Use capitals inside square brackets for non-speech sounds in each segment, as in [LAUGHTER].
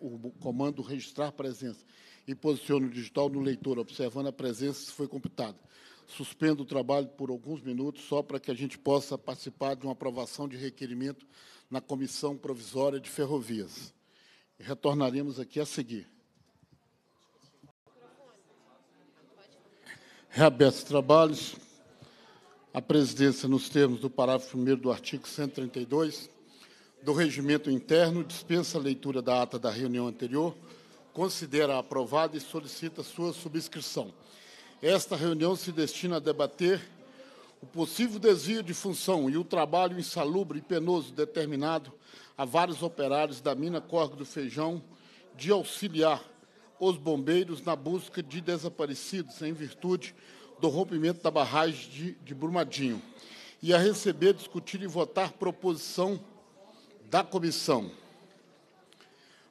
o comando registrar presença e posiciono o digital no leitor, observando a presença se foi computada. Suspendo o trabalho por alguns minutos, só para que a gente possa participar de uma aprovação de requerimento na Comissão Provisória de Ferrovias. retornaremos aqui a seguir. reabertos os trabalhos. A presidência, nos termos do parágrafo 1 do artigo 132, do Regimento Interno dispensa a leitura da ata da reunião anterior, considera aprovada e solicita sua subscrição. Esta reunião se destina a debater o possível desvio de função e o trabalho insalubre e penoso determinado a vários operários da mina Corgo do Feijão de auxiliar os bombeiros na busca de desaparecidos em virtude do rompimento da barragem de, de Brumadinho e a receber, discutir e votar proposição da comissão.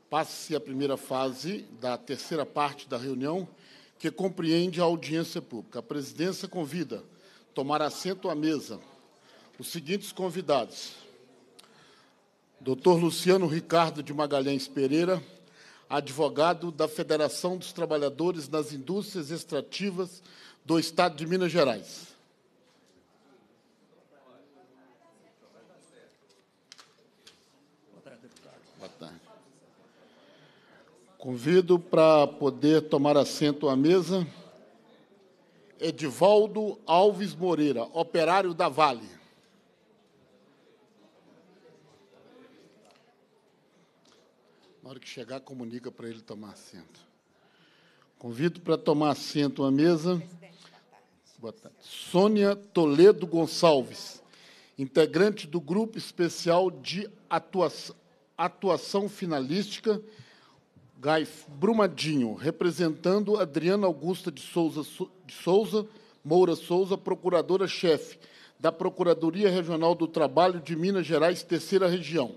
Passa-se a primeira fase da terceira parte da reunião, que compreende a audiência pública. A presidência convida tomar assento à mesa os seguintes convidados: Dr. Luciano Ricardo de Magalhães Pereira, advogado da Federação dos Trabalhadores nas Indústrias Extrativas do Estado de Minas Gerais. Convido para poder tomar assento à mesa Edivaldo Alves Moreira, operário da Vale. Na hora que chegar, comunica para ele tomar assento. Convido para tomar assento à mesa. Boa tarde. Sônia Toledo Gonçalves, integrante do Grupo Especial de Atuação, Atuação Finalística Gaif Brumadinho, representando Adriana Augusta de Souza, de Souza Moura Souza, procuradora-chefe da Procuradoria Regional do Trabalho de Minas Gerais, terceira região.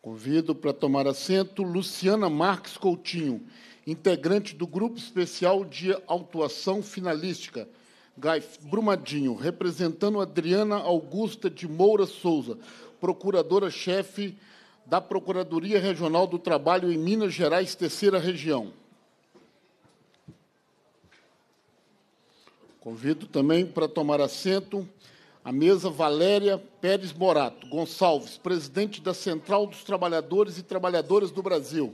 Convido para tomar assento Luciana Marques Coutinho, integrante do Grupo Especial de Autuação Finalística, Gaif Brumadinho, representando Adriana Augusta de Moura Souza, procuradora-chefe da Procuradoria Regional do Trabalho em Minas Gerais, terceira região. Convido também para tomar assento a mesa Valéria Pérez Morato Gonçalves, presidente da Central dos Trabalhadores e Trabalhadoras do Brasil.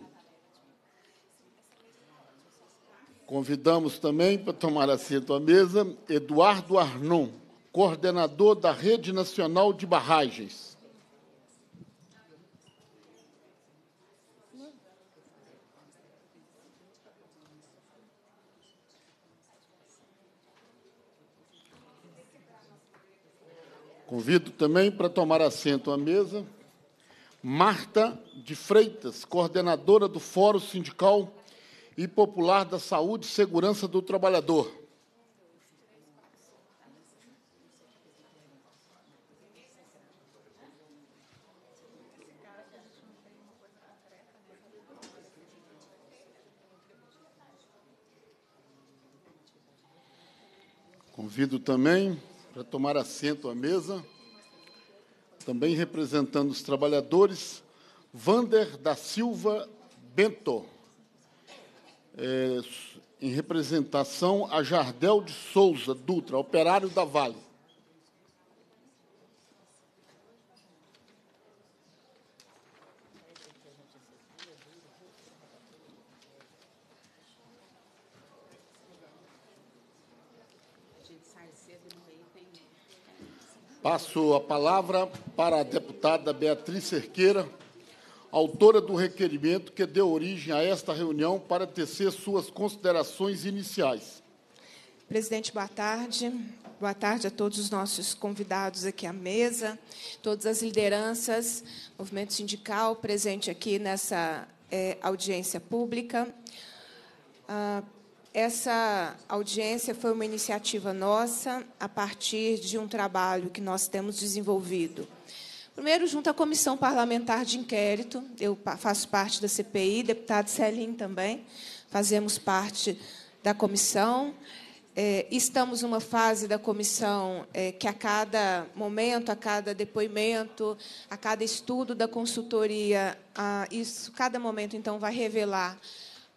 Convidamos também para tomar assento à mesa Eduardo Arnon, coordenador da Rede Nacional de Barragens. Convido também para tomar assento à mesa Marta de Freitas, coordenadora do Fórum Sindical e Popular da Saúde e Segurança do Trabalhador. Convido também para tomar assento à mesa. Também representando os trabalhadores, Vander da Silva Bento. É, em representação a Jardel de Souza Dutra, operário da Vale. Passo a palavra para a deputada Beatriz Cerqueira, autora do requerimento que deu origem a esta reunião para tecer suas considerações iniciais. Presidente, boa tarde. Boa tarde a todos os nossos convidados aqui à mesa, todas as lideranças, movimento sindical presente aqui nessa é, audiência pública. Ah, essa audiência foi uma iniciativa nossa a partir de um trabalho que nós temos desenvolvido. Primeiro, junto à Comissão Parlamentar de Inquérito, eu faço parte da CPI, deputado Celim também, fazemos parte da comissão. É, estamos numa fase da comissão é, que, a cada momento, a cada depoimento, a cada estudo da consultoria, ah, isso, cada momento, então, vai revelar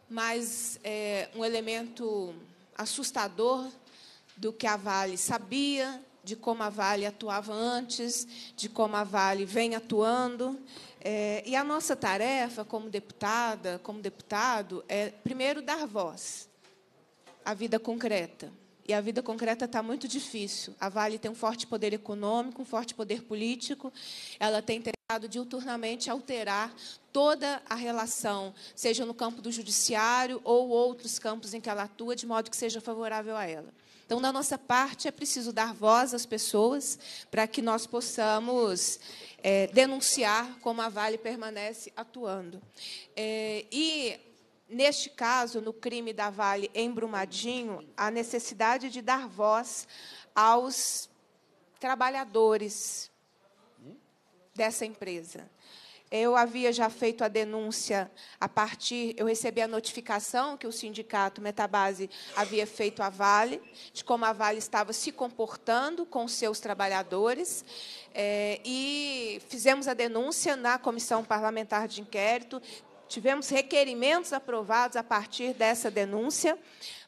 mas é, um elemento assustador do que a Vale sabia, de como a Vale atuava antes, de como a Vale vem atuando. É, e a nossa tarefa como deputada, como deputado, é primeiro dar voz à vida concreta e a vida concreta está muito difícil. A Vale tem um forte poder econômico, um forte poder político. Ela tem tentado diuturnamente alterar toda a relação, seja no campo do judiciário ou outros campos em que ela atua, de modo que seja favorável a ela. Então, da nossa parte, é preciso dar voz às pessoas para que nós possamos é, denunciar como a Vale permanece atuando. É, e Neste caso, no crime da Vale em Brumadinho, a necessidade de dar voz aos trabalhadores dessa empresa. Eu havia já feito a denúncia a partir, eu recebi a notificação que o sindicato Metabase havia feito à Vale, de como a Vale estava se comportando com seus trabalhadores, é, e fizemos a denúncia na comissão parlamentar de inquérito tivemos requerimentos aprovados a partir dessa denúncia,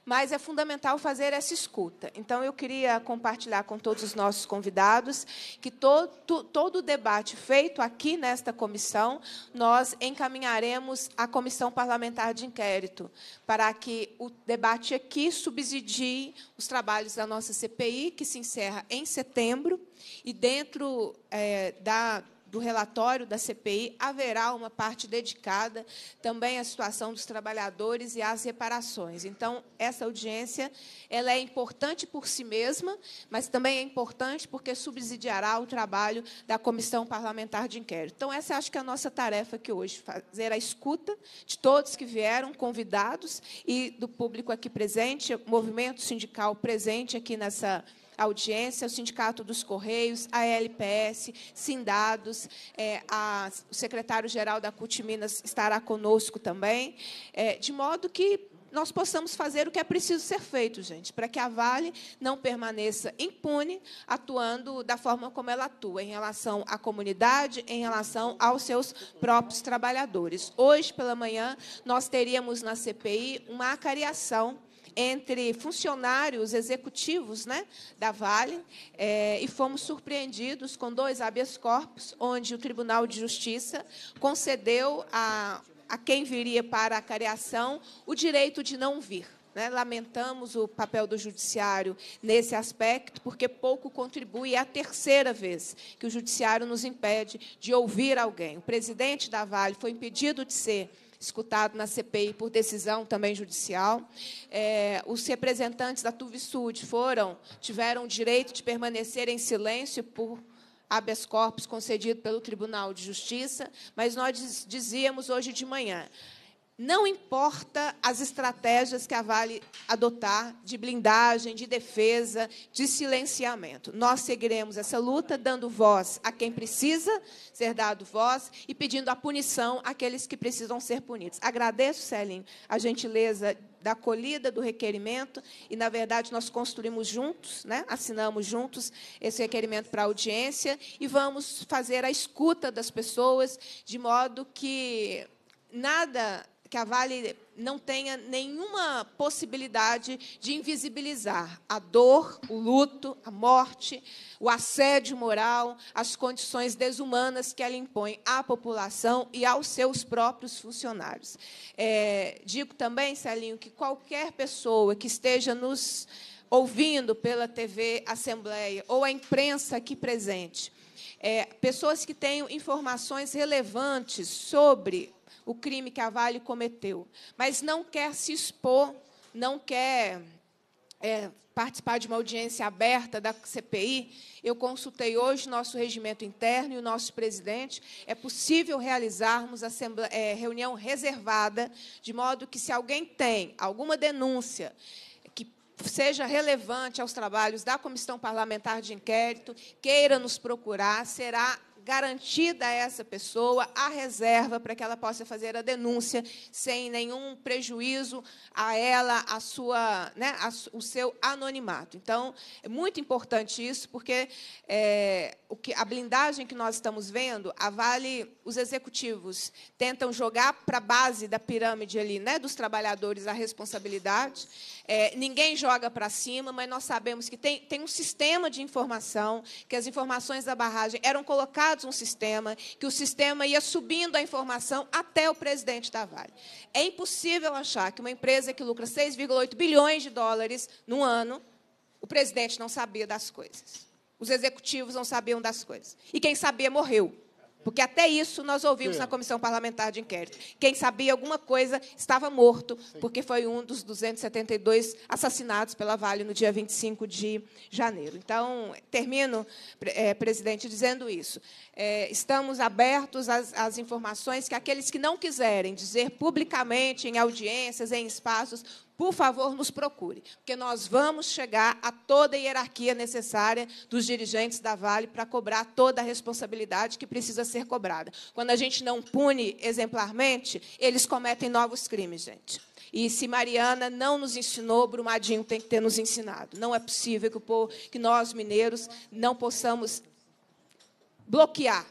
mas é fundamental fazer essa escuta. Então, eu queria compartilhar com todos os nossos convidados que todo, todo o debate feito aqui nesta comissão, nós encaminharemos à Comissão Parlamentar de Inquérito, para que o debate aqui subsidie os trabalhos da nossa CPI, que se encerra em setembro, e dentro é, da do relatório da CPI, haverá uma parte dedicada também à situação dos trabalhadores e às reparações. Então, essa audiência ela é importante por si mesma, mas também é importante porque subsidiará o trabalho da Comissão Parlamentar de Inquérito. Então, essa acho que é a nossa tarefa aqui hoje, fazer a escuta de todos que vieram, convidados, e do público aqui presente, movimento sindical presente aqui nessa audiência, o Sindicato dos Correios, a LPS, Sindados, é, a, o secretário-geral da CUT Minas estará conosco também, é, de modo que nós possamos fazer o que é preciso ser feito, gente, para que a Vale não permaneça impune, atuando da forma como ela atua, em relação à comunidade, em relação aos seus próprios trabalhadores. Hoje, pela manhã, nós teríamos na CPI uma acariação entre funcionários executivos né, da Vale é, e fomos surpreendidos com dois habeas corpus, onde o Tribunal de Justiça concedeu a, a quem viria para a careação o direito de não vir. Né. Lamentamos o papel do judiciário nesse aspecto, porque pouco contribui. É a terceira vez que o judiciário nos impede de ouvir alguém. O presidente da Vale foi impedido de ser escutado na CPI por decisão também judicial. É, os representantes da Tuvisud foram, tiveram o direito de permanecer em silêncio por habeas corpus concedido pelo Tribunal de Justiça, mas nós dizíamos hoje de manhã, não importa as estratégias que a Vale adotar de blindagem, de defesa, de silenciamento. Nós seguiremos essa luta dando voz a quem precisa ser dado voz e pedindo a punição àqueles que precisam ser punidos. Agradeço, Celinho, a gentileza da acolhida do requerimento e, na verdade, nós construímos juntos, né? assinamos juntos esse requerimento para audiência e vamos fazer a escuta das pessoas de modo que nada que a Vale não tenha nenhuma possibilidade de invisibilizar a dor, o luto, a morte, o assédio moral, as condições desumanas que ela impõe à população e aos seus próprios funcionários. É, digo também, Celinho, que qualquer pessoa que esteja nos ouvindo pela TV Assembleia ou a imprensa aqui presente, é, pessoas que tenham informações relevantes sobre o crime que a Vale cometeu, mas não quer se expor, não quer é, participar de uma audiência aberta da CPI. Eu consultei hoje nosso regimento interno e o nosso presidente. É possível realizarmos a é, reunião reservada, de modo que, se alguém tem alguma denúncia que seja relevante aos trabalhos da comissão parlamentar de inquérito, queira nos procurar, será garantida a essa pessoa a reserva para que ela possa fazer a denúncia sem nenhum prejuízo a ela, a sua, né, a, o seu anonimato. Então, é muito importante isso, porque é, o que, a blindagem que nós estamos vendo, a Vale, os executivos tentam jogar para a base da pirâmide ali, né, dos trabalhadores a responsabilidade é, ninguém joga para cima, mas nós sabemos que tem, tem um sistema de informação, que as informações da barragem eram colocadas um sistema, que o sistema ia subindo a informação até o presidente da Vale. É impossível achar que uma empresa que lucra 6,8 bilhões de dólares no ano, o presidente não sabia das coisas. Os executivos não sabiam das coisas. E quem sabia morreu. Porque até isso nós ouvimos é. na comissão parlamentar de inquérito. Quem sabia alguma coisa estava morto, Sim. porque foi um dos 272 assassinados pela Vale no dia 25 de janeiro. Então, termino, é, presidente, dizendo isso. É, estamos abertos às, às informações que aqueles que não quiserem dizer publicamente, em audiências, em espaços, por favor, nos procure, porque nós vamos chegar a toda a hierarquia necessária dos dirigentes da Vale para cobrar toda a responsabilidade que precisa ser cobrada. Quando a gente não pune exemplarmente, eles cometem novos crimes, gente. E se Mariana não nos ensinou, Brumadinho tem que ter nos ensinado. Não é possível que, povo, que nós, mineiros, não possamos bloquear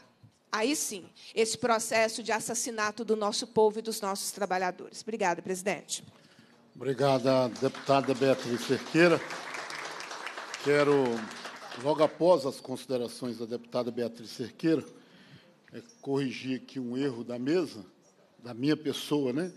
aí sim, esse processo de assassinato do nosso povo e dos nossos trabalhadores. Obrigada, presidente. Obrigada, deputada Beatriz Cerqueira. Quero, logo após as considerações da deputada Beatriz Cerqueira, é, corrigir aqui um erro da mesa, da minha pessoa, né?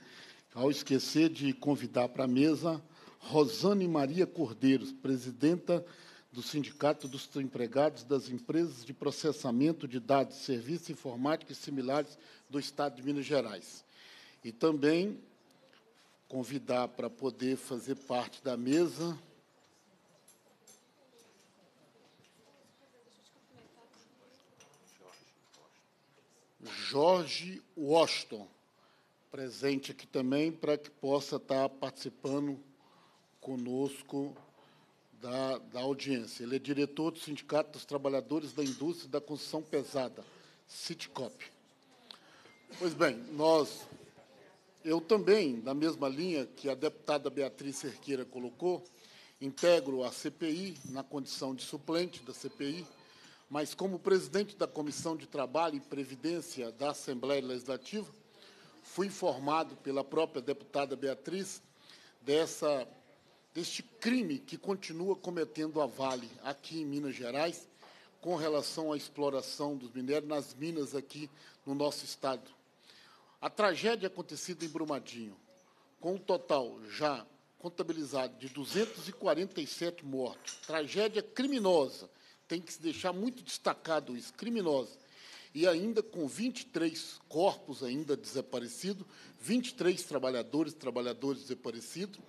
ao esquecer de convidar para a mesa Rosane Maria Cordeiros, presidenta do Sindicato dos Empregados das Empresas de Processamento de Dados, Serviços Informáticos e Similares do Estado de Minas Gerais. E também convidar para poder fazer parte da mesa. Jorge Washington, presente aqui também, para que possa estar participando conosco da, da audiência. Ele é diretor do Sindicato dos Trabalhadores da Indústria da Construção Pesada, Citcop. Pois bem, nós eu também, na mesma linha que a deputada Beatriz Cerqueira colocou, integro a CPI na condição de suplente da CPI, mas como presidente da Comissão de Trabalho e Previdência da Assembleia Legislativa, fui informado pela própria deputada Beatriz dessa deste crime que continua cometendo a Vale aqui em Minas Gerais com relação à exploração dos minérios nas minas aqui no nosso estado. A tragédia acontecida em Brumadinho, com um total já contabilizado de 247 mortos, tragédia criminosa, tem que se deixar muito destacado isso, criminosa, e ainda com 23 corpos ainda desaparecidos, 23 trabalhadores, trabalhadores desaparecidos,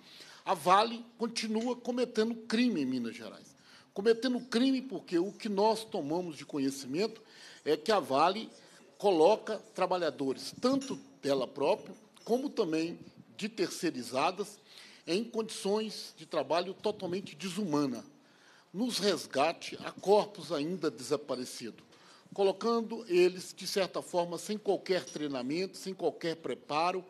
a Vale continua cometendo crime em Minas Gerais. Cometendo crime porque o que nós tomamos de conhecimento é que a Vale coloca trabalhadores, tanto dela própria, como também de terceirizadas, em condições de trabalho totalmente desumana, nos resgate a corpos ainda desaparecidos, colocando eles, de certa forma, sem qualquer treinamento, sem qualquer preparo,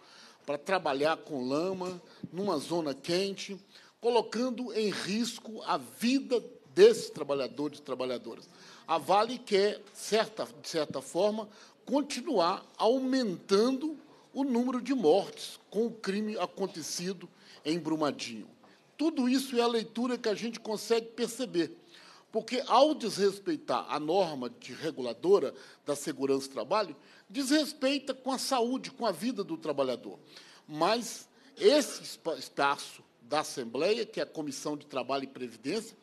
para trabalhar com lama, numa zona quente, colocando em risco a vida desses trabalhadores e trabalhadoras. A Vale quer, certa, de certa forma, continuar aumentando o número de mortes com o crime acontecido em Brumadinho. Tudo isso é a leitura que a gente consegue perceber, porque ao desrespeitar a norma de reguladora da segurança do trabalho, desrespeita com a saúde, com a vida do trabalhador. Mas esse espaço da Assembleia, que é a Comissão de Trabalho e Previdência,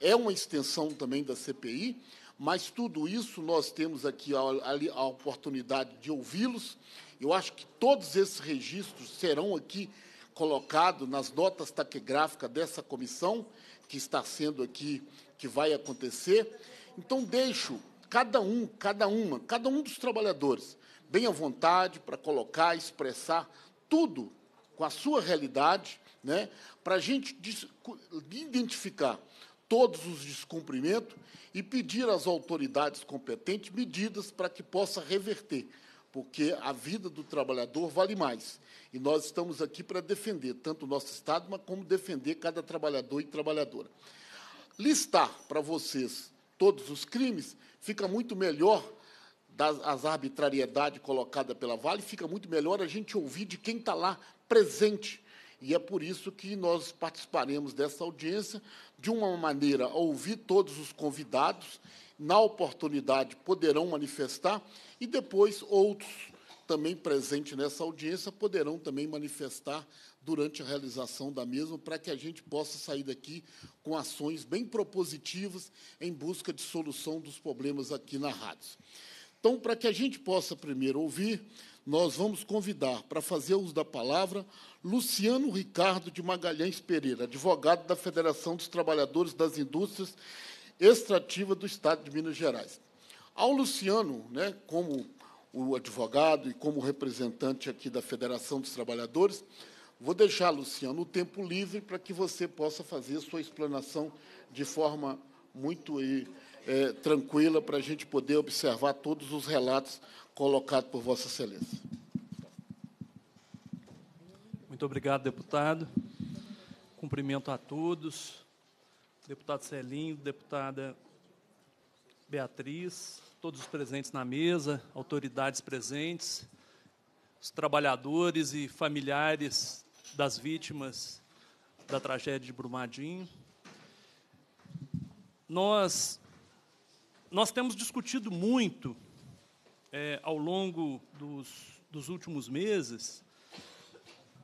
é uma extensão também da CPI, mas tudo isso nós temos aqui a, a, a oportunidade de ouvi-los. Eu acho que todos esses registros serão aqui colocados nas notas taquigráficas dessa comissão que está sendo aqui, que vai acontecer. Então deixo cada um, cada uma, cada um dos trabalhadores bem à vontade para colocar, expressar tudo com a sua realidade, né, para a gente identificar todos os descumprimentos e pedir às autoridades competentes medidas para que possa reverter, porque a vida do trabalhador vale mais. E nós estamos aqui para defender tanto o nosso Estado, mas como defender cada trabalhador e trabalhadora. Listar para vocês todos os crimes fica muito melhor das, as arbitrariedades colocadas pela Vale, fica muito melhor a gente ouvir de quem está lá presente e é por isso que nós participaremos dessa audiência de uma maneira a ouvir todos os convidados, na oportunidade poderão manifestar e depois outros também presentes nessa audiência poderão também manifestar durante a realização da mesma para que a gente possa sair daqui com ações bem propositivas em busca de solução dos problemas aqui narrados. Então, para que a gente possa primeiro ouvir, nós vamos convidar para fazer uso da palavra Luciano Ricardo de Magalhães Pereira, advogado da Federação dos Trabalhadores das Indústrias Extrativas do Estado de Minas Gerais. Ao Luciano, né, como o advogado e como representante aqui da Federação dos Trabalhadores, vou deixar, Luciano, o tempo livre para que você possa fazer a sua explanação de forma muito é, tranquila, para a gente poder observar todos os relatos colocado por Vossa Excelência. Muito obrigado, deputado. Cumprimento a todos, deputado Celinho, deputada Beatriz, todos os presentes na mesa, autoridades presentes, os trabalhadores e familiares das vítimas da tragédia de Brumadinho. Nós, nós temos discutido muito é, ao longo dos, dos últimos meses,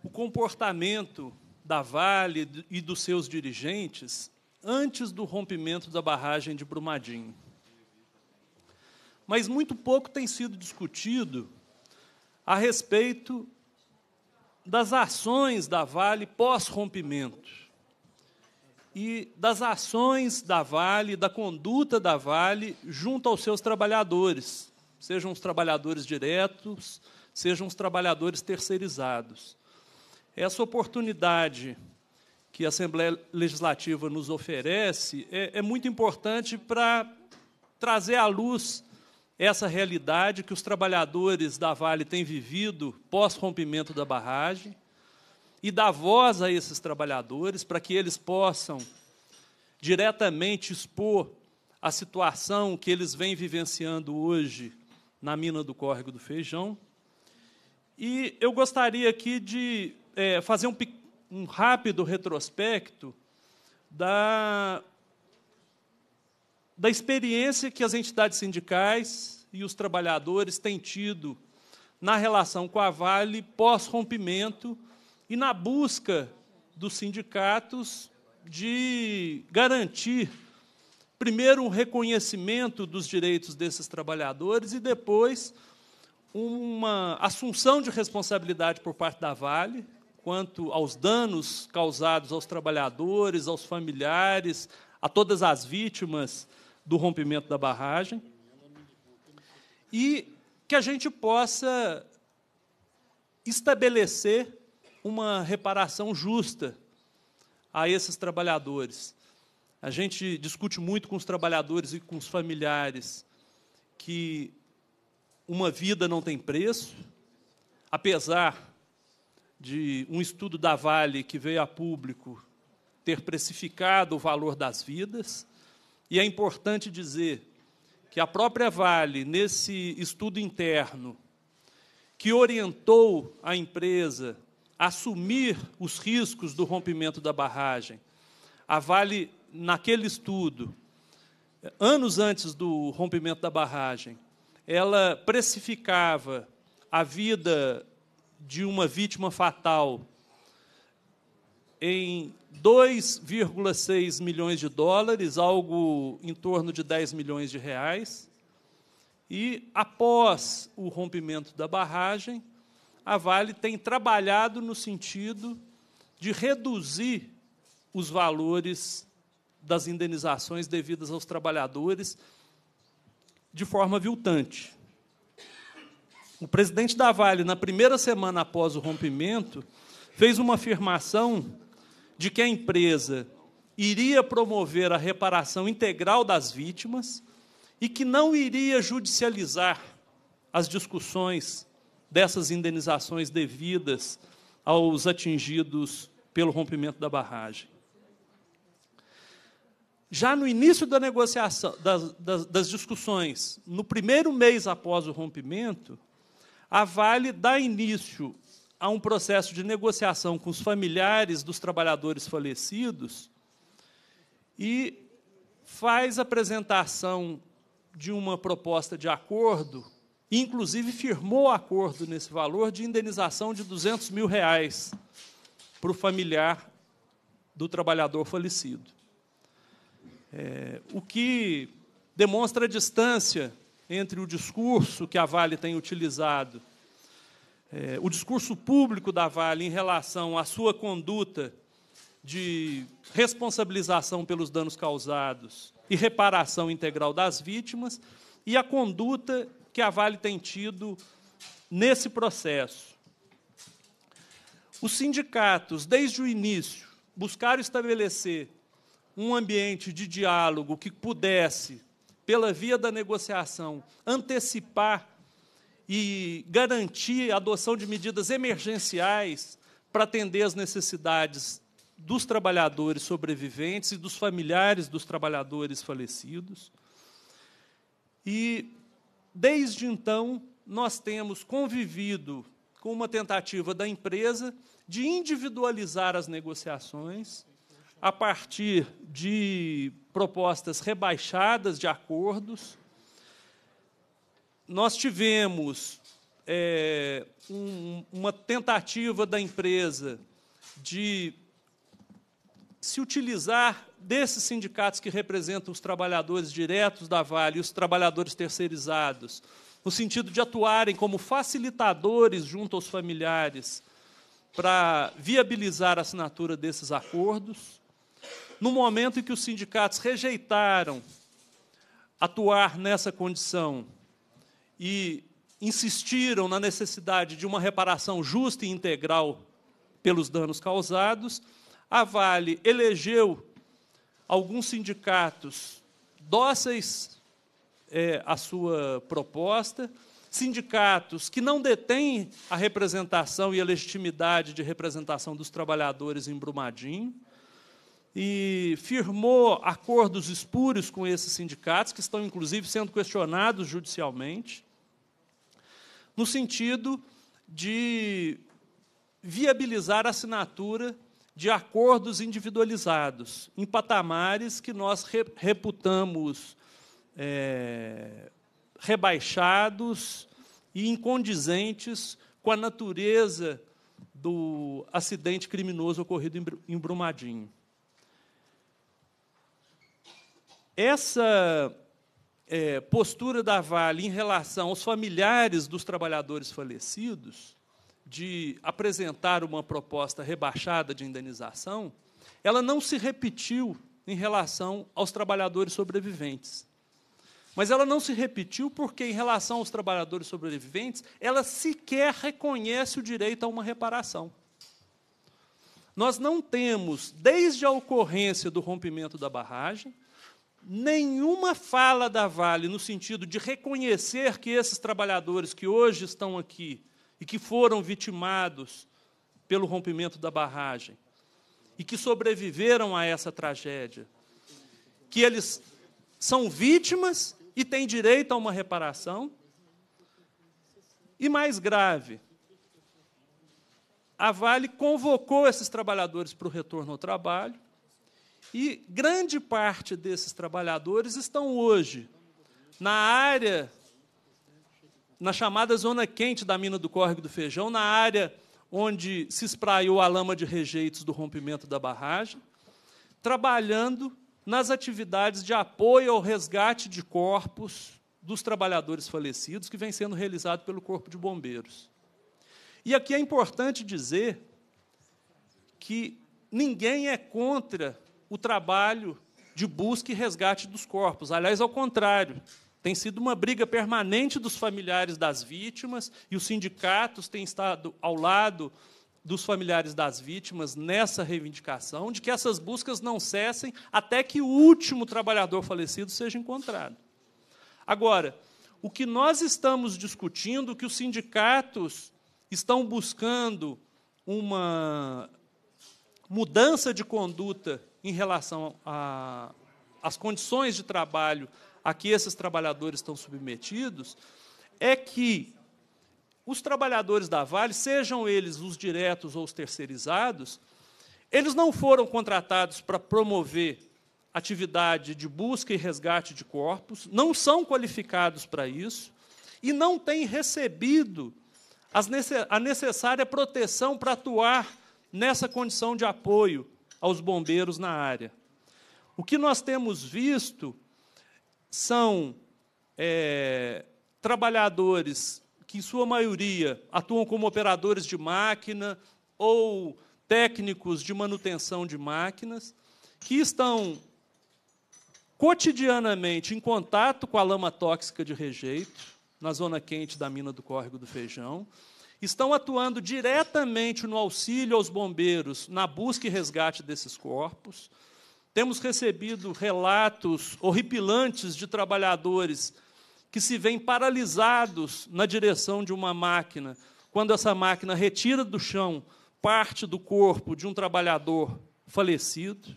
o comportamento da Vale e dos seus dirigentes antes do rompimento da barragem de Brumadinho. Mas muito pouco tem sido discutido a respeito das ações da Vale pós-rompimento e das ações da Vale, da conduta da Vale junto aos seus trabalhadores sejam os trabalhadores diretos, sejam os trabalhadores terceirizados. É essa oportunidade que a Assembleia Legislativa nos oferece é, é muito importante para trazer à luz essa realidade que os trabalhadores da Vale têm vivido pós-rompimento da barragem e dar voz a esses trabalhadores para que eles possam diretamente expor a situação que eles vêm vivenciando hoje na mina do Córrego do Feijão. E eu gostaria aqui de é, fazer um, um rápido retrospecto da, da experiência que as entidades sindicais e os trabalhadores têm tido na relação com a Vale pós-rompimento e na busca dos sindicatos de garantir primeiro um reconhecimento dos direitos desses trabalhadores e depois uma assunção de responsabilidade por parte da Vale quanto aos danos causados aos trabalhadores, aos familiares, a todas as vítimas do rompimento da barragem. E que a gente possa estabelecer uma reparação justa a esses trabalhadores. A gente discute muito com os trabalhadores e com os familiares que uma vida não tem preço, apesar de um estudo da Vale que veio a público ter precificado o valor das vidas, e é importante dizer que a própria Vale, nesse estudo interno, que orientou a empresa a assumir os riscos do rompimento da barragem, a Vale naquele estudo, anos antes do rompimento da barragem, ela precificava a vida de uma vítima fatal em 2,6 milhões de dólares, algo em torno de 10 milhões de reais. E após o rompimento da barragem, a Vale tem trabalhado no sentido de reduzir os valores das indenizações devidas aos trabalhadores de forma viltante. O presidente da Vale, na primeira semana após o rompimento, fez uma afirmação de que a empresa iria promover a reparação integral das vítimas e que não iria judicializar as discussões dessas indenizações devidas aos atingidos pelo rompimento da barragem já no início da negociação, das, das, das, discussões, no primeiro mês após o rompimento, a Vale dá início a um processo de negociação com os familiares dos trabalhadores falecidos e faz apresentação de uma proposta de acordo, inclusive firmou acordo nesse valor de indenização de 200 mil reais para o familiar do trabalhador falecido. É, o que demonstra a distância entre o discurso que a Vale tem utilizado, é, o discurso público da Vale em relação à sua conduta de responsabilização pelos danos causados e reparação integral das vítimas, e a conduta que a Vale tem tido nesse processo. Os sindicatos, desde o início, buscaram estabelecer um ambiente de diálogo que pudesse, pela via da negociação, antecipar e garantir a adoção de medidas emergenciais para atender às necessidades dos trabalhadores sobreviventes e dos familiares dos trabalhadores falecidos. E, desde então, nós temos convivido com uma tentativa da empresa de individualizar as negociações a partir de propostas rebaixadas de acordos. Nós tivemos é, um, uma tentativa da empresa de se utilizar desses sindicatos que representam os trabalhadores diretos da Vale e os trabalhadores terceirizados, no sentido de atuarem como facilitadores junto aos familiares para viabilizar a assinatura desses acordos no momento em que os sindicatos rejeitaram atuar nessa condição e insistiram na necessidade de uma reparação justa e integral pelos danos causados, a Vale elegeu alguns sindicatos dóceis é, à sua proposta, sindicatos que não detêm a representação e a legitimidade de representação dos trabalhadores em Brumadinho, e firmou acordos espúrios com esses sindicatos, que estão inclusive sendo questionados judicialmente, no sentido de viabilizar a assinatura de acordos individualizados, em patamares que nós reputamos é, rebaixados e incondizentes com a natureza do acidente criminoso ocorrido em Brumadinho. Essa é, postura da Vale em relação aos familiares dos trabalhadores falecidos, de apresentar uma proposta rebaixada de indenização, ela não se repetiu em relação aos trabalhadores sobreviventes. Mas ela não se repetiu porque, em relação aos trabalhadores sobreviventes, ela sequer reconhece o direito a uma reparação. Nós não temos, desde a ocorrência do rompimento da barragem, nenhuma fala da Vale no sentido de reconhecer que esses trabalhadores que hoje estão aqui e que foram vitimados pelo rompimento da barragem e que sobreviveram a essa tragédia, que eles são vítimas e têm direito a uma reparação. E mais grave, a Vale convocou esses trabalhadores para o retorno ao trabalho e grande parte desses trabalhadores estão hoje na área, na chamada zona quente da mina do Córrego do Feijão, na área onde se espraiou a lama de rejeitos do rompimento da barragem, trabalhando nas atividades de apoio ao resgate de corpos dos trabalhadores falecidos, que vem sendo realizado pelo Corpo de Bombeiros. E aqui é importante dizer que ninguém é contra o trabalho de busca e resgate dos corpos. Aliás, ao contrário, tem sido uma briga permanente dos familiares das vítimas e os sindicatos têm estado ao lado dos familiares das vítimas nessa reivindicação de que essas buscas não cessem até que o último trabalhador falecido seja encontrado. Agora, o que nós estamos discutindo, que os sindicatos estão buscando uma mudança de conduta em relação às condições de trabalho a que esses trabalhadores estão submetidos é que os trabalhadores da Vale, sejam eles os diretos ou os terceirizados, eles não foram contratados para promover atividade de busca e resgate de corpos, não são qualificados para isso e não têm recebido a necessária proteção para atuar nessa condição de apoio aos bombeiros na área. O que nós temos visto são é, trabalhadores que, em sua maioria, atuam como operadores de máquina ou técnicos de manutenção de máquinas, que estão cotidianamente em contato com a lama tóxica de rejeito na zona quente da mina do Córrego do Feijão, estão atuando diretamente no auxílio aos bombeiros na busca e resgate desses corpos. Temos recebido relatos horripilantes de trabalhadores que se veem paralisados na direção de uma máquina, quando essa máquina retira do chão parte do corpo de um trabalhador falecido.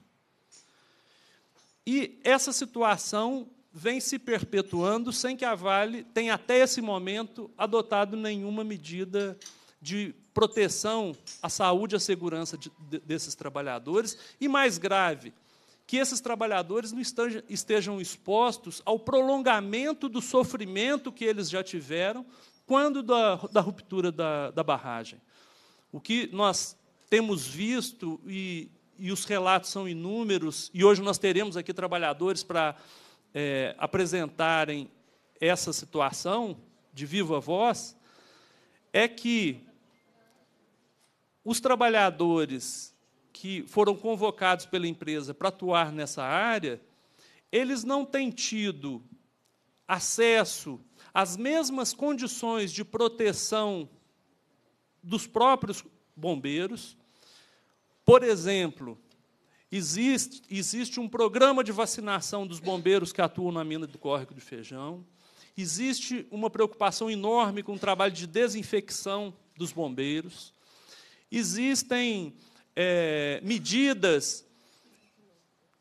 E essa situação vem se perpetuando sem que a Vale tenha até esse momento adotado nenhuma medida de proteção à saúde e à segurança de, de, desses trabalhadores. E mais grave, que esses trabalhadores não estejam, expostos ao prolongamento do sofrimento que eles já tiveram quando da, da ruptura da, da barragem. O que nós temos visto, e, e os relatos são inúmeros, e hoje nós teremos aqui trabalhadores para é, apresentarem essa situação de viva voz, é que os trabalhadores que foram convocados pela empresa para atuar nessa área, eles não têm tido acesso às mesmas condições de proteção dos próprios bombeiros. Por exemplo, Existe, existe um programa de vacinação dos bombeiros que atuam na mina do córrego de feijão. Existe uma preocupação enorme com o trabalho de desinfecção dos bombeiros. Existem é, medidas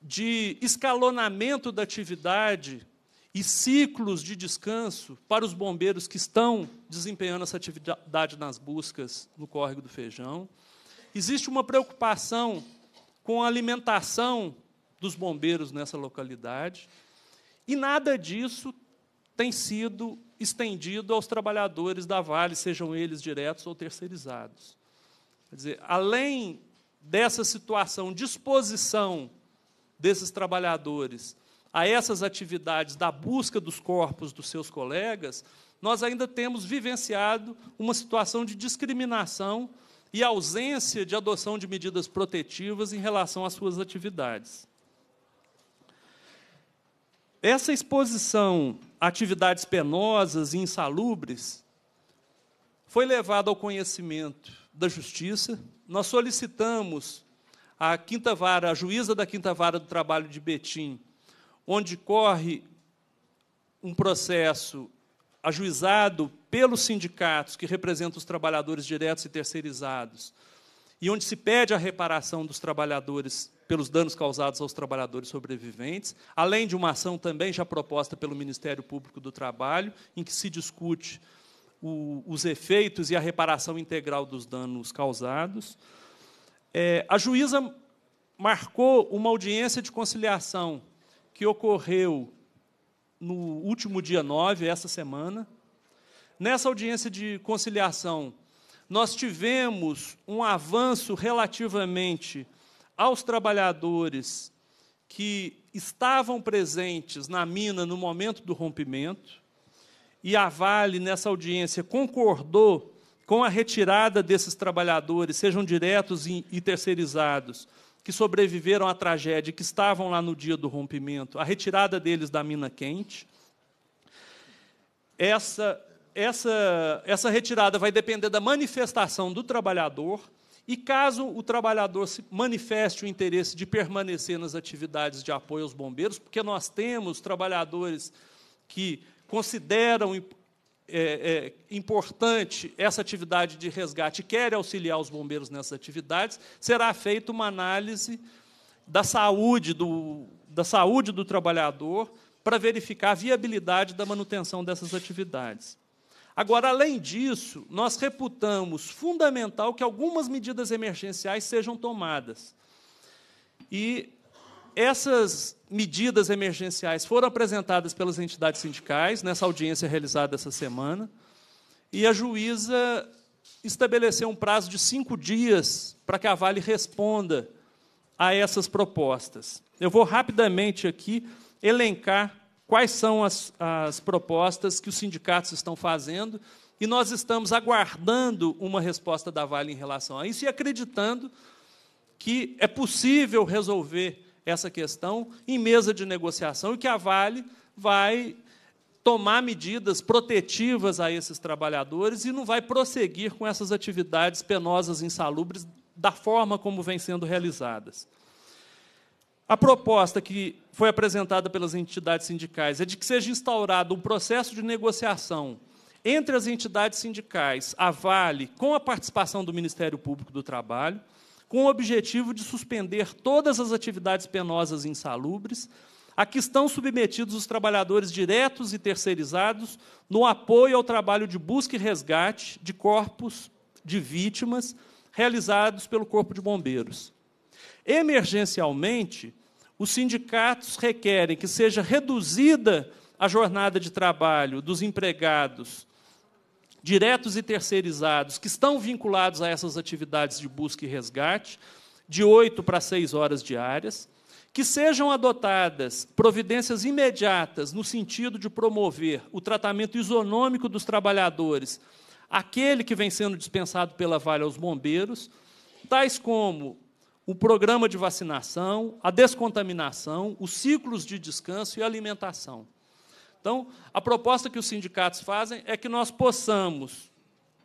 de escalonamento da atividade e ciclos de descanso para os bombeiros que estão desempenhando essa atividade nas buscas no córrego do feijão. Existe uma preocupação com a alimentação dos bombeiros nessa localidade. E nada disso tem sido estendido aos trabalhadores da Vale, sejam eles diretos ou terceirizados. Quer dizer, além dessa situação, disposição desses trabalhadores a essas atividades da busca dos corpos dos seus colegas, nós ainda temos vivenciado uma situação de discriminação e ausência de adoção de medidas protetivas em relação às suas atividades. Essa exposição a atividades penosas e insalubres foi levada ao conhecimento da Justiça. Nós solicitamos à Quinta Vara, a juíza da Quinta Vara do Trabalho de Betim, onde corre um processo ajuizado pelos sindicatos que representam os trabalhadores diretos e terceirizados, e onde se pede a reparação dos trabalhadores pelos danos causados aos trabalhadores sobreviventes, além de uma ação também já proposta pelo Ministério Público do Trabalho, em que se discute o, os efeitos e a reparação integral dos danos causados. É, a juíza marcou uma audiência de conciliação que ocorreu no último dia 9, essa semana. Nessa audiência de conciliação, nós tivemos um avanço relativamente aos trabalhadores que estavam presentes na mina no momento do rompimento, e a Vale, nessa audiência, concordou com a retirada desses trabalhadores, sejam diretos e terceirizados, que sobreviveram à tragédia, que estavam lá no dia do rompimento, a retirada deles da mina quente. Essa, essa, essa retirada vai depender da manifestação do trabalhador. E caso o trabalhador manifeste o interesse de permanecer nas atividades de apoio aos bombeiros, porque nós temos trabalhadores que consideram é, é, importante essa atividade de resgate quer auxiliar os bombeiros nessas atividades, será feita uma análise da saúde do, da saúde do trabalhador para verificar a viabilidade da manutenção dessas atividades. Agora, além disso, nós reputamos fundamental que algumas medidas emergenciais sejam tomadas. E essas medidas emergenciais foram apresentadas pelas entidades sindicais nessa audiência realizada essa semana, e a juíza estabeleceu um prazo de cinco dias para que a Vale responda a essas propostas. Eu vou rapidamente aqui elencar quais são as, as propostas que os sindicatos estão fazendo e nós estamos aguardando uma resposta da Vale em relação a isso e acreditando que é possível resolver essa questão em mesa de negociação e que a Vale vai tomar medidas protetivas a esses trabalhadores e não vai prosseguir com essas atividades penosas e insalubres da forma como vêm sendo realizadas. A proposta que foi apresentada pelas entidades sindicais é de que seja instaurado um processo de negociação entre as entidades sindicais, a Vale, com a participação do Ministério Público do Trabalho, com o objetivo de suspender todas as atividades penosas e insalubres a que estão submetidos os trabalhadores diretos e terceirizados no apoio ao trabalho de busca e resgate de corpos de vítimas realizados pelo Corpo de Bombeiros. Emergencialmente, os sindicatos requerem que seja reduzida a jornada de trabalho dos empregados diretos e terceirizados que estão vinculados a essas atividades de busca e resgate, de 8 para 6 horas diárias, que sejam adotadas providências imediatas no sentido de promover o tratamento isonômico dos trabalhadores, aquele que vem sendo dispensado pela Vale aos bombeiros, tais como o programa de vacinação, a descontaminação, os ciclos de descanso e alimentação. Então, a proposta que os sindicatos fazem é que nós possamos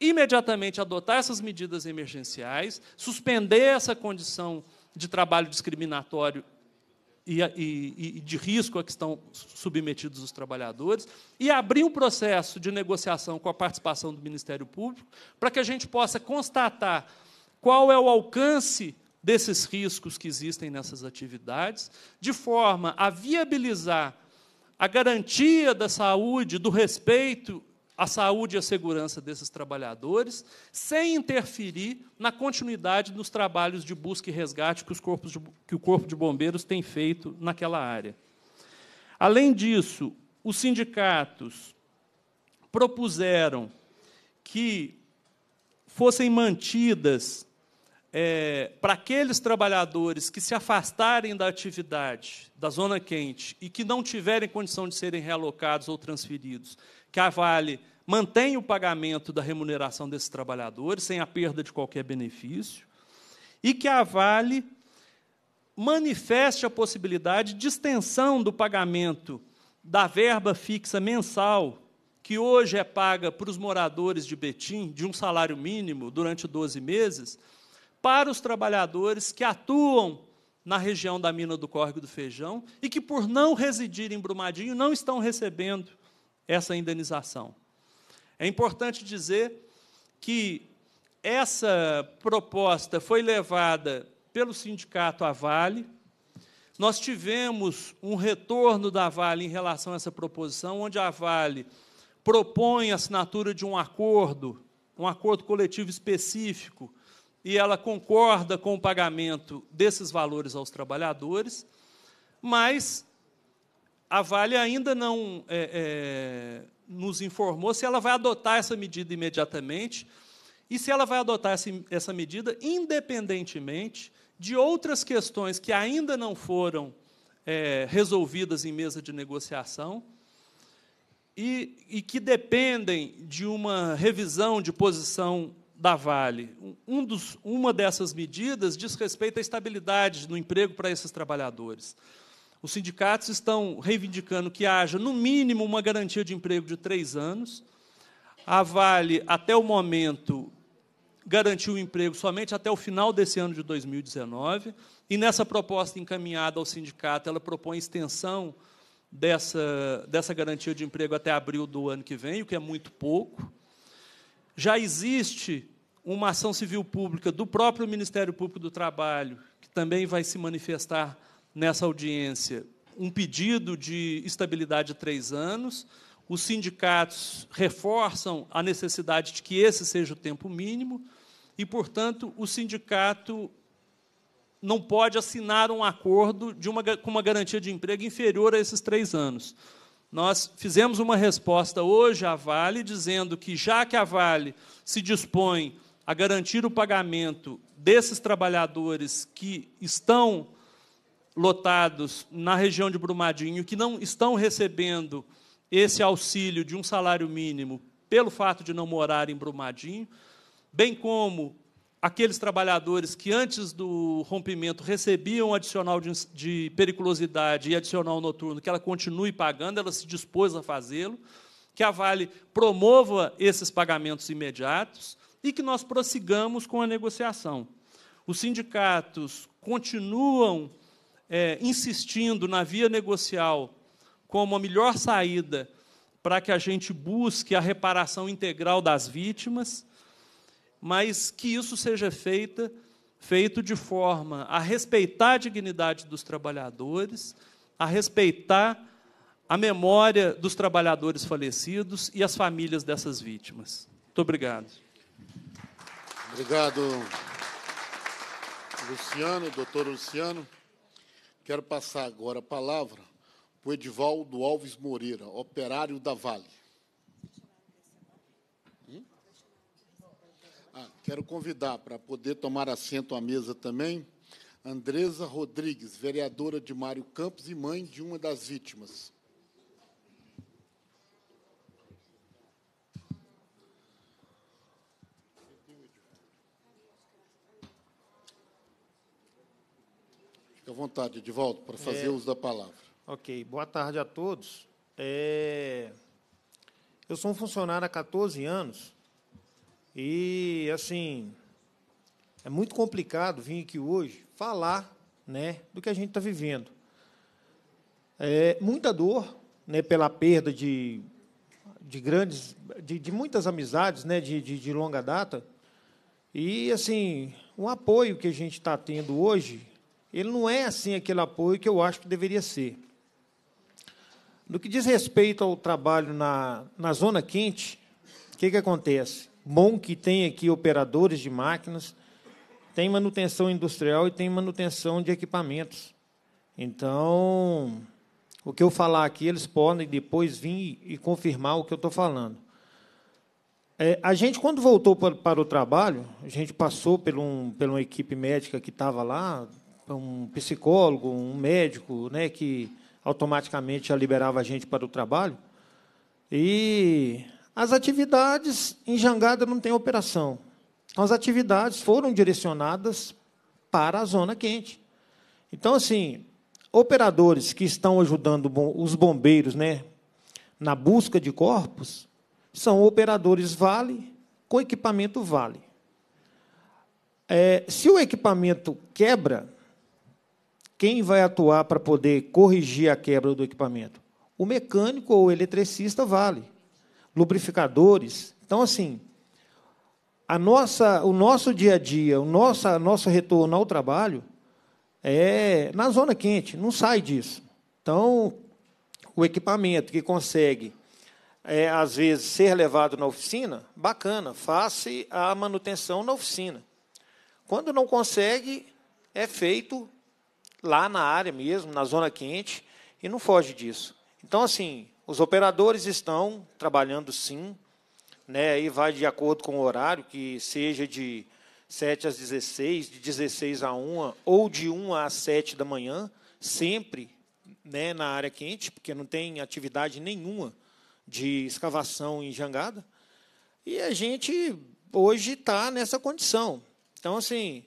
imediatamente adotar essas medidas emergenciais, suspender essa condição de trabalho discriminatório e, e, e, de risco a que estão submetidos os trabalhadores, e abrir um processo de negociação com a participação do Ministério Público, para que a gente possa constatar qual é o alcance desses riscos que existem nessas atividades, de forma a viabilizar a garantia da saúde, do respeito à saúde e à segurança desses trabalhadores, sem interferir na continuidade dos trabalhos de busca e resgate que, os corpos de, que o Corpo de Bombeiros tem feito naquela área. Além disso, os sindicatos propuseram que fossem mantidas é, para aqueles trabalhadores que se afastarem da atividade da zona quente e que não tiverem condição de serem realocados ou transferidos, que a Vale mantenha o pagamento da remuneração desses trabalhadores, sem a perda de qualquer benefício, e que a Vale manifeste a possibilidade de extensão do pagamento da verba fixa mensal, que hoje é paga para os moradores de Betim, de um salário mínimo durante 12 meses para os trabalhadores que atuam na região da mina do Córrego do Feijão e que, por não residir em Brumadinho, não estão recebendo essa indenização. É importante dizer que essa proposta foi levada pelo sindicato à Vale. Nós tivemos um retorno da Vale em relação a essa proposição, onde a Vale propõe a assinatura de um acordo, um acordo coletivo específico e ela concorda com o pagamento desses valores aos trabalhadores, mas a Vale ainda não é, é, nos informou se ela vai adotar essa medida imediatamente e se ela vai adotar essa, essa medida independentemente de outras questões que ainda não foram é, resolvidas em mesa de negociação e, e que dependem de uma revisão de posição da Vale. Um dos, uma dessas medidas diz respeito à estabilidade no emprego para esses trabalhadores. Os sindicatos estão reivindicando que haja, no mínimo, uma garantia de emprego de três anos. A Vale, até o momento, garantiu o emprego somente até o final desse ano de 2019. E nessa proposta encaminhada ao sindicato, ela propõe extensão dessa, dessa garantia de emprego até abril do ano que vem, o que é muito pouco. Já existe uma ação civil pública do próprio Ministério Público do Trabalho, que também vai se manifestar nessa audiência, um pedido de estabilidade de três anos. Os sindicatos reforçam a necessidade de que esse seja o tempo mínimo e, portanto, o sindicato não pode assinar um acordo uma, com uma garantia de emprego inferior a esses três anos. Nós fizemos uma resposta hoje à Vale, dizendo que já que a Vale se dispõe a garantir o pagamento desses trabalhadores que estão lotados na região de Brumadinho, que não estão recebendo esse auxílio de um salário mínimo pelo fato de não morar em Brumadinho, bem como aqueles trabalhadores que antes do rompimento recebiam adicional de, de periculosidade e adicional noturno, que ela continue pagando, ela se dispôs a fazê-lo, que a Vale promova esses pagamentos imediatos e que nós prossigamos com a negociação. Os sindicatos continuam é, insistindo na via negocial como a melhor saída para que a gente busque a reparação integral das vítimas mas que isso seja feita, feito de forma a respeitar a dignidade dos trabalhadores, a respeitar a memória dos trabalhadores falecidos e as famílias dessas vítimas. Muito obrigado. Obrigado, Luciano, doutor Luciano. Quero passar agora a palavra para o Edivaldo Alves Moreira, operário da Vale. Quero convidar para poder tomar assento à mesa também Andresa Rodrigues, vereadora de Mário Campos e mãe de uma das vítimas. Fique à vontade, Edivaldo, para fazer é, uso da palavra. Ok. Boa tarde a todos. É, eu sou um funcionário há 14 anos e, assim, é muito complicado vir aqui hoje falar né, do que a gente está vivendo. É, muita dor né, pela perda de, de grandes, de, de muitas amizades né, de, de, de longa data. E, assim, o apoio que a gente está tendo hoje, ele não é assim aquele apoio que eu acho que deveria ser. No que diz respeito ao trabalho na, na zona quente, o que, que acontece? bom que tem aqui operadores de máquinas, tem manutenção industrial e tem manutenção de equipamentos. Então, o que eu falar aqui, eles podem depois vir e confirmar o que eu estou falando. É, a gente, quando voltou para, para, o trabalho, a gente passou por, um, por uma equipe médica que estava lá, um psicólogo, um médico, né, que automaticamente já liberava a gente para o trabalho. E as atividades em Jangada não têm operação. Então, as atividades foram direcionadas para a zona quente. Então, assim, operadores que estão ajudando os bombeiros né, na busca de corpos são operadores Vale com equipamento Vale. É, se o equipamento quebra, quem vai atuar para poder corrigir a quebra do equipamento? O mecânico ou o eletricista Vale lubrificadores. Então, assim, a nossa, o nosso dia a dia, o nosso, nosso retorno ao trabalho é na zona quente, não sai disso. Então, o equipamento que consegue, é, às vezes, ser levado na oficina, bacana, face a manutenção na oficina. Quando não consegue, é feito lá na área mesmo, na zona quente, e não foge disso. Então, assim, os operadores estão trabalhando sim, né? E vai de acordo com o horário, que seja de 7 às 16, de 16 a 1 ou de 1 às 7 da manhã, sempre, né, na área quente, porque não tem atividade nenhuma de escavação em jangada. E a gente hoje está nessa condição. Então, assim,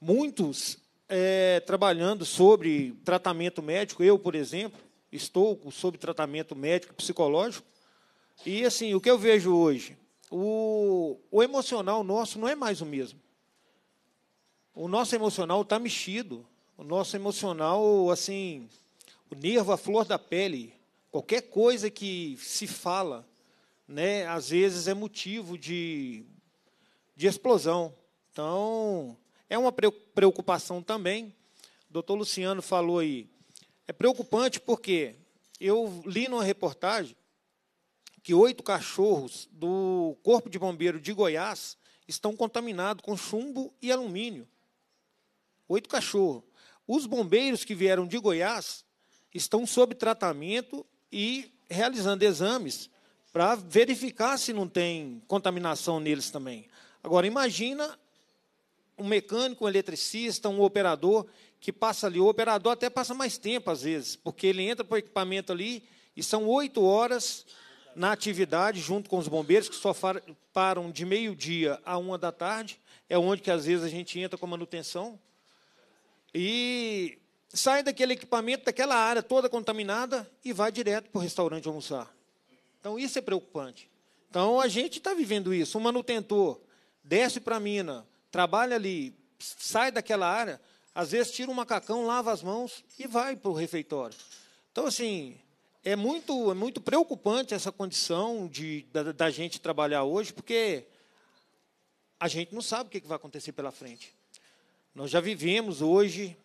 muitos é, trabalhando sobre tratamento médico, eu, por exemplo, estou sob tratamento médico, psicológico. E assim, o que eu vejo hoje, o, o emocional nosso não é mais o mesmo. O nosso emocional está mexido. O nosso emocional, assim, o nervo, a flor da pele, qualquer coisa que se fala, né, às vezes é motivo de, de explosão. Então, é uma preocupação também. O doutor Luciano falou aí é preocupante porque eu li numa reportagem que oito cachorros do Corpo de Bombeiro de Goiás estão contaminados com chumbo e alumínio. Oito cachorros. Os bombeiros que vieram de Goiás estão sob tratamento e realizando exames para verificar se não tem contaminação neles também. Agora, imagina um mecânico, um eletricista, um operador que passa ali. O operador até passa mais tempo, às vezes, porque ele entra para o equipamento ali e são oito horas na atividade, junto com os bombeiros, que só param de meio-dia a uma da tarde. É onde que, às vezes, a gente entra com manutenção. E sai daquele equipamento, daquela área toda contaminada e vai direto para o restaurante almoçar. Então, isso é preocupante. Então, a gente está vivendo isso. Um manutentor desce para a mina, trabalha ali, sai daquela área, às vezes tira um macacão, lava as mãos e vai para o refeitório. Então, assim, é muito, é muito preocupante essa condição de, da, da gente trabalhar hoje, porque a gente não sabe o que vai acontecer pela frente. Nós já vivemos hoje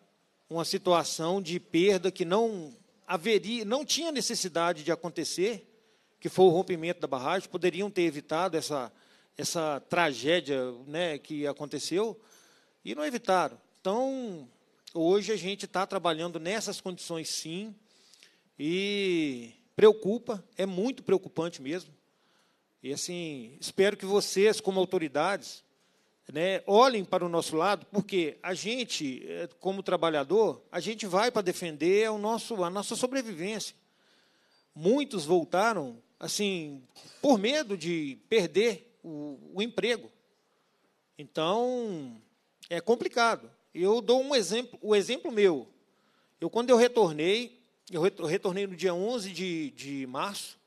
uma situação de perda que não haveria, não tinha necessidade de acontecer, que foi o rompimento da barragem, poderiam ter evitado essa, essa tragédia né, que aconteceu, e não evitaram. Então, hoje a gente está trabalhando nessas condições, sim, e preocupa, é muito preocupante mesmo. E assim, espero que vocês, como autoridades, né, olhem para o nosso lado, porque a gente, eh, como trabalhador, a gente vai para defender o nosso, a nossa sobrevivência. Muitos voltaram, assim, por medo de perder o, o emprego. Então, é complicado. Eu dou um exemplo, o exemplo meu. Eu, quando eu retornei, eu retornei no dia 11 de, de março,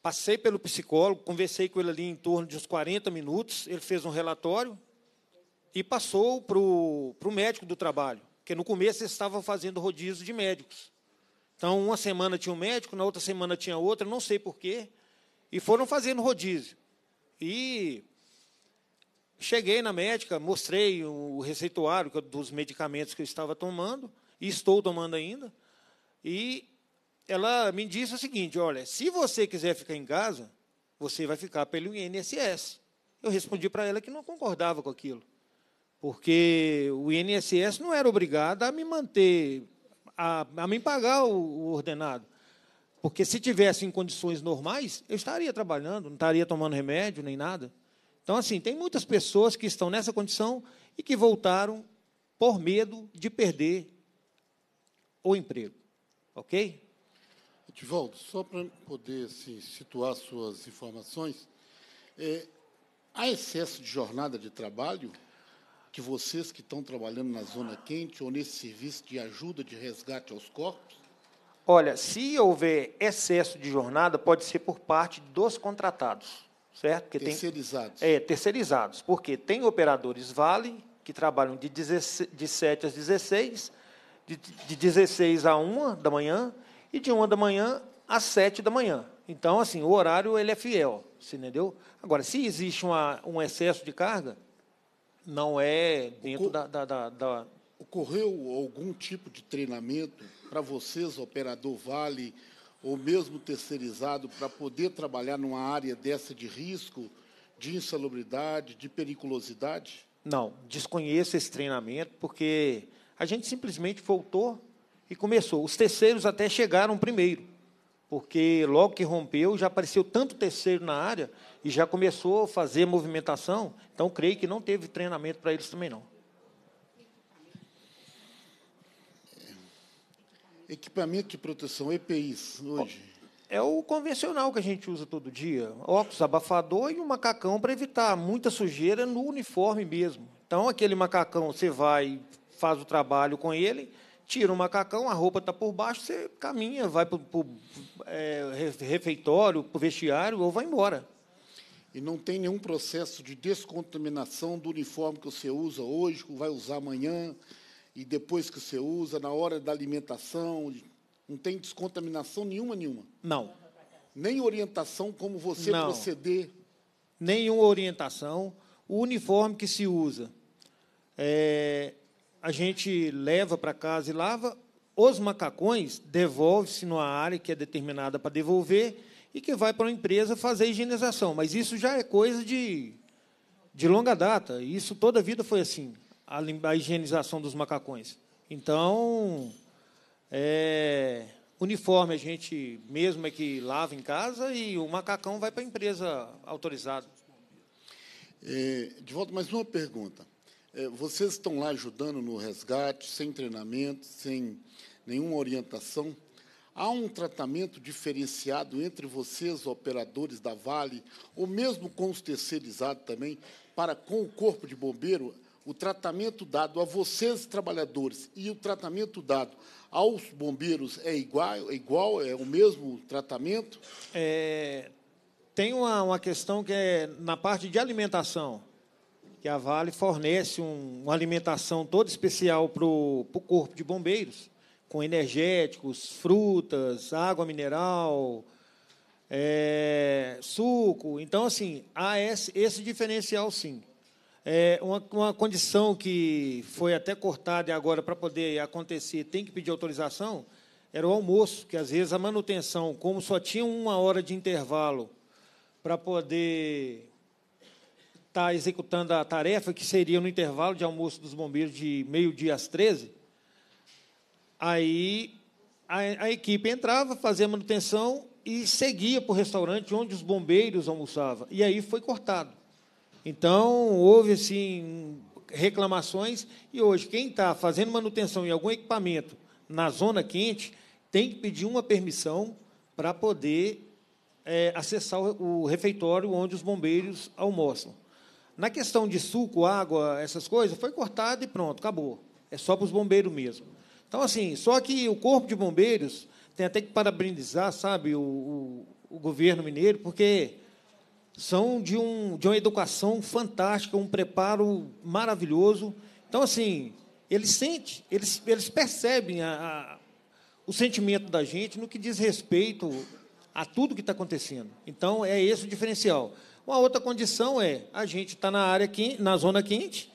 passei pelo psicólogo, conversei com ele ali em torno de uns 40 minutos, ele fez um relatório e passou para o médico do trabalho, que no começo eles estavam fazendo rodízio de médicos. Então, uma semana tinha um médico, na outra semana tinha outra, não sei porquê, e foram fazendo rodízio. E Cheguei na médica, mostrei o receituário dos medicamentos que eu estava tomando, e estou tomando ainda, e ela me disse o seguinte: olha, se você quiser ficar em casa, você vai ficar pelo INSS. Eu respondi para ela que não concordava com aquilo, porque o INSS não era obrigado a me manter, a, a me pagar o, o ordenado. Porque se tivesse em condições normais, eu estaria trabalhando, não estaria tomando remédio nem nada. Então, assim, tem muitas pessoas que estão nessa condição e que voltaram por medo de perder o emprego. Ok? Edivaldo, só para poder assim, situar suas informações, é, há excesso de jornada de trabalho que vocês que estão trabalhando na zona quente ou nesse serviço de ajuda de resgate aos corpos? Olha, se houver excesso de jornada, pode ser por parte dos contratados certo? Porque terceirizados. Tem, é, terceirizados, porque tem operadores Vale que trabalham de, 17, de 7 às 16, de, de 16 a 1 da manhã e de 1 da manhã às 7 da manhã. Então, assim, o horário ele é fiel, você entendeu? Agora, se existe uma, um excesso de carga, não é dentro da, da, da, da... Ocorreu algum tipo de treinamento para vocês, operador Vale, ou mesmo terceirizado para poder trabalhar numa área dessa de risco, de insalubridade, de periculosidade? Não, desconheço esse treinamento porque a gente simplesmente voltou e começou. Os terceiros até chegaram primeiro, porque logo que rompeu já apareceu tanto terceiro na área e já começou a fazer movimentação, então creio que não teve treinamento para eles também não. Equipamento de proteção, EPIs, hoje. É o convencional que a gente usa todo dia. Óculos abafador e um macacão para evitar muita sujeira no uniforme mesmo. Então, aquele macacão, você vai, faz o trabalho com ele, tira o macacão, a roupa está por baixo, você caminha, vai para o é, refeitório, para o vestiário ou vai embora e não tem nenhum processo de descontaminação do uniforme que você usa hoje, que vai usar amanhã, e depois que você usa, na hora da alimentação, não tem descontaminação nenhuma, nenhuma. Não. Nem orientação como você não. proceder. Nenhuma orientação. O uniforme que se usa, é, a gente leva para casa e lava. Os macacões devolve-se numa área que é determinada para devolver e que vai para uma empresa fazer a higienização. Mas isso já é coisa de, de longa data. Isso toda a vida foi assim a, a higienização dos macacões. Então, é, uniforme a gente mesmo é que lava em casa e o macacão vai para a empresa autorizada. É, de volta, mais uma pergunta. É, vocês estão lá ajudando no resgate, sem treinamento, sem nenhuma orientação. Há um tratamento diferenciado entre vocês, operadores da Vale, ou mesmo com os terceirizados também, para com o Corpo de Bombeiro? o tratamento dado a vocês, trabalhadores, e o tratamento dado aos bombeiros é igual? É, igual, é o mesmo tratamento? É, tem uma, uma questão que é na parte de alimentação, que a Vale fornece um, uma alimentação toda especial para o corpo de bombeiros, com energéticos, frutas, água mineral, é, suco. Então, assim, há esse, esse diferencial, sim. É uma, uma condição que foi até cortada e agora para poder acontecer tem que pedir autorização era o almoço, que às vezes a manutenção, como só tinha uma hora de intervalo para poder estar tá executando a tarefa, que seria no intervalo de almoço dos bombeiros de meio-dia às 13, aí a, a, equipe entrava, fazia manutenção e seguia para o restaurante onde os bombeiros almoçavam. E aí foi cortado. Então, houve assim reclamações e hoje quem está fazendo manutenção em algum equipamento na zona quente tem que pedir uma permissão para poder é, acessar o refeitório onde os bombeiros almoçam. Na questão de suco, água, essas coisas, foi cortado e pronto, acabou. É só para os bombeiros mesmo. Então, assim, só que o Corpo de Bombeiros tem até que parabenizar, sabe, o, o, o governo mineiro, porque são de, um, de uma educação fantástica, um preparo maravilhoso. Então, assim, eles sentem, eles, eles percebem a, a, o sentimento da gente no que diz respeito a tudo que está acontecendo. Então, é esse o diferencial. Uma outra condição é a gente está na área quente, na zona quente,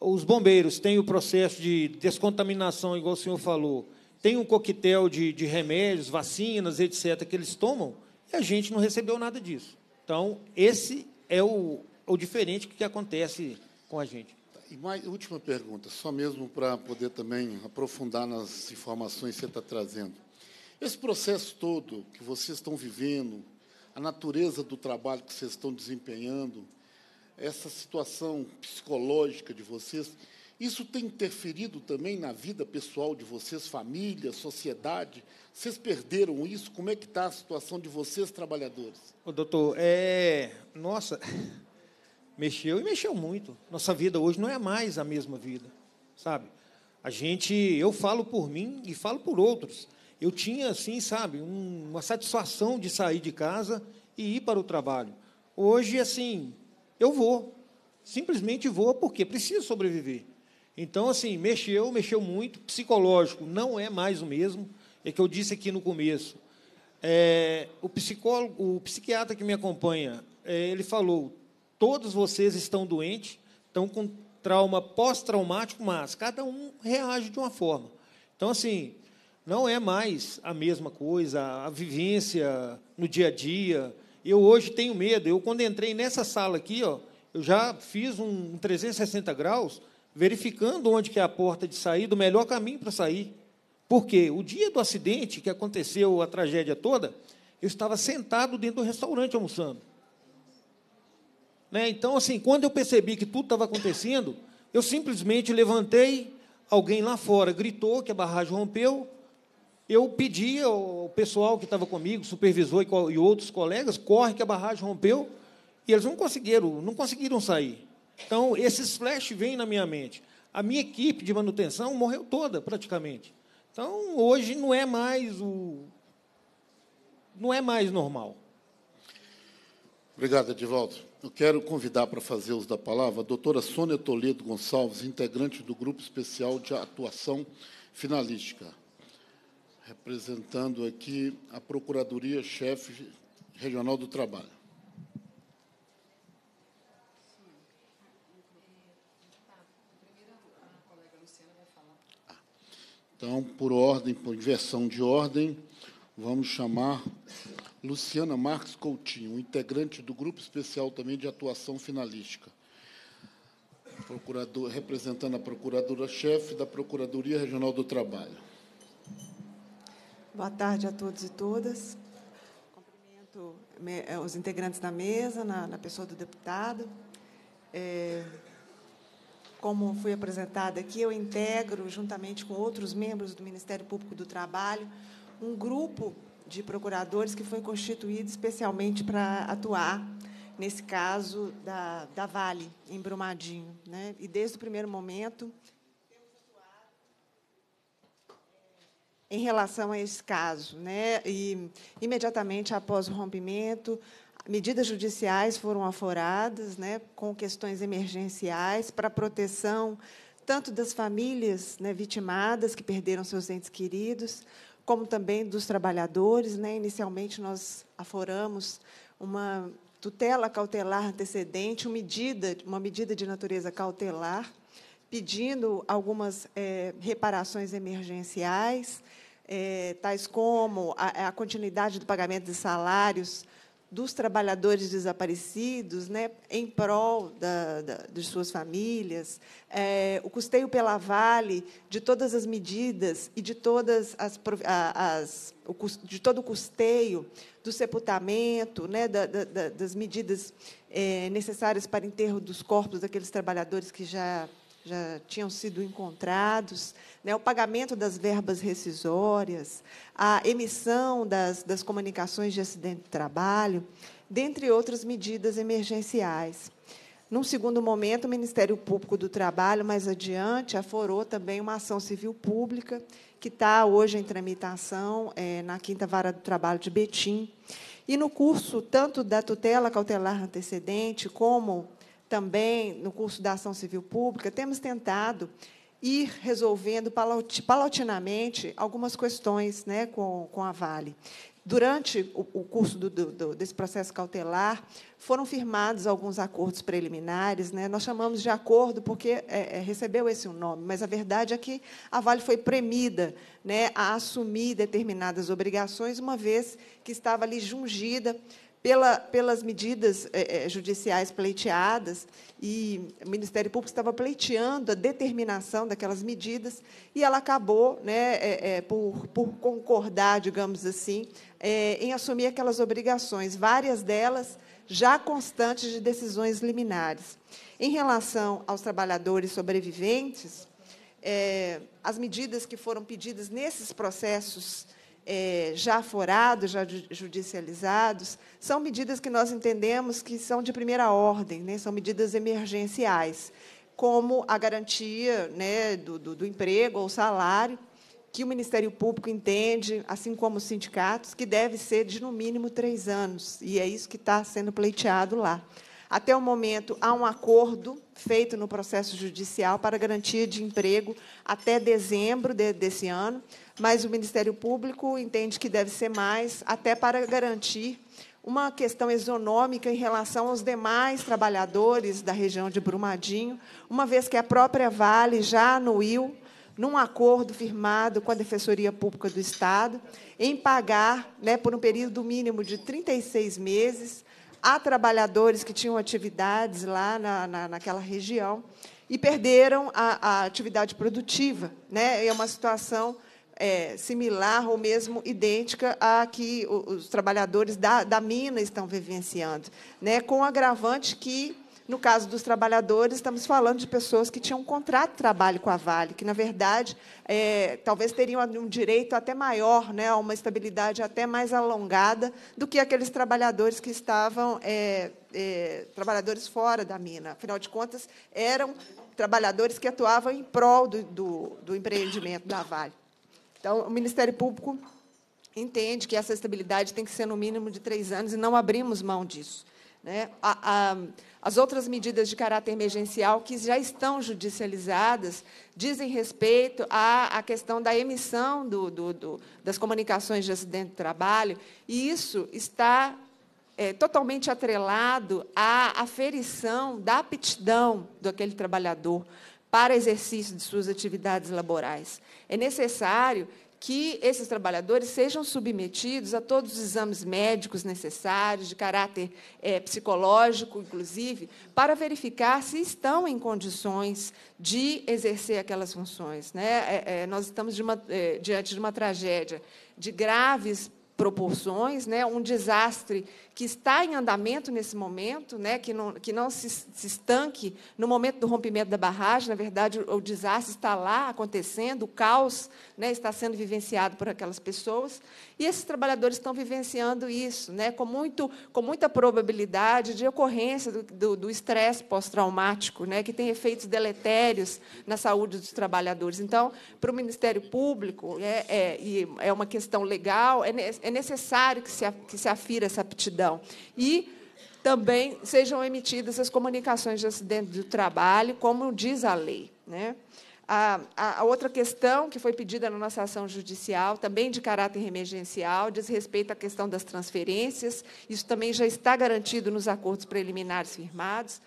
os bombeiros têm o processo de descontaminação, igual o senhor falou, tem um coquetel de, de remédios, vacinas, etc., que eles tomam, e a gente não recebeu nada disso. Então, esse é o, o diferente que acontece com a gente. E mais, última pergunta, só mesmo para poder também aprofundar nas informações que você está trazendo. Esse processo todo que vocês estão vivendo, a natureza do trabalho que vocês estão desempenhando, essa situação psicológica de vocês, isso tem interferido também na vida pessoal de vocês, família, sociedade? Vocês perderam isso? Como é que está a situação de vocês, trabalhadores? Ô, doutor, é... Nossa, [LAUGHS] mexeu e mexeu muito. Nossa vida hoje não é mais a mesma vida, sabe? A gente, eu falo por mim e falo por outros. Eu tinha, assim, sabe, um, uma satisfação de sair de casa e ir para o trabalho. Hoje, assim, eu vou. Simplesmente vou porque preciso sobreviver. Então, assim, mexeu, mexeu muito. Psicológico não é mais o mesmo é que eu disse aqui no começo. É, o psicólogo, o psiquiatra que me acompanha, é, ele falou: todos vocês estão doentes, estão com trauma pós-traumático, mas cada um reage de uma forma. Então, assim, não é mais a mesma coisa, a vivência no dia a dia. Eu hoje tenho medo. Eu, quando entrei nessa sala aqui, ó, eu já fiz um 360 graus, verificando onde que é a porta de saída, o melhor caminho para sair. Porque o dia do acidente, que aconteceu a tragédia toda, eu estava sentado dentro do restaurante almoçando. Né? Então, assim, quando eu percebi que tudo estava acontecendo, eu simplesmente levantei, alguém lá fora gritou que a barragem rompeu. Eu pedi ao pessoal que estava comigo, supervisor e outros colegas, corre que a barragem rompeu. E eles não conseguiram, não conseguiram sair. Então, esses flashes vêm na minha mente. A minha equipe de manutenção morreu toda, praticamente. Então, hoje não é mais o não é mais normal. Obrigado, Edivaldo. Eu quero convidar para fazer uso da palavra a doutora Sônia Toledo Gonçalves, integrante do Grupo Especial de Atuação Finalística, representando aqui a Procuradoria-Chefe Regional do Trabalho. Então, por ordem, por inversão de ordem, vamos chamar Luciana Marques Coutinho, integrante do Grupo Especial também de Atuação Finalística, procurador, representando a Procuradora-Chefe da Procuradoria Regional do Trabalho. Boa tarde a todos e todas. Cumprimento eh, os integrantes da mesa, na, na pessoa do deputado. É, como foi apresentada aqui, eu integro, juntamente com outros membros do Ministério Público do Trabalho, um grupo de procuradores que foi constituído especialmente para atuar nesse caso da, da Vale, em Brumadinho. Né? E, desde o primeiro momento, em relação a esse caso. Né? E, imediatamente após o rompimento, medidas judiciais foram aforadas, né, com questões emergenciais para proteção tanto das famílias né, vitimadas que perderam seus entes queridos, como também dos trabalhadores. Né? Inicialmente, nós aforamos uma tutela cautelar antecedente, uma medida, uma medida de natureza cautelar, pedindo algumas é, reparações emergenciais, é, tais como a, a continuidade do pagamento de salários dos trabalhadores desaparecidos, né, em prol da, da, de suas famílias, é, o custeio pela Vale, de todas as medidas e de todas as, as o, de todo o custeio do sepultamento, né, da, das medidas é, necessárias para enterro dos corpos daqueles trabalhadores que já já tinham sido encontrados, né, o pagamento das verbas rescisórias, a emissão das, das comunicações de acidente de trabalho, dentre outras medidas emergenciais. Num segundo momento, o Ministério Público do Trabalho, mais adiante, aforou também uma ação civil pública, que está hoje em tramitação é, na Quinta Vara do Trabalho de Betim. E no curso, tanto da tutela cautelar antecedente, como também no curso da ação civil pública, temos tentado ir resolvendo paulatinamente algumas questões né, com, com a Vale. Durante o, curso do, do, desse processo cautelar, foram firmados alguns acordos preliminares. Né? Nós chamamos de acordo porque é, é, recebeu esse nome, mas a verdade é que a Vale foi premida né, a assumir determinadas obrigações, uma vez que estava ali jungida pela, pelas medidas eh, eh, judiciais pleiteadas, e o Ministério Público estava pleiteando a determinação daquelas medidas, e ela acabou né, eh, por, por, concordar, digamos assim, em assumir aquelas obrigações, várias delas já constantes de decisões liminares. Em relação aos trabalhadores sobreviventes, as medidas que foram pedidas nesses processos é, já forados, já judicializados, são medidas que nós entendemos que são de primeira ordem, né? são medidas emergenciais, como a garantia né, do, do, do emprego ou salário, que o Ministério Público entende, assim como os sindicatos, que deve ser de no mínimo três anos, e é isso que está sendo pleiteado lá. Até o momento, há um acordo feito no processo judicial para garantia de emprego até dezembro de, desse ano, mas o Ministério Público entende que deve ser mais, até para garantir uma questão exonômica em relação aos demais trabalhadores da região de Brumadinho, uma vez que a própria Vale já anuiu, num acordo firmado com a Defensoria Pública do Estado, em pagar, né, por um período mínimo de 36 meses, Há trabalhadores que tinham atividades lá na, na naquela região e perderam a, a atividade produtiva. Né? É uma situação é, similar ou mesmo idêntica à que os, os trabalhadores da, da mina estão vivenciando, né? com o agravante que no caso dos trabalhadores, estamos falando de pessoas que tinham um contrato de trabalho com a Vale, que, na verdade, é, talvez teriam um direito até maior, né, uma estabilidade até mais alongada do que aqueles trabalhadores que estavam é, é, trabalhadores fora da mina. Afinal de contas, eram trabalhadores que atuavam em prol do, do, do empreendimento da Vale. Então, o Ministério Público entende que essa estabilidade tem que ser no mínimo de três anos e não abrimos mão disso. Né? A, a, as outras medidas de caráter emergencial que já estão judicializadas dizem respeito à, à questão da emissão do, do, do, das comunicações de acidente de trabalho, e isso está é, totalmente atrelado à aferição da aptidão daquele trabalhador para exercício de suas atividades laborais. É necessário que esses trabalhadores sejam submetidos a todos os exames médicos necessários, de caráter é, psicológico, inclusive, para verificar se estão em condições de exercer aquelas funções. Né? É, é, nós estamos de uma, eh, diante de uma tragédia de graves proporções, né? um desastre que está em andamento nesse momento, né, que não, que não se, se estanque no momento do rompimento da barragem. Na verdade, o, o desastre está lá acontecendo, o caos né, está sendo vivenciado por aquelas pessoas. E esses trabalhadores estão vivenciando isso, né, com, muito, com muita probabilidade de ocorrência do estresse pós-traumático, né, que tem efeitos deletérios na saúde dos trabalhadores. Então, para o Ministério Público, é, é, é uma questão legal, é, é necessário que se, que se afira essa aptidão. Então, e também sejam emitidas as comunicações de acidente do trabalho, como diz a lei. Né? A, a, outra questão que foi pedida na nossa ação judicial, também de caráter emergencial, diz respeito à questão das transferências. Isso também já está garantido nos acordos preliminares firmados,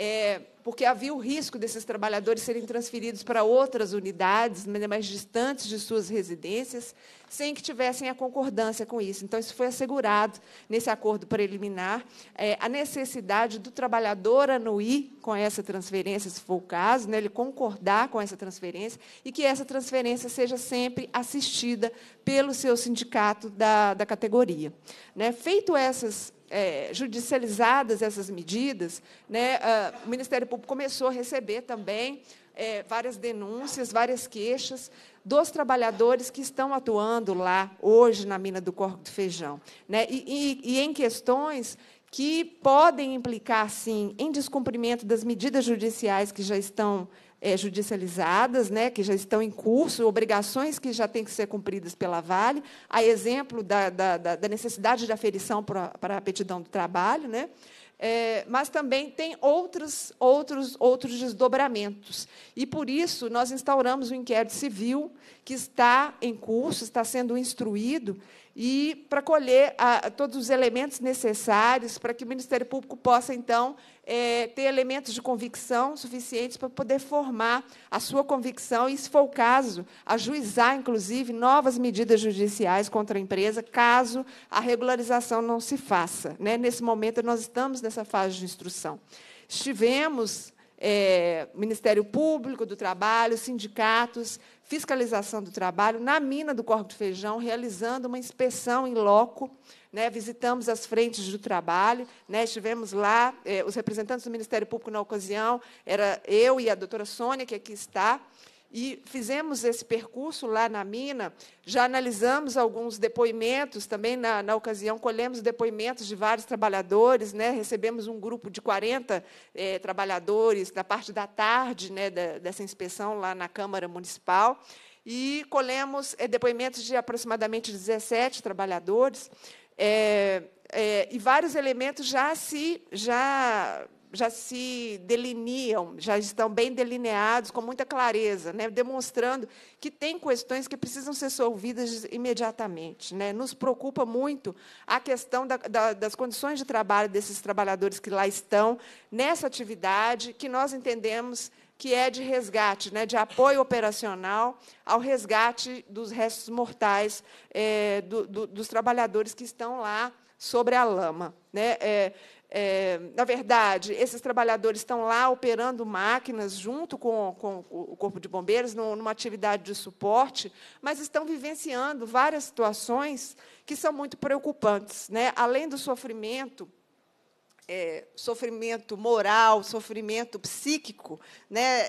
é, porque havia o risco desses trabalhadores serem transferidos para outras unidades é mais distantes de suas residências sem que tivessem a concordância com isso. Então, isso foi assegurado nesse acordo preliminar, é, a necessidade do trabalhador anuir com essa transferência, se for o caso, né, ele concordar com essa transferência e que essa transferência seja sempre assistida pelo seu sindicato da, da categoria. Né, feito essas é, judicializadas essas medidas, né, uh, o Ministério Público começou a receber também é, várias denúncias, várias queixas dos trabalhadores que estão atuando lá hoje na mina do Corpo do Feijão. Né? E, e, e em questões que podem implicar, sim, em descumprimento das medidas judiciais que já estão é, judicializadas, né, que já estão em curso, obrigações que já têm que ser cumpridas pela Vale, a exemplo da, da, da necessidade de aferição para, a aptidão do trabalho, né, é, mas também tem outros, outros, outros desdobramentos. E, por isso, nós instauramos o um inquérito civil, que está em curso, está sendo instruído, e para colher a, ah, todos os elementos necessários para que o Ministério Público possa, então, é, ter elementos de convicção suficientes para poder formar a sua convicção e, se for o caso, ajuizar, inclusive, novas medidas judiciais contra a empresa, caso a regularização não se faça. Né? Nesse momento, nós estamos nessa fase de instrução. Estivemos é, Ministério Público do Trabalho, sindicatos, fiscalização do trabalho, na mina do Corpo de Feijão, realizando uma inspeção em loco né, visitamos as frentes do trabalho, né, estivemos lá, é, os representantes do Ministério Público na ocasião, era eu e a doutora Sônia, que aqui está, e fizemos esse percurso lá na mina, já analisamos alguns depoimentos, também na, na ocasião colhemos depoimentos de vários trabalhadores, né? recebemos um grupo de 40 é, trabalhadores da parte da tarde né, da, dessa inspeção lá na Câmara Municipal, e colhemos é, depoimentos de aproximadamente 17 trabalhadores, é, é, e vários elementos já se já já se delineiam, já estão bem delineados com muita clareza, né, demonstrando que tem questões que precisam ser solvidas imediatamente. Né. Nos preocupa muito a questão da, da, das condições de trabalho desses trabalhadores que lá estão nessa atividade, que nós entendemos que é de resgate, né, de apoio operacional ao resgate dos restos mortais é, do, do, dos trabalhadores que estão lá sobre a lama. Né? É, é, na verdade, esses trabalhadores estão lá operando máquinas junto com, com o Corpo de Bombeiros, numa atividade de suporte, mas estão vivenciando várias situações que são muito preocupantes. Né? Além do sofrimento é, sofrimento moral, sofrimento psíquico, né,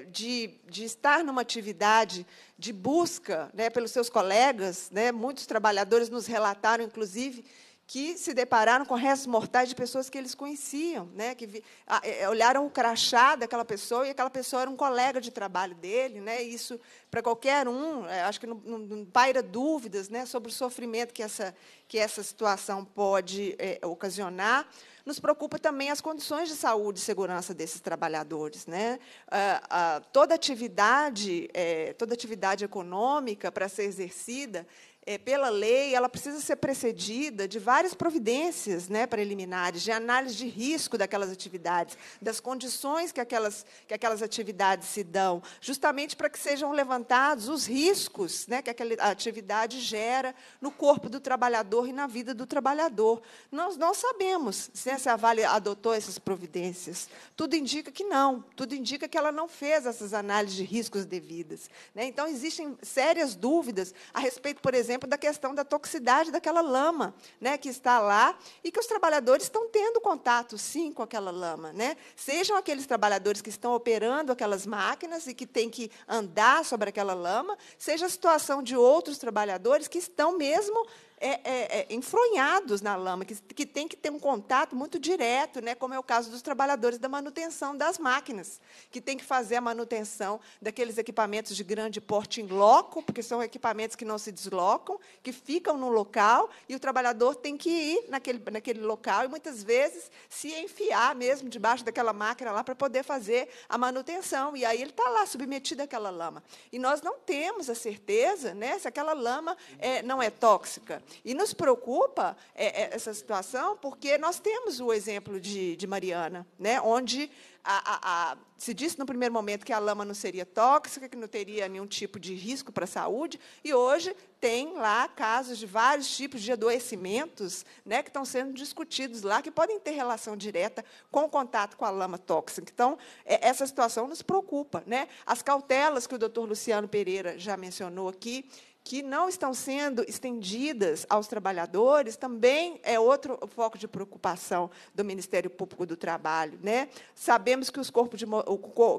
é, de, de estar numa atividade de busca né, pelos seus colegas. Né, muitos trabalhadores nos relataram, inclusive, que se depararam com restos mortais de pessoas que eles conheciam, né? que vi, a, a, é, é, olharam o crachá daquela pessoa e aquela pessoa era um colega de trabalho dele. Né? E isso, para qualquer um, é, acho que não, não, não, paira dúvidas né? sobre o sofrimento que essa, que essa situação pode é, ocasionar nos preocupa também as condições de saúde e segurança desses trabalhadores. Né? Ah, ah, toda atividade, eh, toda atividade econômica para ser exercida, é, pela lei, ela precisa ser precedida de várias providências né, preliminares, de análise de risco daquelas atividades, das condições que aquelas, que aquelas atividades se dão, justamente para que sejam levantados os riscos né, que aquela atividade gera no corpo do trabalhador e na vida do trabalhador. Nós não sabemos se a Vale adotou essas providências. Tudo indica que não, tudo indica que ela não fez essas análises de riscos devidas. Né? Então, existem sérias dúvidas a respeito, por exemplo, exemplo, da questão da toxicidade daquela lama né, que está lá e que os trabalhadores estão tendo contato, sim, com aquela lama. Né? Sejam aqueles trabalhadores que estão operando aquelas máquinas e que têm que andar sobre aquela lama, seja a situação de outros trabalhadores que estão mesmo é, é, é, enfronhados na lama, que, que tem que ter um contato muito direto, né, como é o caso dos trabalhadores da manutenção das máquinas, que tem que fazer a manutenção daqueles equipamentos de grande porte em loco, porque são equipamentos que não se deslocam, que ficam no local, e o trabalhador tem que ir naquele, naquele local e, muitas vezes, se enfiar mesmo debaixo daquela máquina lá para poder fazer a manutenção. E aí ele está lá submetido àquela lama. E nós não temos a certeza né, se aquela lama é, não é tóxica. E nos preocupa é, é, essa situação porque nós temos o exemplo de, de Mariana, né, onde a, a, a, se disse no primeiro momento que a lama não seria tóxica, que não teria nenhum tipo de risco para a saúde, e hoje tem lá casos de vários tipos de adoecimentos né, que estão sendo discutidos lá, que podem ter relação direta com o contato com a lama tóxica. Então, é, essa situação nos preocupa. Né? As cautelas que o doutor Luciano Pereira já mencionou aqui, que não estão sendo estendidas aos trabalhadores também é outro foco de preocupação do Ministério Público do Trabalho. Né? Sabemos que os corpos de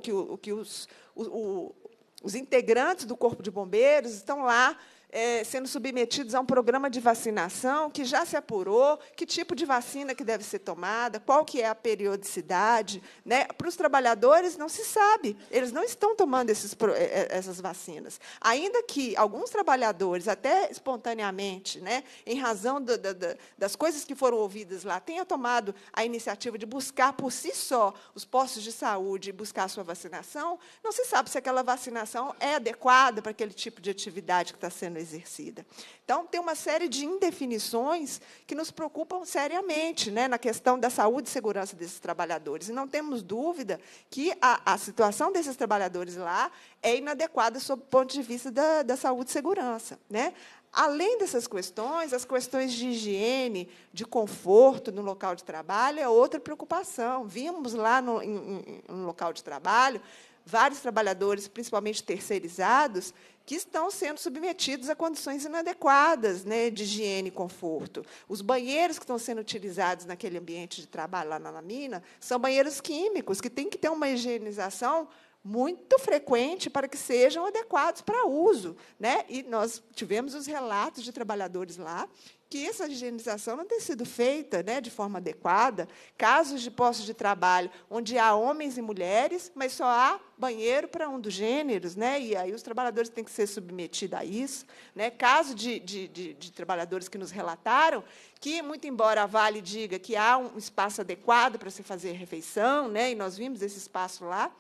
que, que os, o, o, os integrantes do Corpo de Bombeiros estão lá é, sendo submetidos a um programa de vacinação que já se apurou, que tipo de vacina que deve ser tomada, qual que é a periodicidade. Né? Para os trabalhadores, não se sabe. Eles não estão tomando esses, é, é, essas vacinas. Ainda que alguns trabalhadores, até espontaneamente, né, em razão do, do, do, das coisas que foram ouvidas lá, tenham tomado a iniciativa de buscar por si só os postos de saúde e buscar a sua vacinação, não se sabe se aquela vacinação é adequada para aquele tipo de atividade que está sendo sendo exercida. Então, tem uma série de indefinições que nos preocupam seriamente né, na questão da saúde e segurança desses trabalhadores. E não temos dúvida que a, a situação desses trabalhadores lá é inadequada sob o ponto de vista da, da saúde e segurança. Né? Além dessas questões, as questões de higiene, de conforto no local de trabalho é outra preocupação. Vimos lá no, em, em, no local de trabalho vários trabalhadores, principalmente terceirizados, que estão sendo submetidos a condições inadequadas né, de higiene e conforto. Os banheiros que estão sendo utilizados naquele ambiente de trabalho lá na mina são banheiros químicos, que têm que ter uma higienização muito frequente para que sejam adequados para uso. Né? E nós tivemos os relatos de trabalhadores lá que essa higienização não tem sido feita né, de forma adequada. Casos de postos de trabalho onde há homens e mulheres, mas só há banheiro para um dos gêneros, né, e aí os trabalhadores têm que ser submetidos a isso. Né. Caso de, de, de, de trabalhadores que nos relataram que, muito embora a Vale diga que há um espaço adequado para se fazer refeição, né, e nós vimos esse espaço lá,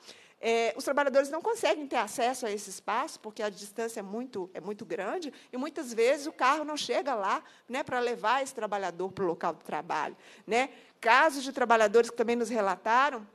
é, os trabalhadores não conseguem ter acesso a esse espaço, porque a distância é muito, é muito grande, e muitas vezes o carro não chega lá né, para levar esse trabalhador para o local do trabalho. Né? Casos de trabalhadores que também nos relataram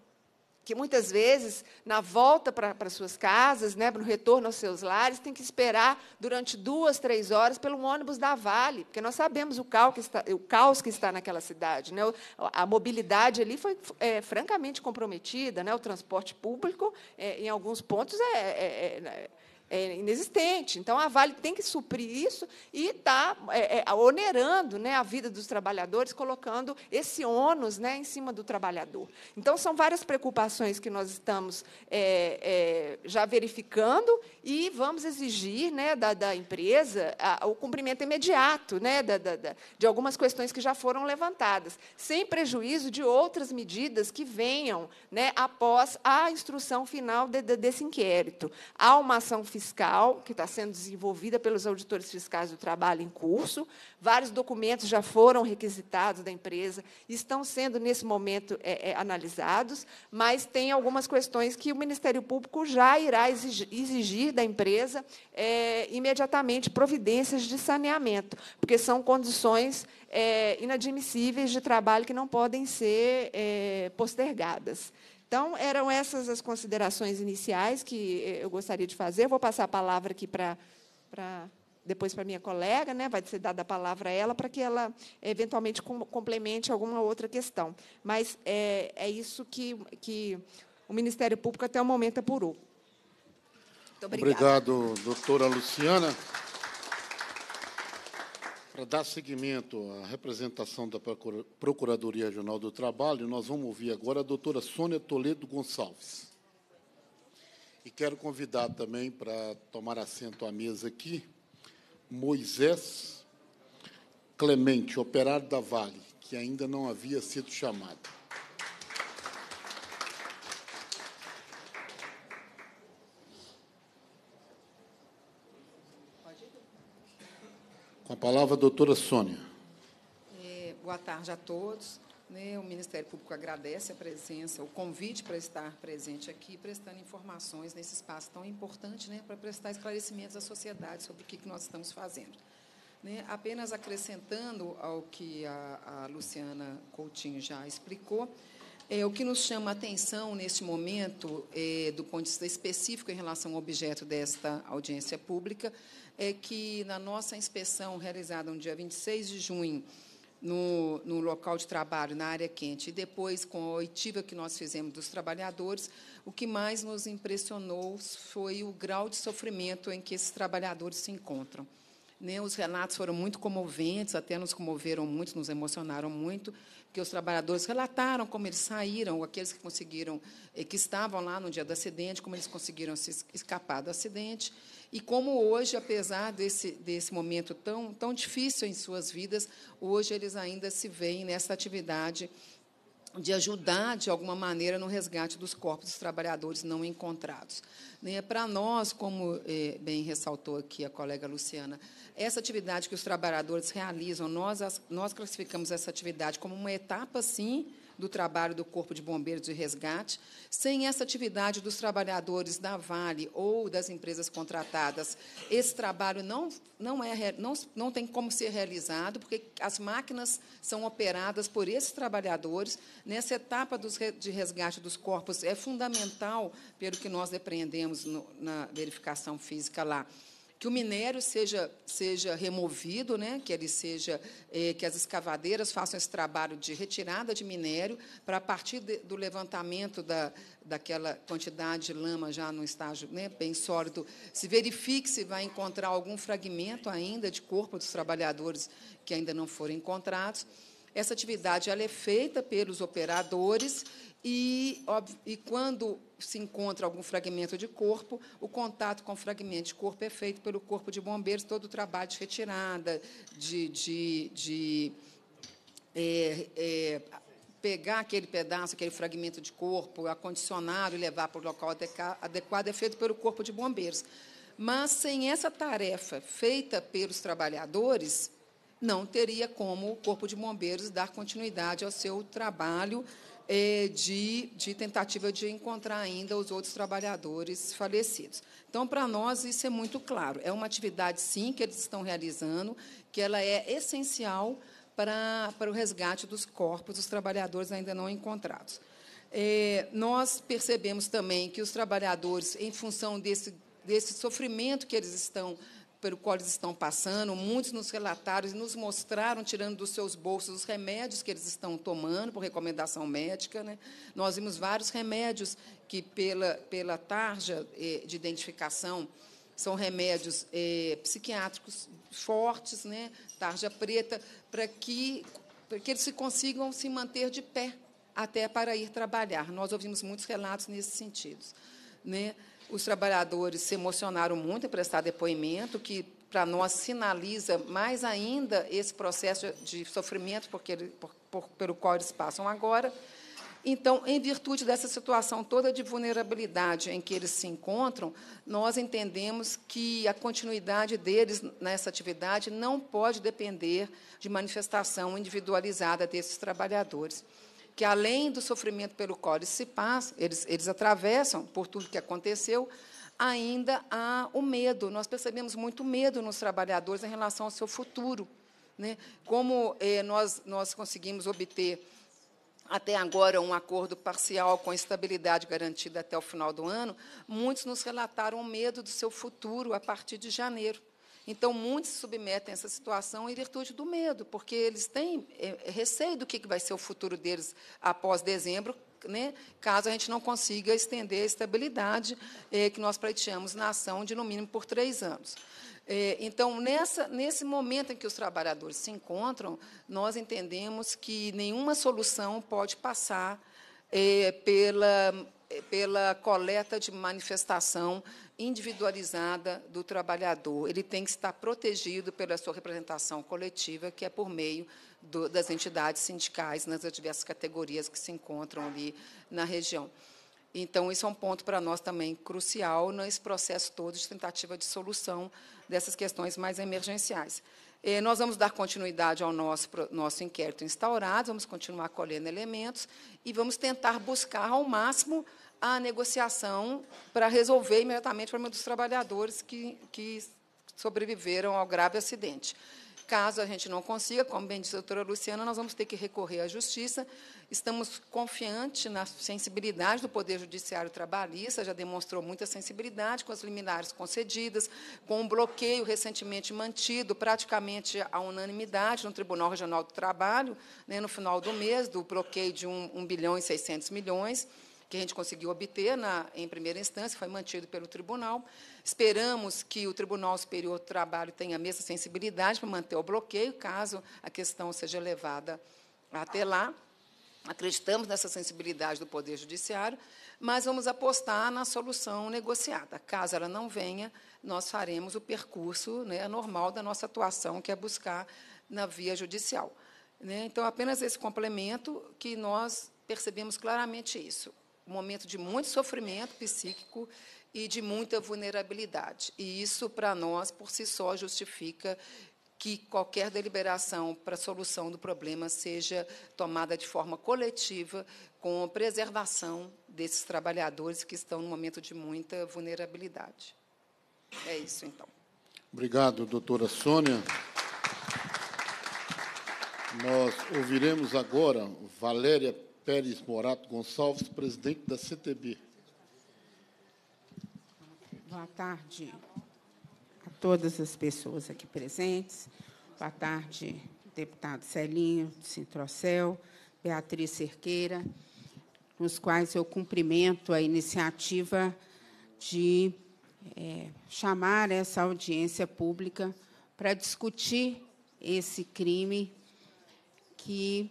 que muitas vezes, na volta para suas casas, né, no retorno aos seus lares, tem que esperar durante duas, três horas pelo ônibus da Vale, porque nós sabemos o caos que está, o caos que está naquela cidade. Né? A mobilidade ali foi é, francamente comprometida, né? o transporte público, é, em alguns pontos, é, é, é né, é, inexistente. Então, a Vale tem que suprir isso e está é, é, onerando né, a vida dos trabalhadores, colocando esse ônus né, em cima do trabalhador. Então, são várias preocupações que nós estamos é, é, já verificando e vamos exigir né, da, da empresa a, o cumprimento imediato né, da, da, de algumas questões que já foram levantadas, sem prejuízo de outras medidas que venham né, após a instrução final de, de, desse inquérito. Há uma ação fiscal fiscal, que está sendo desenvolvida pelos auditores fiscais do trabalho em curso. Vários documentos já foram requisitados da empresa, estão sendo, nesse momento, é, é, analisados, mas tem algumas questões que o Ministério Público já irá exigir, da empresa é, imediatamente providências de saneamento, porque são condições é, inadmissíveis de trabalho que não podem ser é, postergadas. Então, eram essas as considerações iniciais que eh, eu gostaria de fazer. vou passar a palavra aqui para, para depois para minha colega, né? vai ser dada a palavra a ela, para que ela eventualmente complemente alguma outra questão. Mas é, é isso que, que o Ministério Público até o momento apurou. Muito obrigada. Obrigado, doutora Luciana. Para dar seguimento à representação da Procuradoria Regional do Trabalho, nós vamos ouvir agora a doutora Sônia Toledo Gonçalves. E quero convidar também para tomar assento à mesa aqui Moisés Clemente, operário da Vale, que ainda não havia sido chamado. a palavra a doutora Sônia. É, boa tarde a todos. Né? O Ministério Público agradece a presença, o convite para estar presente aqui, prestando informações nesse espaço tão importante, né, para prestar esclarecimentos à sociedade sobre o que nós estamos fazendo. Né, apenas acrescentando ao que a Luciana Coutinho já explicou, é, o que nos chama a atenção neste momento, é, do ponto de vista específico em relação ao objeto desta audiência pública, é que na nossa inspeção realizada no dia 26 de junho, no, no, local de trabalho, na área quente, e depois com a oitiva que nós fizemos dos trabalhadores, o que mais nos impressionou foi o grau de sofrimento em que esses trabalhadores se encontram. Né, os relatos foram muito comoventes, até nos comoveram muito, nos emocionaram muito, que os trabalhadores relataram como eles saíram, aqueles que conseguiram, eh, que estavam lá no dia do acidente, como eles conseguiram se escapar do acidente, e como hoje, apesar desse, desse momento tão, tão difícil em suas vidas, hoje eles ainda se veem nessa atividade de ajudar de alguma maneira no resgate dos corpos dos trabalhadores não encontrados. É Para nós, como eh, bem ressaltou aqui a colega Luciana, essa atividade que os trabalhadores realizam, nós, nós classificamos essa atividade como uma etapa, sim, do trabalho do Corpo de Bombeiros de Resgate. Sem essa atividade dos trabalhadores da Vale ou das empresas contratadas, esse trabalho não, não, é, não, não tem como ser realizado, porque as máquinas são operadas por esses trabalhadores. Nessa etapa dos, de resgate dos corpos, é fundamental, pelo que nós depreendemos no, na verificação física lá, que o minério seja, seja removido, né? que ele seja, eh, que as escavadeiras façam esse trabalho de retirada de minério para a partir de, do levantamento da, daquela quantidade de lama já no estágio né, bem sólido, se verifique se vai encontrar algum fragmento ainda de corpo dos trabalhadores que ainda não foram encontrados. Essa atividade ela é feita pelos operadores e, óbvio, e quando se encontra algum fragmento de corpo, o contato com fragmento de corpo é feito pelo corpo de bombeiros, todo o trabalho de retirada, de, de, de é, é, pegar aquele pedaço, aquele fragmento de corpo, acondicionar e levar para o local adequado é feito pelo corpo de bombeiros. Mas sem essa tarefa feita pelos trabalhadores, não teria como o corpo de bombeiros dar continuidade ao seu trabalho é, de, de tentativa de encontrar ainda os outros trabalhadores falecidos. Então, para nós, isso é muito claro. É uma atividade, sim, que eles estão realizando, que ela é essencial para, para o resgate dos corpos dos trabalhadores ainda não encontrados. É, nós percebemos também que os trabalhadores, em função desse, desse sofrimento que eles estão pelo qual eles estão passando, muitos nos relataram e nos mostraram, tirando dos seus bolsos, os remédios que eles estão tomando por recomendação médica. Né? Nós vimos vários remédios que, pela, pela tarja eh, de identificação, são remédios eh, psiquiátricos fortes, né? tarja preta, para que, que eles se consigam se manter de pé até para ir trabalhar. Nós ouvimos muitos relatos nesse sentido. Né? Os trabalhadores se emocionaram muito em prestar depoimento, que para nós sinaliza mais ainda esse processo de sofrimento porque ele, por, por, pelo qual eles passam agora. Então, em virtude dessa situação toda de vulnerabilidade em que eles se encontram, nós entendemos que a continuidade deles nessa atividade não pode depender de manifestação individualizada desses trabalhadores que, além do sofrimento pelo qual eles se passam, eles, eles atravessam por tudo que aconteceu, ainda há o medo. Nós percebemos muito medo nos trabalhadores em relação ao seu futuro. Né? Como eh, nós, nós conseguimos obter até agora um acordo parcial com estabilidade garantida até o final do ano, muitos nos relataram o medo do seu futuro a partir de janeiro. Então, muitos se submetem a essa situação em virtude do medo, porque eles têm é, receio do que vai ser o futuro deles após dezembro, né, caso a gente não consiga estender a estabilidade é, que nós pleiteamos na ação de, no mínimo, por três anos. É, então, nessa, nesse momento em que os trabalhadores se encontram, nós entendemos que nenhuma solução pode passar pela, pela coleta de manifestação individualizada do trabalhador. Ele tem que estar protegido pela sua representação coletiva, que é por meio do, das entidades sindicais nas diversas categorias que se encontram ali na região. Então, isso é um ponto para nós também crucial nesse processo todo de tentativa de solução dessas questões mais emergenciais. E eh, nós vamos dar continuidade ao nosso, nosso inquérito instaurado, vamos continuar colhendo elementos e vamos tentar buscar ao máximo à negociação para resolver imediatamente o problema dos trabalhadores que, que sobreviveram ao grave acidente. Caso a gente não consiga, como bem disse a doutora Luciana, nós vamos ter que recorrer à justiça. Estamos confiantes na sensibilidade do Poder Judiciário Trabalhista, já demonstrou muita sensibilidade com as liminares concedidas, com o um bloqueio recentemente mantido, praticamente à unanimidade, no Tribunal Regional do Trabalho, né, no final do mês, do bloqueio de 1 bilhão e 600 milhões que a gente conseguiu obter na, em primeira instância, foi mantido pelo tribunal. Esperamos que o Tribunal Superior do Trabalho tenha a mesma sensibilidade para manter o bloqueio, caso a questão seja levada até lá. Acreditamos nessa sensibilidade do Poder Judiciário, mas vamos apostar na solução negociada. Caso ela não venha, nós faremos o percurso né, normal da nossa atuação, que é buscar na via judicial. Né? Então, apenas esse complemento que nós percebemos claramente isso um momento de muito sofrimento psíquico e de muita vulnerabilidade. E isso, para nós, por si só, justifica que qualquer deliberação para a solução do problema seja tomada de forma coletiva, com preservação desses trabalhadores que estão num momento de muita vulnerabilidade. É isso, então. Obrigado, doutora Sônia. Nós ouviremos agora Valéria Pérez Morato Gonçalves, presidente da CTB. Boa tarde a todas as pessoas aqui presentes. Boa tarde, deputado Celinho, de Sintrocel, Beatriz Cerqueira, nos quais eu cumprimento a iniciativa de é, chamar essa audiência pública para discutir esse crime que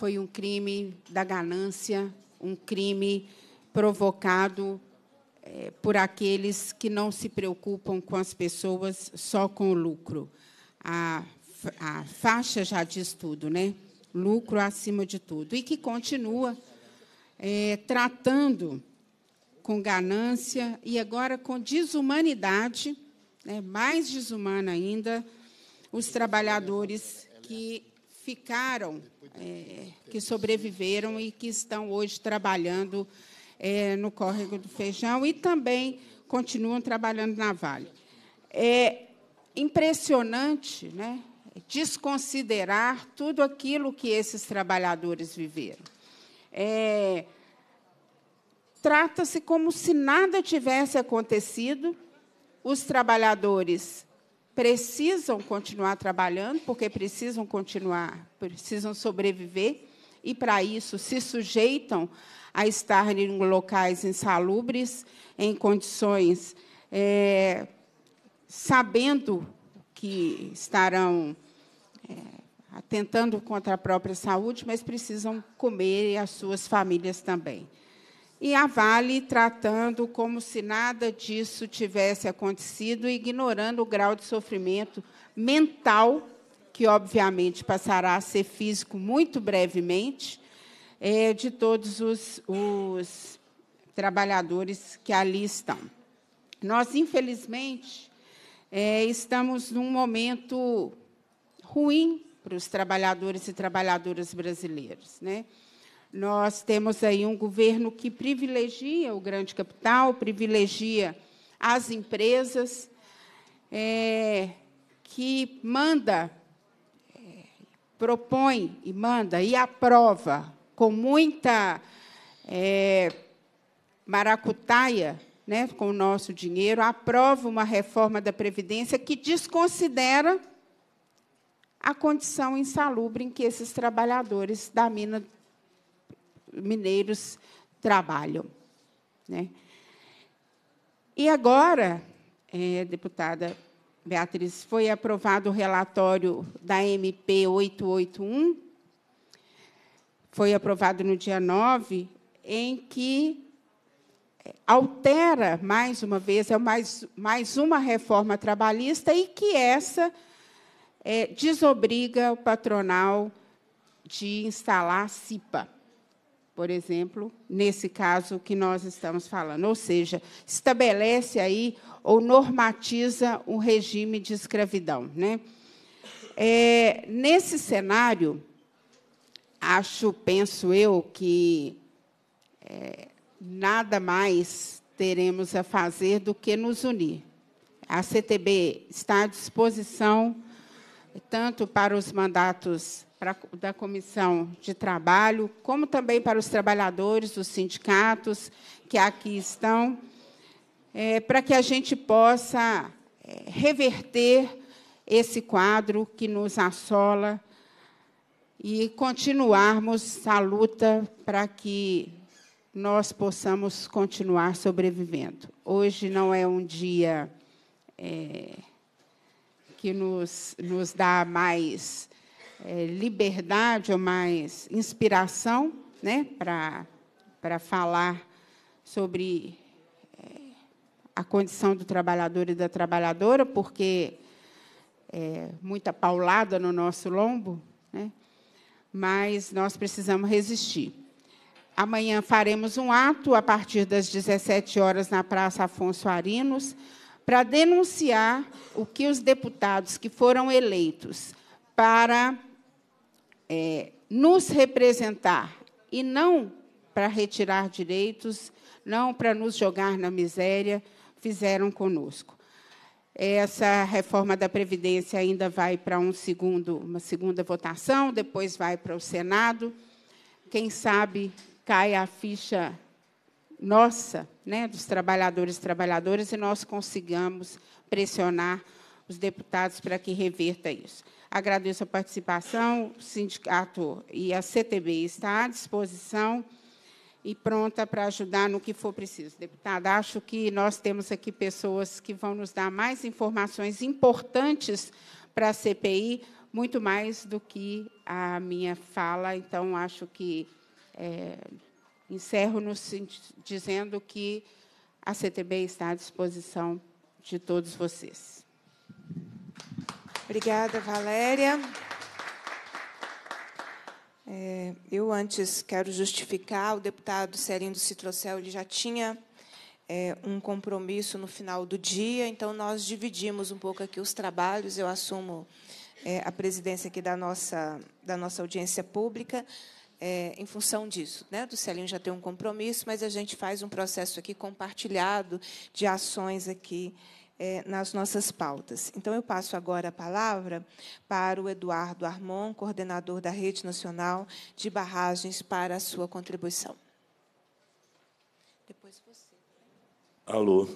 foi um crime da ganância, um crime provocado é, por aqueles que não se preocupam com as pessoas, só com o lucro. A, a faixa já diz tudo, né? Lucro acima de tudo. E que continua é, tratando com ganância e agora com desumanidade, né? mais desumana ainda, os trabalhadores que ficaram, é, que sobreviveram e que estão hoje trabalhando é, no Córrego do Feijão e também continuam trabalhando na Vale. É impressionante né, desconsiderar tudo aquilo que esses trabalhadores viveram. É, Trata-se como se nada tivesse acontecido, os trabalhadores precisam continuar trabalhando, porque precisam continuar, precisam sobreviver, e para isso se sujeitam a estar em locais insalubres, em condições, é, sabendo que estarão é, atentando contra a própria saúde, mas precisam comer e as suas famílias também e a Vale tratando como se nada disso tivesse acontecido, ignorando o grau de sofrimento mental, que obviamente passará a ser físico muito brevemente, é, de todos os, os trabalhadores que ali estão. Nós, infelizmente, é, estamos num momento ruim para os trabalhadores e trabalhadoras brasileiros. Né? Nós temos aí um governo que privilegia o grande capital, privilegia as empresas, é, que manda, é, propõe e manda e aprova com muita é, maracutaia, né, com o nosso dinheiro, aprova uma reforma da Previdência que desconsidera a condição insalubre em que esses trabalhadores da mina mineiros trabalham. Né? E agora, é, deputada Beatriz, foi aprovado o relatório da MP 881, foi aprovado no dia 9, em que altera, mais uma vez, é mais, mais uma reforma trabalhista, e que essa é, desobriga o patronal de instalar a CIPA por exemplo, nesse caso que nós estamos falando. Ou seja, estabelece aí ou normatiza um regime de escravidão. Né? É, nesse cenário, acho, penso eu, que é, nada mais teremos a fazer do que nos unir. A CTB está à disposição tanto para os mandatos da Comissão de Trabalho, como também para os trabalhadores, os sindicatos que aqui estão, é, para que a gente possa é, reverter esse quadro que nos assola e continuarmos a luta para que nós possamos continuar sobrevivendo. Hoje não é um dia é, que nos, nos dá mais é, liberdade ou mais inspiração né, para falar sobre é, a condição do trabalhador e da trabalhadora, porque é muita paulada no nosso lombo, né, mas nós precisamos resistir. Amanhã faremos um ato a partir das 17 horas na Praça Afonso Arinos para denunciar o que os deputados que foram eleitos para é, nos representar e não para retirar direitos, não para nos jogar na miséria, fizeram conosco. Essa reforma da Previdência ainda vai para um segundo, uma segunda votação, depois vai para o Senado. Quem sabe cai a ficha nossa, né, dos trabalhadores e trabalhadoras, e nós consigamos pressionar os deputados para que reverta isso. Agradeço a participação, o sindicato e a CTB está à disposição e pronta para ajudar no que for preciso. Deputada, acho que nós temos aqui pessoas que vão nos dar mais informações importantes para a CPI, muito mais do que a minha fala. Então, acho que é, encerro no, dizendo que a CTB está à disposição de todos vocês. Obrigada, Valéria. É, eu antes quero justificar o deputado Celinho do Citrocel, ele já tinha é, um compromisso no final do dia, então nós dividimos um pouco aqui os trabalhos. Eu assumo é, a presidência aqui da nossa da nossa audiência pública. É, em função disso. Né? Do Celinho já tem um compromisso, mas a gente faz um processo aqui compartilhado de ações aqui é, nas nossas pautas. Então, eu passo agora a palavra para o Eduardo Armon, coordenador da Rede Nacional de Barragens, para a sua contribuição. Depois você. Alô.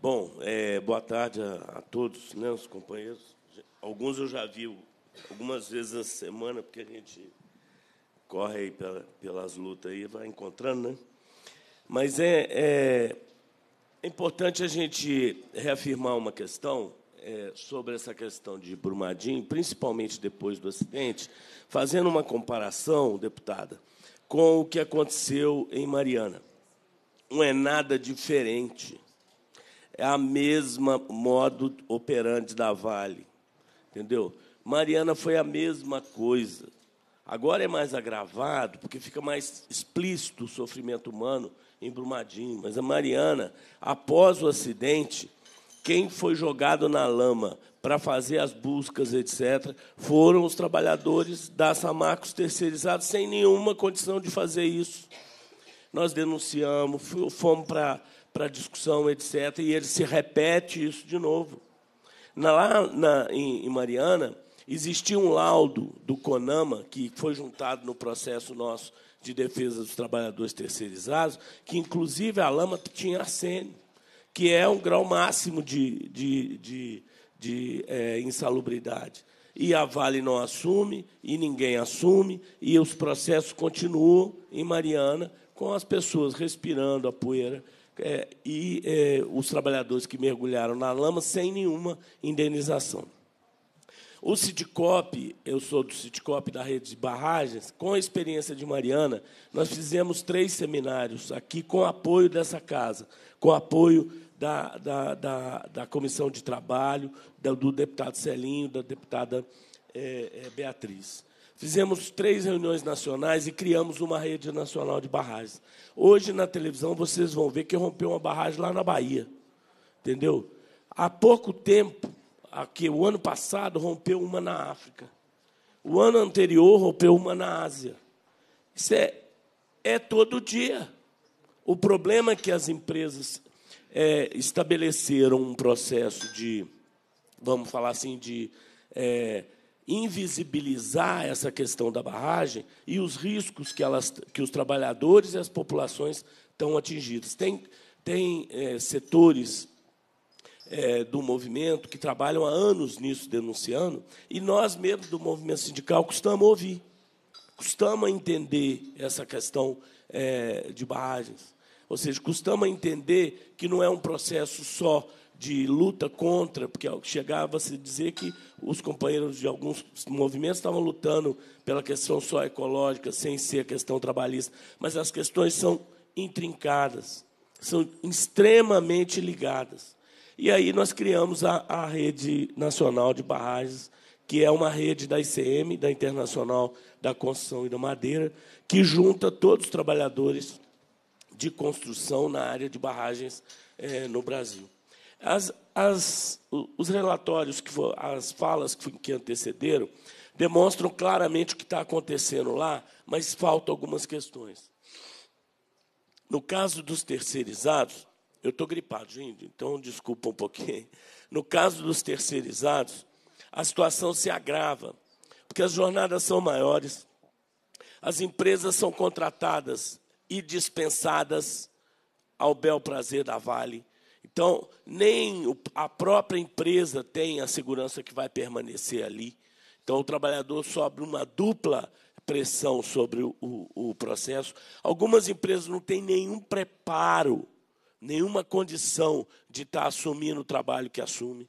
Bom, é, boa tarde a, a, todos, né, os companheiros. Alguns eu já vi algumas vezes a semana, porque a gente corre aí pela, pelas lutas e vai encontrando, né? Mas é, é é importante a gente reafirmar uma questão é, sobre essa questão de Brumadinho, principalmente depois do acidente, fazendo uma comparação, deputada, com o que aconteceu em Mariana. Não é nada diferente. É a mesma modo operante da Vale. Entendeu? Mariana foi a mesma coisa. Agora é mais agravado, porque fica mais explícito o sofrimento humano em Brumadinho, mas a Mariana, após o acidente, quem foi jogado na lama para fazer as buscas, etc., foram os trabalhadores da Samarcos terceirizados, sem nenhuma condição de fazer isso. Nós denunciamos, fomos para, para discussão, etc., e ele se repete isso de novo. Na, lá na, em, em Mariana, existia um laudo do CONAMA, que foi juntado no processo nosso de defesa dos trabalhadores terceirizados, que inclusive a Lama tinha arsênio, que é um grau máximo de, de, de, de é, insalubridade. E a Vale não assume, e ninguém assume, e os processos continuam em Mariana, com as pessoas respirando a poeira é, e é, os trabalhadores que mergulharam na lama sem nenhuma indenização. O Citcop, eu sou do Citcop da rede de barragens, com a experiência de Mariana, nós fizemos três seminários aqui com apoio dessa casa, com apoio da, da, da, da comissão de trabalho, do deputado Celinho, da deputada é, é, Beatriz. Fizemos três reuniões nacionais e criamos uma rede nacional de barragens. Hoje, na televisão, vocês vão ver que rompeu uma barragem lá na Bahia. Entendeu? Há pouco tempo, que o ano passado rompeu uma na África. O ano anterior rompeu uma na Ásia. Isso é, é todo dia. O problema é que as empresas é, estabeleceram um processo de, vamos falar assim, de é, invisibilizar essa questão da barragem e os riscos que, elas, que os trabalhadores e as populações estão atingidos. Tem, tem é, setores é, do movimento, que trabalham há anos nisso, denunciando, e nós mesmos do movimento sindical costumamos ouvir, costumamos entender essa questão é, de barragens. Ou seja, costuma entender que não é um processo só de luta contra, porque chegava-se a dizer que os companheiros de alguns movimentos estavam lutando pela questão só ecológica, sem ser a questão trabalhista, mas as questões são intrincadas, são extremamente ligadas. E aí nós criamos a, a Rede Nacional de Barragens, que é uma rede da ICM, da Internacional da Construção e da Madeira, que junta todos os trabalhadores de construção na área de barragens é, no Brasil. As, as, os relatórios, que for, as falas que, que antecederam, demonstram claramente o que está acontecendo lá, mas faltam algumas questões. No caso dos terceirizados, eu estou gripado, gente, então desculpa um pouquinho. No caso dos terceirizados, a situação se agrava, porque as jornadas são maiores, as empresas são contratadas e dispensadas ao bel prazer da Vale. Então, nem a própria empresa tem a segurança que vai permanecer ali. Então, o trabalhador sobe uma dupla pressão sobre o, o, o processo. Algumas empresas não têm nenhum preparo nenhuma condição de estar tá assumindo o trabalho que assume.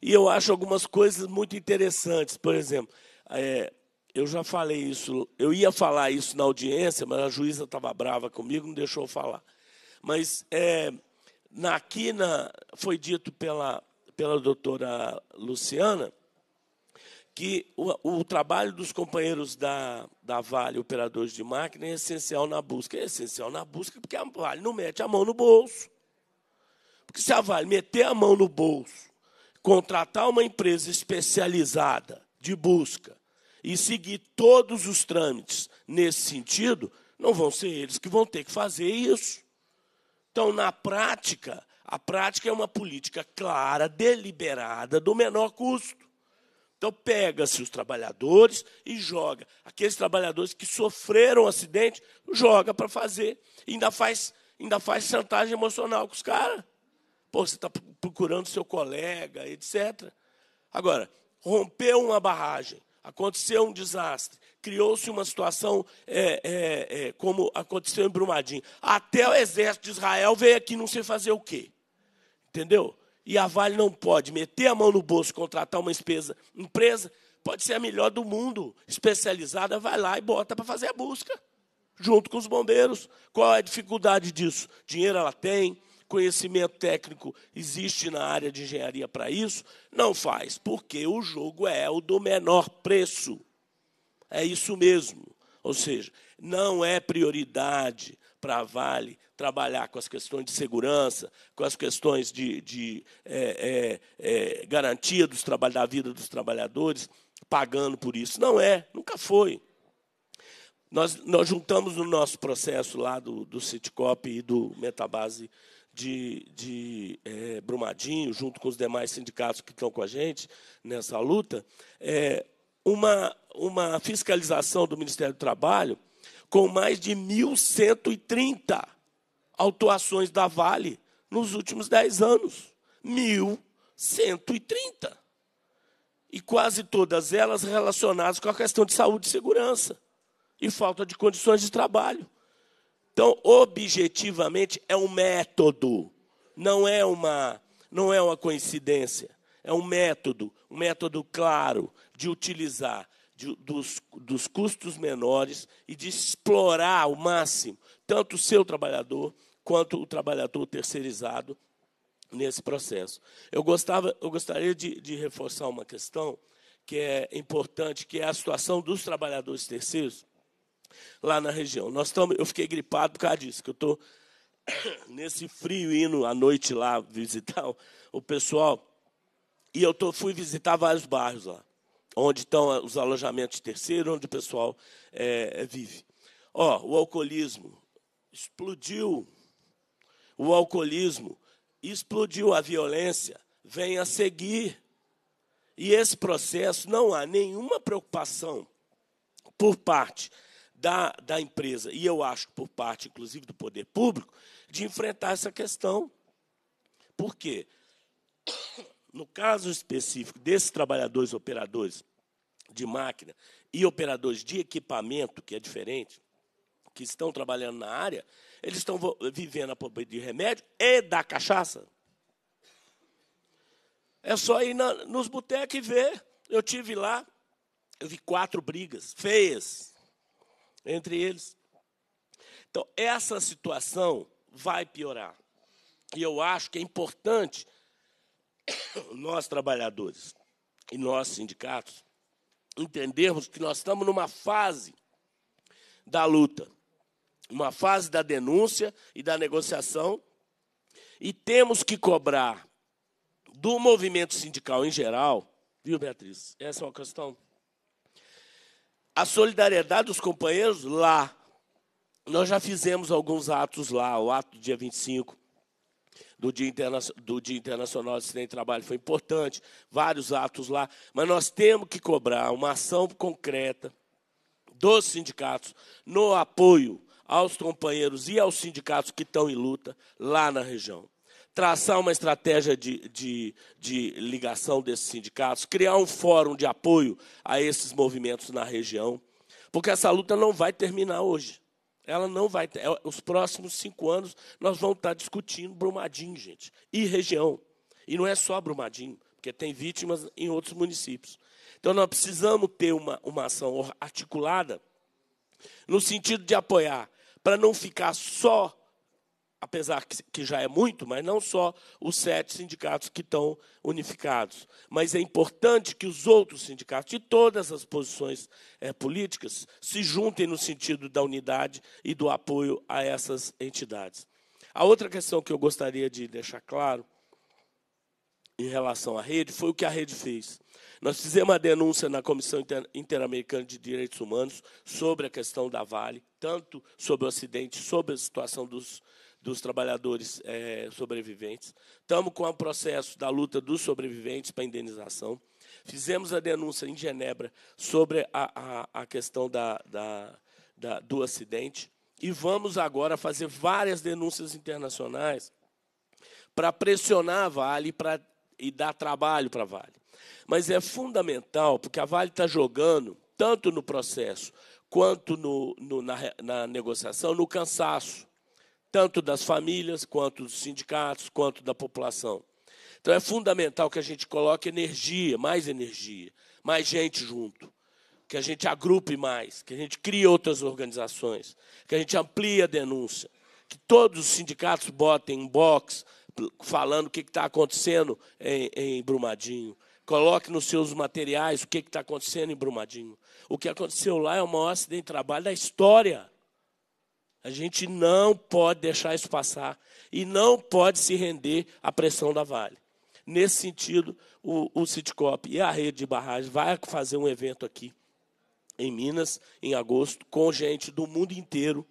E eu acho algumas coisas muito interessantes. Por exemplo, é, eu já falei isso, eu ia falar isso na audiência, mas a juíza estava brava comigo, não deixou eu falar. Mas é, na, aqui na, foi dito pela, pela doutora Luciana que o, o, trabalho dos companheiros da, da Vale, operadores de máquina, é essencial na busca. É essencial na busca porque a Vale não mete a mão no bolso. Porque se a Vale meter a mão no bolso, contratar uma empresa especializada de busca e seguir todos os trâmites nesse sentido, não vão ser eles que vão ter que fazer isso. Então, na prática, a prática é uma política clara, deliberada, do menor custo. Então pega-se os trabalhadores e joga. Aqueles trabalhadores que sofreram um acidente, joga para fazer. E ainda faz, ainda faz chantagem emocional com os caras. Pô, você está procurando seu colega, etc. Agora, rompeu uma barragem, aconteceu um desastre, criou-se uma situação é, é, é, como aconteceu em Brumadinho. Até o exército de Israel veio aqui não sei fazer o quê. Entendeu? e a Vale não pode meter a mão no bolso, contratar uma empresa, empresa pode ser a melhor do mundo, especializada, vai lá e bota para fazer a busca, junto com os bombeiros. Qual é a dificuldade disso? Dinheiro ela tem, conhecimento técnico existe na área de engenharia para isso, não faz, porque o jogo é o do menor preço. É isso mesmo. Ou seja, não é prioridade para a Vale trabalhar com as questões de segurança, com as questões de, de é, é, é, garantia dos da vida dos trabalhadores, pagando por isso. Não é, nunca foi. Nós, nós juntamos no nosso processo lá do, do Citcop e do Metabase de, de é, Brumadinho, junto com os demais sindicatos que estão com a gente nessa luta, é, uma, uma fiscalização do Ministério do Trabalho com mais de 1.130 autuações da Vale nos últimos 10 anos 1.130. E quase todas elas relacionadas com a questão de saúde e segurança e falta de condições de trabalho. Então, objetivamente, é um método, não é uma, não é uma coincidência. É um método, um método claro de utilizar de, dos, dos custos menores e de explorar ao máximo tanto o seu trabalhador quanto o trabalhador terceirizado nesse processo. Eu, gostava, eu gostaria de, de reforçar uma questão que é importante, que é a situação dos trabalhadores terceiros lá na região. Nós estamos, eu fiquei gripado por causa disso, que eu estou [COUGHS] nesse frio indo à noite lá visitar o pessoal. E eu tô, fui visitar vários bairros lá, onde estão os alojamentos de terceiro, onde o pessoal é, vive. Ó, o alcoolismo explodiu o alcoolismo, explodiu a violência, vem a seguir. E esse processo não há nenhuma preocupação por parte da, da empresa, e eu acho que por parte, inclusive, do poder público, de enfrentar essa questão. Por quê? No caso específico desses trabalhadores operadores de máquina e operadores de equipamento, que é diferente, que estão trabalhando na área, eles estão vivendo a pobreza de remédio e da cachaça. É só ir na, nos botecos e ver. Eu tive lá, eu vi quatro brigas feias entre eles. Então, essa situação vai piorar. E eu acho que é importante [COUGHS] nós, trabalhadores, e nós, sindicatos, entendermos que nós estamos numa fase da luta uma fase da denúncia e da negociação, e temos que cobrar do movimento sindical em geral, viu, Beatriz? Essa é uma questão. A solidariedade dos companheiros lá. Nós já fizemos alguns atos lá, o ato do dia 25 do Dia, Interna do dia Internacional de Acidente de Trabalho foi importante, vários atos lá, mas nós temos que cobrar uma ação concreta dos sindicatos no apoio aos companheiros e aos sindicatos que estão em luta lá na região. Traçar uma estratégia de, de, de ligação desses sindicatos, criar um fórum de apoio a esses movimentos na região, porque essa luta não vai terminar hoje. Ela não vai. É, os próximos cinco anos nós vamos estar discutindo Brumadinho, gente, e região. E não é só Brumadinho, porque tem vítimas em outros municípios. Então nós precisamos ter uma, uma ação articulada no sentido de apoiar para não ficar só, apesar que já é muito, mas não só os sete sindicatos que estão unificados. Mas é importante que os outros sindicatos, de todas as posições é, políticas, se juntem no sentido da unidade e do apoio a essas entidades. A outra questão que eu gostaria de deixar claro em relação à rede foi o que a rede fez. Nós fizemos uma denúncia na Comissão Interamericana de Direitos Humanos sobre a questão da Vale, tanto sobre o acidente, sobre a situação dos, dos trabalhadores é, sobreviventes. Estamos com o processo da luta dos sobreviventes para indenização. Fizemos a denúncia em Genebra sobre a, a, a questão da, da, da, do acidente. E vamos agora fazer várias denúncias internacionais para pressionar a Vale pra, e dar trabalho para a Vale. Mas é fundamental, porque a Vale está jogando, tanto no processo quanto no, no, na, na negociação, no cansaço, tanto das famílias, quanto dos sindicatos, quanto da população. Então é fundamental que a gente coloque energia, mais energia, mais gente junto, que a gente agrupe mais, que a gente crie outras organizações, que a gente amplie a denúncia, que todos os sindicatos botem um box falando o que está acontecendo em, em Brumadinho, Coloque nos seus materiais o que está acontecendo em Brumadinho. O que aconteceu lá é o maior acidente de trabalho da história. A gente não pode deixar isso passar e não pode se render à pressão da Vale. Nesse sentido, o, o Citcop e a rede de barragens vai fazer um evento aqui em Minas, em agosto, com gente do mundo inteiro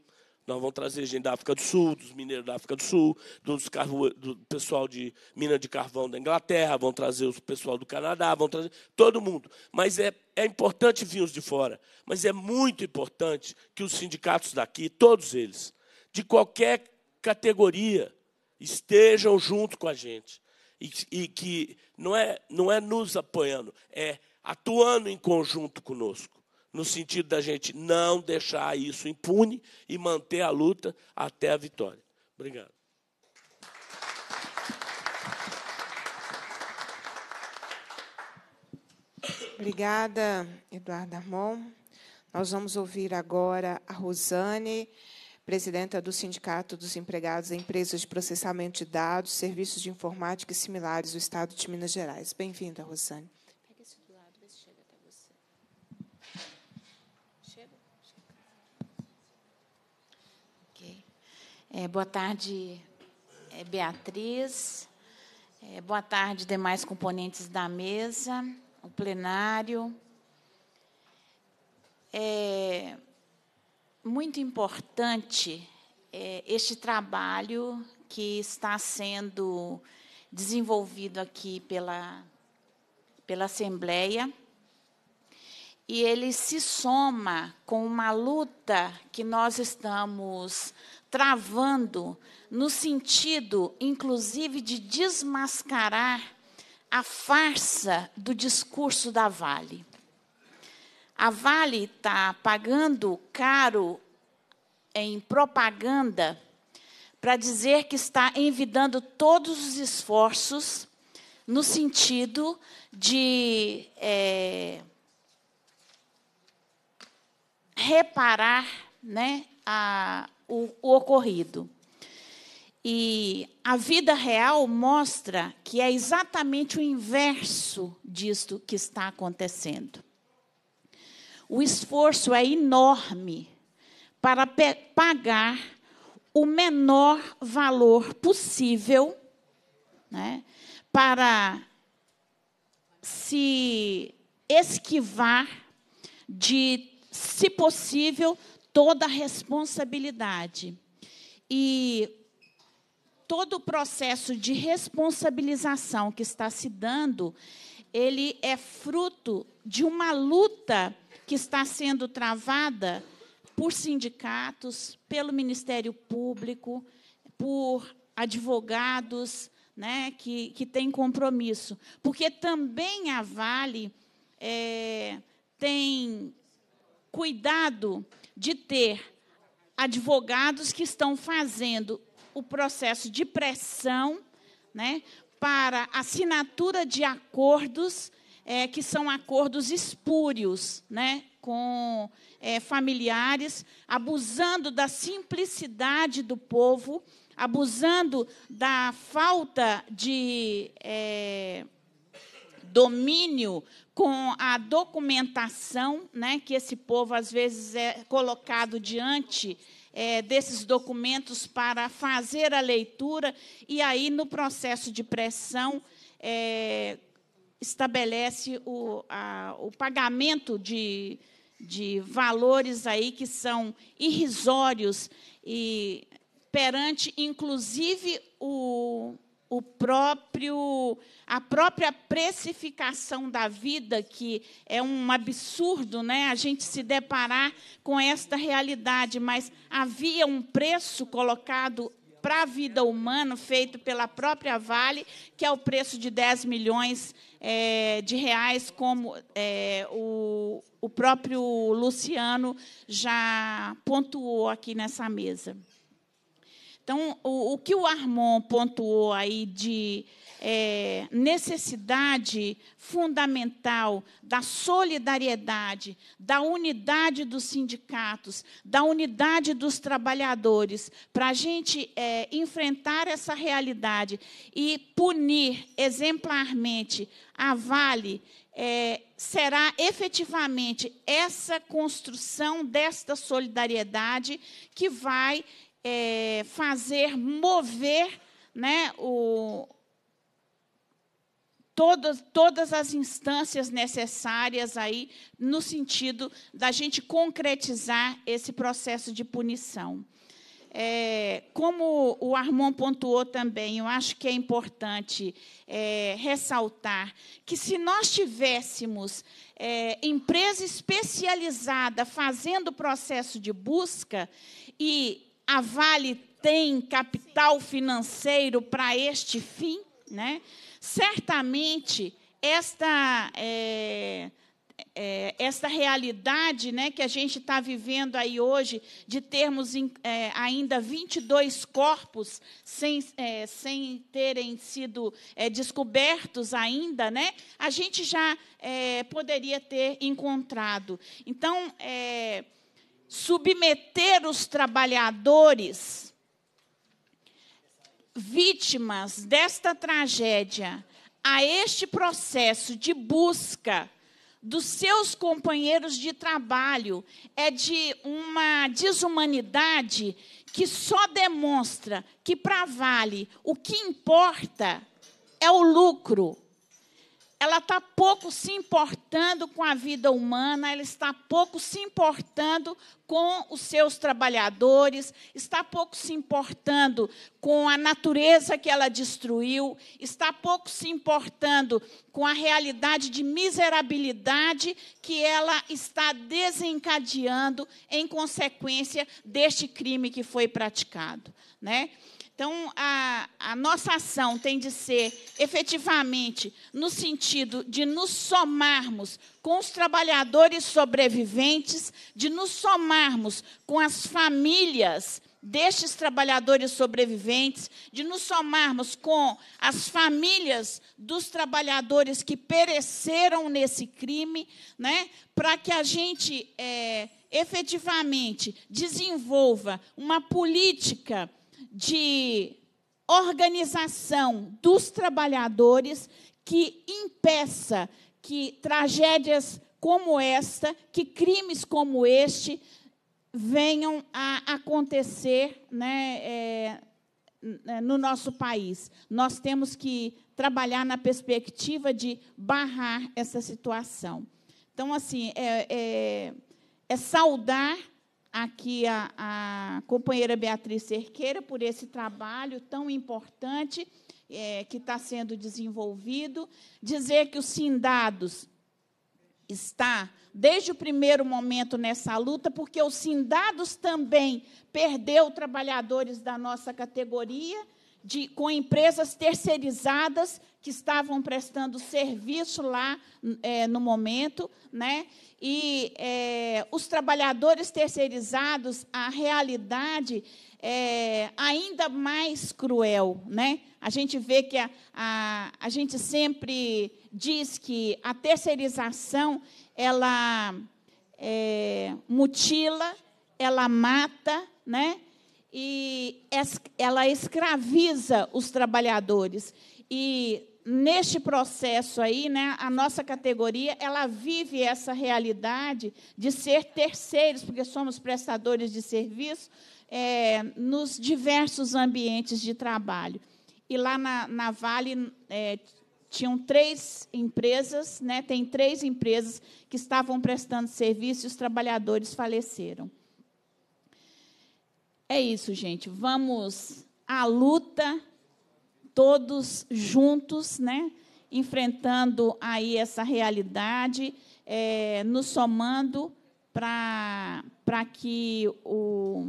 nós vamos trazer gente da África do Sul, dos mineiros da África do Sul, dos carvo, do pessoal de mina de carvão da Inglaterra, vão trazer o pessoal do Canadá, vão trazer todo mundo. Mas é, é importante vir os de fora. Mas é muito importante que os sindicatos daqui, todos eles, de qualquer categoria, estejam junto com a gente. E, e que não é, não é nos apoiando, é atuando em conjunto conosco no sentido da gente não deixar isso impune e manter a luta até a vitória. Obrigado. Obrigada, Eduardo Armon. Nós vamos ouvir agora a Rosane, presidenta do Sindicato dos Empregados em Empresas de Processamento de Dados, Serviços de Informática e Similares do Estado de Minas Gerais. Bem-vinda, Rosane. É, boa tarde, é, Beatriz. É, boa tarde, demais componentes da mesa, o plenário. É muito importante é, este trabalho que está sendo desenvolvido aqui pela, pela Assembleia. E ele se soma com uma luta que nós estamos travando no sentido, inclusive, de desmascarar a farsa do discurso da Vale. A Vale está pagando caro em propaganda para dizer que está envidando todos os esforços no sentido de é, reparar né, a, o, o ocorrido. E a vida real mostra que é exatamente o inverso disto que está acontecendo. O esforço é enorme para pagar o menor valor possível né, para se esquivar de, se possível, toda a responsabilidade. E todo o processo de responsabilização que está se dando, ele é fruto de uma luta que está sendo travada por sindicatos, pelo Ministério Público, por advogados né, que, que têm compromisso. Porque também a Vale é, tem cuidado de ter advogados que estão fazendo o processo de pressão né, para assinatura de acordos é, que são acordos espúrios né, com é, familiares, abusando da simplicidade do povo, abusando da falta de é, domínio com a documentação, né, que esse povo às vezes é colocado diante é, desses documentos para fazer a leitura, e aí, no processo de pressão, é, estabelece o, a, o pagamento de, de valores aí que são irrisórios e perante, inclusive, o o próprio a própria precificação da vida que é um absurdo, né? A gente se deparar com esta realidade, mas havia um preço colocado para a vida humana feito pela própria Vale, que é o preço de 10 milhões é, de reais, como é, o, o próprio Luciano já pontuou aqui nessa mesa. Então, o, o que o Armon pontuou aí de é, necessidade fundamental da solidariedade, da unidade dos sindicatos, da unidade dos trabalhadores, para a gente é, enfrentar essa realidade e punir exemplarmente a Vale, é, será efetivamente essa construção desta solidariedade que vai é, fazer mover né, o, todas, todas as instâncias necessárias aí no sentido da gente concretizar esse processo de punição. É, como o Armon pontuou também, eu acho que é importante é, ressaltar que se nós tivéssemos é, empresa especializada fazendo o processo de busca e a Vale tem capital financeiro para este fim, né? Certamente esta é, é, esta realidade né, que a gente está vivendo aí hoje, de termos é, ainda 22 corpos sem, é, sem terem sido descobertos ainda, né, a gente já poderia ter encontrado. Então, submeter os trabalhadores vítimas desta tragédia a este processo de busca dos seus companheiros de trabalho é de uma desumanidade que só demonstra que para Vale o que importa é o lucro, ela está pouco se importando com a vida humana, ela está pouco se importando com os seus trabalhadores, está pouco se importando com a natureza que ela destruiu, está pouco se importando com a realidade de miserabilidade que ela está desencadeando em consequência deste crime que foi praticado, né? Então, a, a nossa ação tem de ser efetivamente no sentido de nos somarmos com os trabalhadores sobreviventes, de nos somarmos com as famílias destes trabalhadores sobreviventes, de nos somarmos com as famílias dos trabalhadores que pereceram nesse crime, né, para que a gente é, efetivamente desenvolva uma política de organização dos trabalhadores que impeça que tragédias como esta, que crimes como este venham a acontecer né, é, no nosso país. Nós temos que trabalhar na perspectiva de barrar essa situação. Então, assim, é, é, é saudar aqui a, a companheira Beatriz Cerqueira por esse trabalho tão importante é, que está sendo desenvolvido. Dizer que o Sindados está desde o primeiro momento nessa luta, porque o Sindados também perdeu trabalhadores da nossa categoria de, com empresas terceirizadas que estavam prestando serviço lá é, no momento, né? E é, os trabalhadores terceirizados, a realidade é ainda mais cruel, né? A gente vê que a, a, a gente sempre diz que a terceirização ela é, mutila, ela mata, né? E ela escraviza os trabalhadores. E neste processo aí, né, a nossa categoria, ela vive essa realidade de ser terceiros, porque somos prestadores de serviço, é, nos diversos ambientes de trabalho. E lá na, na Vale é, tinham três empresas, né, tem três empresas que estavam prestando serviço e os trabalhadores faleceram. É isso, gente. Vamos à luta todos juntos, né? enfrentando aí essa realidade, é, nos somando para que o,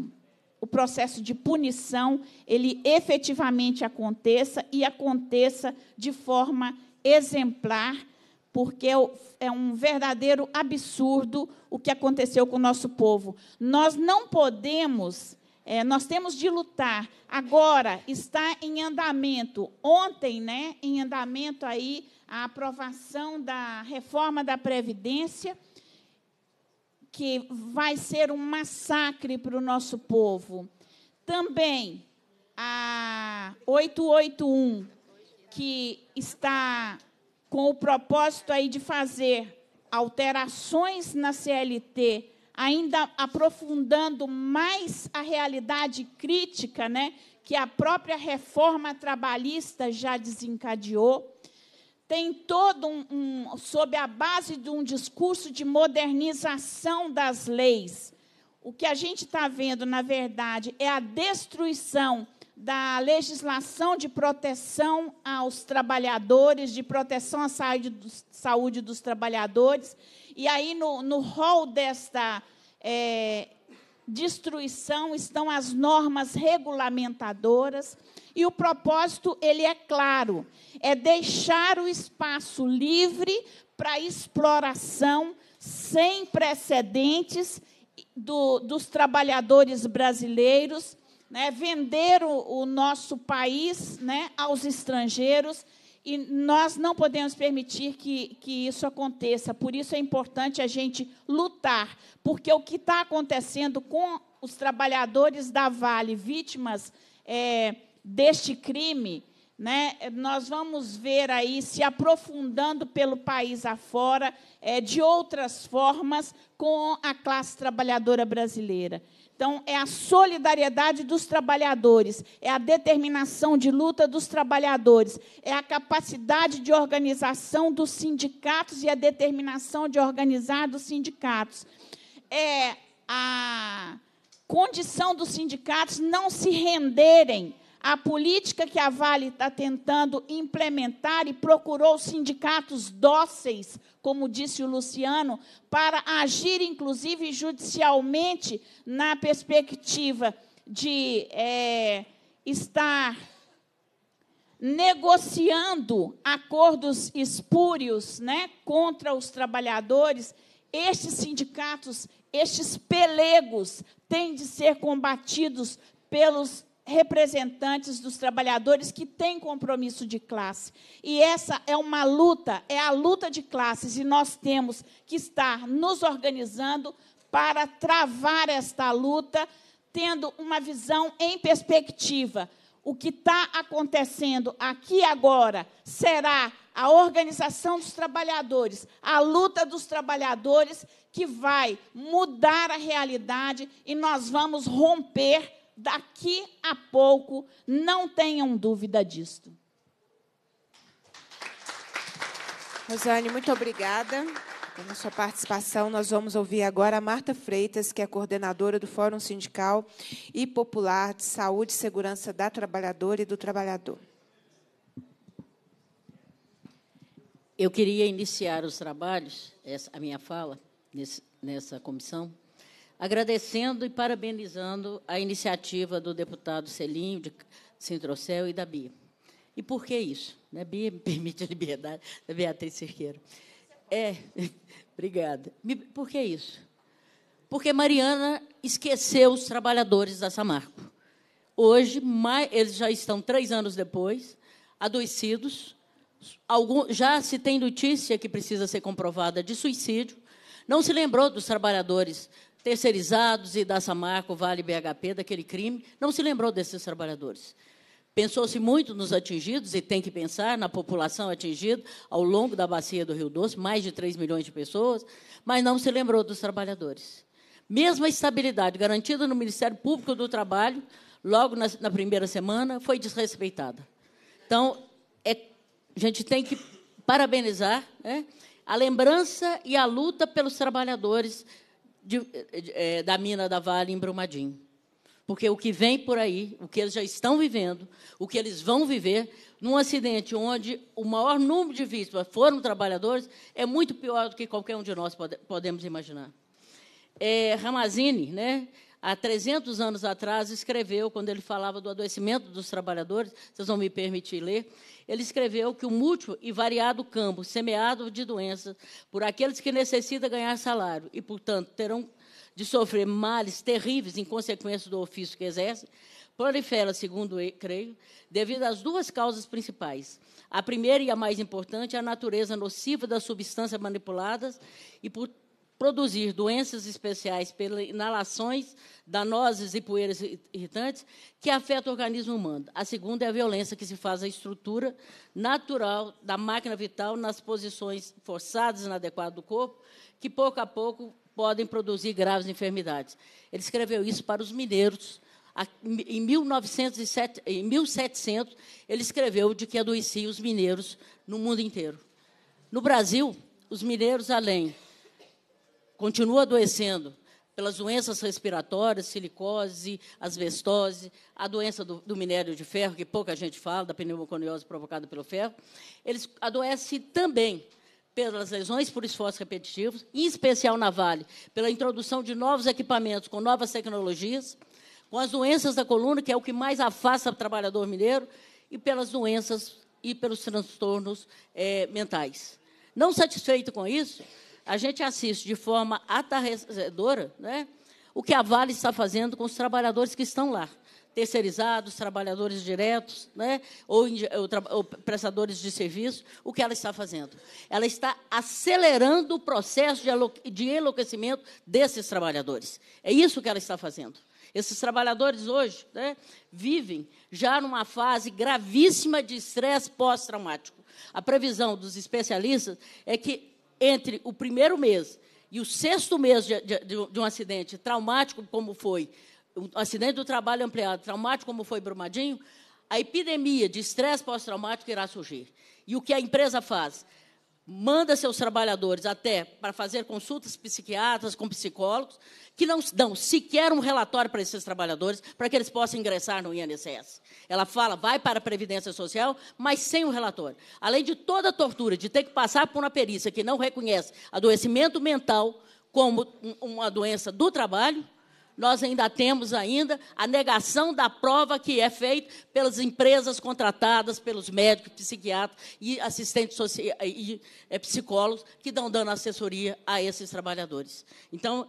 o processo de punição ele efetivamente aconteça e aconteça de forma exemplar, porque é, é um verdadeiro absurdo o que aconteceu com o nosso povo. Nós não podemos é, nós temos de lutar. Agora está em andamento. Ontem, né, em andamento aí a aprovação da reforma da previdência, que vai ser um massacre para o nosso povo. Também a 881 que está com o propósito aí de fazer alterações na CLT ainda aprofundando mais a realidade crítica, né, que a própria reforma trabalhista já desencadeou. Tem todo um, um sob a base de um discurso de modernização das leis. O que a gente está vendo, na verdade, é a destruição da legislação de proteção aos trabalhadores, de proteção à saúde dos, saúde dos trabalhadores, e aí, no, no rol desta é, destruição estão as normas regulamentadoras. E o propósito, ele é claro, é deixar o espaço livre para exploração sem precedentes do, dos trabalhadores brasileiros, né, vender o, o nosso país né, aos estrangeiros, e nós não podemos permitir que, que isso aconteça. Por isso é importante a gente lutar, porque o que está acontecendo com os trabalhadores da Vale, vítimas é, deste crime, né, nós vamos ver aí se aprofundando pelo país afora, é, de outras formas, com a classe trabalhadora brasileira. Então, é a solidariedade dos trabalhadores, é a determinação de luta dos trabalhadores, é a capacidade de organização dos sindicatos e a determinação de organizar dos sindicatos. É a condição dos sindicatos não se renderem a política que a Vale está tentando implementar e procurou sindicatos dóceis, como disse o Luciano, para agir, inclusive judicialmente, na perspectiva de é, estar negociando acordos espúrios né, contra os trabalhadores. Estes sindicatos, estes pelegos, têm de ser combatidos pelos representantes dos trabalhadores que têm compromisso de classe. E essa é uma luta, é a luta de classes, e nós temos que estar nos organizando para travar esta luta, tendo uma visão em perspectiva. O que está acontecendo aqui agora será a organização dos trabalhadores, a luta dos trabalhadores que vai mudar a realidade e nós vamos romper daqui a pouco, não tenham dúvida disto. Rosane, muito obrigada pela sua participação. Nós vamos ouvir agora a Marta Freitas, que é coordenadora do Fórum Sindical e Popular de Saúde e Segurança da Trabalhadora e do Trabalhador. Eu queria iniciar os trabalhos, essa, a minha fala nesse, nessa comissão, agradecendo e parabenizando a iniciativa do deputado Celinho, de Centrocel e da Bia. E por que isso? Né? Bia me [LAUGHS] permite a liberdade, da Beatriz Cerqueira. É, [LAUGHS] obrigada. Por que isso? Porque Mariana esqueceu os trabalhadores da Samarco. Hoje, mais, eles já estão três anos depois, adoecidos. Algum, já se tem notícia que precisa ser comprovada de suicídio. Não se lembrou dos trabalhadores terceirizados e da Samarco, Vale BHP, daquele crime, não se lembrou desses trabalhadores. Pensou-se muito nos atingidos e tem que pensar na população atingida ao longo da bacia do Rio Doce, mais de 3 milhões de pessoas, mas não se lembrou dos trabalhadores. Mesmo a estabilidade garantida no Ministério Público do Trabalho, logo na, na primeira semana, foi desrespeitada. Então, é, a gente tem que parabenizar né, a lembrança e a luta pelos trabalhadores de, é, da mina da Vale em Brumadinho. Porque o que vem por aí, o que eles já estão vivendo, o que eles vão viver, num acidente onde o maior número de vítimas foram trabalhadores, é muito pior do que qualquer um de nós pode, podemos imaginar. É, Ramazini, né? há 300 anos atrás, escreveu, quando ele falava do adoecimento dos trabalhadores, vocês vão me permitir ler, ele escreveu que o múltiplo e variado campo, semeado de doenças, por aqueles que necessitam ganhar salário e, portanto, terão de sofrer males terríveis em consequência do ofício que exercem, prolifera, segundo eu, creio, devido às duas causas principais. A primeira e a mais importante é a natureza nociva das substâncias manipuladas e, por produzir doenças especiais pelas inalações, danosas e poeiras irritantes que afetam o organismo humano. A segunda é a violência que se faz à estrutura natural da máquina vital nas posições forçadas e inadequadas do corpo, que pouco a pouco podem produzir graves enfermidades. Ele escreveu isso para os mineiros. Em, 1907, em 1700, ele escreveu de que adoeciam os mineiros no mundo inteiro. No Brasil, os mineiros, além continua adoecendo pelas doenças respiratórias, silicose, asbestose, a doença do, do, minério de ferro, que pouca gente fala, da pneumoconiose provocada pelo ferro, eles adoecem também pelas lesões por esforços repetitivos, em especial na Vale, pela introdução de novos equipamentos com novas tecnologias, com as doenças da coluna, que é o que mais afasta o trabalhador mineiro, e pelas doenças e pelos transtornos é, mentais. Não satisfeito com isso, a gente assiste de forma atarrecedora né, o que a Vale está fazendo com os trabalhadores que estão lá. Terceirizados, trabalhadores diretos, né, ou, ou, ou prestadores de serviço, o que ela está fazendo? Ela está acelerando o processo de, de enlouquecimento desses trabalhadores. É isso que ela está fazendo. Esses trabalhadores hoje né, vivem já numa fase gravíssima de estresse pós-traumático. A previsão dos especialistas é que entre o primeiro mês e o sexto mês de, de, de um acidente traumático, como foi um acidente do trabalho ampliado, traumático, como foi Brumadinho, a epidemia de estresse pós-traumático irá surgir. E o que a empresa faz? manda seus trabalhadores até para fazer consultas psiquiatras com psicólogos, que não dão sequer um relatório para esses trabalhadores, para que eles possam ingressar no INSS. Ela fala, vai para a Previdência Social, mas sem o um relatório. Além de toda a tortura de ter que passar por uma perícia que não reconhece adoecimento mental como uma doença do trabalho, nós ainda temos ainda a negação da prova que é feita pelas empresas contratadas, pelos médicos, psiquiatras e assistentes sociais e é, psicólogos que estão dando assessoria a esses trabalhadores. Então,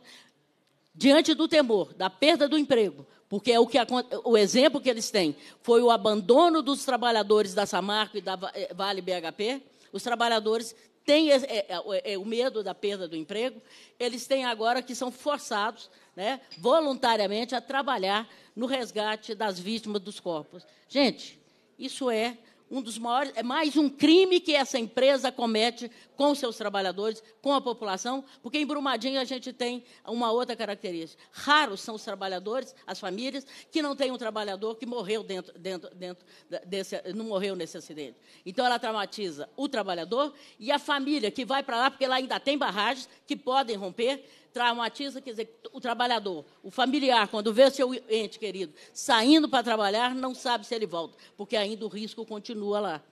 diante do temor da perda do emprego, porque é o, que, o exemplo que eles têm foi o abandono dos trabalhadores da Samarco e da eh, Vale BHP, os trabalhadores têm é, é, é, o medo da perda do emprego, eles têm agora que são forçados, né, voluntariamente, a trabalhar no resgate das vítimas dos corpos. Gente, isso é um dos maiores, é mais um crime que essa empresa comete com seus trabalhadores, com a população, porque em Brumadinho a gente tem uma outra característica. Raros são os trabalhadores, as famílias, que não têm um trabalhador que morreu dentro, dentro, dentro desse, não morreu nesse acidente. Então ela traumatiza o trabalhador e a família que vai para lá, porque lá ainda tem barragens que podem romper, Traumatiza, quer dizer, o trabalhador, o familiar, quando vê seu ente querido saindo para trabalhar, não sabe se ele volta, porque ainda o risco continua lá.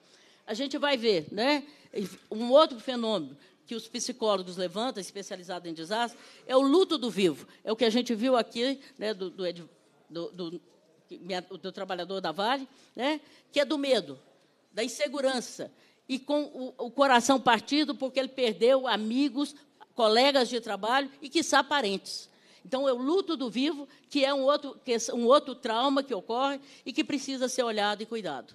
A gente vai ver, né? Um outro fenômeno que os psicólogos levantam, especializado em desastres, é o luto do vivo. É o que a gente viu aqui, né, do, do, do, do trabalhador da Vale, né, que é do medo, da insegurança e com o, o coração partido porque ele perdeu amigos, colegas de trabalho e, quiçá, parentes. Então, eu luto do vivo, que é um outro, que é um outro trauma que ocorre e que precisa ser olhado e cuidado.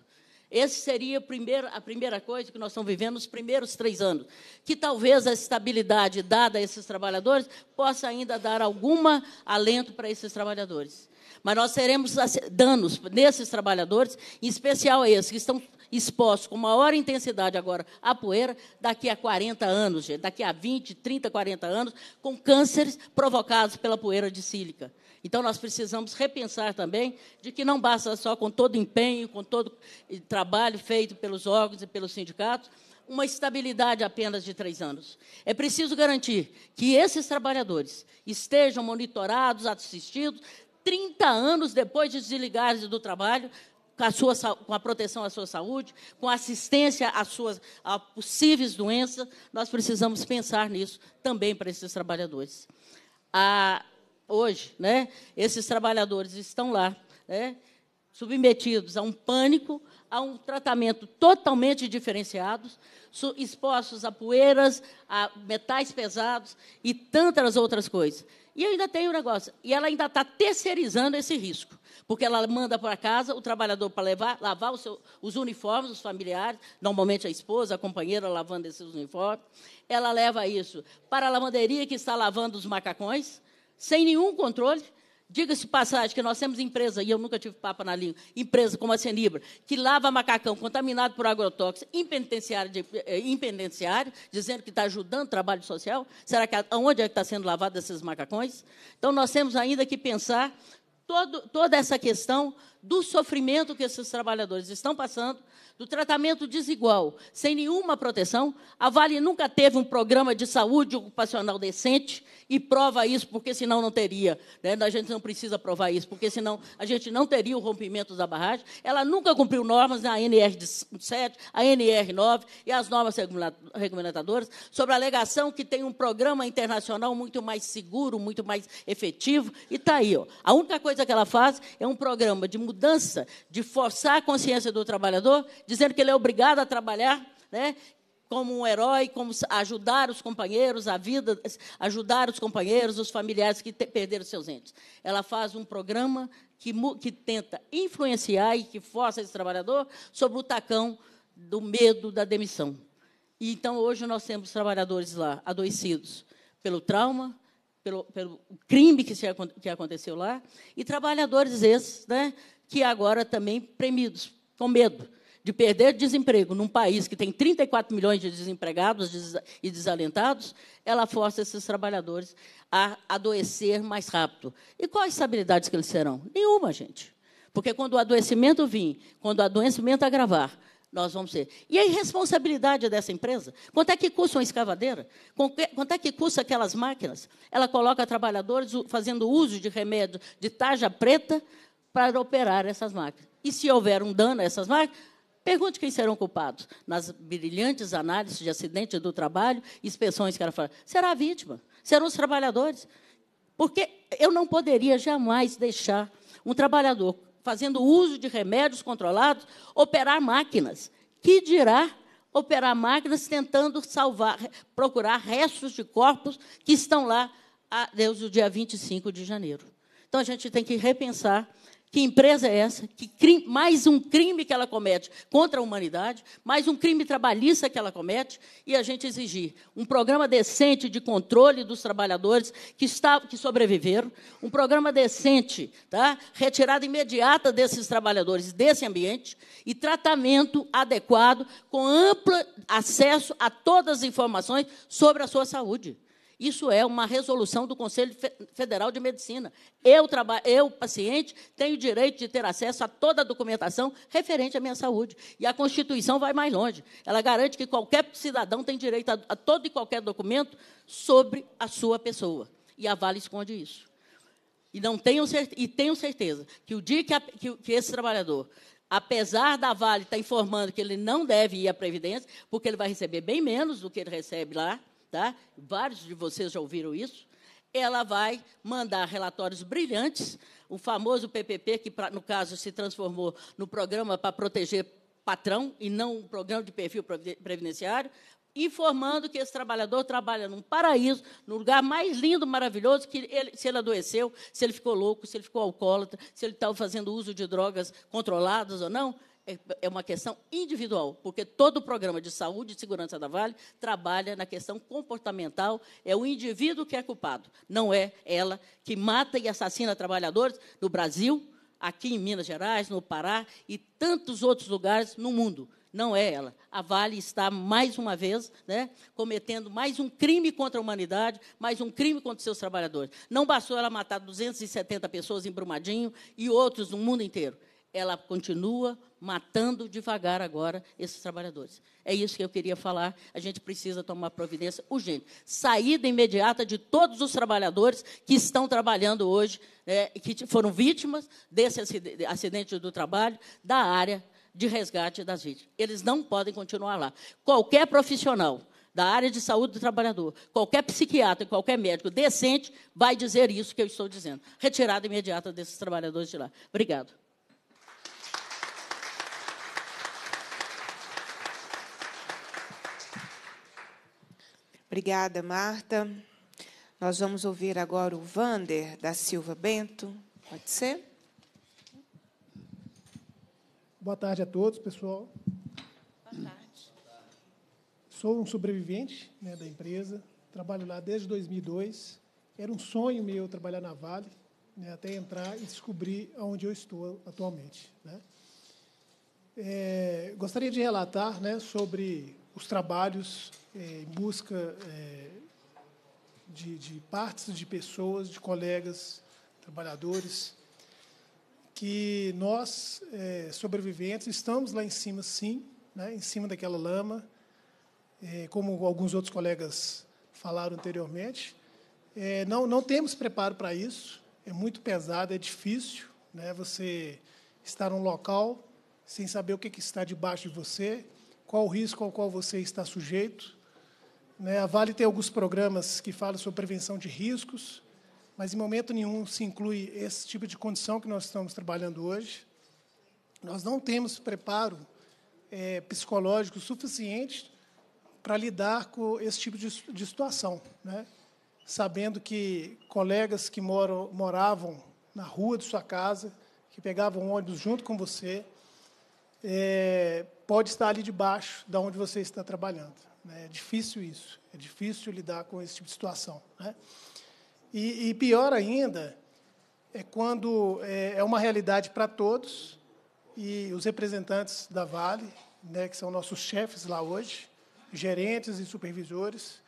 Essa seria a primeira, a primeira coisa que nós estamos vivendo nos primeiros três anos. Que talvez a estabilidade dada a esses trabalhadores possa ainda dar alguma alento para esses trabalhadores. Mas nós teremos danos nesses trabalhadores, em especial a esses que estão expostos com maior intensidade agora à poeira, daqui a 40 anos, gente, daqui a 20, 30, 40 anos, com cânceres provocados pela poeira de sílica. Então, nós precisamos repensar também de que não basta só com todo empenho, com todo eh, trabalho feito pelos órgãos e pelos sindicatos, uma estabilidade apenas de três anos. É preciso garantir que esses trabalhadores estejam monitorados, assistidos, 30 anos depois de desligarem do trabalho, com a, sua, com a proteção à sua saúde, com assistência às suas a possíveis doenças, nós precisamos pensar nisso também para esses trabalhadores. Ah, hoje, né, esses trabalhadores estão lá, né, submetidos a um pânico, a um tratamento totalmente diferenciado, expostos a poeiras, a metais pesados e tantas outras coisas. E ainda tem um negócio. E ela ainda está terceirizando esse risco. Porque ela manda para casa o trabalhador para levar, lavar seu, os uniformes os familiares, normalmente a esposa, a companheira lavando esses uniformes. Ela leva isso para a lavanderia que está lavando os macacões, sem nenhum controle Diga-se passagem que nós temos empresa, e eu nunca tive papo na língua, empresa como a Cenibra, que lava macacão contaminado por agrotóxico em penitenciário, de, eh, dizendo que está ajudando o trabalho social. Será que aonde é que está sendo lavado esses macacões? Então, nós temos ainda que pensar todo, toda essa questão do sofrimento que esses trabalhadores estão passando, do tratamento desigual, sem nenhuma proteção. A Vale nunca teve um programa de saúde ocupacional decente e prova isso, porque senão não teria. Né? A gente não precisa provar isso, porque senão a gente não teria o rompimento da barragem. Ela nunca cumpriu normas na né? NR7, a NR9 e as normas regulamentadoras sobre a alegação que tem um programa internacional muito mais seguro, muito mais efetivo. E está aí. Ó. A única coisa que ela faz é um programa de mudança, de forçar a consciência do trabalhador, dizendo que ele é obrigado a trabalhar né? como um herói, como ajudar os companheiros, a vida, ajudar os companheiros, os familiares que te, perderam seus entes. Ela faz um programa que, que tenta influenciar e que força esse trabalhador sobre o tacão do medo da demissão. E, então, hoje, nós temos trabalhadores lá adoecidos pelo trauma, pelo, pelo crime que, se, que aconteceu lá, e trabalhadores esses né, que agora também premidos, com medo de perder desemprego num país que tem 34 milhões de desempregados e desalentados, ela força esses trabalhadores a adoecer mais rápido. E quais estabilidades que eles serão? Nenhuma, gente. Porque quando o adoecimento vir, quando o adoecimento agravar, nós vamos ser. E a irresponsabilidade dessa empresa? Quanto é que custa uma escavadeira? Quanto é que custa aquelas máquinas? Ela coloca trabalhadores fazendo uso de remédio de tarja preta para operar essas máquinas. E se houver um dano a essas máquinas, Pergunte quem serão culpados. Nas brilhantes análises de acidente do trabalho, inspeções que ela fala, será a vítima, serão os trabalhadores. Porque eu não poderia jamais deixar um trabalhador fazendo uso de remédios controlados operar máquinas. Que dirá operar máquinas tentando salvar, procurar restos de corpos que estão lá desde Deus dia 25 de janeiro. Então a gente tem que repensar que empresa é essa? Que crime, mais um crime que ela comete contra a humanidade, mais um crime trabalhista que ela comete, e a gente exigir um programa decente de controle dos trabalhadores que, está, que sobreviveram, um programa decente, tá? retirada imediata desses trabalhadores desse ambiente e tratamento adequado com amplo acesso a todas as informações sobre a sua saúde. Isso é uma resolução do Conselho Federal de Medicina. Eu, eu, paciente, tenho direito de ter acesso a toda a documentação referente à minha saúde. E a Constituição vai mais longe. Ela garante que qualquer cidadão tem direito a, a todo e qualquer documento sobre a sua pessoa. E a Vale esconde isso. E, não tenho, e tenho certeza que o dia que, a, que, que esse trabalhador apesar da Vale estar informando que ele não deve ir à Previdência, porque ele vai receber bem menos do que ele recebe lá, tá? vários de vocês já ouviram isso, ela vai mandar relatórios brilhantes, o famoso PPP, que, no caso, se transformou no programa para proteger patrão e não um programa de perfil previdenciário, informando que esse trabalhador trabalha num paraíso, no lugar mais lindo, maravilhoso, que ele, se ele adoeceu, se ele ficou louco, se ele ficou alcoólatra, se ele estava tá fazendo uso de drogas controladas ou não, é, é uma questão individual, porque todo o programa de saúde e segurança da Vale trabalha na questão comportamental, é o indivíduo que é culpado, não é ela que mata e assassina trabalhadores no Brasil, aqui em Minas Gerais, no Pará e tantos outros lugares no mundo. Não é ela. A Vale está, mais uma vez, né, cometendo mais um crime contra a humanidade, mais um crime contra seus trabalhadores. Não bastou ela matar 270 pessoas em Brumadinho e outros no mundo inteiro ela continua matando devagar agora esses trabalhadores. É isso que eu queria falar. A gente precisa tomar providência urgente. Saída imediata de todos os trabalhadores que estão trabalhando hoje, né, que foram vítimas desse acidente do trabalho, da área de resgate das vítimas. Eles não podem continuar lá. Qualquer profissional da área de saúde do trabalhador, qualquer psiquiatra, qualquer médico decente vai dizer isso que eu estou dizendo. Retirada imediata desses trabalhadores de lá. Obrigado. Obrigada, Marta. Nós vamos ouvir agora o Vander da Silva Bento. Pode ser? Boa tarde a todos, pessoal. Boa tarde. Sou um sobrevivente né, da empresa, trabalho lá desde 2002. Era um sonho meu trabalhar na Vale, né, até entrar e descobrir onde eu estou atualmente. Né. É, gostaria de relatar né, sobre os trabalhos eh, em busca eh, de, de partes de pessoas, de colegas, trabalhadores, que nós, eh, sobreviventes, estamos lá em cima, sim, né, em cima daquela lama, como alguns outros colegas falaram anteriormente. não, não temos preparo para isso, é muito pesado, é difícil né, você estar num local sem saber o que, que está debaixo de você, qual o risco ao qual você está sujeito. Né? A Vale tem alguns programas que falam sobre prevenção de riscos, mas em momento nenhum se inclui esse tipo de condição que nós estamos trabalhando hoje. Nós não temos preparo é, psicológico suficiente para lidar com esse tipo de, de situação, né? sabendo que colegas que moram, moravam na rua de sua casa, que pegavam ônibus junto com você, é, pode estar ali debaixo da de onde você está trabalhando. Né? É difícil isso, é difícil lidar com esse tipo de situação. Né? E, e, pior ainda é quando é, é uma realidade para todos e os representantes da Vale, né, que são nossos chefes lá hoje, gerentes e supervisores,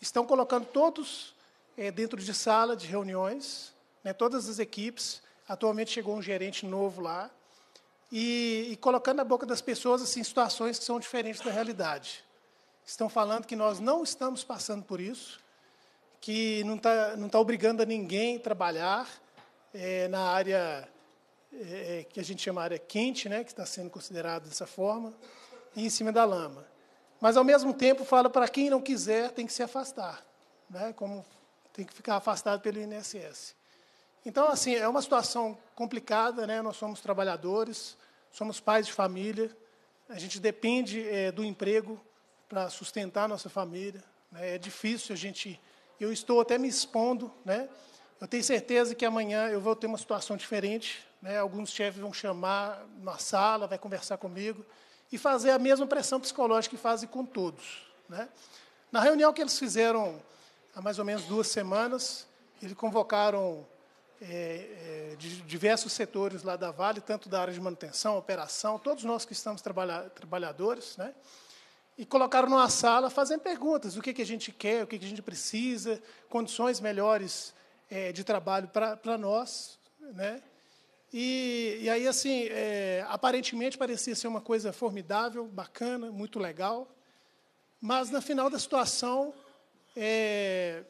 estão colocando todos é, dentro de sala de reuniões, né, todas as equipes. Atualmente chegou um gerente novo lá, e, e colocando na boca das pessoas assim, situações que são diferentes da realidade. Estão falando que nós não estamos passando por isso, que não está não tá obrigando a ninguém trabalhar é, na área é, é, que a gente chama área quente, né, que está sendo considerada dessa forma, e em cima da lama. Mas, ao mesmo tempo, fala para quem não quiser tem que se afastar, né, como tem que ficar afastado pelo INSS. Então, assim, é uma situação complicada, né, nós somos trabalhadores, somos pais de família, a gente depende é, do emprego para sustentar nossa família. Né? É difícil a gente. Eu estou até me expondo, né? Eu tenho certeza que amanhã eu vou ter uma situação diferente. Né? Alguns chefes vão chamar na sala, vai conversar comigo e fazer a mesma pressão psicológica que fazem com todos. Né? Na reunião que eles fizeram há mais ou menos duas semanas, eles convocaram é, é, de diversos setores lá da Vale, tanto da área de manutenção, operação, todos nós que estamos trabalha, trabalhadores, né? e colocaram numa sala fazendo perguntas: o que, que a gente quer, o que, que a gente precisa, condições melhores é, de trabalho para nós. Né? E, e aí, assim, é, aparentemente parecia ser uma coisa formidável, bacana, muito legal, mas, no final da situação, é,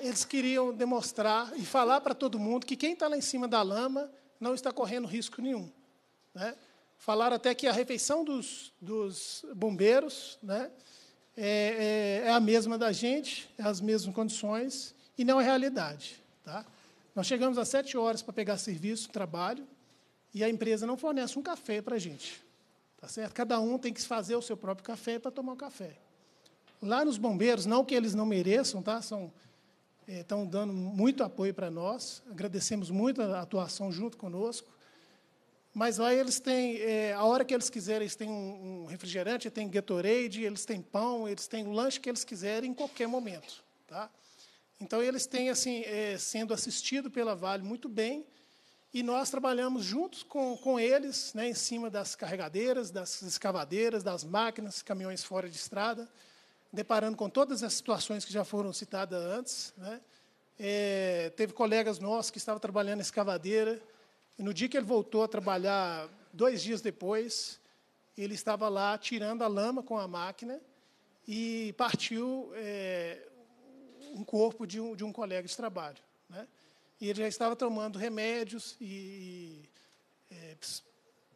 eles queriam demonstrar e falar para todo mundo que quem está lá em cima da lama não está correndo risco nenhum. Né? Falaram até que a refeição dos, dos bombeiros né, é, é, é a mesma da gente, é as mesmas condições, e não é realidade. Tá? Nós chegamos às sete horas para pegar serviço, trabalho, e a empresa não fornece um café para a gente. Tá certo? Cada um tem que fazer o seu próprio café para tomar o café. Lá nos bombeiros, não que eles não mereçam, tá? são estão é, dando muito apoio para nós, agradecemos muito a atuação junto conosco. Mas lá eles têm, é, a hora que eles quiserem, eles têm um, um refrigerante, têm Gatorade, eles têm pão, eles têm o lanche que eles quiserem em qualquer momento. Tá? Então, eles têm, assim, é, sendo assistido pela Vale muito bem, e nós trabalhamos juntos com, com eles, né, em cima das carregadeiras, das escavadeiras, das máquinas, caminhões fora de estrada, deparando com todas as situações que já foram citadas antes. Né? É, teve colegas nossos que estavam trabalhando na escavadeira, e no dia que ele voltou a trabalhar, dois dias depois, ele estava lá tirando a lama com a máquina e partiu é, um corpo de um, de um colega de trabalho. Né? E ele já estava tomando remédios e, e é,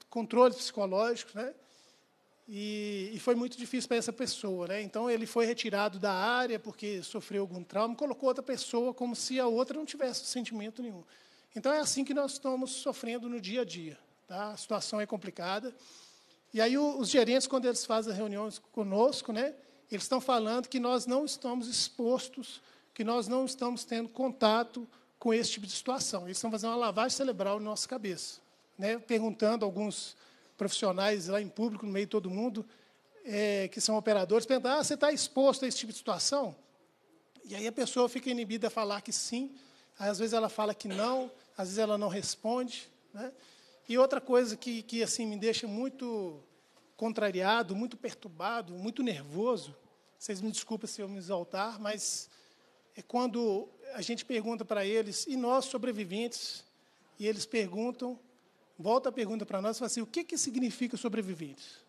controles psicológicos, né? E, e, foi muito difícil para essa pessoa. Né? Então, ele foi retirado da área porque sofreu algum trauma, colocou outra pessoa como se a outra não tivesse sentimento nenhum. Então, é assim que nós estamos sofrendo no dia a dia. Tá? A situação é complicada. E aí, o, os gerentes, quando eles fazem reuniões conosco, né, eles estão falando que nós não estamos expostos, que nós não estamos tendo contato com esse tipo de situação. Eles estão fazendo uma lavagem cerebral na nossa cabeça, né? perguntando alguns profissionais lá em público, no meio de todo mundo, é, que são operadores, perguntam: ah, você está exposto a esse tipo de situação? E aí a pessoa fica inibida a falar que sim, aí, às vezes ela fala que não, às vezes ela não responde. Né? E outra coisa que, que assim me deixa muito contrariado, muito perturbado, muito nervoso, vocês me desculpem se eu me exaltar, mas é quando a gente pergunta para eles, e nós sobreviventes, e eles perguntam volta a pergunta para nós e fala assim: o que, que significa sobreviventes?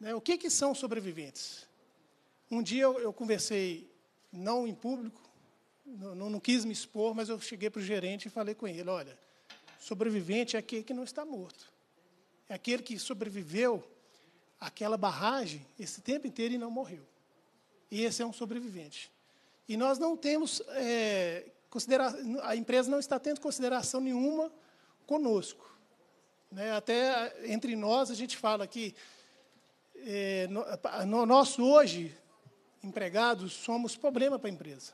Né? O que, que são sobreviventes? Um dia eu, eu conversei, não em público, não, não, não quis me expor, mas eu cheguei para o gerente e falei com ele: olha, sobrevivente é aquele que não está morto. É aquele que sobreviveu àquela barragem esse tempo inteiro e não morreu. E esse é um sobrevivente. E nós não temos é, Considera a empresa não está tendo consideração nenhuma conosco. Né? Até eh, entre nós, a gente fala que é, no, nós, hoje, empregados, somos problema para a empresa.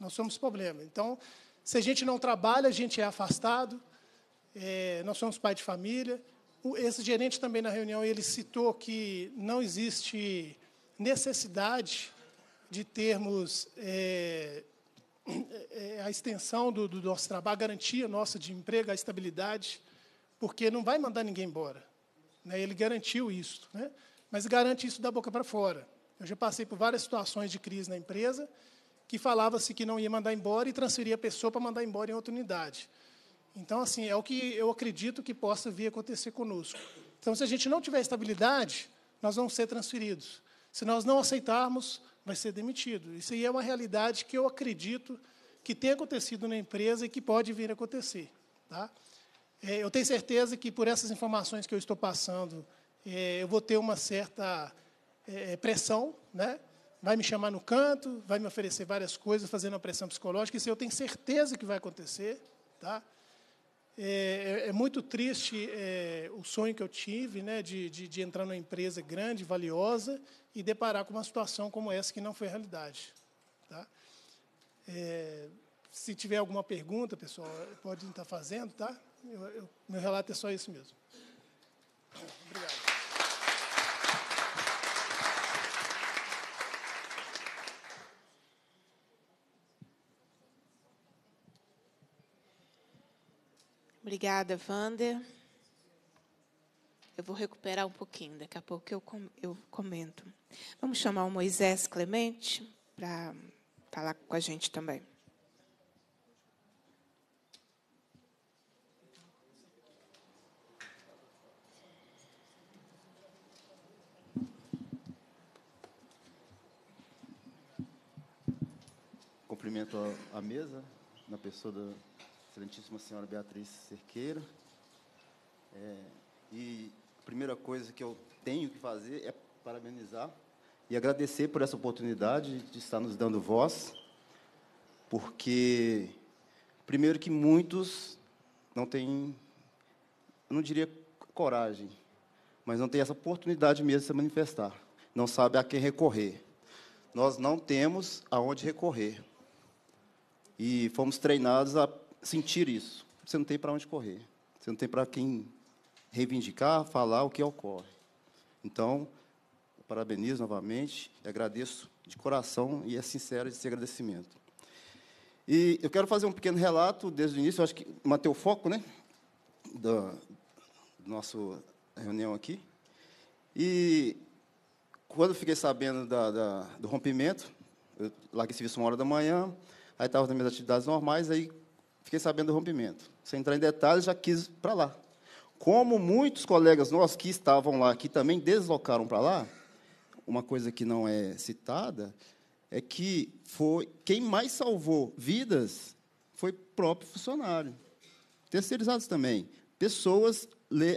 Nós somos problema. Então, se a gente não trabalha, a gente é afastado, é, nós somos pai de família. O, esse gerente também, na reunião, ele citou que não existe necessidade de termos é, é, é, a extensão do, do nosso trabalho, a garantia nossa de emprego, a estabilidade, porque não vai mandar ninguém embora. Né? Ele garantiu isso, né? mas garante isso da boca para fora. Eu já passei por várias situações de crise na empresa que falava-se que não ia mandar embora e transferia a pessoa para mandar embora em outra unidade. Então, assim, é o que eu acredito que possa vir a acontecer conosco. Então, se a gente não tiver estabilidade, nós vamos ser transferidos. Se nós não aceitarmos vai ser demitido. Isso aí é uma realidade que eu acredito que tem acontecido na empresa e que pode vir a acontecer. Tá? É, eu tenho certeza que, por essas informações que eu estou passando, é, eu vou ter uma certa é, é pressão, né? vai me chamar no canto, vai me oferecer várias coisas, fazendo uma pressão psicológica, isso eu tenho certeza que vai acontecer. Tá? É, é, é, muito triste é, o sonho que eu tive né, de, de, de, entrar numa empresa grande, valiosa, e deparar com uma situação como essa que não foi realidade. Tá? É, se tiver alguma pergunta, pessoal, pode estar fazendo, tá? Eu, eu, meu relato é só isso mesmo. Obrigado. Obrigada, Wander. Eu vou recuperar um pouquinho, daqui a pouco eu, com, eu comento. Vamos chamar o Moisés Clemente para falar com a gente também. Cumprimento a, a mesa na pessoa da Excelentíssima Senhora Beatriz Cerqueira. É, e a primeira coisa que eu tenho que fazer é parabenizar e agradecer por essa oportunidade de estar nos dando voz, porque, primeiro, que muitos não têm, eu não diria coragem, mas não têm essa oportunidade mesmo de se manifestar, não sabe a quem recorrer. Nós não temos aonde recorrer. E fomos treinados a sentir isso. Você não tem para onde correr. Você não tem para quem reivindicar, falar o que ocorre. Então, parabenizo novamente e agradeço de coração e é sincero esse agradecimento. E eu quero fazer um pequeno relato desde o início, eu acho que manter o foco, né, da, da nossa reunião aqui. E quando eu fiquei sabendo da, da, do rompimento, eu larguei serviço uma hora da manhã, aí estava nas minhas atividades normais, aí Fiquei sabendo do rompimento. Sem entrar em detalhes, já quis para lá. Como muitos colegas nossos que estavam lá, que também deslocaram para lá, uma coisa que não é citada é que foi quem mais salvou vidas foi próprio funcionário. Terceirizados também. Pessoas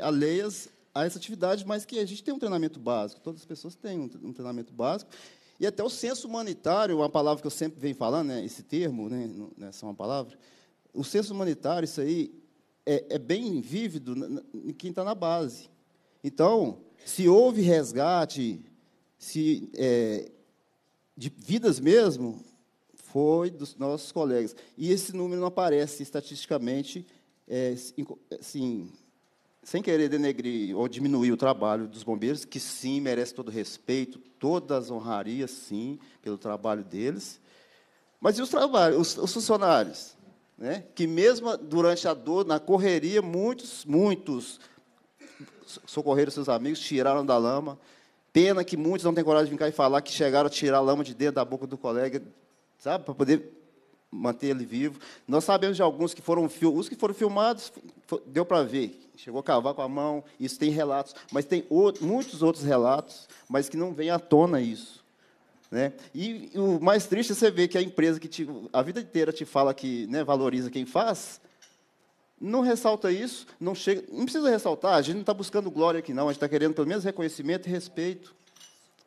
alheias a essa atividade, mas que a gente tem um treinamento básico, todas as pessoas têm um treinamento básico, e até o senso humanitário, uma palavra que eu sempre venho falando, né, esse termo, né, não né, é só uma palavra, o senso humanitário, isso aí, é, é bem vívido em quem está na base. Então, se houve resgate se, é, de vidas mesmo, foi dos nossos colegas. E esse número não aparece estatisticamente, é, assim, sem querer denegrir ou diminuir o trabalho dos bombeiros, que sim, merece todo respeito, todas as honrarias, sim, pelo trabalho deles. Mas e os, trabalhos, os, os funcionários? né? que mesmo durante a dor, na correria, muitos, muitos socorreram seus amigos, tiraram da lama. Pena que muitos não têm coragem de vir cá e falar que chegaram a tirar a lama de dentro da boca do colega, sabe, para poder manter ele vivo. Nós sabemos de alguns que foram os que foram filmados, deu para ver, chegou a cavar com a mão, isso tem relatos, mas tem outros, muitos outros relatos, mas que não vem à tona isso. Né? E o mais triste é você ver que a empresa que te, a vida inteira te fala que né, valoriza quem faz, não ressalta isso, não chega. Não precisa ressaltar, a gente não está buscando glória aqui, não. A gente está querendo pelo menos reconhecimento e respeito.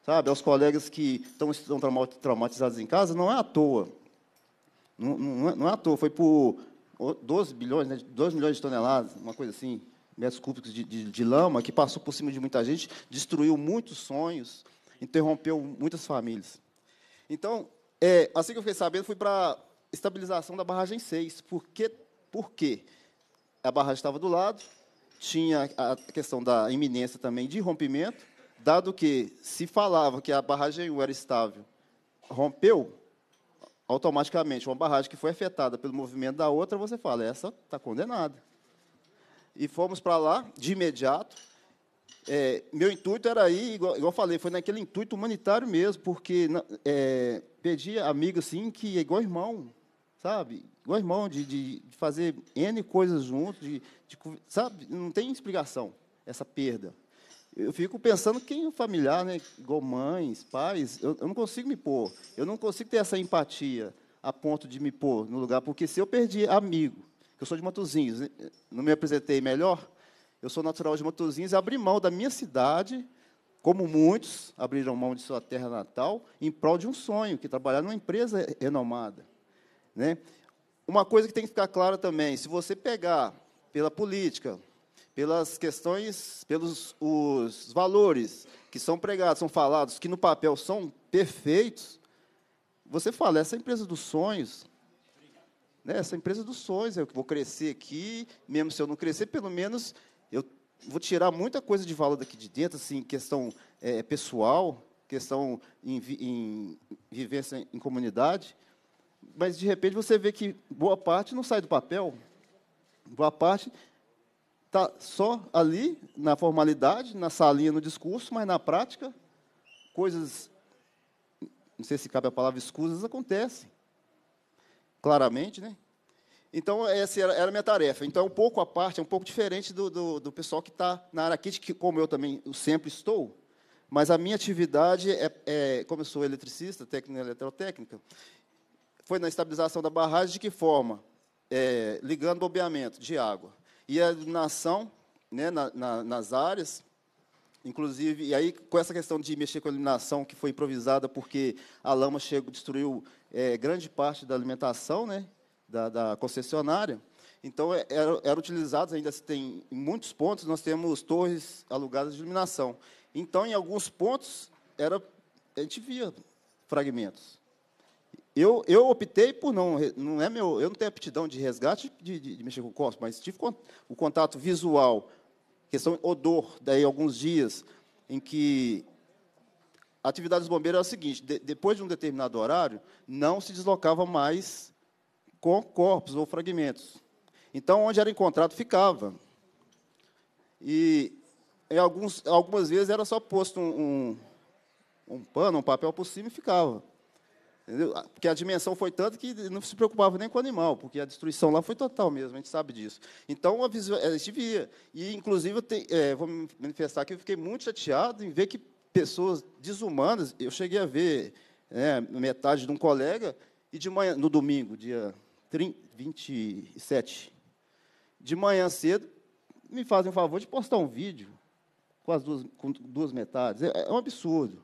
Sabe, aos colegas que estão, estão traumatizados em casa, não é à toa. Não, não, não é, é à toa, foi por 12 bilhões, né, milhões de toneladas, uma coisa assim, metros cúbicos de, de, de lama, que passou por cima de muita gente, destruiu muitos sonhos, interrompeu muitas famílias. Então, é, assim que eu fiquei sabendo, fui para estabilização da barragem 6. Por quê? quê? a barragem estava do lado, tinha a questão da iminência também de rompimento, dado que se falava que a barragem 1 era estável, rompeu, automaticamente, uma barragem que foi afetada pelo movimento da outra, você fala, essa está condenada. E fomos para lá, de imediato, é, meu intuito era ir, igual, igual falei, foi naquele intuito humanitário mesmo, porque é, pedi amigo assim que é igual irmão, sabe? Igual irmão, de, de, de fazer N coisas juntos, de, de, sabe? Não tem explicação essa perda. Eu fico pensando quem é familiar, né? igual mães, pais, eu, eu não consigo me pôr, eu não consigo ter essa empatia a ponto de me pôr no lugar, porque se eu perdi amigo, que eu sou de Matozinhos, né, não me apresentei melhor, eu sou natural de Matozinhos, e abri mão da minha cidade, como muitos abriram mão de sua terra natal, em prol de um sonho, que é trabalhar numa empresa renomada. Né? Uma coisa que tem que ficar clara também, se você pegar pela política, pelas questões, pelos os valores que são pregados, são falados, que no papel são perfeitos, você fala, essa empresa dos sonhos, né, essa empresa dos sonhos, eu vou crescer aqui, mesmo se eu não crescer, pelo menos vou tirar muita coisa de valor daqui de dentro, assim, questão é, pessoal, questão em, em, vivência em comunidade, mas de repente você vê que boa parte não sai do papel, boa parte está só ali na formalidade, na salinha, no discurso, mas na prática coisas, não sei se cabe a palavra escusas, acontecem claramente, né? Então, essa era, era a minha tarefa. Então, é um pouco a parte, é um pouco diferente do, do, do pessoal que está na área kit, que, como eu também eu sempre estou, mas a minha atividade, é, é como eu sou eletricista, técnico eletrotécnica, foi na estabilização da barragem, de que forma? É, ligando bombeamento de água. E a iluminação né, na, na, nas áreas, inclusive, e aí com essa questão de mexer com a iluminação, que foi improvisada porque a lama chegou, destruiu é, grande parte da alimentação, né, da, da concessionária. Então, é, eram era utilizados, ainda se tem em muitos pontos, nós temos torres alugadas de iluminação. Então, em alguns pontos, era, a gente via fragmentos. Eu, eu optei por não, não é meu, eu não tenho aptidão de resgate de, de, de mexer com o corpo, mas tive o contato visual, questão odor, daí alguns dias em que a atividade dos bombeiros era a seguinte: de, depois de um determinado horário, não se deslocava mais com corpos ou fragmentos. Então, onde era encontrado, ficava. E em alguns, algumas vezes era só posto um, um, um pano, um papel por cima e ficava. Entendeu? Ah, porque a dimensão foi tanta que não se preocupava nem com o animal, porque a destruição lá foi total mesmo, a gente sabe disso. Então, a, visual, a gente via. E, inclusive, eu te, é, vou me manifestar que eu fiquei muito chateado em ver que pessoas desumanas. Eu cheguei a ver é, metade de um colega, e de manhã, no domingo, dia 27, de manhã cedo, me fazem o favor de postar um vídeo com as duas, com duas metades. É, é um absurdo.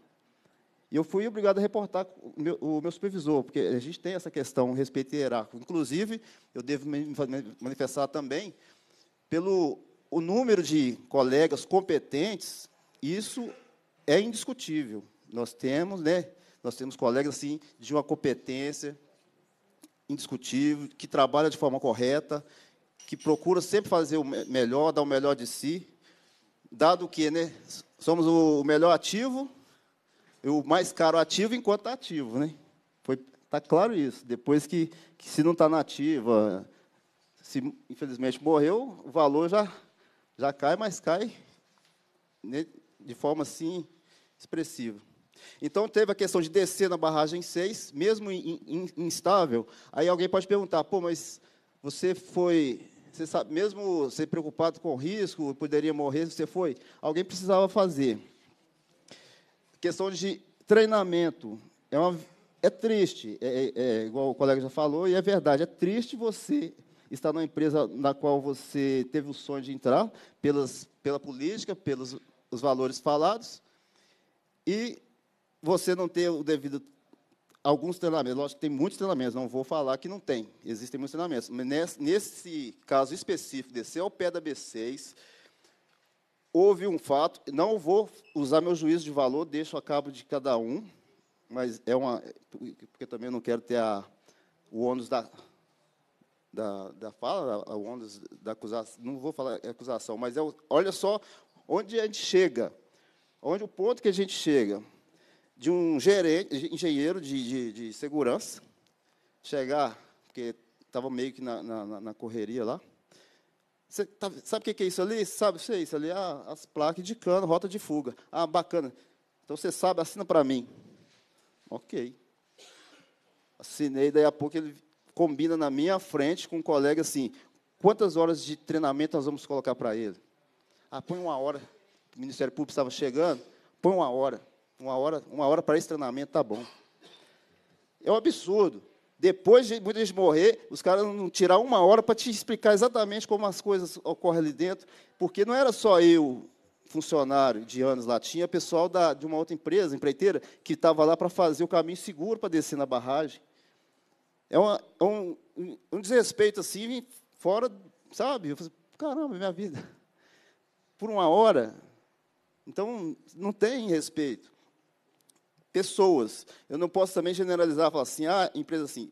E eu fui obrigado a reportar o meu, o meu, supervisor, porque a gente tem essa questão respeito hierárquico. Inclusive, eu devo me manifestar também pelo o número de colegas competentes, isso é indiscutível. Nós temos, né? Nós temos colegas assim de uma competência indiscutível, que trabalha de forma correta, que procura sempre fazer o melhor, dar o melhor de si, dado que né, somos o melhor ativo e o mais caro ativo enquanto está ativo. Né? Foi, tá claro isso. Depois que, que se não está na ativa, se infelizmente morreu, o valor já, já cai, mas cai né, de forma assim expressiva. Então teve a questão de descer na barragem 6, mesmo in, in, instável. Aí alguém pode perguntar, pô, mas você foi, você sabe, mesmo ser preocupado com o risco, poderia morrer, você foi. Alguém precisava fazer. Questão de treinamento. É, uma, é triste, é, é, é, igual o colega já falou, e é verdade, é triste você estar numa empresa na qual você teve o sonho de entrar, pelas, pela política, pelos os valores falados, e você não ter o devido alguns treinamentos, lógico que tem muitos treinamentos, não vou falar que não tem, existem muitos treinamentos, mas nesse, nesse caso específico, descer ao pé da B6, houve um fato, não vou usar meu juízo de valor, deixo a cabo de cada um, mas é uma, porque também não quero ter a, o ônus da, da, da fala, o ônus da acusação, não vou falar acusação, mas é, olha só onde a gente chega, onde o ponto que a gente chega, de um gerente, engenheiro de, de, de, segurança chegar, porque estava meio que na, na, na correria lá. Tá, sabe o que é isso ali? Sabe o que é isso ali? Ah, as placas de cano, rota de fuga. Ah, bacana. Então você sabe, assina para mim. Ok. Assinei, daí a pouco ele combina na minha frente com um colega assim: quantas horas de treinamento nós vamos colocar para ele? Ah, põe uma hora. O Ministério Público estava chegando, põe uma hora uma hora, uma hora para esse treinamento tá bom. É um absurdo. Depois de muita gente morrer, os caras não tirar uma hora para te explicar exatamente como as coisas ocorrem ali dentro, porque não era só eu, funcionário de anos lá, tinha pessoal da, de uma outra empresa, empreiteira, que estava lá para fazer o caminho seguro para descer na barragem. É, uma, é um, um, desrespeito assim, fora, sabe? Eu falei, caramba, minha vida. Por uma hora. Então, não tem respeito pessoas. Eu não posso também generalizar, falar assim, ah, empresa assim.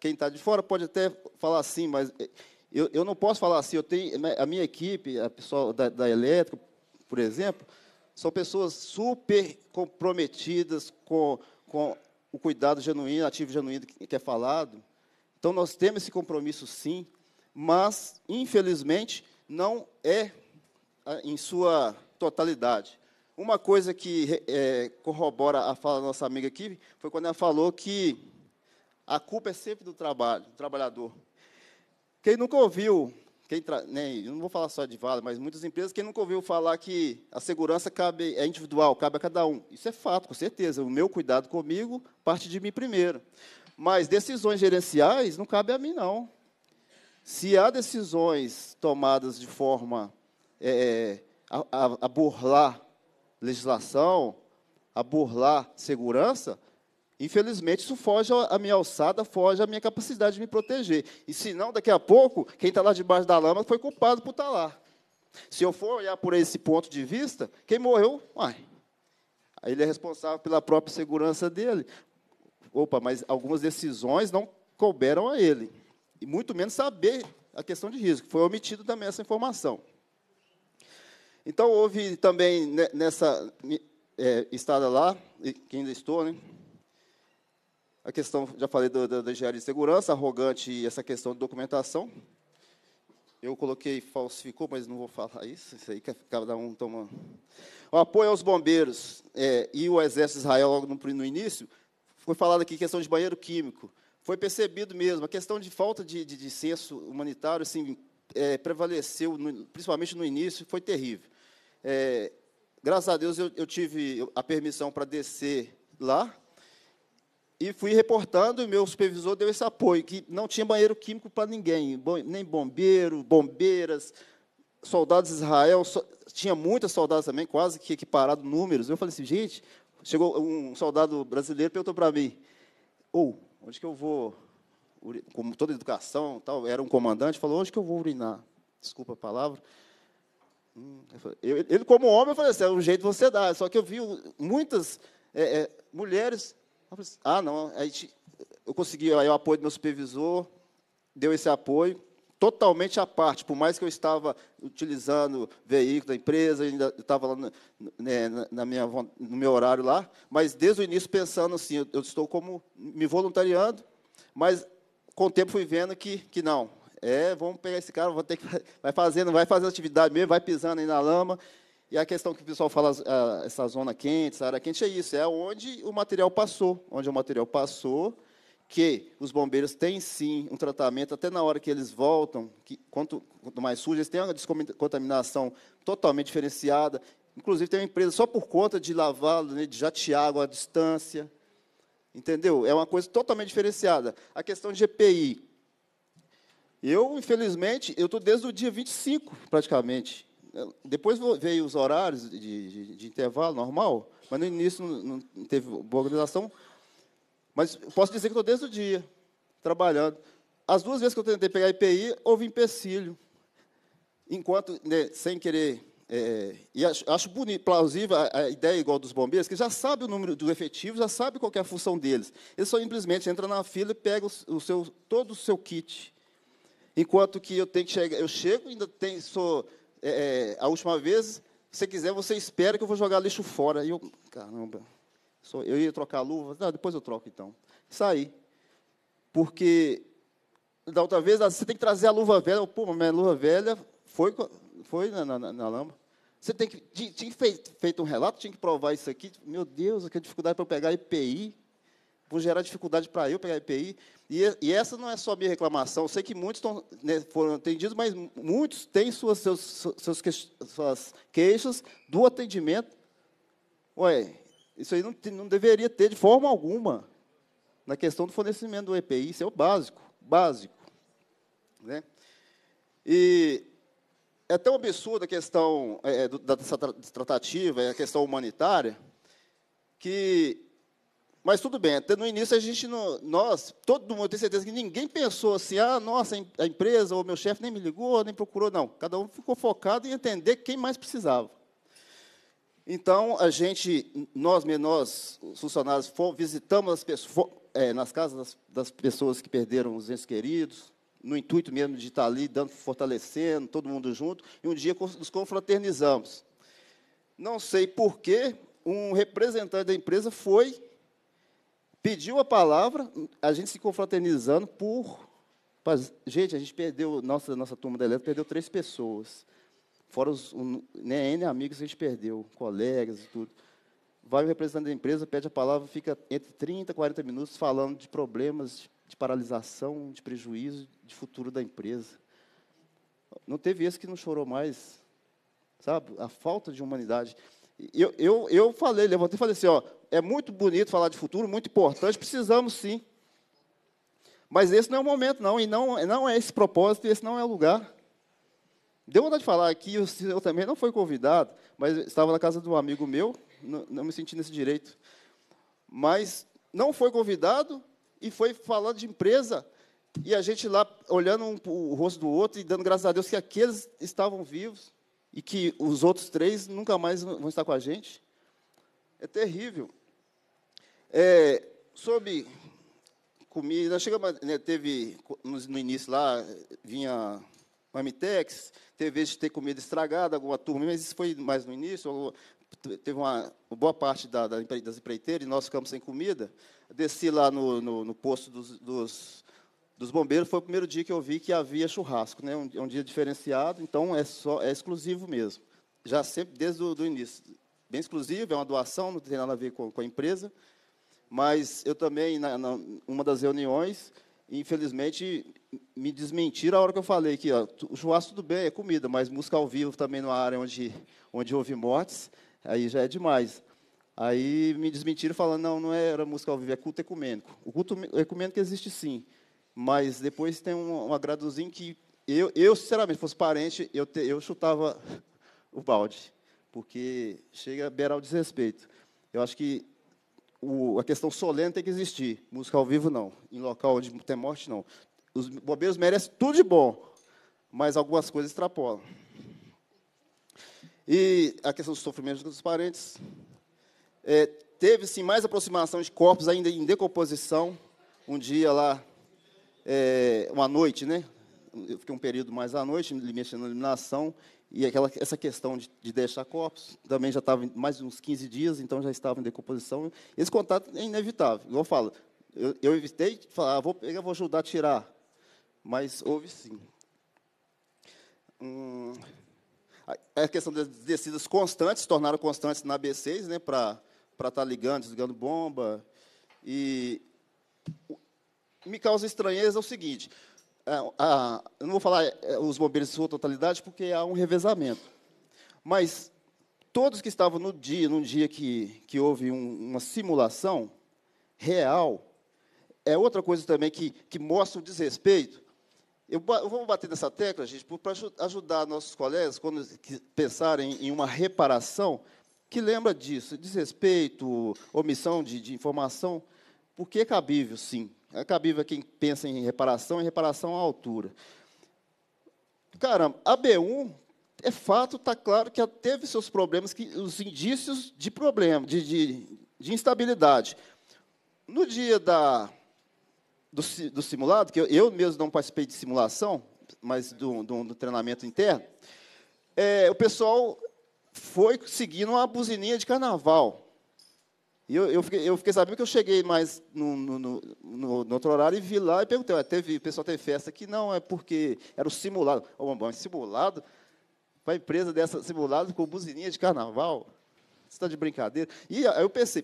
Quem está de fora pode até falar assim, mas eu, eu não posso falar assim. Eu tenho a minha equipe, a pessoal da, da elétrica, por exemplo, são pessoas super comprometidas com, com o cuidado genuíno, ativo genuíno que é falado. Então, nós temos esse compromisso, sim, mas, infelizmente, não é ah, em sua totalidade. Uma coisa que é, é, corrobora a fala da nossa amiga aqui foi quando ela falou que a culpa é sempre do trabalho, do trabalhador. Quem nunca ouviu, quem tra... Nem, né, eu não vou falar só de Vale, mas muitas empresas, quem nunca ouviu falar que a segurança cabe, é individual, cabe a cada um. Isso é fato, com certeza. O meu cuidado comigo parte de mim primeiro. Mas decisões gerenciais não cabe a mim, não. Se há decisões tomadas de forma é, é a, a, a burlar legislação, a burlar segurança, infelizmente isso foge à minha alçada, foge à minha capacidade de me proteger. E se não, daqui a pouco, quem está lá debaixo da lama foi culpado por estar tá lá. Se eu for olhar por esse ponto de vista, quem morreu, uai, ele é responsável pela própria segurança dele. Opa, mas algumas decisões não couberam a ele. E muito menos saber a questão de risco. Foi omitido também essa informação. Então, houve também nessa é, estrada lá, que ainda estou, né? A questão, já falei da, engenharia de segurança, arrogante e essa questão de documentação. Eu coloquei falsificou, mas não vou falar isso, isso aí cada um toma. O apoio aos bombeiros é, e o exército de Israel logo no, no início, foi falado aqui questão de banheiro químico. Foi percebido mesmo, a questão de falta de, de, de senso humanitário assim, é, prevaleceu, no, principalmente no início, foi terrível. É, graças a Deus eu, eu tive a permissão para descer lá e fui reportando, e meu supervisor deu esse apoio, que não tinha banheiro químico para ninguém, nem bombeiro, bombeiras, soldados de Israel, so, tinha muitas soldados também, quase que equiparado números. Eu falei assim, gente, chegou um soldado brasileiro perguntou para mim, ou oh, onde que eu vou, como toda educação, tal, era um comandante, falou, onde que eu vou urinar? Desculpa a palavra. Hum, eu, ele, como homem, eu falei assim, é um jeito você dá. Só que eu vi muitas é, é, mulheres. Falei, assim, ah, não. Aí, eu consegui aí, o apoio do meu supervisor, deu esse apoio, totalmente à parte. Por mais que eu estava utilizando veículo da empresa, ainda estava lá no, né, na minha, no meu horário lá, mas desde o início pensando assim, eu, eu estou como me voluntariando, mas com o tempo fui vendo que, que não, é, vamos pegar esse cara, vou ter que vai fazendo, vai fazendo atividade mesmo, vai pisando aí na lama. E a questão que o pessoal fala, ah, essa zona quente, essa área quente, é isso, é onde o material passou, onde o material passou, que os bombeiros têm sim um tratamento, até na hora que eles voltam, que quanto, quanto mais sujo, eles têm uma descontaminação totalmente diferenciada. Inclusive, tem uma empresa só por conta de lavar, né, de jatear água à distância. Entendeu? É uma coisa totalmente diferenciada. A questão de GPI, eu, infelizmente, eu estou desde o dia 25, praticamente. É, depois veio os horários de, de, de intervalo normal, mas no início não, não teve boa organização. Mas posso dizer que estou desde o dia, trabalhando. As duas vezes que eu tentei pegar IPI, houve empecilho. Enquanto, né, sem querer é, e acho, acho bonito, plausível a, a, ideia igual dos bombeiros, que já sabe o número do efetivo, já sabe qual é a função deles. Eles só simplesmente entram na fila e pegam o, o seu, todo o seu kit. Enquanto que eu tenho que chegar, eu chego, ainda tem, sou é, é a última vez. Se quiser, você espera que eu vou jogar lixo fora. E eu, caramba, sou, eu ia trocar a luva. Ah, depois eu troco então. Saí. Porque da outra vez você tem que trazer a luva velha. Pô, mas minha luva velha foi, foi na, na, na lama. Você tem que, tinha feito, feito um relato, tinha que provar isso aqui. Meu Deus, que é dificuldade para eu pegar EPI. Vou gerar dificuldade para eu pegar EPI. E, e, essa não é só minha reclamação. Eu sei que muitos tão, né, foram atendidos, mas muitos têm suas, seus, seus que, suas queixas do atendimento. Ué, isso aí não, não deveria ter de forma alguma na questão do fornecimento do EPI. Isso é o básico, básico. Né? E é tão absurda a questão é, do, dessa tratativa, é a questão humanitária, que mas tudo bem, até no início a gente não, nós, todo mundo, eu tenho certeza que ninguém pensou assim, ah, nossa, a empresa ou meu chefe nem me ligou, nem procurou, não. Cada um ficou focado em entender quem mais precisava. Então, a gente, nós, menores, os funcionários, fomos, visitamos as pessoas, é, nas casas das, das, pessoas que perderam os entes queridos, no intuito mesmo de estar ali, dando, fortalecendo, todo mundo junto, e um dia nos confraternizamos. Não sei por que um representante da empresa foi Pediu a palavra, a gente se confraternizando por. Gente, a gente perdeu, nossa, nossa turma da Eletro perdeu três pessoas. Fora os um, né, N amigos que a gente perdeu, colegas e tudo. Vai o representante da empresa, pede a palavra, fica entre 30 e 40 minutos falando de problemas, de paralisação, de prejuízo, de futuro da empresa. Não teve esse que não chorou mais. Sabe? A falta de humanidade. Eu, eu, eu falei, levantei e falei assim, ó, é muito bonito falar de futuro, muito importante, precisamos sim. Mas esse não é o momento, não, e não, não é esse propósito, esse não é o lugar. Deu vontade de falar aqui, eu, também não fui convidado, mas estava na casa de um amigo meu, não, não me senti nesse direito. Mas não foi convidado e foi falar de empresa, e a gente lá olhando um, o rosto do outro e dando graças a Deus que aqueles estavam vivos e que os outros três nunca mais vão estar com a gente. É terrível. É, sobre comida, chega, né, teve no, no, início lá, vinha Mamitex, teve vezes de ter comida estragada, alguma turma, mas isso foi mais no início. Teve uma, uma boa parte da, da, das empreiteiras e nós ficamos sem comida. Desci lá no, no, no posto dos, dos dos bombeiros foi o primeiro dia que eu vi que havia churrasco, né? Um, é um dia diferenciado, então é só é exclusivo mesmo. Já sempre desde o início, bem exclusivo, é uma doação, não tem nada a ver com, com a empresa. Mas eu também na, na, uma das reuniões, infelizmente me desmentiram a hora que eu falei que ó, o churrasco tudo bem, é comida, mas música ao vivo também numa área onde onde houve mortes, aí já é demais. Aí me desmentiram falando, não, não é, era música ao vivo, é culto ecumênico. O culto ecumênico existe sim. Mas depois tem um, um agradozinho que eu, eu sinceramente, fosse parente, eu, te, eu chutava [LAUGHS] o balde, porque chega a beirar o desrespeito. Eu acho que o, a questão solene tem que existir, música ao vivo não, em local onde tem morte não. Os bobeiros merecem tudo de bom, mas algumas coisas extrapolam. E a questão do sofrimento dos parentes. É, Teve-se mais aproximação de corpos ainda em decomposição. Um dia lá é, uma noite, né? Eu fiquei um período mais à noite, mexendo na iluminação, e aquela, essa questão de, de deixar corpos, também já estava mais de uns 15 dias, então já estava em decomposição. Esse contato é inevitável. Igual eu falo, eu, eu evitei falar, ah, vou pegar, vou ajudar a tirar. Mas houve sim. Hum, a, questão das descidas constantes, tornaram constantes na B6, né, para estar tá ligando, desligando bomba. E me causa estranheza é o seguinte: é, a, eu não vou falar é, os bombeiros em sua totalidade, porque há um revezamento. Mas todos que estavam no dia, num dia que, que houve um, uma simulação real, é outra coisa também que, que mostra o desrespeito. Eu, eu vou bater nessa tecla, gente, para ajudar nossos colegas, quando pensarem em uma reparação, que lembra disso, desrespeito, omissão de, de informação, porque é cabível, sim, é cabível quem pensa em reparação, em reparação à altura. Caramba, a B1, é fato, está claro que teve seus problemas, que, os indícios de problema, de, de, de instabilidade. No dia da, do, do, simulado, que eu, eu, mesmo não participei de simulação, mas do, do, do treinamento interno, é, o pessoal foi seguindo uma buzininha de carnaval. E eu, eu, fiquei, eu fiquei sabendo que eu cheguei mais no, no, no, no outro horário e vi lá e perguntei, teve, o pessoal teve festa aqui? Não, é porque era o simulado. Oh, bom, é simulado? Para a empresa dessa simulado com buzininha de carnaval? Você está de brincadeira? E aí eu pensei,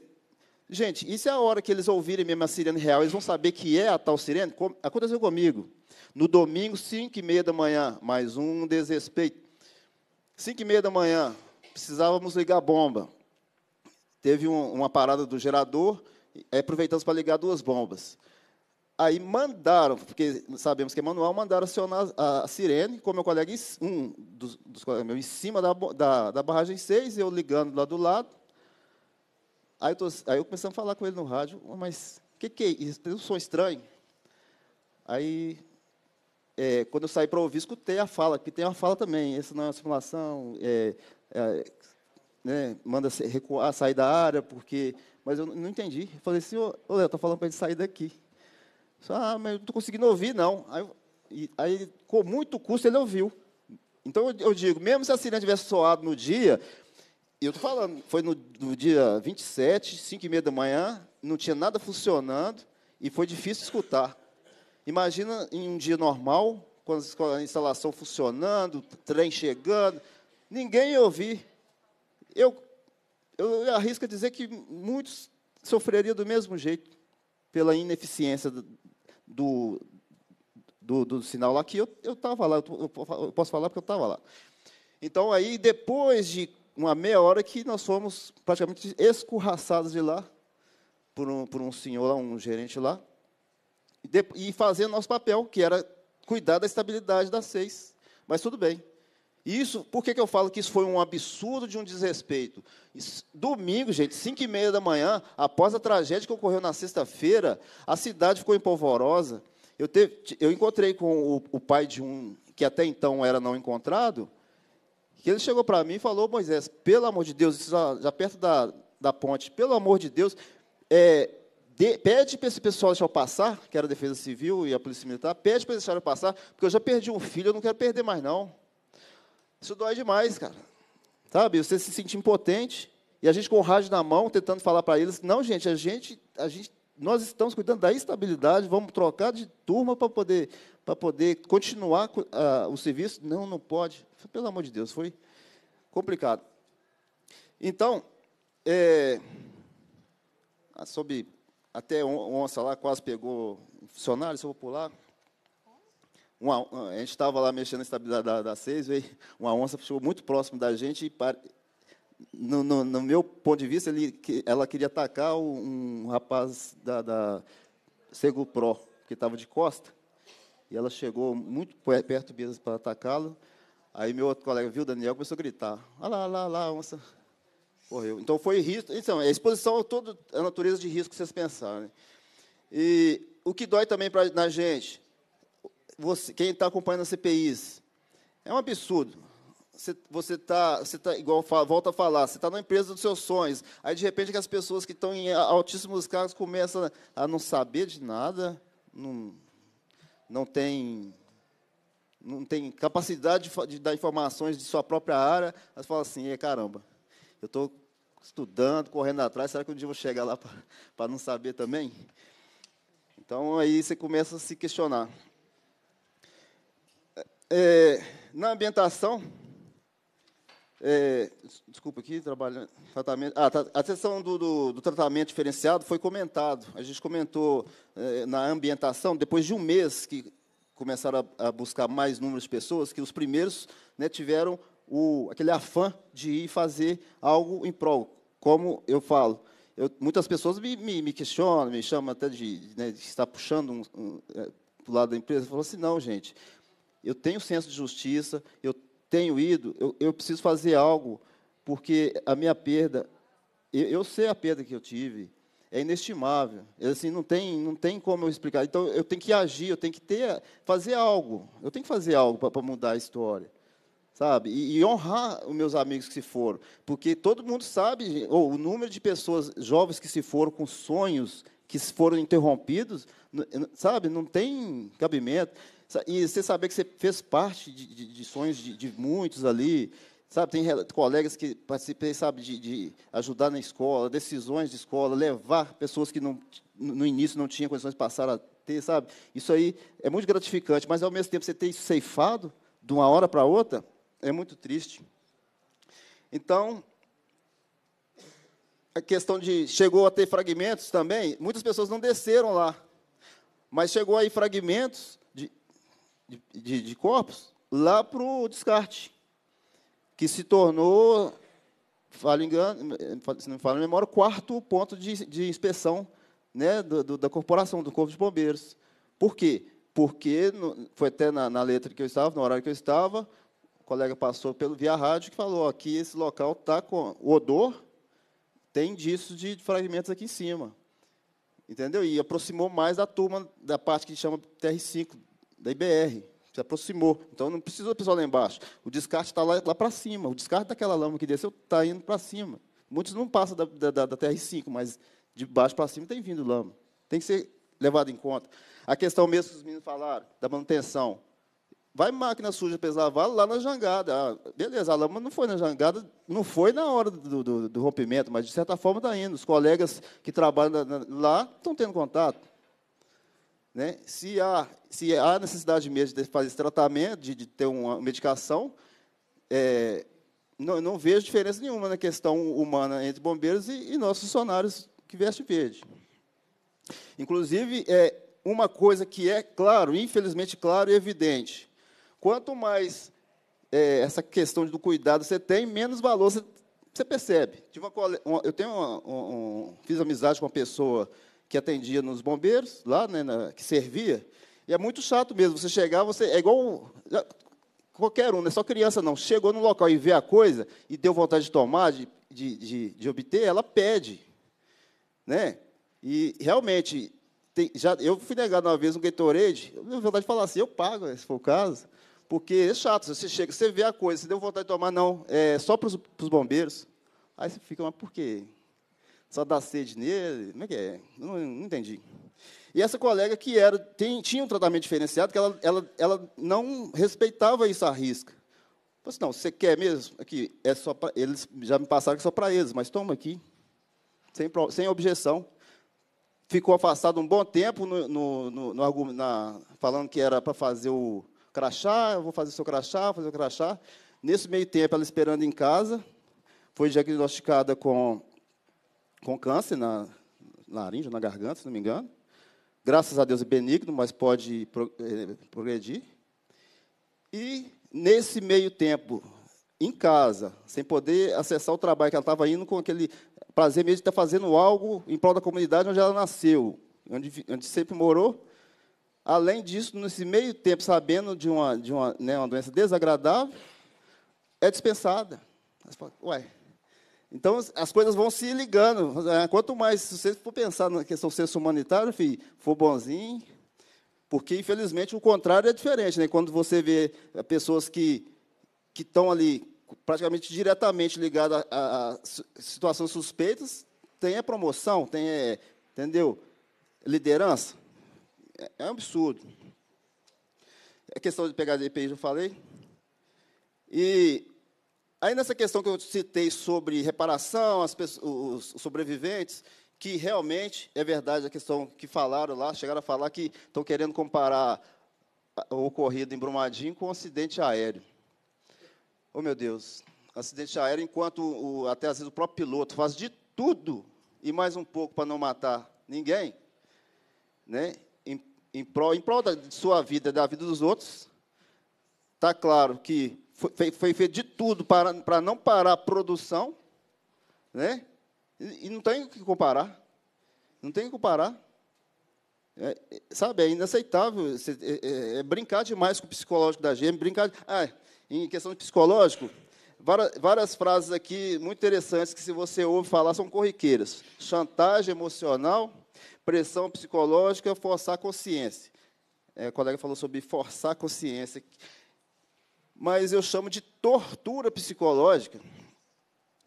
gente, e se a hora que eles ouvirem mesmo a sirene real, eles vão saber que é a tal sirene? Como, aconteceu comigo. No domingo, 5 e meia da manhã, mais um desrespeito. 5 e meia da manhã, precisávamos ligar a bomba teve um, uma parada do gerador, é, aproveitamos para ligar duas bombas. Aí mandaram, porque sabemos que é manual, mandaram acionar a, a sirene, com meu colega, um dos, dos colegas meus, em cima da, da, da barragem 6, eu ligando lá do lado. Aí eu, tô, aí eu começando a falar com ele no rádio, mas o que, que é isso? Tem um som estranho. Aí, é, quando eu saí para ouvir, escutei a fala, que tem uma fala também, essa não é uma simulação, é, é, né, manda recuar, sair da área, porque. Mas eu não entendi. Eu falei assim, ô Léo, tá falando para ele sair daqui. Só, ah, mas eu não estou conseguindo ouvir, não. Aí, e, aí, com muito custo, ele ouviu. Então eu, eu digo, mesmo se a sirene tivesse soado no dia, eu estou falando, foi no, no dia 27, 5 e meia da manhã, não tinha nada funcionando e foi difícil escutar. Imagina em um dia normal, com a instalação funcionando, trem chegando, ninguém ia ouvir. Eu, eu arrisco dizer que muitos sofreriam do mesmo jeito, pela ineficiência do, do, do, do sinal lá, que eu estava lá, eu, eu posso falar porque eu estava lá. Então, aí, depois de uma meia hora que nós fomos praticamente escorraçados de lá, por um, por um senhor lá, um gerente lá, e, de, e fazendo nosso papel, que era cuidar da estabilidade das seis. Mas tudo bem. Isso, por que, que eu falo que isso foi um absurdo de um desrespeito? Isso, domingo, gente, 5 e meia da manhã, após a tragédia que ocorreu na sexta-feira, a cidade ficou empolvorosa. Eu, teve, eu encontrei com o, o, pai de um que até então era não encontrado, que ele chegou para mim e falou, Moisés, pelo amor de Deus, já, já, perto da, da ponte, pelo amor de Deus, é, de, pede para esse pessoal deixar eu passar, que era a Defesa Civil e a Polícia Militar, pede para eles deixarem eu passar, porque eu já perdi um filho, eu não quero perder mais, não. Isso dói demais, cara. Sabe? Você se sente impotente e a gente com o rádio na mão tentando falar para eles: "Não, gente, a gente a gente nós estamos cuidando da estabilidade, vamos trocar de turma para poder para poder continuar uh, o serviço". Não, não pode. Pelo amor de Deus, foi complicado. Então, é, ah, sob até onça lá quase pegou funcionário, se eu vou pular. Uma, a gente estava lá mexendo na estabilidade da, da seis, veio uma onça chegou muito próximo da gente e no, no, no, meu ponto de vista, ele, ela queria atacar um rapaz da, da Segu Pro, que estava de costa. E ela chegou muito perto mesmo para atacá-lo. Aí meu outro colega viu o Daniel começou a gritar: Olha lá, olha lá, lá, onça. Correu. Então foi risco. Então, é a exposição toda a natureza de risco que vocês pensaram. Né? E o que dói também pra, na gente você, quem está acompanhando as CPIs, é um absurdo. Você está, você tá, igual volta a falar, você está na empresa dos seus sonhos. Aí, de repente, que as pessoas que estão em altíssimos cargos começam a não saber de nada, não, não tem não tem capacidade de, de dar informações de sua própria área, mas fala assim, e, caramba, eu estou estudando, correndo atrás, será que um dia eu vou chegar lá para não saber também? Então, aí você começa a se questionar. É, na ambientação, é, desculpa aqui, trabalho, tratamento, ah, a questão do, do, do, tratamento diferenciado foi comentado. A gente comentou é, na ambientação, depois de um mês que começaram a, a buscar mais números de pessoas, que os primeiros né, tiveram o, aquele afã de ir fazer algo em prol. Como eu falo, eu, muitas pessoas me, me, me, questionam, me chamam até de, né, de estar puxando um, um, é, para o lado da empresa. Falou assim, não, gente, eu tenho senso de justiça, eu tenho ido, eu, eu preciso fazer algo, porque a minha perda, eu, eu, sei a perda que eu tive, é inestimável. É assim, não tem, não tem como eu explicar. Então, eu tenho que agir, eu tenho que ter, fazer algo. Eu tenho que fazer algo para mudar a história sabe? E, e, honrar os meus amigos que se foram, porque todo mundo sabe, ou o número de pessoas jovens que se foram com sonhos que foram interrompidos, sabe? Não tem cabimento. E você saber que você fez parte de, de, de sonhos de, de, muitos ali, sabe? Tem colegas que participei, sabe, de, ajudar na escola, decisões de escola, levar pessoas que não, no início não tinham condições de passar a ter, sabe? Isso aí é muito gratificante, mas ao mesmo tempo você ter isso ceifado de uma hora para outra é muito triste. Então, a questão de chegou a ter fragmentos também, muitas pessoas não desceram lá, mas chegou aí fragmentos de, de, corpos lá para o descarte, que se tornou, falo engano, se não me falo memória, o quarto ponto de, de inspeção né, do, do, da corporação, do Corpo de Bombeiros. Por quê? Porque no, foi até na, na letra que eu estava, no horário que eu estava, o colega passou pelo via rádio que falou que esse local está com o odor, tem indícios de fragmentos aqui em cima. Entendeu? E aproximou mais da turma da parte que chama TR5, da IBR, se aproximou. Então não precisa o pessoal lá embaixo. O descarte está lá, lá para cima. O descarte daquela lama que desceu está indo para cima. Muitos não passam da, da, da TR5, mas de baixo para cima tem vindo lama. Tem que ser levado em conta. A questão mesmo que os meninos falaram, da manutenção. Vai máquina suja pesar lavar lá na jangada. Ah, beleza, a lama não foi na jangada, não foi na hora do, do, do rompimento, mas de certa forma está indo. Os colegas que trabalham lá estão tendo contato. Né? Se, há, se há necessidade mesmo de fazer esse tratamento, de, de ter uma medicação, é, não, não, vejo diferença nenhuma na questão humana entre bombeiros e, e nossos funcionários que vestem verde. Inclusive, é uma coisa que é claro, infelizmente claro e evidente. Quanto mais é, essa questão do cuidado você tem, menos valor você, você percebe. Tive uma, eu tenho uma, um, fiz amizade com uma pessoa que atendia nos bombeiros, lá, né, na, que servia. E é muito chato mesmo. Você chegar, você. É igual. Qualquer um, não é só criança, não. Chegou no local e vê a coisa e deu vontade de tomar, de, de, de, de obter, ela pede. Né? E realmente, tem, já, eu fui negado uma vez um Gatorade, eu Na verdade, falar assim, eu pago, né, se for o caso, porque é chato, você chega, você vê a coisa, você deu vontade de tomar, não, é só para os bombeiros. Aí você fica, mas por quê? só dá sede nele. Como é que é? Não, não entendi. E essa colega que era tem, tinha um tratamento diferenciado, que ela, ela, ela não respeitava isso à risca. falei assim, não, você quer mesmo? Aqui, é só pra, eles já me passaram que é só para eles, mas toma aqui, sem, sem objeção. Ficou afastado um bom tempo, no, no, no na, falando que era para fazer o crachá, eu vou fazer o seu crachá, fazer o crachá. Nesse meio tempo, ela esperando em casa, foi diagnosticada com com câncer na laringe, na garganta, se não me engano. Graças a Deus é benigno, mas pode é, progredir. E nesse meio tempo, em casa, sem poder acessar o trabalho, que ela estava indo com aquele prazer mesmo de estar fazendo algo em prol da comunidade onde ela nasceu, onde, onde sempre morou. Além disso, nesse meio tempo, sabendo de uma, de uma, né, uma doença desagradável, é dispensada. ué, então, as coisas vão se ligando. É, quanto mais, se você for pensar na questão do senso humanitário, filho, for bonzinho, porque, infelizmente, o contrário é diferente. Né? Quando você vê é, pessoas que, que estão ali praticamente diretamente ligadas a, a situações suspeitas, tem a promoção, tem, a, é, entendeu? Liderança. É, um absurdo. A questão de pegar DPI, já falei. E Aí, nessa questão que eu citei sobre reparação, as pessoas, os sobreviventes, que realmente é verdade a questão que falaram lá, chegaram a falar que estão querendo comparar o ocorrido em Brumadinho com o um acidente aéreo. Oh, meu Deus, acidente aéreo, enquanto o, até às vezes o próprio piloto faz de tudo e mais um pouco para não matar ninguém, né? em, em prol, em prol da sua vida e da vida dos outros, está claro que foi, foi feito de tudo para, para não parar a produção, né? E, e não tem o que comparar. Não tem o que comparar. É, é sabe, é inaceitável. É, é, é, brincar demais com o psicológico da gente. Brincar, ah, em questão de psicológico, várias, várias frases aqui muito interessantes que, se você ouve falar, são corriqueiras: chantagem emocional, pressão psicológica, forçar a consciência. É, colega falou sobre forçar a consciência mas eu chamo de tortura psicológica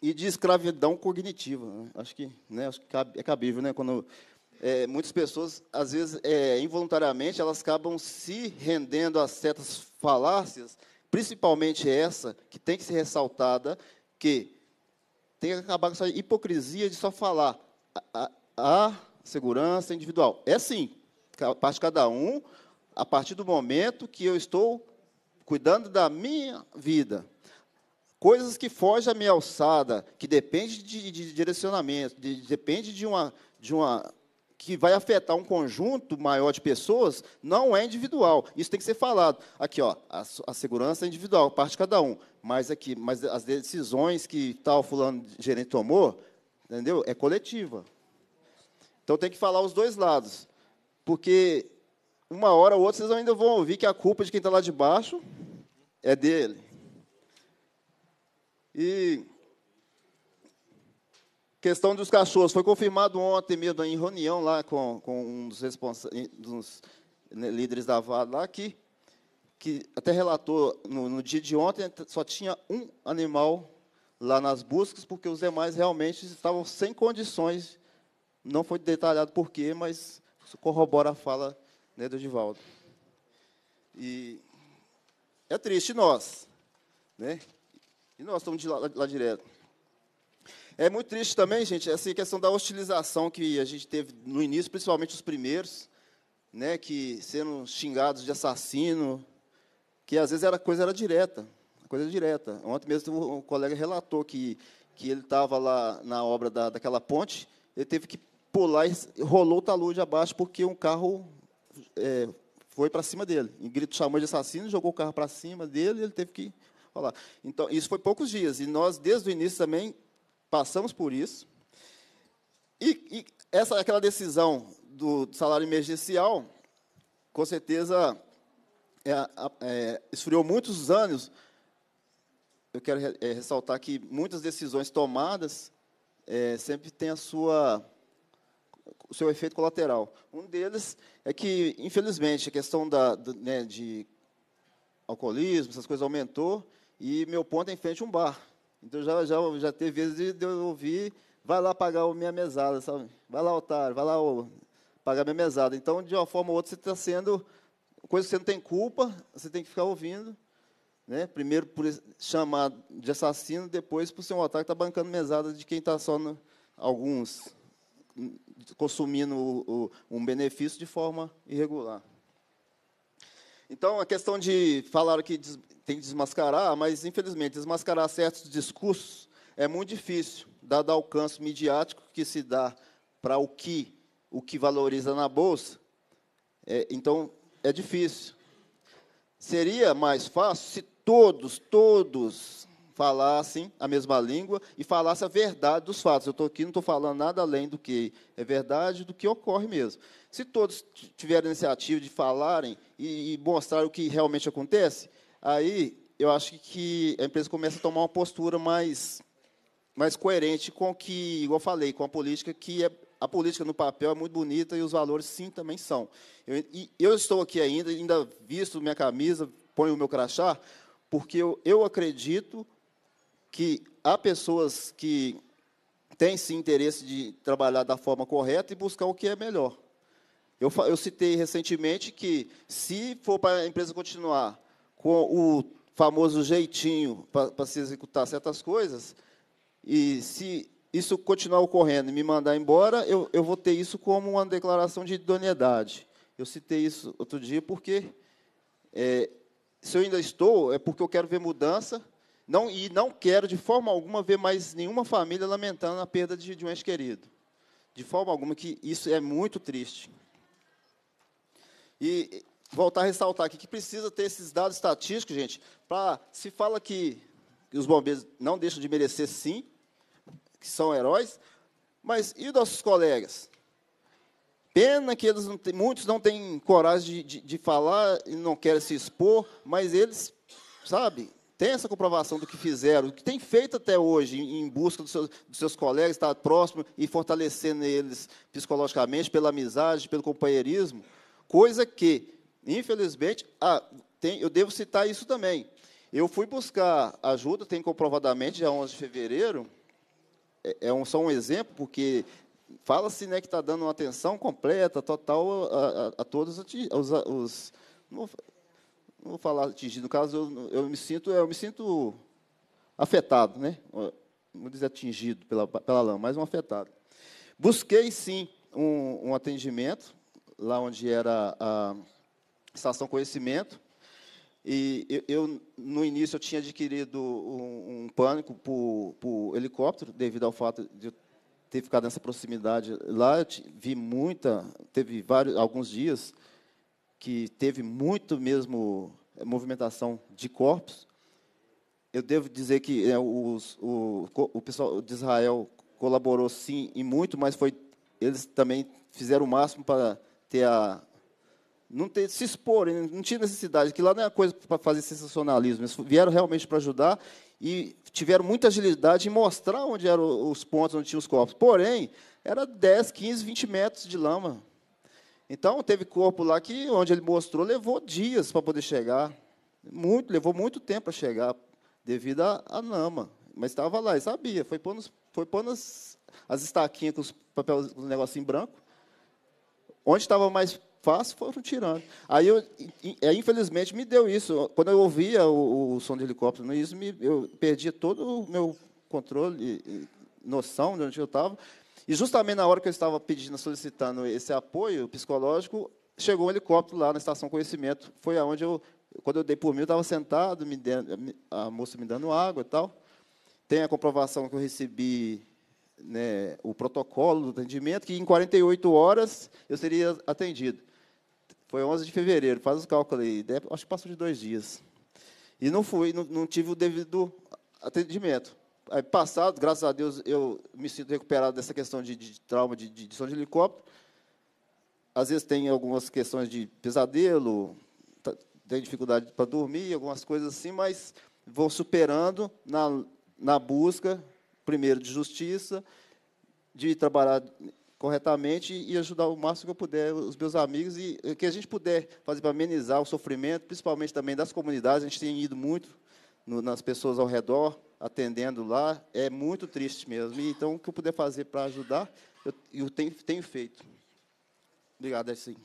e de escravidão cognitiva. Né? Acho que, né, acho que é cabível, né? Quando é, muitas pessoas, às vezes, é, involuntariamente, elas acabam se rendendo a certas falácias, principalmente essa, que tem que ser ressaltada, que tem que acabar com essa hipocrisia de só falar a, a, a segurança individual. É sim, a parte de cada um, a partir do momento que eu estou cuidando da minha vida. Coisas que fogem à minha alçada, que depende de, de direcionamento, de, depende de uma, de uma que vai afetar um conjunto maior de pessoas, não é individual. Isso tem que ser falado. Aqui, ó, a, a segurança é individual, parte de cada um. Mas aqui, mas as decisões que tal fulano gerente tomou, entendeu? É coletiva. Então tem que falar os dois lados, porque uma hora ou outra vocês ainda vão ouvir que a culpa é de quem está lá de baixo é dele. E questão dos cachorros, foi confirmado ontem mesmo em reunião lá com, com um dos, né, líderes da VAD lá aqui, que até relatou no, no dia de ontem só tinha um animal lá nas buscas, porque os demais realmente estavam sem condições. Não foi detalhado por quê, mas corrobora a fala né, do Divaldo. E é triste nós, né? E nós estamos de lá, lá, lá direto. É muito triste também, gente, essa questão da hostilização que a gente teve no início, principalmente os primeiros, né, que sendo xingados de assassino, que às vezes era coisa era direta, coisa direta. Ontem mesmo um colega relatou que que ele estava lá na obra da, daquela ponte, ele teve que pular e rolou o talude abaixo porque um carro é, foi para cima dele. Em grito, chamou de assassino, jogou o carro para cima dele e ele teve que falar. Então, isso foi poucos dias. E nós, desde o início, também passamos por isso. E, e essa, aquela decisão do salário emergencial, com certeza, é, é, esfriou muitos anos. Eu quero é, ressaltar que muitas decisões tomadas é, sempre têm a sua o seu efeito colateral. Um deles é que, infelizmente, a questão da, do, né, de alcoolismo, essas coisas aumentou, e meu ponto é em frente a um bar. Então, já, já, já teve vezes de eu ouvir, vai lá pagar a minha mesada, sabe? vai lá, otário, vai lá ô, pagar a minha mesada. Então, de uma forma ou outra, você está sendo... Coisa que você não tem culpa, você tem que ficar ouvindo. Né? Primeiro por chamar de assassino, depois por ser um otário que está bancando mesada de quem está só no, alguns consumindo o, o, um benefício de forma irregular. Então, a questão de falar que des, tem que desmascarar, mas, infelizmente, desmascarar certos discursos é muito difícil, dado o alcance midiático que se dá para o que, o que valoriza na Bolsa. É, então, é difícil. Seria mais fácil se todos, todos falassem a mesma língua e falassem a verdade dos fatos. Eu estou aqui, não estou falando nada além do que é verdade, do que ocorre mesmo. Se todos tiverem iniciativa de falarem e, e mostrar o que realmente acontece, aí eu acho que a empresa começa a tomar uma postura mais, mais coerente com o que, igual eu falei, com a política que é, a política no papel é muito bonita e os valores, sim, também são. Eu, eu estou aqui ainda, ainda visto minha camisa, ponho o meu crachá, porque eu, eu acredito que há pessoas que têm sim interesse de trabalhar da forma correta e buscar o que é melhor. Eu, eu citei recentemente que, se for para a empresa continuar com o famoso jeitinho para se executar certas coisas, e se isso continuar ocorrendo e me mandar embora, eu, eu vou ter isso como uma declaração de idoneidade. Eu citei isso outro dia porque, é, se eu ainda estou, é porque eu quero ver mudança não, e não quero, de forma alguma, ver mais nenhuma família lamentando a perda de, de um ente querido. De forma alguma, que isso é muito triste. E voltar a ressaltar aqui que precisa ter esses dados estatísticos, gente, para se fala que, que os bombeiros não deixam de merecer sim, que são heróis, mas e os nossos colegas? Pena que eles não muitos não têm coragem de, de, de falar e não querem se expor, mas eles, sabe, tem essa comprovação do que fizeram, o que tem feito até hoje, em busca dos seus, dos seus colegas, estar próximo e fortalecendo eles psicologicamente, pela amizade, pelo companheirismo, coisa que, infelizmente, ah, tem, eu devo citar isso também. Eu fui buscar ajuda, tem comprovadamente, dia 11 de fevereiro, é, é um, só um exemplo, porque fala-se né, que está dando uma atenção completa, total, a, a, a todos os, os não vou falar atingido, no caso, eu, eu, me sinto, eu me sinto afetado, né? Não vou dizer atingido pela, pela lama, mas um afetado. Busquei, sim, um, um atendimento, lá onde era a Estação Conhecimento, e eu, no início, eu tinha adquirido um, um pânico por, por, helicóptero, devido ao fato de eu ter ficado nessa proximidade lá. Eu vi muita, teve vários, alguns dias que teve muito mesmo eh, movimentação de corpos. Eu devo dizer que é, os, o, o pessoal de Israel colaborou sim e muito, mas foi eles também fizeram o máximo para ter a não ter, se expor, não tinha necessidade, que lá não é coisa para fazer sensacionalismo. Eles vieram realmente para ajudar e tiveram muita agilidade em mostrar onde eram os pontos, onde tinham os corpos. Porém, era 10, 15, 20 metros de lama. Então, teve corpo lá que, onde ele mostrou, levou dias para poder chegar. Muito, levou muito tempo para chegar, devido à nama. Mas estava lá e sabia. Foi pondo, foi pondo as, as estaquinhas com os papéis, com os negocinho branco. Onde estava mais fácil, foram tirando. Aí, eu, é, infelizmente, me deu isso. Quando eu ouvia o, o som do helicóptero, isso me, eu perdia todo o meu controle e noção de onde eu estava. E justamente na hora que eu estava pedindo, solicitando esse apoio psicológico, chegou um helicóptero lá na Estação Conhecimento. Foi aonde eu, quando eu dei por mim, eu estava sentado, me dando, a moça me dando água e tal. Tem a comprovação que eu recebi né, o protocolo do atendimento, que em 48 horas eu seria atendido. Foi 11 de fevereiro, faz os cálculos aí, acho que passou de dois dias. E não fui, não, não tive o devido atendimento passado, graças a Deus, eu me sinto recuperado dessa questão de, de trauma de, de, de som de helicóptero. Às vezes tem algumas questões de pesadelo, tá, tem dificuldade para dormir, algumas coisas assim, mas vou superando na, na busca, primeiro, de justiça, de trabalhar corretamente e ajudar o máximo que eu puder os meus amigos e que a gente puder fazer para amenizar o sofrimento, principalmente também das comunidades. A gente tem ido muito no, nas pessoas ao redor, atendendo lá. É muito triste mesmo. então, o que eu puder fazer para ajudar, eu, eu tenho, tenho, feito. Obrigado, assim.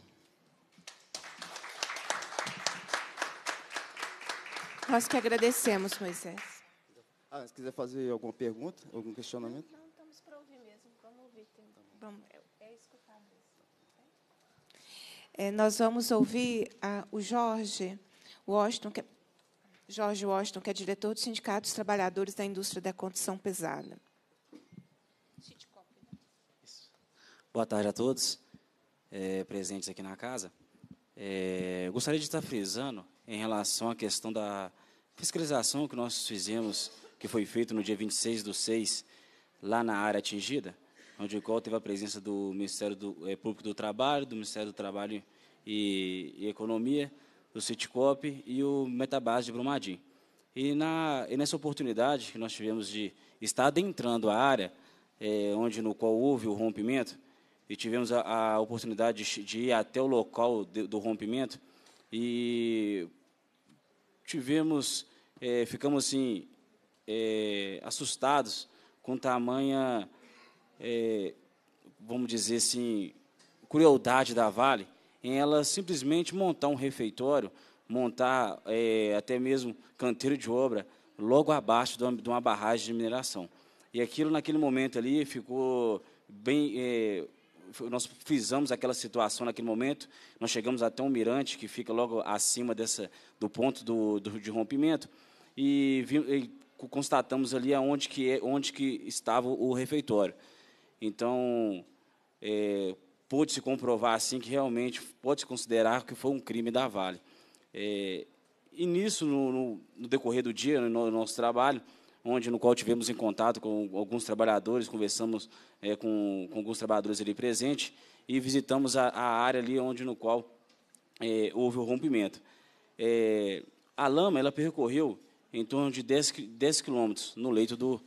Nós que agradecemos, Moisés. Ah, se quiser fazer alguma pergunta, algum questionamento. Não, não estamos para ouvir mesmo. Vamos ouvir. Tem... Vamos. É, é escutar mesmo. Né? É, nós vamos ouvir a, ah, o Jorge Washington, que é Jorge Washington, que é diretor do Sindicato dos Trabalhadores da Indústria da Condição Pesada. Boa tarde a todos é, presentes aqui na casa. É, eu gostaria de estar frisando em relação à questão da fiscalização que nós fizemos, que foi feito no dia 26 do 6, lá na área atingida, onde o qual teve a presença do Ministério do, é, Público do Trabalho, do Ministério do Trabalho e, e Economia, do Citcop e o Metabase de Brumadinho. E, na, e nessa oportunidade que nós tivemos de estar adentrando a área é, onde no qual houve o rompimento, e tivemos a, a oportunidade de, de, ir até o local de, do rompimento, e tivemos, é, ficamos assim, é, assustados com tamanha, vamos dizer assim, crueldade da Vale, em ela simplesmente montar um refeitório, montar é, até mesmo canteiro de obra logo abaixo de uma, de uma, barragem de mineração. E aquilo, naquele momento ali, ficou bem. É, nós fizemos aquela situação naquele momento, nós chegamos até um mirante que fica logo acima dessa, do ponto do, do de rompimento, e, vi, e, constatamos ali aonde que, é, onde que estava o refeitório. Então, é, pôde se comprovar assim que realmente pode se considerar que foi um crime da Vale. É, e nisso, no, no, no, decorrer do dia, no, no, nosso trabalho, onde no qual tivemos em contato com alguns trabalhadores, conversamos é, com, com, alguns trabalhadores ali presentes e visitamos a, a área ali onde no qual é, houve o rompimento. É, a lama ela percorreu em torno de 10, 10 quilômetros no leito do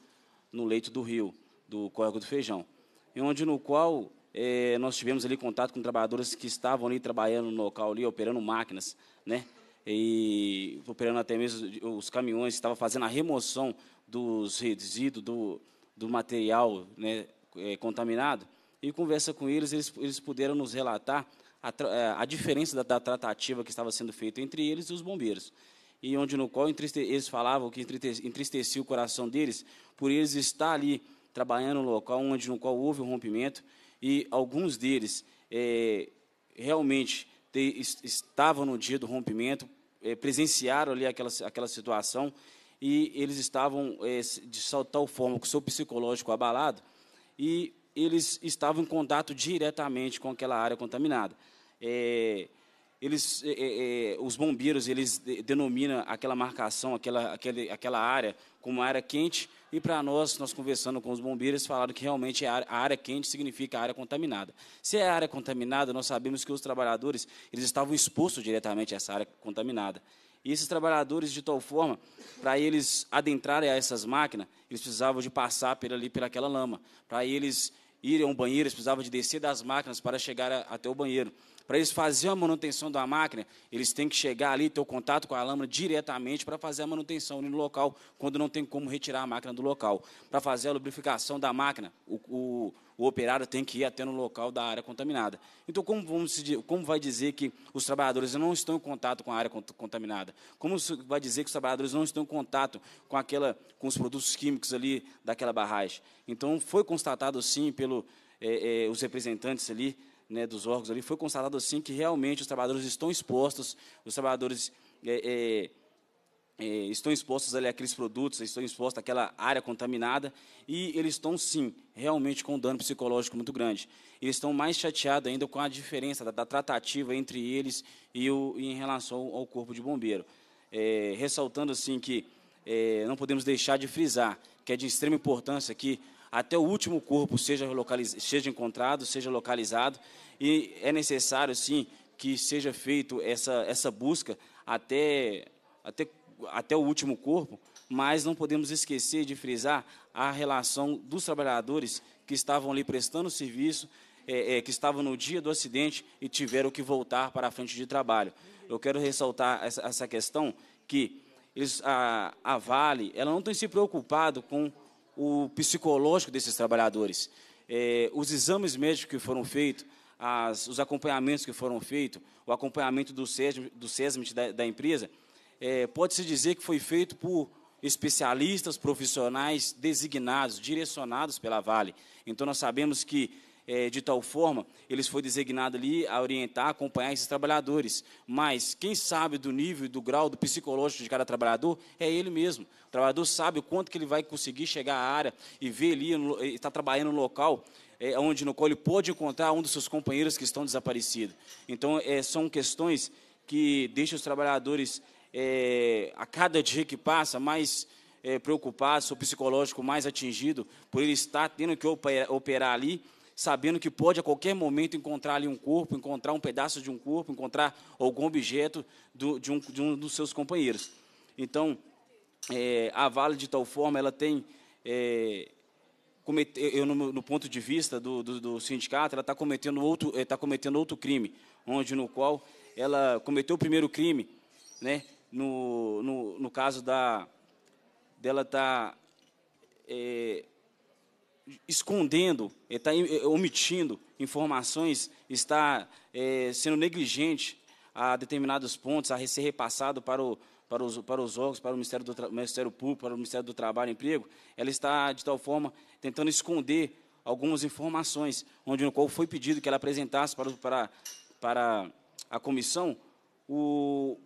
no leito do rio, do córrego do Feijão, onde no qual eh, nós tivemos ali contato com trabalhadores que estavam ali trabalhando no local ali, operando máquinas, né? E operando até mesmo os caminhões, estavam fazendo a remoção dos resíduos, do, do material né, eh, contaminado. E conversa com eles, eles, eles puderam nos relatar a, eh, a diferença da, da tratativa que estava sendo feita entre eles e os bombeiros e onde no qual eles falavam que entristecia o coração deles por eles estar ali trabalhando no local onde no qual houve o um rompimento e alguns deles é, realmente te, estavam no dia do rompimento, é, presenciaram ali aquela, aquela situação e eles estavam é, de tal forma com o seu psicológico abalado e eles estavam em contato diretamente com aquela área contaminada. É, eles, é, é, é os bombeiros eles denominam aquela marcação, aquela, aquele, aquela área como área quente e para nós, nós conversando com os bombeiros, falaram que realmente é a área quente significa área contaminada. Se é área contaminada, nós sabemos que os trabalhadores eles estavam expostos diretamente a essa área contaminada. E esses trabalhadores, de tal forma, para eles adentrarem a essas máquinas, eles precisavam de passar por ali, pelaquela lama. Para eles irem ao banheiro, eles precisavam de descer das máquinas para chegar a, até o banheiro. Para eles fazerem a manutenção da máquina, eles têm que chegar ali, ter o contato com a lâmina diretamente para fazer a manutenção no local, quando não tem como retirar a máquina do local. Para fazer a lubrificação da máquina, o, o, o, operário tem que ir até no local da área contaminada. Então, como, vamos, como vai dizer que os trabalhadores não estão em contato com a área contaminada? Como vai dizer que os trabalhadores não estão em contato com, aquela, com os produtos químicos ali daquela barragem? Então, foi constatado, sim, pelos eh, eh, é, é, representantes ali né, dos órgãos ali, foi constatado assim que realmente os trabalhadores estão expostos, os trabalhadores é, é, é, estão expostos ali àqueles produtos, estão expostos àquela área contaminada e eles estão sim realmente com um dano psicológico muito grande. Eles estão mais chateados ainda com a diferença da, da tratativa entre eles e, o, e em relação ao, corpo de bombeiro, é, ressaltando assim que é, não podemos deixar de frisar que é de extrema importância que até o último corpo seja, seja encontrado, seja localizado, e é necessário, sim, que seja feito essa, essa busca até, até, até o último corpo, mas não podemos esquecer de frisar a relação dos trabalhadores que estavam ali prestando serviço, é, é, que estavam no dia do acidente e tiveram que voltar para a frente de trabalho. Eu quero ressaltar essa, essa questão que eles, a, a Vale ela não tem se preocupado com o psicológico desses trabalhadores, é, os exames médicos que foram feitos, as, os acompanhamentos que foram feitos, o acompanhamento do SESMIT, do SESMIT da, da, empresa, é, pode-se dizer que foi feito por especialistas, profissionais designados, direcionados pela Vale. Então, nós sabemos que é, de tal forma, eles foi designado ali a orientar, acompanhar esses trabalhadores. Mas quem sabe do nível, do grau, do psicológico de cada trabalhador é ele mesmo. O trabalhador sabe o quanto que ele vai conseguir chegar à área e ver ali, está trabalhando no local é, onde no qual ele pode encontrar um dos seus companheiros que estão desaparecidos. Então, é, são questões que deixam os trabalhadores, é, a cada dia que passa, mais é, preocupados, seu psicológico mais atingido, por ele estar tendo que operar, operar ali sabendo que pode a qualquer momento encontrar ali um corpo, encontrar um pedaço de um corpo, encontrar algum objeto do, de, um, de, um, dos seus companheiros. Então, é, a Vale, de tal forma, ela tem. É, eu, no, no, ponto de vista do, do, do sindicato, ela está cometendo, outro, é, tá cometendo outro crime, onde no qual ela cometeu o primeiro crime, né, no, no, no caso da, dela estar tá, é, escondendo, está eh, omitindo informações, está é, sendo negligente a determinados pontos, a ser repassado para, o, para, os, para os órgãos, para o Ministério, do Ministério Público, para o Ministério do Trabalho e Emprego, ela está, de tal forma, tentando esconder algumas informações, onde no qual foi pedido que ela apresentasse para, para, para a comissão o,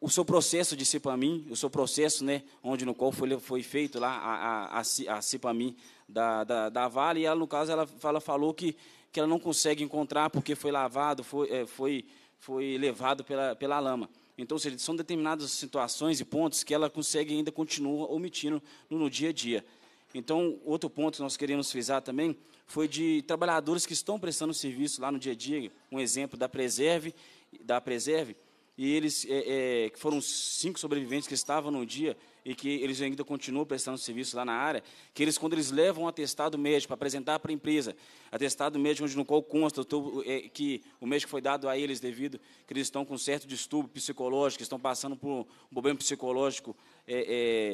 o seu processo de Cipamim, o seu processo, né, onde no qual foi, foi feito lá a, a, a CIPAMIN da, da, da, Vale, e ela, no caso, ela, ela falou que, que ela não consegue encontrar porque foi lavado, foi, é, foi, foi levado pela, pela lama. Então, seja, são determinadas situações e pontos que ela consegue ainda continua omitindo no, no dia a dia. Então, outro ponto que nós queremos frisar também foi de trabalhadores que estão prestando serviço lá no dia a dia, um exemplo da Preserve, da Preserve e eles é, é, foram cinco sobreviventes que estavam no dia e que eles ainda continuam prestando serviço lá na área, que eles, quando eles levam um atestado médico para apresentar para a empresa, atestado médico onde no qual consta é, que o médico foi dado a eles devido que eles estão com certo distúrbio psicológico, estão passando por um problema psicológico, é,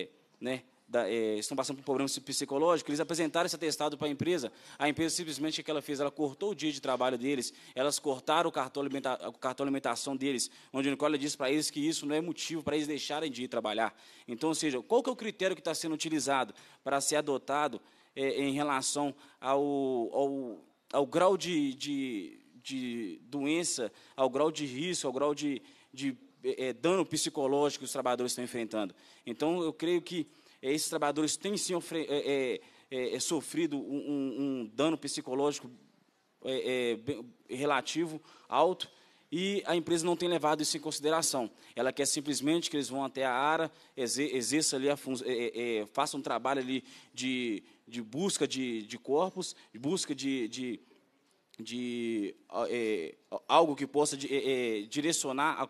é, né, da, é, estão passando por problemas psicológicos. eles apresentaram esse atestado para a empresa. A empresa simplesmente o que ela fez, ela cortou o dia de trabalho deles, elas cortaram o cartão, alimenta, o cartão alimentação deles, onde o Nicole disse para eles que isso não é motivo para eles deixarem de ir trabalhar. Então, ou seja, qual que é o critério que está sendo utilizado para ser adotado é, em relação ao, ao, ao grau de, de, de, doença, ao grau de risco, ao grau de, de é, dano psicológico que os trabalhadores estão enfrentando? Então, eu creio que é, esses trabalhadores têm sim é, é, é, é, sofrido um, um dano psicológico é, relativo alto e a empresa não tem levado isso em consideração. Ela quer simplesmente que eles vão até a área, exerça ali a faça um trabalho ali de, de busca de, de corpos, de busca de, de de é, algo que possa de, é, é, direcionar a,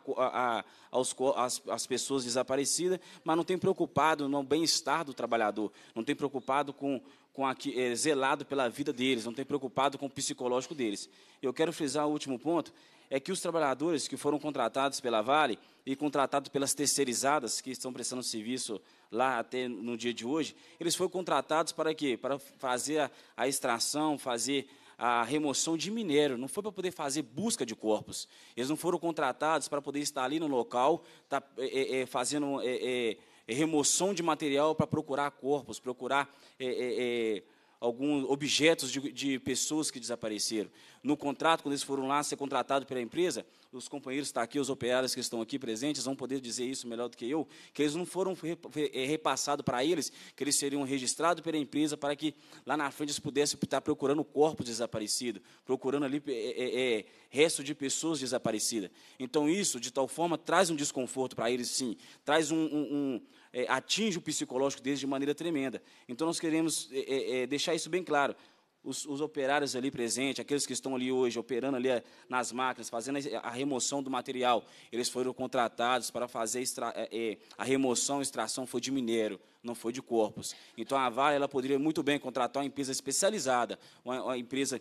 a, aos, as, as, pessoas desaparecidas, mas não tem preocupado no bem-estar do trabalhador, não tem preocupado com, com a, é, zelado pela vida deles, não tem preocupado com o psicológico deles. Eu quero frisar o último ponto, é que os trabalhadores que foram contratados pela Vale e contratados pelas terceirizadas que estão prestando serviço lá até no dia de hoje, eles foram contratados para quê? Para fazer a, a extração, fazer a remoção de minério, não foi para poder fazer busca de corpos. Eles não foram contratados para poder estar ali no local, tá, é, é, é fazendo é, é, remoção de material para procurar corpos, procurar é, alguns objetos de, de, pessoas que desapareceram. No contrato, quando eles foram lá ser contratados pela empresa, os companheiros estão tá aqui, os operários que estão aqui presentes, vão poder dizer isso melhor do que eu, que eles não foram é, repassados para eles, que eles seriam registrados pela empresa para que lá na frente eles pudessem estar procurando o corpo desaparecido, procurando ali é, é, é, resto de pessoas desaparecidas. Então, isso, de tal forma, traz um desconforto para eles, sim, traz um, um, um é, atinge o psicológico deles de maneira tremenda. Então, nós queremos é, é, é deixar isso bem claro os, os, operários ali presentes, aqueles que estão ali hoje operando ali eh, nas máquinas, fazendo a remoção do material, eles foram contratados para fazer extra, é, a remoção, extração foi de minério, não foi de corpos. Então a Vale ela poderia muito bem contratar uma empresa especializada, uma, uma empresa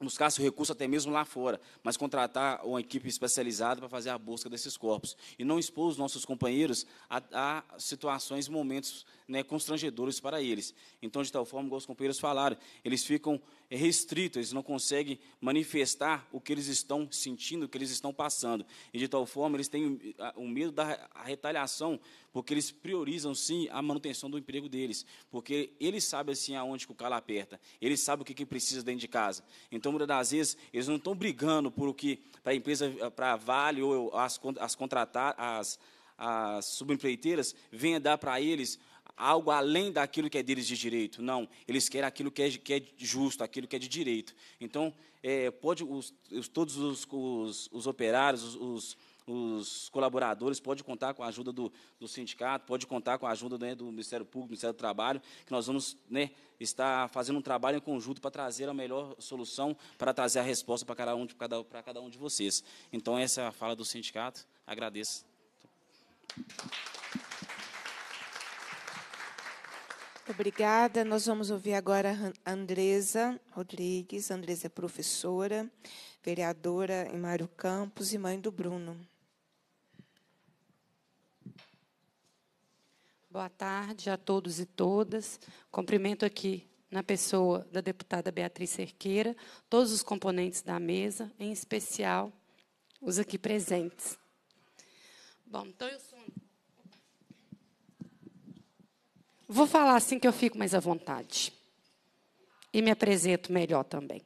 buscasse o recurso até mesmo lá fora, mas contratar uma equipe especializada para fazer a busca desses corpos e não expor os nossos companheiros a, a situações, momentos né, constrangedores para eles. Então, de tal forma, como os companheiros falaram, eles ficam eh, restritos, eles não conseguem manifestar o que eles estão sentindo, o que eles estão passando. E de tal forma, eles têm ah, o medo da retaliação, porque eles priorizam sim a manutenção do emprego deles, porque eles sabem assim aonde que o calo aperta, eles sabem o que, que precisa dentro de casa. Então, muitas das vezes, eles não estão brigando por o que para a empresa, eh, para a Vale ou as, as contratar as as subempreiteiras venha dar para eles algo além daquilo que é deles de direito. Não, eles querem aquilo que é, que é justo, aquilo que é de direito. Então, é, pode os, os, todos os, os, os operários, os, os colaboradores, pode contar com a ajuda do, do sindicato, pode contar com a ajuda né, do Ministério Público, do Ministério do Trabalho, que nós vamos né, estar fazendo um trabalho em conjunto para trazer a melhor solução, para trazer a resposta para cada um de, cada, para cada um de vocês. Então, essa é a fala do sindicato. Agradeço. Obrigada. Nós vamos ouvir agora a Andresa Rodrigues. Andresa é professora, vereadora em Mário Campos e mãe do Bruno. Boa tarde a todos e todas. Cumprimento aqui na pessoa da deputada Beatriz Cerqueira, todos os componentes da mesa, em especial os aqui presentes. Bom, então eu sou Vou falar assim que eu fico mais à vontade. E me apresento melhor também.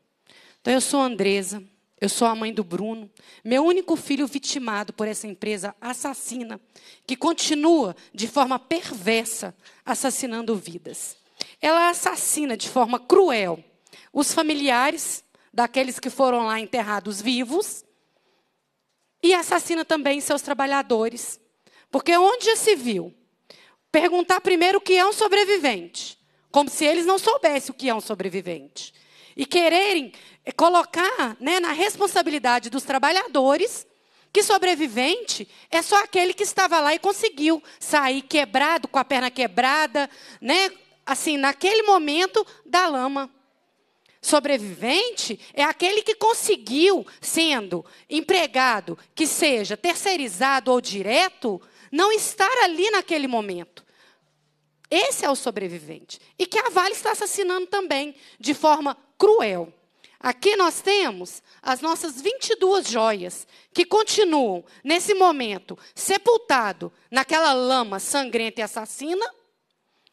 Então, eu sou Andresa, eu sou a mãe do Bruno, meu único filho vitimado por essa empresa assassina, que continua de forma perversa assassinando vidas. Ela assassina de forma cruel os familiares daqueles que foram lá enterrados vivos e assassina também seus trabalhadores. Porque onde já se viu perguntar primeiro o que é um sobrevivente, como se eles não soubessem o que é um sobrevivente. E quererem colocar né, na responsabilidade dos trabalhadores que sobrevivente é só aquele que estava lá e conseguiu sair quebrado, com a perna quebrada, né, assim, naquele momento da lama. Sobrevivente é aquele que conseguiu, sendo empregado, que seja terceirizado ou direto, não estar ali naquele momento. Esse é o sobrevivente. E que a Vale está assassinando também, de forma cruel. Aqui nós temos as nossas 22 joias, que continuam, nesse momento, sepultado naquela lama sangrenta e assassina,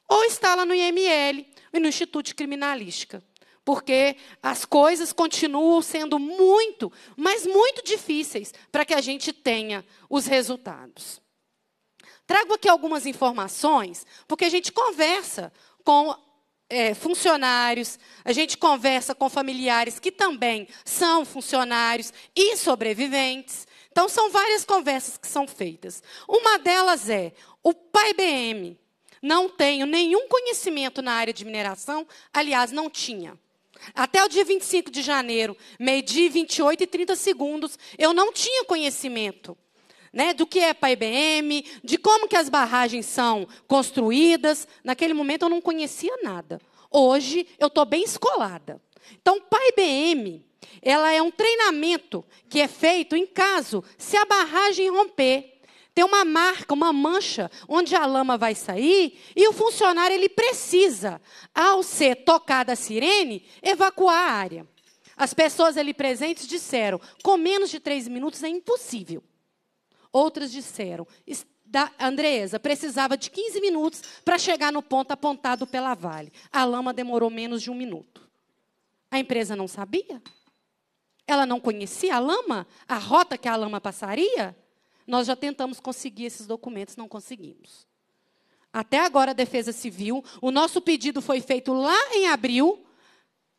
ou está lá no IML e no Instituto de Criminalística. Porque as coisas continuam sendo muito, mas muito difíceis para que a gente tenha os resultados. Trago aqui algumas informações, porque a gente conversa com é, funcionários, a gente conversa com familiares que também são funcionários e sobreviventes. Então, são várias conversas que são feitas. Uma delas é: o BM não tenho nenhum conhecimento na área de mineração, aliás, não tinha. Até o dia 25 de janeiro, meio-dia, 28 e 30 segundos, eu não tinha conhecimento né, do que é para a IBM, de como que as barragens são construídas. Naquele momento eu não conhecia nada. Hoje eu estou bem escolada. Então, para a IBM, ela é um treinamento que é feito em caso se a barragem romper. Tem uma marca, uma mancha onde a lama vai sair e o funcionário ele precisa, ao ser tocada a sirene, evacuar a área. As pessoas ali presentes disseram: com menos de três minutos é impossível. Outras disseram: da Andresa precisava de 15 minutos para chegar no ponto apontado pela Vale. A lama demorou menos de um minuto. A empresa não sabia? Ela não conhecia a lama? A rota que a lama passaria? Nós já tentamos conseguir esses documentos, não conseguimos. Até agora, a Defesa Civil, o nosso pedido foi feito lá em abril,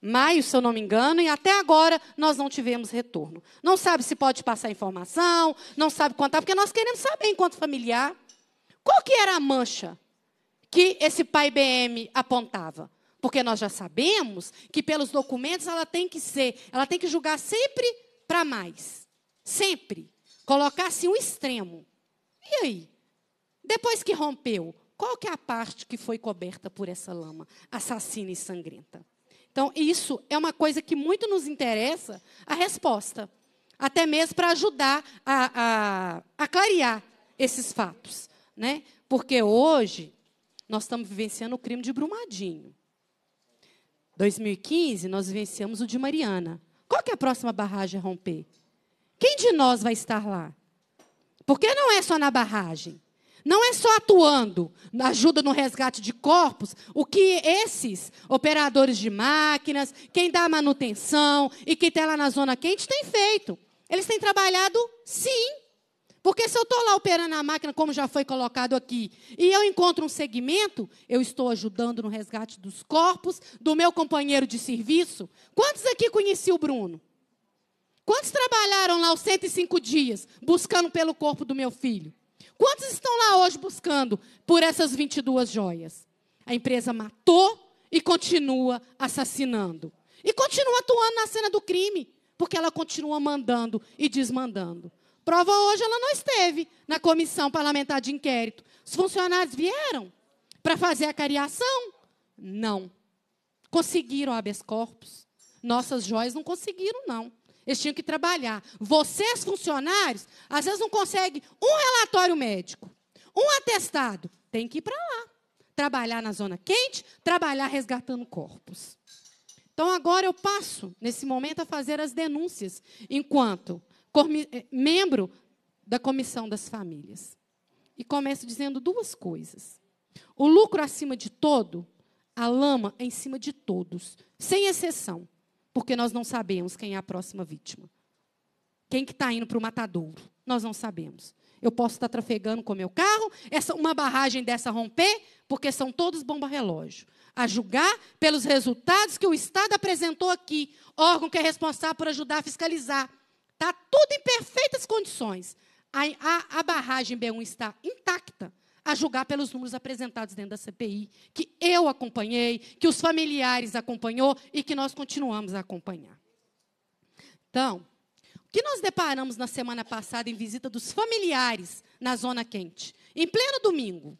maio, se eu não me engano, e até agora nós não tivemos retorno. Não sabe se pode passar informação, não sabe contar, tá, porque nós queremos saber enquanto familiar qual que era a mancha que esse pai BM apontava. Porque nós já sabemos que pelos documentos ela tem que ser, ela tem que julgar sempre para mais. Sempre. Colocar-se um extremo. E aí? Depois que rompeu, qual que é a parte que foi coberta por essa lama assassina e sangrenta? Então, isso é uma coisa que muito nos interessa a resposta, até mesmo para ajudar a, a, a, clarear esses fatos. Né? Porque hoje nós estamos vivenciando o crime de Brumadinho. 2015, nós vivenciamos o de Mariana. Qual que é a próxima barragem a romper? Quem de nós vai estar lá? Porque não é só na barragem. Não é só atuando, ajuda no resgate de corpos, o que esses operadores de máquinas, quem dá manutenção e quem está lá na zona quente tem feito. Eles têm trabalhado sim. Porque se eu estou lá operando a máquina, como já foi colocado aqui, e eu encontro um segmento, eu estou ajudando no resgate dos corpos do meu companheiro de serviço. Quantos aqui conheci o Bruno? Quantos trabalharam lá os 105 dias buscando pelo corpo do meu filho? Quantos estão lá hoje buscando por essas 22 joias? A empresa matou e continua assassinando. E continua atuando na cena do crime, porque ela continua mandando e desmandando. Prova hoje ela não esteve na comissão parlamentar de inquérito. Os funcionários vieram para fazer a cariação? Não. Conseguiram habeas corpus. Nossas joias não conseguiram, não. Eles tinham que trabalhar. Vocês, funcionários, às vezes não conseguem um relatório médico, um atestado. Tem que ir para lá. Trabalhar na zona quente, trabalhar resgatando corpos. Então, agora eu passo, nesse momento, a fazer as denúncias, enquanto eh, membro da Comissão das Famílias. E começo dizendo duas coisas. O lucro acima de todo, a lama em cima de todos, sem exceção. Porque nós não sabemos quem é a próxima vítima. Quem que está indo para o matadouro? Nós não sabemos. Eu posso estar tá trafegando com meu carro, essa, uma barragem dessa romper, porque são todos bomba relógio. A julgar pelos resultados que o Estado apresentou aqui, órgão que é responsável por ajudar a fiscalizar. Está tudo em perfeitas condições. A, a, a barragem B1 está intacta a julgar pelos números apresentados dentro da CPI, que eu acompanhei, que os familiares acompanhou e que nós continuamos a acompanhar. Então, o que nós deparamos na semana passada em visita dos familiares na zona quente, em pleno domingo,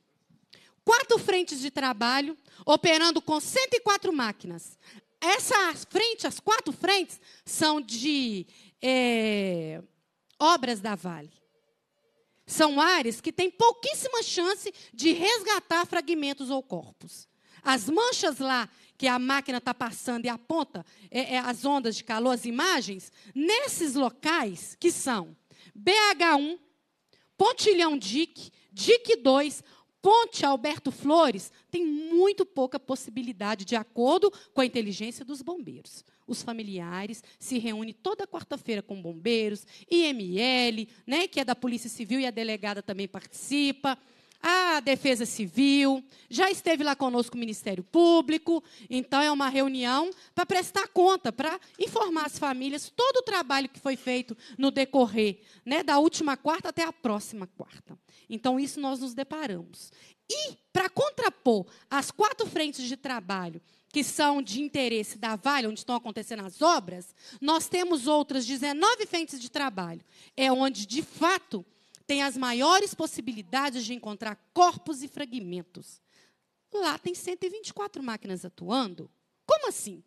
quatro frentes de trabalho operando com 104 máquinas. Essas frentes, as quatro frentes, são de é, obras da Vale. São áreas que têm pouquíssima chance de resgatar fragmentos ou corpos. As manchas lá que a máquina está passando e aponta é, é, as ondas de calor, as imagens, nesses locais que são BH1, Pontilhão Dick, Dick 2, Ponte Alberto Flores, tem muito pouca possibilidade, de acordo com a inteligência dos bombeiros os familiares, se reúne toda quarta-feira com bombeiros, IML, né, que é da Polícia Civil e a delegada também participa, a Defesa Civil, já esteve lá conosco o Ministério Público, então é uma reunião para prestar conta, para informar as famílias todo o trabalho que foi feito no decorrer, né, da última quarta até a próxima quarta. Então isso nós nos deparamos. E para contrapor as quatro frentes de trabalho que são de interesse da Vale, onde estão acontecendo as obras, nós temos outras 19 frentes de trabalho. É onde, de fato, tem as maiores possibilidades de encontrar corpos e fragmentos. Lá tem 124 máquinas atuando. Como assim?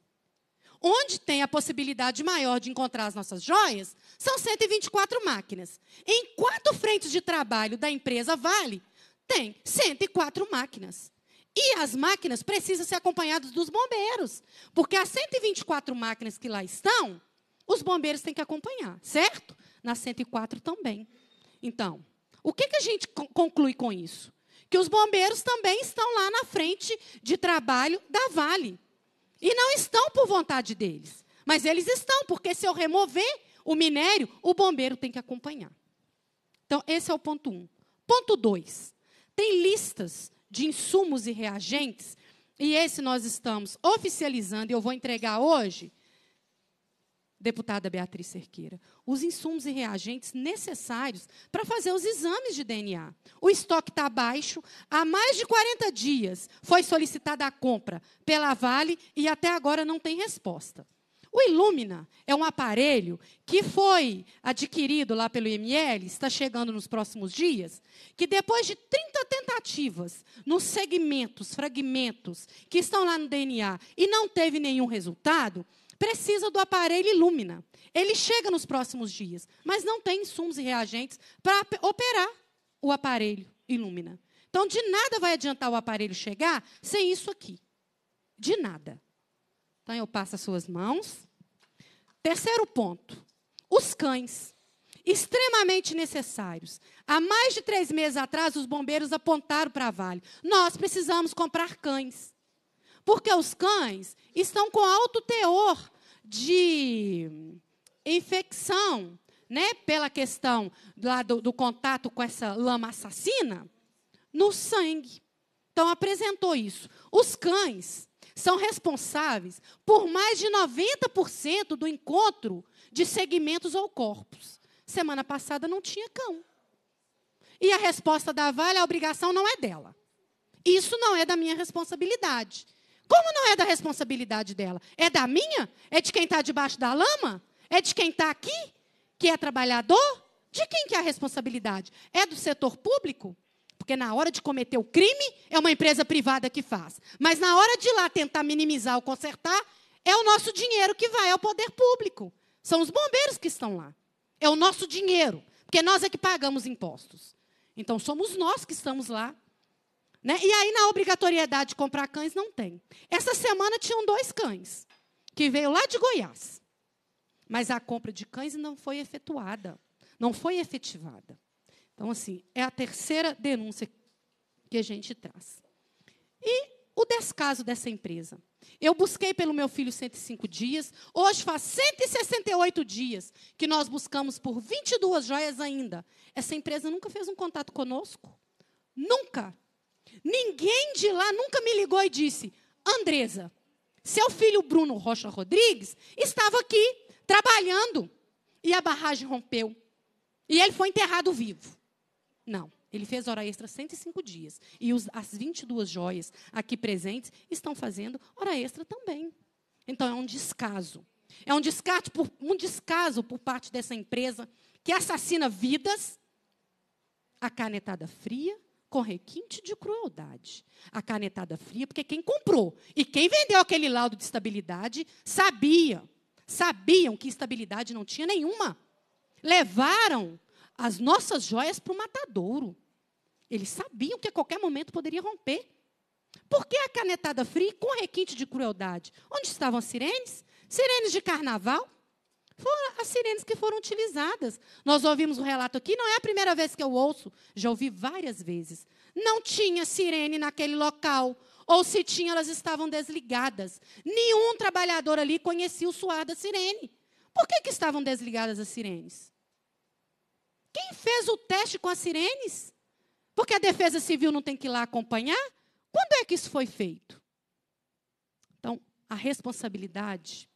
Onde tem a possibilidade maior de encontrar as nossas joias, são 124 máquinas. Em quatro frentes de trabalho da empresa Vale, tem 104 máquinas. E as máquinas precisam ser acompanhadas dos bombeiros, porque as 124 máquinas que lá estão, os bombeiros têm que acompanhar, certo? Nas 104 também. Então, o que, que a gente conclui com isso? Que os bombeiros também estão lá na frente de trabalho da Vale. E não estão por vontade deles. Mas eles estão, porque se eu remover o minério, o bombeiro tem que acompanhar. Então, esse é o ponto 1. Um. Ponto 2. Tem listas de insumos e reagentes, e esse nós estamos oficializando, e eu vou entregar hoje, deputada Beatriz Cerqueira, os insumos e reagentes necessários para fazer os exames de DNA. O estoque está baixo, há mais de 40 dias foi solicitada a compra pela Vale e até agora não tem resposta. O Illumina é um aparelho que foi adquirido lá pelo IML, está chegando nos próximos dias, que depois de 30 tentativas nos segmentos, fragmentos que estão lá no DNA e não teve nenhum resultado, precisa do aparelho Illumina. Ele chega nos próximos dias, mas não tem insumos e reagentes para operar o aparelho Illumina. Então, de nada vai adiantar o aparelho chegar sem isso aqui. De nada. Então eu passo as suas mãos. Terceiro ponto: os cães. Extremamente necessários. Há mais de três meses atrás, os bombeiros apontaram para a Vale: nós precisamos comprar cães. Porque os cães estão com alto teor de infecção, né, pela questão lá do, do contato com essa lama assassina, no sangue. Então, apresentou isso. Os cães são responsáveis por mais de 90% do encontro de segmentos ou corpos. Semana passada não tinha cão. E a resposta da Vale, a obrigação não é dela. Isso não é da minha responsabilidade. Como não é da responsabilidade dela? É da minha? É de quem está debaixo da lama? É de quem está aqui? Que é trabalhador? De quem que é a responsabilidade? É do setor público? Porque na hora de cometer o crime, é uma empresa privada que faz. Mas na hora de lá tentar minimizar ou consertar, é o nosso dinheiro que vai ao poder público. São os bombeiros que estão lá. É o nosso dinheiro. Porque nós é que pagamos impostos. Então somos nós que estamos lá. Né? E aí, na obrigatoriedade de comprar cães, não tem. Essa semana tinham dois cães, que veio lá de Goiás. Mas a compra de cães não foi efetuada, não foi efetivada. Então, assim, é a terceira denúncia que a gente traz. E o descaso dessa empresa. Eu busquei pelo meu filho 105 dias, hoje faz 168 dias que nós buscamos por 22 joias ainda. Essa empresa nunca fez um contato conosco. Nunca. Ninguém de lá nunca me ligou e disse: Andresa, seu filho Bruno Rocha Rodrigues estava aqui trabalhando e a barragem rompeu. E ele foi enterrado vivo. Não. Ele fez hora extra 105 dias. E os, as 22 joias aqui presentes estão fazendo hora extra também. Então é um descaso. É um, descarte por, um descaso por parte dessa empresa que assassina vidas. A canetada fria com requinte de crueldade. A canetada fria, porque quem comprou e quem vendeu aquele laudo de estabilidade sabia. Sabiam que estabilidade não tinha nenhuma. Levaram as nossas joias para o matadouro. Eles sabiam que a qualquer momento poderia romper. Por que a canetada fria com requinte de crueldade? Onde estavam as sirenes? Sirenes de carnaval? Foram as sirenes que foram utilizadas. Nós ouvimos o um relato aqui, não é a primeira vez que eu ouço, já ouvi várias vezes. Não tinha sirene naquele local, ou se tinha, elas estavam desligadas. Nenhum trabalhador ali conhecia o suar da sirene. Por que, que estavam desligadas as sirenes? Quem fez o teste com as sirenes? Porque a Defesa Civil não tem que ir lá acompanhar? Quando é que isso foi feito? Então, a responsabilidade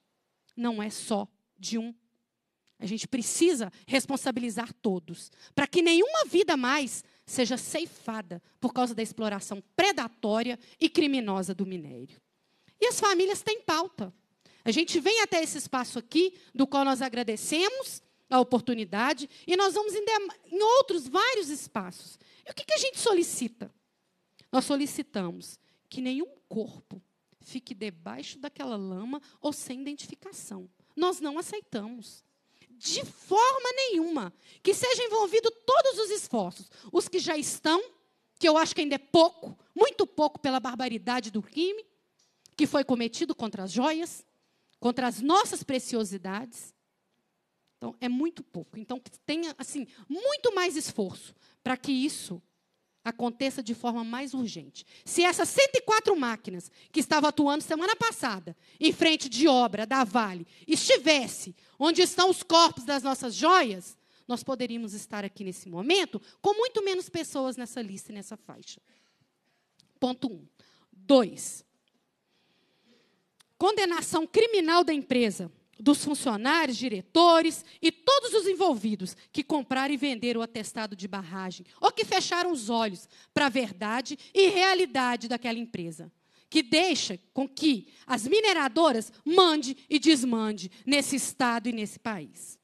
não é só de um. A gente precisa responsabilizar todos, para que nenhuma vida mais seja ceifada por causa da exploração predatória e criminosa do minério. E as famílias têm pauta. A gente vem até esse espaço aqui, do qual nós agradecemos, a oportunidade, e nós vamos em, em outros vários espaços. E o que, que a gente solicita? Nós solicitamos que nenhum corpo fique debaixo daquela lama ou sem identificação. Nós não aceitamos. De forma nenhuma. Que seja envolvido todos os esforços. Os que já estão, que eu acho que ainda é pouco, muito pouco pela barbaridade do crime que foi cometido contra as joias, contra as nossas preciosidades. Então, é muito pouco. Então, tenha, assim, muito mais esforço para que isso aconteça de forma mais urgente. Se essas 104 máquinas que estavam atuando semana passada em frente de obra da Vale estivesse onde estão os corpos das nossas joias, nós poderíamos estar aqui nesse momento com muito menos pessoas nessa lista e nessa faixa. Ponto 1. Um. 2. Condenação criminal da empresa dos funcionários, diretores e todos os envolvidos que compraram e venderam o atestado de barragem ou que fecharam os olhos para a verdade e realidade daquela empresa que deixa com que as mineradoras mande e desmande nesse estado e nesse país.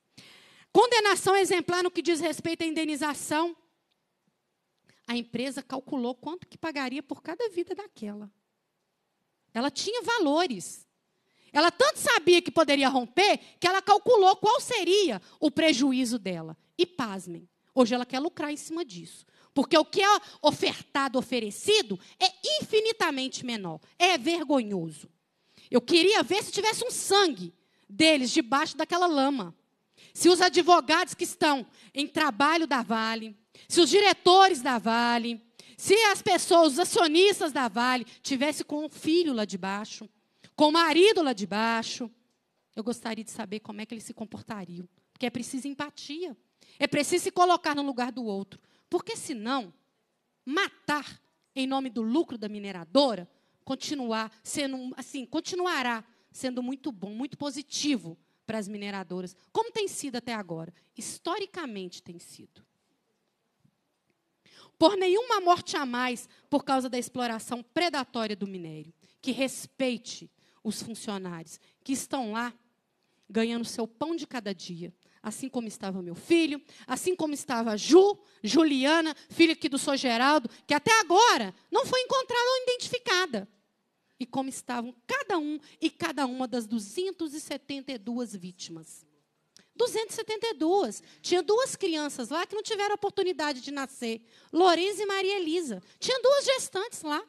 Condenação exemplar no que diz respeito à indenização. A empresa calculou quanto que pagaria por cada vida daquela. Ela tinha valores. Ela tanto sabia que poderia romper que ela calculou qual seria o prejuízo dela. E pasmem, hoje ela quer lucrar em cima disso. Porque o que é ofertado, oferecido, é infinitamente menor. É vergonhoso. Eu queria ver se tivesse um sangue deles debaixo daquela lama. Se os advogados que estão em trabalho da Vale, se os diretores da Vale, se as pessoas, os acionistas da Vale, tivesse com um filho lá debaixo com o marido lá de baixo. Eu gostaria de saber como é que eles se comportariam. Porque é preciso empatia. É preciso se colocar no lugar do outro. Porque senão, matar em nome do lucro da mineradora continuar sendo assim, continuará sendo muito bom, muito positivo para as mineradoras, como tem sido até agora, historicamente tem sido. Por nenhuma morte a mais por causa da exploração predatória do minério, que respeite os funcionários que estão lá ganhando seu pão de cada dia. Assim como estava meu filho, assim como estava Ju, Juliana, filha aqui do Sr. Geraldo, que até agora não foi encontrada ou identificada. E como estavam cada um e cada uma das 272 vítimas. 272. Tinha duas crianças lá que não tiveram oportunidade de nascer, Lorenza e Maria Elisa. Tinha duas gestantes lá.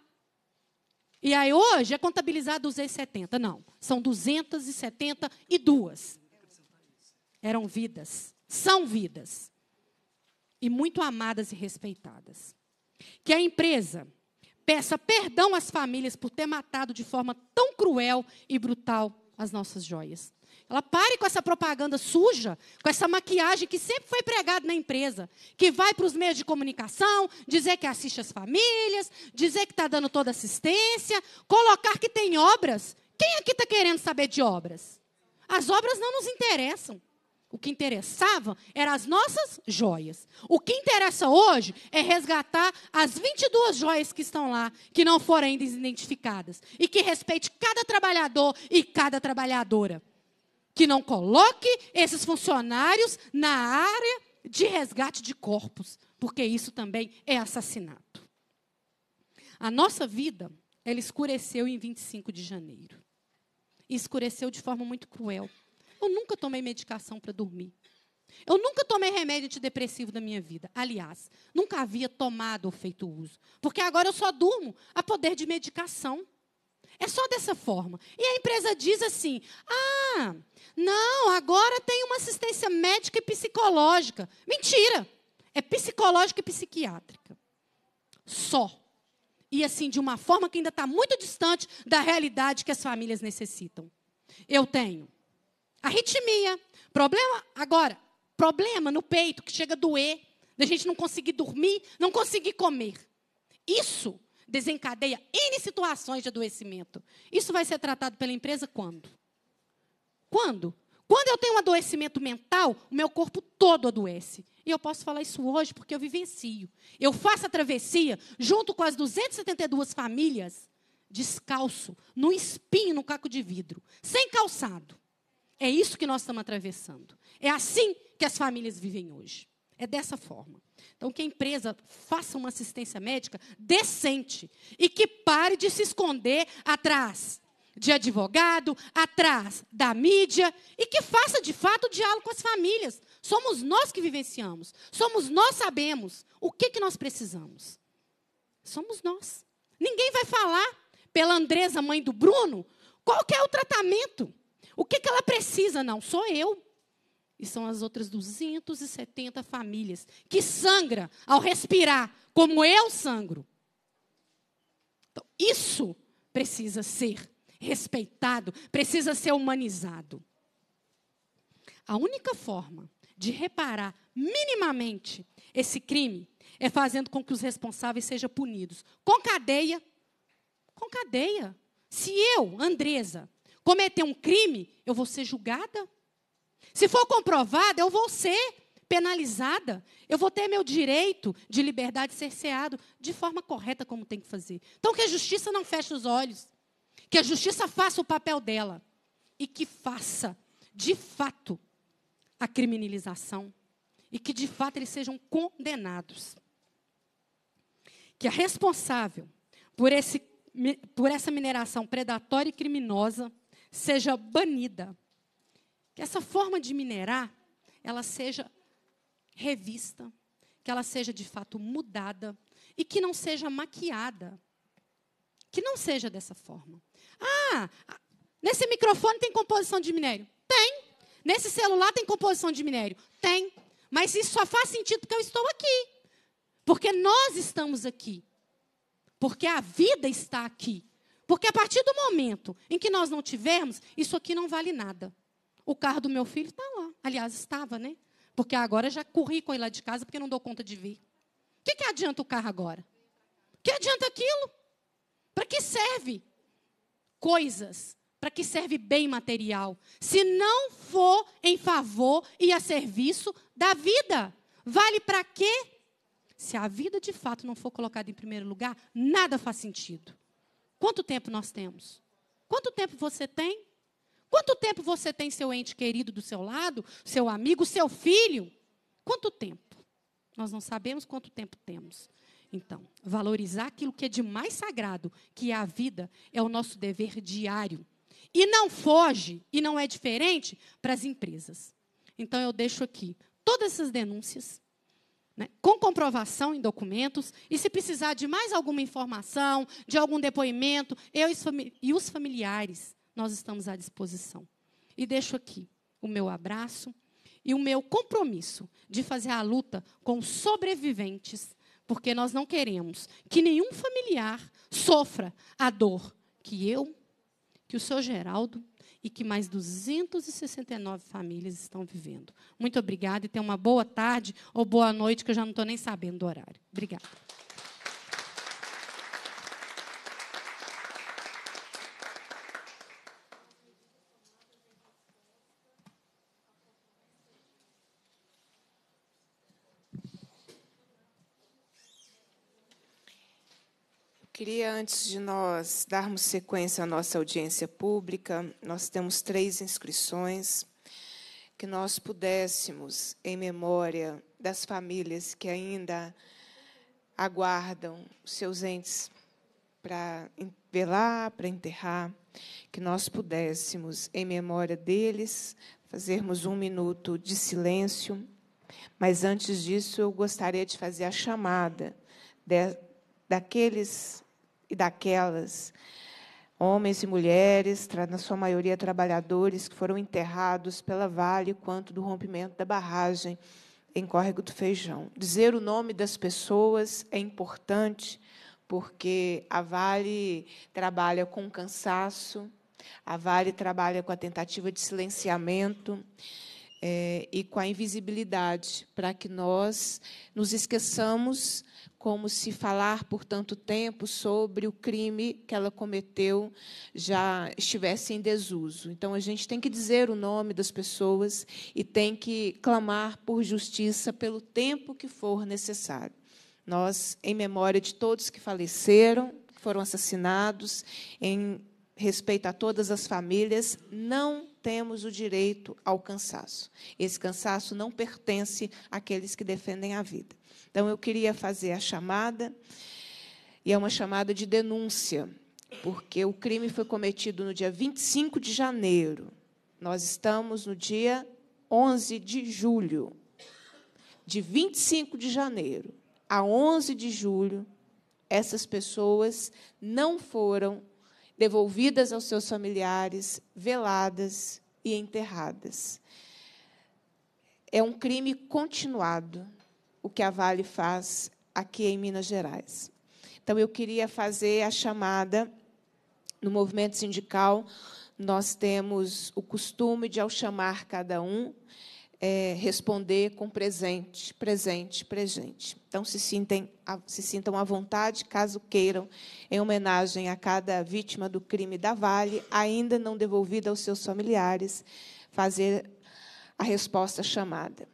E aí hoje é contabilizado 270. Não, são 272. Eram vidas. São vidas. E muito amadas e respeitadas. Que a empresa peça perdão às famílias por ter matado de forma tão cruel e brutal as nossas joias. Ela pare com essa propaganda suja, com essa maquiagem que sempre foi pregada na empresa, que vai para os meios de comunicação, dizer que assiste as famílias, dizer que está dando toda assistência, colocar que tem obras. Quem aqui está querendo saber de obras? As obras não nos interessam. O que interessava eram as nossas joias. O que interessa hoje é resgatar as 22 joias que estão lá, que não foram ainda identificadas, e que respeite cada trabalhador e cada trabalhadora que não coloque esses funcionários na área de resgate de corpos, porque isso também é assassinato. A nossa vida, ela escureceu em 25 de janeiro. escureceu de forma muito cruel. Eu nunca tomei medicação para dormir. Eu nunca tomei remédio antidepressivo da minha vida. Aliás, nunca havia tomado ou feito uso. Porque agora eu só durmo a poder de medicação. É só dessa forma. E a empresa diz assim: ah, não, agora tem uma assistência médica e psicológica. Mentira! É psicológica e psiquiátrica. Só. E assim, de uma forma que ainda está muito distante da realidade que as famílias necessitam. Eu tenho arritmia, problema, agora, problema no peito que chega a doer, da gente não conseguir dormir, não conseguir comer. Isso desencadeia N situações de adoecimento. Isso vai ser tratado pela empresa quando? Quando? Quando eu tenho um adoecimento mental, o meu corpo todo adoece. E eu posso falar isso hoje porque eu vivencio. Eu faço a travessia junto com as 272 famílias, descalço, no espinho, no caco de vidro, sem calçado. É isso que nós estamos atravessando. É assim que as famílias vivem hoje. É dessa forma. Então, que a empresa faça uma assistência médica decente e que pare de se esconder atrás de advogado, atrás da mídia e que faça de fato o diálogo com as famílias. Somos nós que vivenciamos, somos nós sabemos o que, que nós precisamos. Somos nós. Ninguém vai falar pela Andresa, mãe do Bruno, qual que é o tratamento. O que, que ela precisa? Não, sou eu e são as outras 270 famílias que sangra ao respirar, como eu sangro. Então, isso precisa ser respeitado, precisa ser humanizado. A única forma de reparar minimamente esse crime é fazendo com que os responsáveis sejam punidos com cadeia, com cadeia. Se eu, Andresa, cometer um crime, eu vou ser julgada se for comprovada, eu vou ser penalizada. Eu vou ter meu direito de liberdade cerceado de forma correta, como tem que fazer. Então, que a justiça não feche os olhos. Que a justiça faça o papel dela. E que faça, de fato, a criminalização. E que, de fato, eles sejam condenados. Que a responsável por, esse, por essa mineração predatória e criminosa seja banida essa forma de minerar, ela seja revista, que ela seja de fato mudada e que não seja maquiada. Que não seja dessa forma. Ah, ah, nesse microfone tem composição de minério? Tem. Nesse celular tem composição de minério? Tem. Mas isso só faz sentido porque eu estou aqui. Porque nós estamos aqui. Porque a vida está aqui. Porque a partir do momento em que nós não tivermos, isso aqui não vale nada. O carro do meu filho está lá. Aliás, estava, né? Porque agora já corri com ele lá de casa porque não dou conta de vir. O que, que adianta o carro agora? O que adianta aquilo? Para que serve? Coisas. Para que serve bem material? Se não for em favor e a serviço da vida. Vale para quê? Se a vida de fato não for colocada em primeiro lugar, nada faz sentido. Quanto tempo nós temos? Quanto tempo você tem? Quanto tempo você tem seu ente querido do seu lado, seu amigo, seu filho? Quanto tempo? Nós não sabemos quanto tempo temos. Então, valorizar aquilo que é de mais sagrado, que é a vida, é o nosso dever diário. E não foge, e não é diferente para as empresas. Então, eu deixo aqui todas essas denúncias, né, com comprovação em documentos, e se precisar de mais alguma informação, de algum depoimento, eu e os familiares nós estamos à disposição. E deixo aqui o meu abraço e o meu compromisso de fazer a luta com sobreviventes, porque nós não queremos que nenhum familiar sofra a dor que eu, que o seu Geraldo e que mais 269 famílias estão vivendo. Muito obrigada e tenha uma boa tarde ou boa noite, que eu já não estou nem sabendo do horário. Obrigada. Queria, antes de nós darmos sequência à nossa audiência pública, nós temos três inscrições, que nós pudéssemos, em memória das famílias que ainda aguardam seus entes para velar, para enterrar, que nós pudéssemos, em memória deles, fazermos um minuto de silêncio. Mas antes disso, eu gostaria de fazer a chamada de, daqueles e daquelas, homens e mulheres, na sua maioria trabalhadores, que foram enterrados pela Vale quanto do rompimento da barragem em Córrego do Feijão. Dizer o nome das pessoas é importante, porque a Vale trabalha com cansaço, a Vale trabalha com a tentativa de silenciamento é, e com a invisibilidade, para que nós nos esqueçamos como se falar por tanto tempo sobre o crime que ela cometeu já estivesse em desuso. Então a gente tem que dizer o nome das pessoas e tem que clamar por justiça pelo tempo que for necessário. Nós, em memória de todos que faleceram, foram assassinados, em respeito a todas as famílias, não temos o direito ao cansaço. Esse cansaço não pertence àqueles que defendem a vida. Então, eu queria fazer a chamada, e é uma chamada de denúncia, porque o crime foi cometido no dia 25 de janeiro. Nós estamos no dia 11 de julho. De 25 de janeiro a 11 de julho, essas pessoas não foram devolvidas aos seus familiares, veladas e enterradas. É um crime continuado o que a Vale faz aqui em Minas Gerais. Então, eu queria fazer a chamada no movimento sindical. Nós temos o costume de, ao chamar cada um, é, responder com presente, presente, presente. Então, se, sintem, se sintam à vontade, caso queiram, em homenagem a cada vítima do crime da Vale, ainda não devolvida aos seus familiares, fazer a resposta chamada.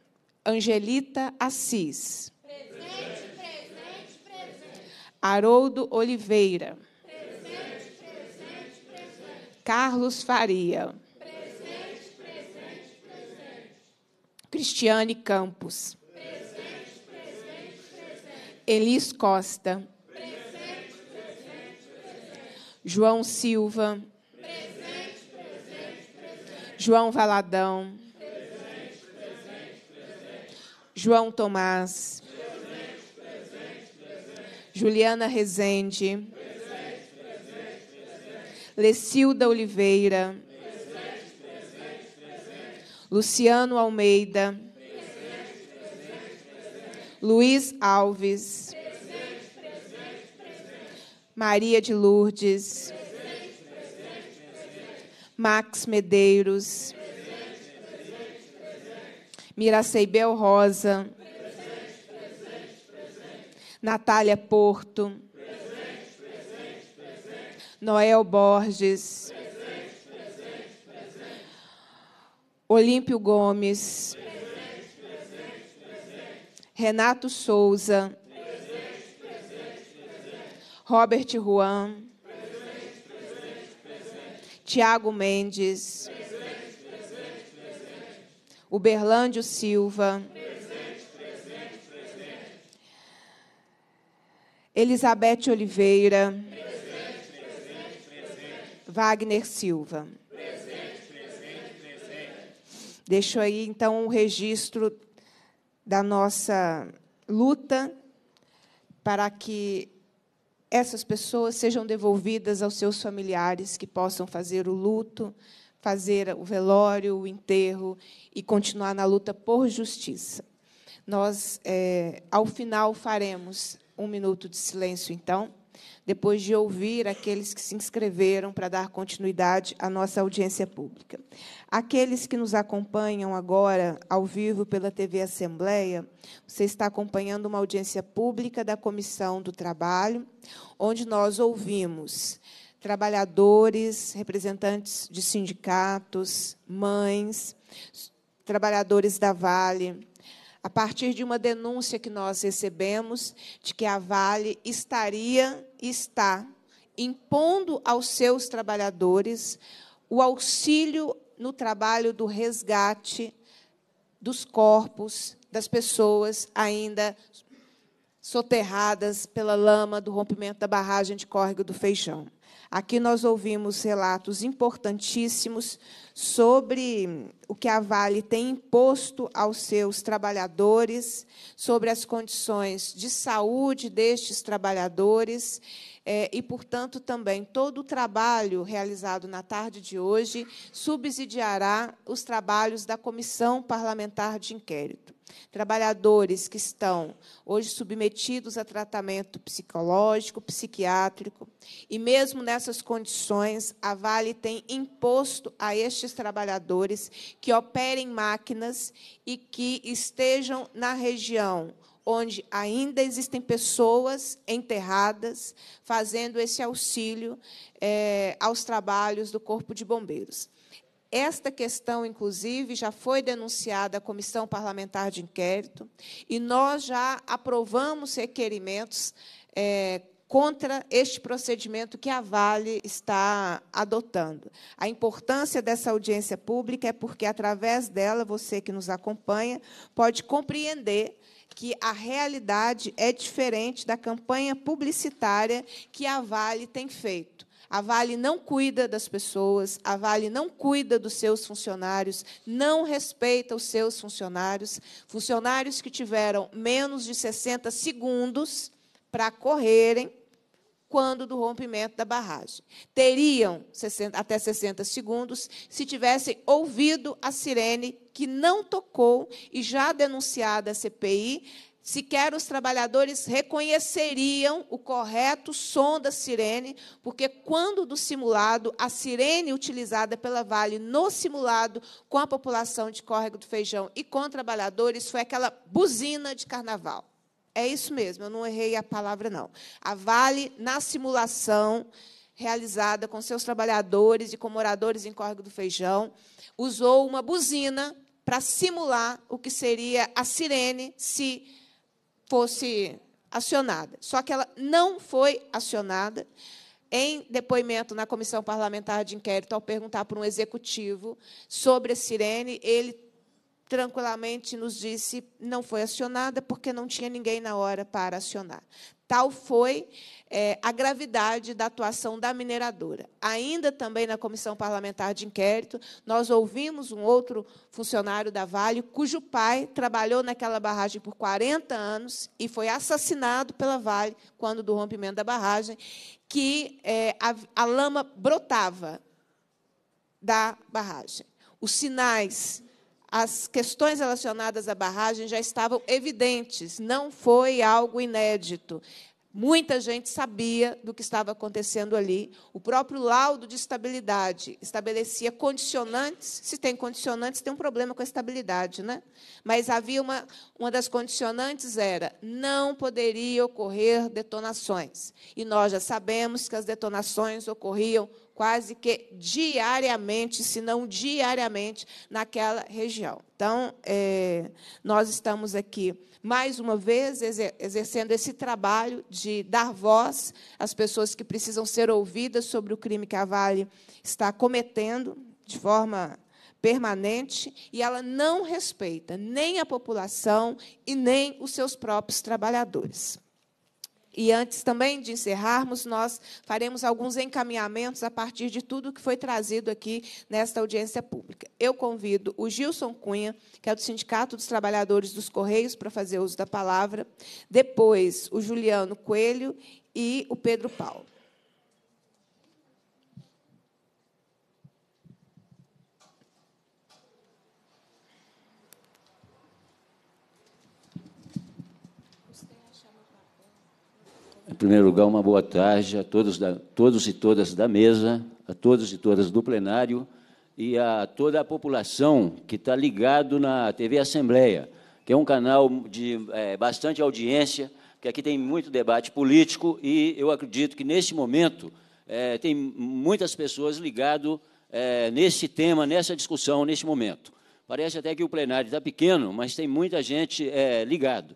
Angelita Assis. Presente, presente, presente. Haroldo Oliveira. Carlos Faria. Cristiane Campos. Presente, presente, presente. Elis Costa. João Silva. João Valadão. João Tomás. Juliana Rezende. Lecilda Oliveira. Luciano Almeida. Luiz Alves. Maria de Lourdes. Max Medeiros. Miracei Bel Rosa. Natália Porto. Noel Borges. Olímpio Gomes. Presente, presente, presente. Renato Souza. Robert Juan. Tiago Mendes. Uberlândio Silva. Elizabeth Oliveira. Wagner Silva. Deixo aí, então, um registro da nossa luta para que essas pessoas sejam devolvidas aos seus familiares que possam fazer o luto, fazer o velório, o enterro e continuar na luta por justiça. Nós, é, ao final, faremos um minuto de silêncio, então depois de ouvir aqueles que se inscreveram para dar continuidade à nossa audiência pública. Aqueles que nos acompanham agora ao vivo pela TV Assembleia, você está acompanhando uma audiência pública da Comissão do Trabalho, onde nós ouvimos trabalhadores, representantes de sindicatos, mães, trabalhadores da Vale, a partir de uma denúncia que nós recebemos de que a Vale estaria e está impondo aos seus trabalhadores o auxílio no trabalho do resgate dos corpos das pessoas ainda soterradas pela lama do rompimento da barragem de córrego do Feijão. Aqui nós ouvimos relatos importantíssimos sobre o que a Vale tem imposto aos seus trabalhadores, sobre as condições de saúde destes trabalhadores. É, e, portanto, também todo o trabalho realizado na tarde de hoje subsidiará os trabalhos da Comissão Parlamentar de Inquérito. Trabalhadores que estão hoje submetidos a tratamento psicológico, psiquiátrico, e mesmo nessas condições, a Vale tem imposto a estes trabalhadores que operem máquinas e que estejam na região onde ainda existem pessoas enterradas fazendo esse auxílio é, aos trabalhos do Corpo de Bombeiros. Esta questão, inclusive, já foi denunciada à Comissão Parlamentar de Inquérito e nós já aprovamos requerimentos é, contra este procedimento que a Vale está adotando. A importância dessa audiência pública é porque, através dela, você que nos acompanha pode compreender que a realidade é diferente da campanha publicitária que a Vale tem feito. A Vale não cuida das pessoas, a Vale não cuida dos seus funcionários, não respeita os seus funcionários. Funcionários que tiveram menos de 60 segundos para correrem quando do rompimento da barragem. Teriam 60, até 60 segundos se tivessem ouvido a sirene que não tocou e já denunciada a CPI, sequer os trabalhadores reconheceriam o correto som da sirene, porque quando do simulado, a sirene utilizada pela Vale no simulado com a população de Córrego do Feijão e com trabalhadores foi aquela buzina de carnaval. É isso mesmo, eu não errei a palavra, não. A Vale, na simulação realizada com seus trabalhadores e com moradores em Córrego do Feijão, usou uma buzina para simular o que seria a sirene se fosse acionada. Só que ela não foi acionada. Em depoimento na comissão parlamentar de inquérito, ao perguntar para um executivo sobre a Sirene, ele tranquilamente nos disse não foi acionada porque não tinha ninguém na hora para acionar. Tal foi é, a gravidade da atuação da mineradora. Ainda também na comissão parlamentar de inquérito, nós ouvimos um outro funcionário da Vale, cujo pai trabalhou naquela barragem por 40 anos e foi assassinado pela Vale quando do rompimento da barragem, que é, a, a lama brotava da barragem. Os sinais as questões relacionadas à barragem já estavam evidentes, não foi algo inédito. Muita gente sabia do que estava acontecendo ali. O próprio laudo de estabilidade estabelecia condicionantes. Se tem condicionantes, tem um problema com a estabilidade, né? Mas havia uma uma das condicionantes era não poderia ocorrer detonações. E nós já sabemos que as detonações ocorriam quase que diariamente, se não diariamente, naquela região. Então, é, nós estamos aqui, mais uma vez, exercendo esse trabalho de dar voz às pessoas que precisam ser ouvidas sobre o crime que a Vale está cometendo de forma permanente e ela não respeita nem a população e nem os seus próprios trabalhadores. E antes também de encerrarmos, nós faremos alguns encaminhamentos a partir de tudo que foi trazido aqui nesta audiência pública. Eu convido o Gilson Cunha, que é do Sindicato dos Trabalhadores dos Correios, para fazer uso da palavra. Depois, o Juliano Coelho e o Pedro Paulo. primeiro lugar, uma boa tarde a todos, da, todos e todas da mesa, a todos e todas do plenário e a toda a população que está ligado na TV Assembleia, que é um canal de é, bastante audiência, que aqui tem muito debate político e eu acredito que, neste momento, é, tem muitas pessoas ligado é, nesse tema, nessa discussão, neste momento. Parece até que o plenário está pequeno, mas tem muita gente é, ligado.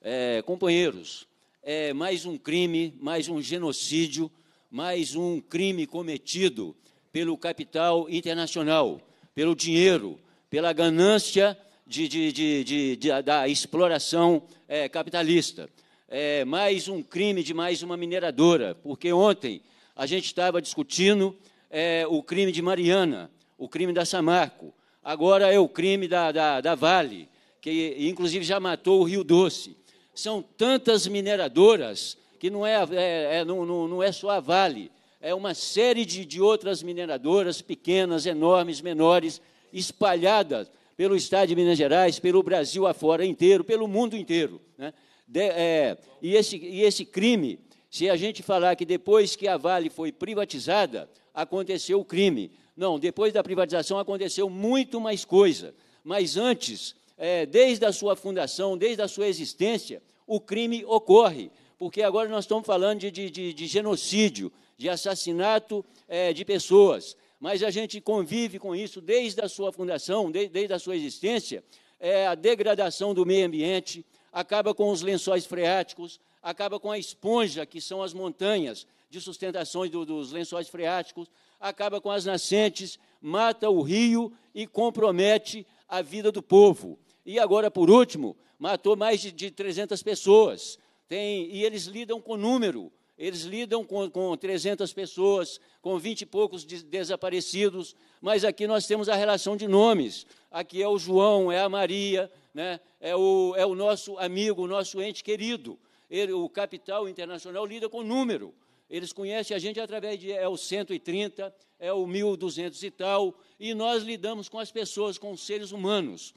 É, companheiros, é mais um crime, mais um genocídio, mais um crime cometido pelo capital internacional, pelo dinheiro, pela ganância de, de, de, da exploração é, capitalista. É, mais um crime de mais uma mineradora, porque ontem a gente estava discutindo é, o crime de Mariana, o crime da Samarco, agora é o crime da, da, da Vale, que inclusive já matou o Rio Doce são tantas mineradoras, que não é, é, é não, não, é só a Vale, é uma série de, de outras mineradoras, pequenas, enormes, menores, espalhadas pelo Estado de Minas Gerais, pelo Brasil afora inteiro, pelo mundo inteiro. Né? De, é, e, esse, e esse crime, se a gente falar que depois que a Vale foi privatizada, aconteceu o crime. Não, depois da privatização aconteceu muito mais coisa. Mas antes, é, desde a sua fundação, desde a sua existência, o crime ocorre. Porque agora nós estamos falando de, de, de genocídio, de assassinato é, de pessoas. Mas a gente convive com isso desde a sua fundação, de, desde a sua existência, é, a degradação do meio ambiente, acaba com os lençóis freáticos, acaba com a esponja, que são as montanhas de sustentação do, dos lençóis freáticos, acaba com as nascentes, mata o rio e compromete a vida do povo. E agora, por último, matou mais de, de 300 pessoas. Tem, e eles lidam com número. Eles lidam com, com 300 pessoas, com 20 e poucos de, desaparecidos, mas aqui nós temos a relação de nomes. Aqui é o João, é a Maria, né? é, o, é o nosso amigo, o nosso ente querido. Ele, o capital internacional lida com número. Eles conhecem a gente através de é o 130, é o 1200 e tal, e nós lidamos com as pessoas, com os seres humanos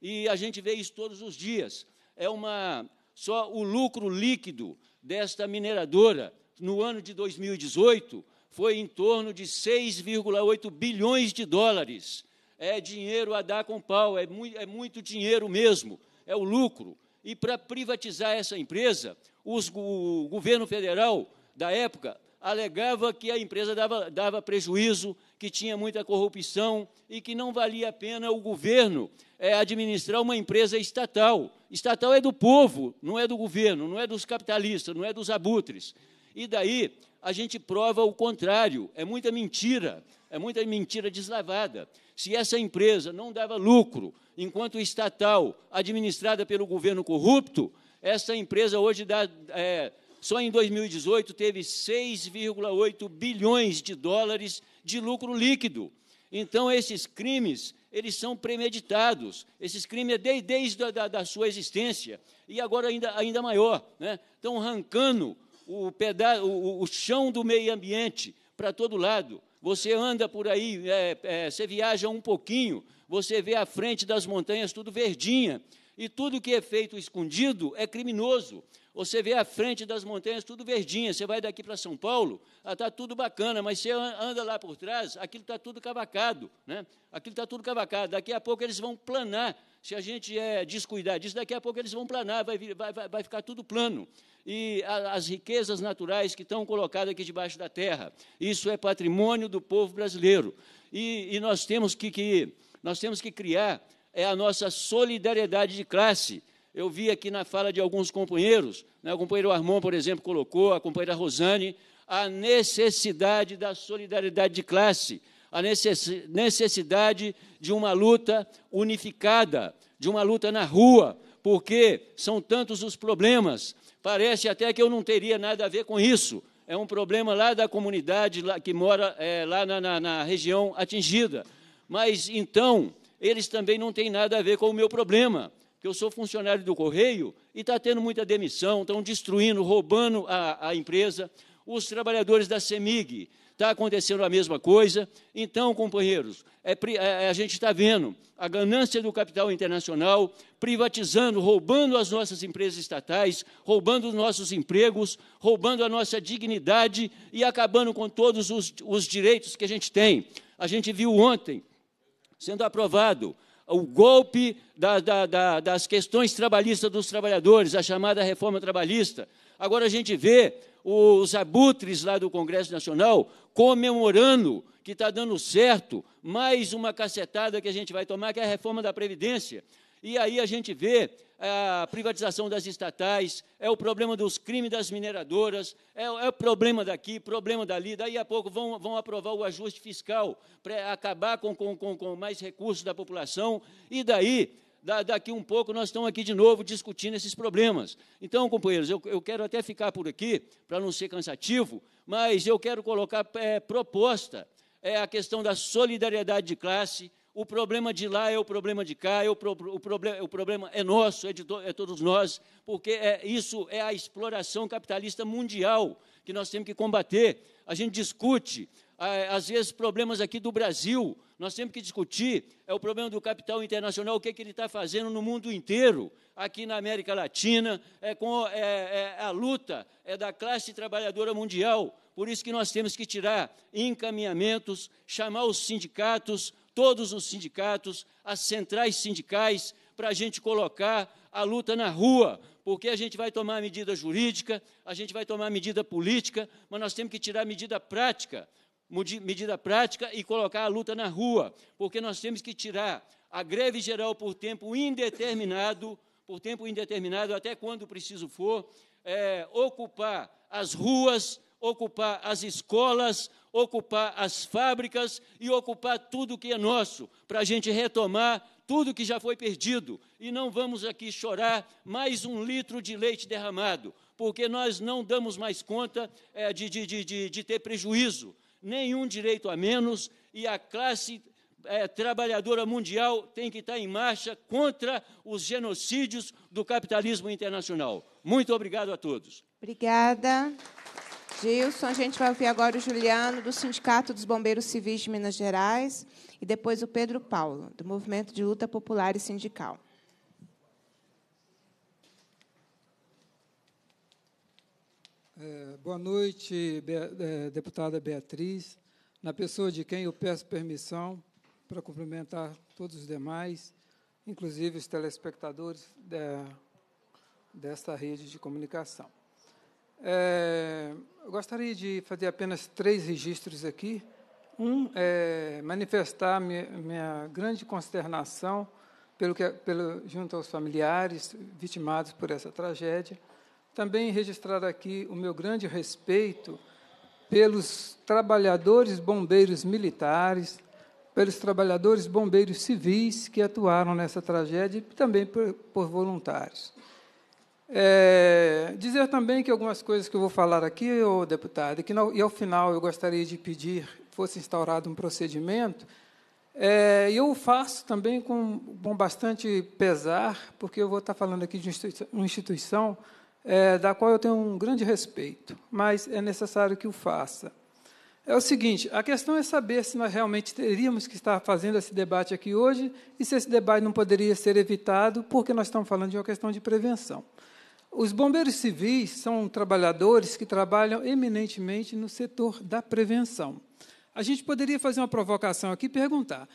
e a gente vê isso todos os dias. É uma só o lucro líquido desta mineradora no ano de 2018 foi em torno de 6,8 bilhões de dólares. É dinheiro a dar com pau, é, mu é muito dinheiro mesmo, é o lucro. E para privatizar essa empresa, os, o governo federal da época alegava que a empresa dava, dava prejuízo que tinha muita corrupção e que não valia a pena o governo é, administrar uma empresa estatal. Estatal é do povo, não é do governo, não é dos capitalistas, não é dos abutres. E daí a gente prova o contrário. É muita mentira, é muita mentira deslavada. Se essa empresa não dava lucro, enquanto estatal, administrada pelo governo corrupto, essa empresa hoje dá. É, só em 2018 teve 6,8 bilhões de dólares de lucro líquido. Então, esses crimes, eles são premeditados. Esses crimes é desde, desde a da, da sua existência. E agora ainda, ainda maior. Né? Estão arrancando o, peda o, o chão do meio ambiente para todo lado. Você anda por aí, é, é, você viaja um pouquinho, você vê a frente das montanhas tudo verdinha. E tudo que é feito escondido é criminoso. Você vê a frente das montanhas tudo verdinha. Você vai daqui para São Paulo, está ah, tudo bacana, mas você anda lá por trás, aquilo está tudo cavacado. Né? Aquilo está tudo cavacado. Daqui a pouco eles vão planar. Se a gente é, descuidar disso, daqui a pouco eles vão planar, vai, vai, vai ficar tudo plano. E a, as riquezas naturais que estão colocadas aqui debaixo da terra. Isso é patrimônio do povo brasileiro. E, e nós temos que, que nós temos que criar é a nossa solidariedade de classe. Eu vi aqui na fala de alguns companheiros, né, o companheiro Armon, por exemplo, colocou, a companheira Rosane, a necessidade da solidariedade de classe, a necessidade de uma luta unificada, de uma luta na rua, porque são tantos os problemas. Parece até que eu não teria nada a ver com isso. É um problema lá da comunidade que mora é, lá na, na, na região atingida. Mas então, eles também não têm nada a ver com o meu problema que eu sou funcionário do Correio e está tendo muita demissão, estão destruindo, roubando a, a empresa. Os trabalhadores da CEMIG, está acontecendo a mesma coisa. Então, companheiros, é, é, é, a gente está vendo a ganância do capital internacional privatizando, roubando as nossas empresas estatais, roubando os nossos empregos, roubando a nossa dignidade e acabando com todos os, os direitos que a gente tem. A gente viu ontem sendo aprovado o golpe da, da, da, das questões trabalhistas dos trabalhadores, a chamada reforma trabalhista. Agora a gente vê os abutres lá do Congresso Nacional comemorando que está dando certo mais uma cacetada que a gente vai tomar, que é a reforma da Previdência. E aí a gente vê é, a privatização das estatais, é o problema dos crimes das mineradoras, é, é o problema daqui, problema dali. Daí a pouco vão, vão aprovar o ajuste fiscal para acabar com, com, com, com mais recursos da população. E daí da, daqui um pouco nós estamos aqui de novo discutindo esses problemas. Então, companheiros, eu, eu quero até ficar por aqui, para não ser cansativo, mas eu quero colocar é, proposta é, a questão da solidariedade de classe, o problema de lá é o problema de cá, é o, pro, o, o problema é nosso, é de to, é todos nós, porque é, isso é a exploração capitalista mundial que nós temos que combater. A gente discute, às vezes, problemas aqui do Brasil, nós temos que discutir é o problema do capital internacional, o que, é que ele está fazendo no mundo inteiro, aqui na América Latina, é com é, é a luta é da classe trabalhadora mundial. Por isso que nós temos que tirar encaminhamentos, chamar os sindicatos, todos os sindicatos, as centrais sindicais, para a gente colocar a luta na rua, porque a gente vai tomar medida jurídica, a gente vai tomar medida política, mas nós temos que tirar medida prática, medida prática e colocar a luta na rua, porque nós temos que tirar a greve geral por tempo indeterminado, por tempo indeterminado, até quando preciso for, é, ocupar as ruas, ocupar as escolas, ocupar as fábricas e ocupar tudo que é nosso, para a gente retomar tudo que já foi perdido. E não vamos aqui chorar mais um litro de leite derramado, porque nós não damos mais conta é, de, de, de, de, ter prejuízo, nenhum direito a menos, e a classe. É, trabalhadora mundial tem que estar tá em marcha contra os genocídios do capitalismo internacional. Muito obrigado a todos. Obrigada. Gilson. A gente vai ouvir agora o Juliano, do Sindicato dos Bombeiros Civis de Minas Gerais, e depois o Pedro Paulo, do Movimento de Luta Popular e Sindical. É, boa noite, é, deputada Beatriz. Na pessoa de quem eu peço permissão para cumprimentar todos os demais, inclusive os telespectadores desta rede de comunicação. É, eu gostaria de fazer apenas três registros aqui. Um é manifestar minha, minha grande consternação pelo que, pelo, junto aos familiares vitimados por essa tragédia. Também registrar aqui o meu grande respeito pelos trabalhadores bombeiros militares, pelos trabalhadores bombeiros civis que atuaram nessa tragédia e também por, por voluntários. É, dizer também que algumas coisas que eu vou falar aqui, ô deputado, que e ao final eu gostaria de pedir que fosse instaurado um procedimento, é, eu faço também com, com bastante pesar, porque eu vou estar falando aqui de uma instituição é, da qual eu tenho um grande respeito, mas é necessário que o faça. É o seguinte: a questão é saber se nós realmente teríamos que estar fazendo esse debate aqui hoje e se esse debate não poderia ser evitado, porque nós estamos falando de uma questão de prevenção. Os bombeiros civis são trabalhadores que trabalham eminentemente no setor da prevenção. A gente poderia fazer uma provocação aqui e perguntar: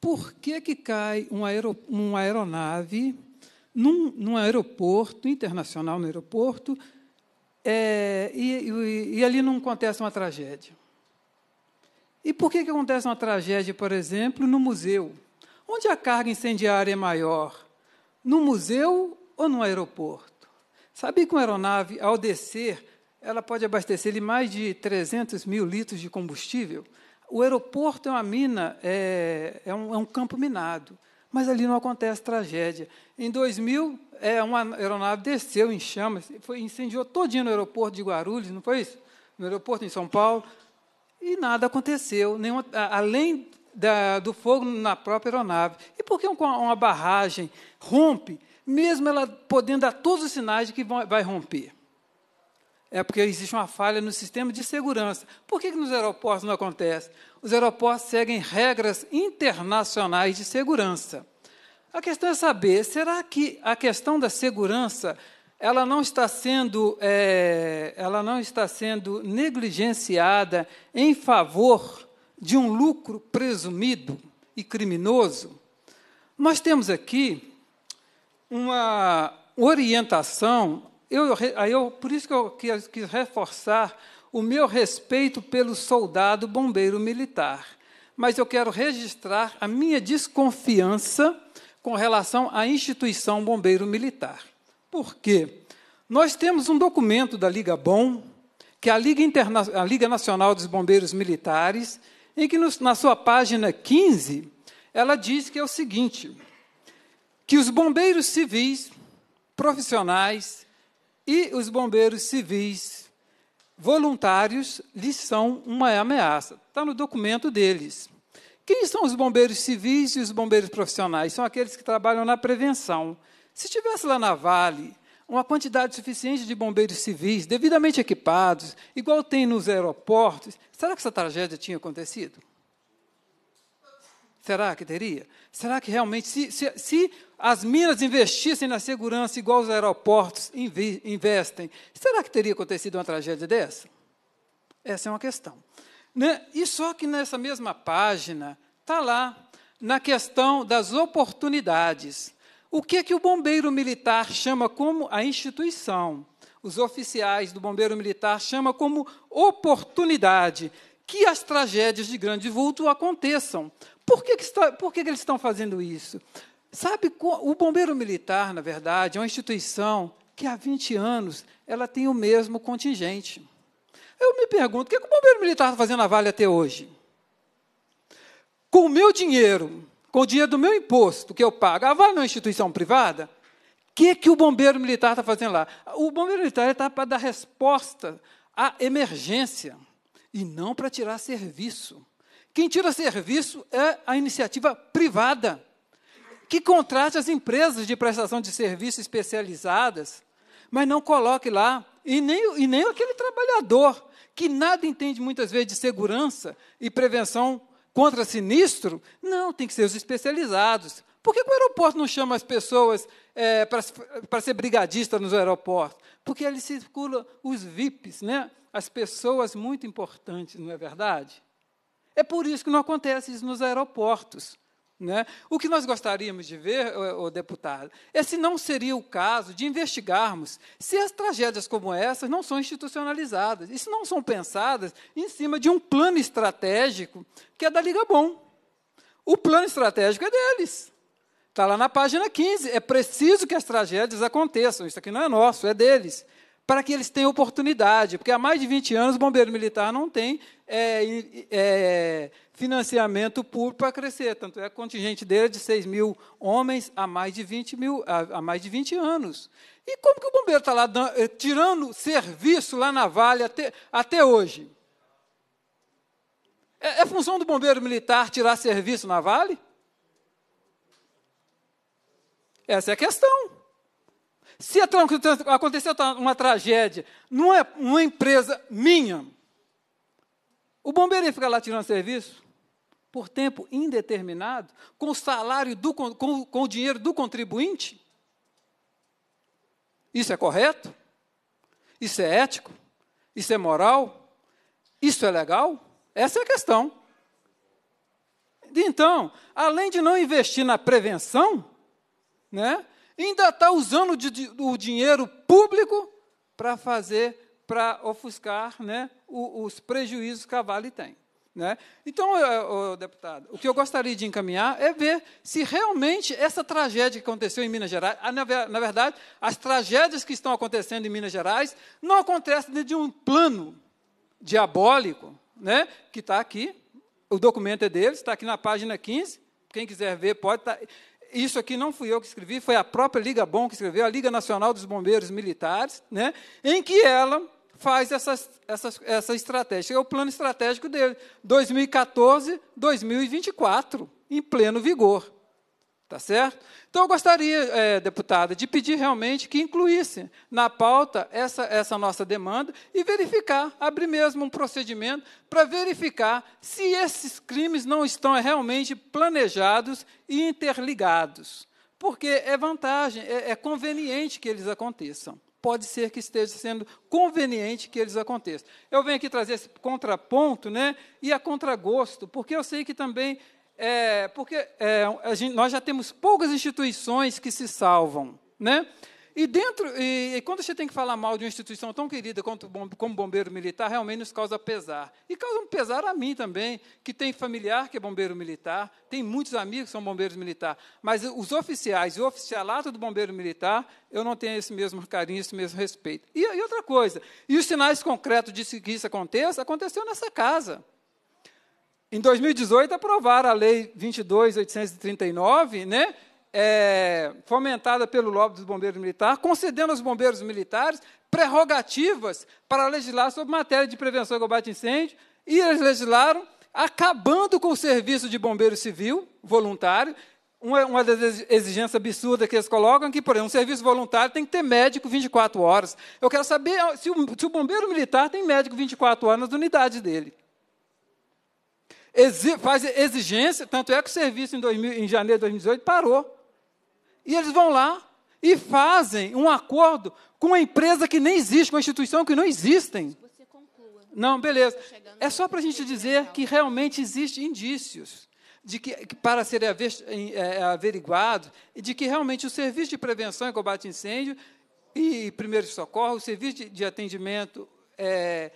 por que, que cai uma, uma aeronave num, num, aeroporto internacional, no aeroporto, é, e, e, e, ali não acontece uma tragédia? E por que, que acontece uma tragédia, por exemplo, no museu? Onde a carga incendiária é maior? No museu ou no aeroporto? Sabia que uma aeronave, ao descer, ela pode abastecer de mais de 300 mil litros de combustível? O aeroporto é uma mina, é, é, um, é um campo minado, mas ali não acontece tragédia. Em 2000, é, uma aeronave desceu em chamas, foi, incendiou todinho no aeroporto de Guarulhos, não foi isso? No aeroporto em São Paulo, e nada aconteceu, nenhuma, além da, do fogo na própria aeronave. E por que uma, uma barragem rompe mesmo ela podendo dar todos os sinais de que vai romper. É porque existe uma falha no sistema de segurança. Por que, que nos aeroportos não acontece? Os aeroportos seguem regras internacionais de segurança. A questão é saber, será que a questão da segurança ela não está sendo, é, ela não está sendo negligenciada em favor de um lucro presumido e criminoso? Nós temos aqui uma orientação, eu, eu, por isso que eu quis, quis reforçar o meu respeito pelo soldado bombeiro militar. Mas eu quero registrar a minha desconfiança com relação à instituição bombeiro militar. Por quê? Nós temos um documento da Liga Bom, que é a Liga, Interna a Liga Nacional dos Bombeiros Militares, em que, na sua página 15, ela diz que é o seguinte: que os bombeiros civis profissionais e os bombeiros civis voluntários lhes são uma ameaça. Está no documento deles. Quem são os bombeiros civis e os bombeiros profissionais? São aqueles que trabalham na prevenção. Se tivesse lá na Vale uma quantidade suficiente de bombeiros civis devidamente equipados, igual tem nos aeroportos, será que essa tragédia tinha acontecido? Será que teria? Será que realmente, se, se, se as minas investissem na segurança igual os aeroportos investem, será que teria acontecido uma tragédia dessa? Essa é uma questão. Né? E só que nessa mesma página está lá, na questão das oportunidades. O que, é que o bombeiro militar chama como a instituição? Os oficiais do bombeiro militar chama como oportunidade que as tragédias de grande vulto aconteçam. Por que, que, está, por que, que eles estão fazendo isso? Sabe, o Bombeiro Militar, na verdade, é uma instituição que há 20 anos ela tem o mesmo contingente. Eu me pergunto, o que, é que o Bombeiro Militar está fazendo na Vale até hoje? Com o meu dinheiro, com o dinheiro do meu imposto que eu pago, a Vale é uma instituição privada, o que, é que o Bombeiro Militar está fazendo lá? O Bombeiro Militar está para dar resposta à emergência e não para tirar serviço. Quem tira serviço é a iniciativa privada, que contrata as empresas de prestação de serviço especializadas, mas não coloque lá, e nem, e nem aquele trabalhador que nada entende muitas vezes de segurança e prevenção contra sinistro, não, tem que ser os especializados. Por que o aeroporto não chama as pessoas é, para ser brigadista nos aeroportos? Porque ali circulam os VIPs, né? as pessoas muito importantes, não é verdade? É por isso que não acontece isso nos aeroportos. Né? O que nós gostaríamos de ver, o deputado, é se não seria o caso de investigarmos se as tragédias como essas não são institucionalizadas e se não são pensadas em cima de um plano estratégico que é da Liga Bom. O plano estratégico é deles. Está lá na página 15. É preciso que as tragédias aconteçam. Isso aqui não é nosso, é deles para que eles tenham oportunidade, porque há mais de 20 anos o bombeiro militar não tem é, é, financiamento público para crescer, tanto é que o contingente dele é de 6 mil homens há mais de 20, mil, há, há mais de 20 anos. E como que o bombeiro está lá eh, tirando serviço lá na Vale até, até hoje? É, é função do bombeiro militar tirar serviço na Vale? Essa é a questão. Se é acontecer uma tragédia numa, uma empresa minha, o ia fica lá tirando serviço por tempo indeterminado, com o salário do com, com o dinheiro do contribuinte? Isso é correto? Isso é ético? Isso é moral? Isso é legal? Essa é a questão. Então, além de não investir na prevenção, né, ainda está usando o dinheiro público para fazer, para ofuscar né, os prejuízos que a Vale tem. Né? Então, eu, eu, deputado, o que eu gostaria de encaminhar é ver se realmente essa tragédia que aconteceu em Minas Gerais, na, na verdade, as tragédias que estão acontecendo em Minas Gerais não acontecem dentro de um plano diabólico, né, que está aqui, o documento é deles, está aqui na página 15, quem quiser ver pode estar. Tá, isso aqui não fui eu que escrevi, foi a própria Liga Bom que escreveu, a Liga Nacional dos Bombeiros Militares, né, em que ela faz essa estratégia. É o plano estratégico dele, 2014-2024, em pleno vigor. Tá certo? Então, eu gostaria, é, deputada, de pedir realmente que incluísse na pauta essa, essa nossa demanda e verificar, abrir mesmo um procedimento para verificar se esses crimes não estão realmente planejados e interligados. Porque é vantagem, é, é conveniente que eles aconteçam. Pode ser que esteja sendo conveniente que eles aconteçam. Eu venho aqui trazer esse contraponto né, e a contragosto, porque eu sei que também é, porque é, gente, nós já temos poucas instituições que se salvam, né? E dentro, e, e, quando você tem que falar mal de uma instituição tão querida quanto como bombeiro militar, realmente nos causa pesar. E causa um pesar a mim também, que tem familiar que é bombeiro militar, tem muitos amigos que são bombeiros militar, mas os oficiais e o oficialato do bombeiro militar, eu não tenho esse mesmo carinho, esse mesmo respeito. E, e outra coisa, e os sinais concretos de que isso aconteça, aconteceu nessa casa em 2018 aprovaram a Lei 22.839, né? É, fomentada pelo lobby dos bombeiros militares, concedendo aos bombeiros militares prerrogativas para legislar sobre matéria de prevenção e combate a incêndio, e eles legislaram acabando com o serviço de bombeiro civil voluntário, uma, uma das exigências absurdas que eles colocam é que, por exemplo, um serviço voluntário tem que ter médico 24 horas. Eu quero saber se o, se o bombeiro militar tem médico 24 horas nas unidades dele faz exigência, tanto é que o serviço em, 2000, em janeiro de 2018 parou. E eles vão lá e fazem um acordo com uma empresa que nem existe, com uma instituição que não existem. Não, beleza. É só para a gente dizer que realmente existem indícios de que, para ser é, é, averiguado, de que realmente o serviço de prevenção e combate a incêndio e primeiros socorros, o serviço de, de atendimento é,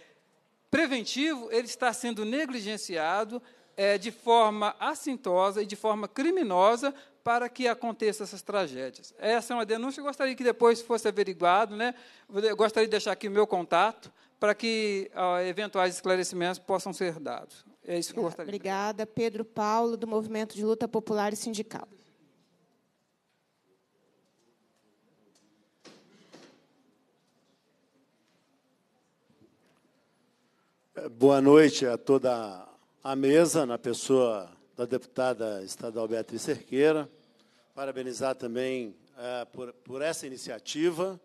preventivo ele está sendo negligenciado é, de forma assintosa e de forma criminosa para que aconteçam essas tragédias. Essa é uma denúncia que gostaria que depois fosse averiguado. Né? gostaria de deixar aqui o meu contato para que ó, eventuais esclarecimentos possam ser dados. É isso que eu gostaria. Obrigada, Pedro Paulo, do Movimento de Luta Popular e Sindical. Boa noite a toda a mesa, na pessoa da deputada estadual Beatriz Cerqueira. Parabenizar também é, por, por, essa iniciativa.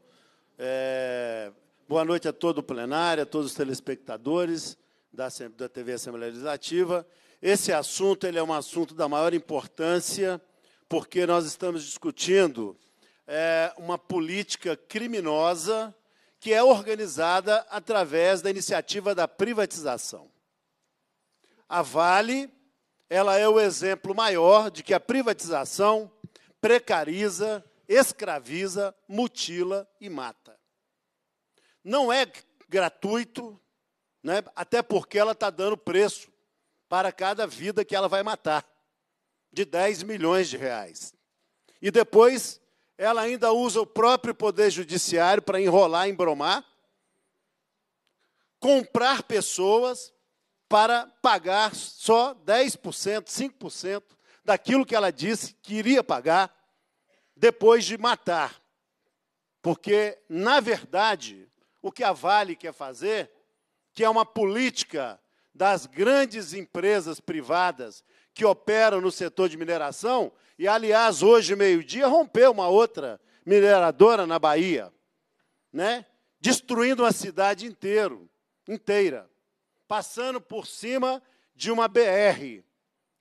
É, boa noite a todo o plenário, a todos os telespectadores da, da TV Assembleia Legislativa. Esse assunto ele é um assunto da maior importância, porque nós estamos discutindo é, uma política criminosa que é organizada através da iniciativa da privatização. A Vale, ela é o exemplo maior de que a privatização precariza, escraviza, mutila e mata. Não é gratuito, né? até porque ela está dando preço para cada vida que ela vai matar, de 10 milhões de reais. E depois ela ainda usa o próprio poder judiciário para enrolar, embromar, comprar pessoas para pagar só 10%, 5% daquilo que ela disse que iria pagar depois de matar. Porque, na verdade, o que a Vale quer fazer, que é uma política das grandes empresas privadas que operam no setor de mineração, e, aliás, hoje, meio-dia, rompeu uma outra mineradora na Bahia, né? destruindo uma cidade inteiro, inteira, passando por cima de uma BR.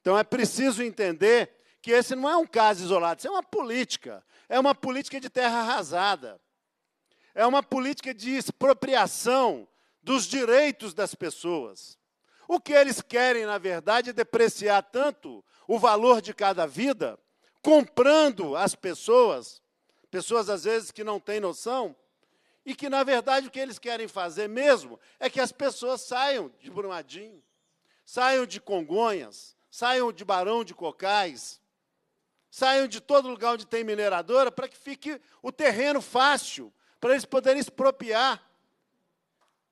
Então, é preciso entender que esse não é um caso isolado, isso é uma política. É uma política de terra arrasada. É uma política de expropriação dos direitos das pessoas. O que eles querem, na verdade, é depreciar tanto o valor de cada vida comprando as pessoas, pessoas às vezes que não têm noção, e que, na verdade, o que eles querem fazer mesmo é que as pessoas saiam de Brumadinho, saiam de Congonhas, saiam de Barão de Cocais, saiam de todo lugar onde tem mineradora para que fique o terreno fácil, para eles poderem expropriar,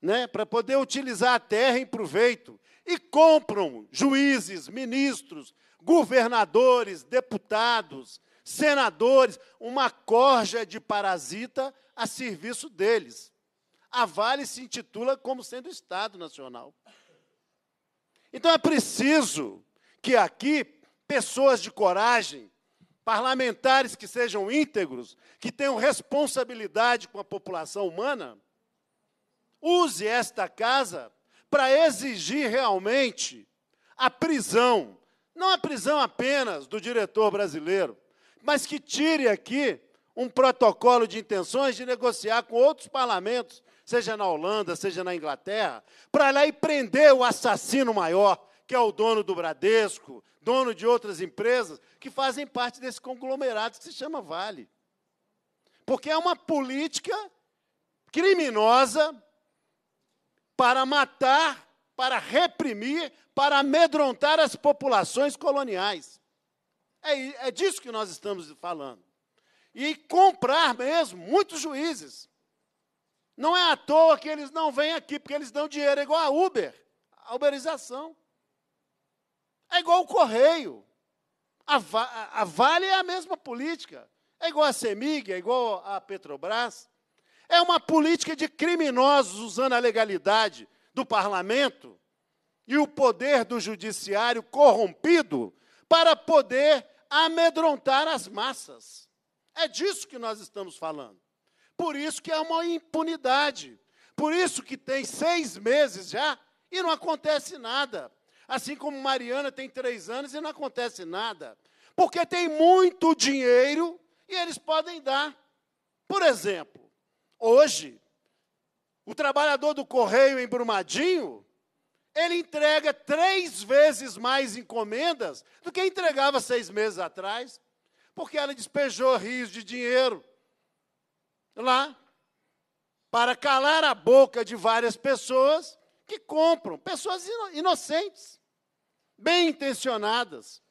né, para poder utilizar a terra em proveito. E compram juízes, ministros, governadores, deputados, senadores, uma corja de parasita a serviço deles. A Vale se intitula como sendo Estado Nacional. Então é preciso que aqui pessoas de coragem, parlamentares que sejam íntegros, que tenham responsabilidade com a população humana, use esta casa para exigir realmente a prisão não a prisão apenas do diretor brasileiro, mas que tire aqui um protocolo de intenções de negociar com outros parlamentos, seja na Holanda, seja na Inglaterra, para lá e prender o assassino maior, que é o dono do Bradesco, dono de outras empresas, que fazem parte desse conglomerado que se chama Vale. Porque é uma política criminosa para matar para reprimir, para amedrontar as populações coloniais. É, é disso que nós estamos falando. E comprar mesmo muitos juízes. Não é à toa que eles não vêm aqui, porque eles dão dinheiro, é igual a Uber, a uberização. É igual o Correio. A, a Vale é a mesma política. É igual a Semig, é igual a Petrobras. É uma política de criminosos usando a legalidade do parlamento e o poder do judiciário corrompido para poder amedrontar as massas. É disso que nós estamos falando. Por isso que é uma impunidade. Por isso que tem seis meses já e não acontece nada. Assim como Mariana tem três anos e não acontece nada. Porque tem muito dinheiro e eles podem dar. Por exemplo, hoje o trabalhador do correio em Brumadinho, ele entrega três vezes mais encomendas do que entregava seis meses atrás, porque ela despejou rios de dinheiro lá para calar a boca de várias pessoas que compram, pessoas inocentes, bem intencionadas.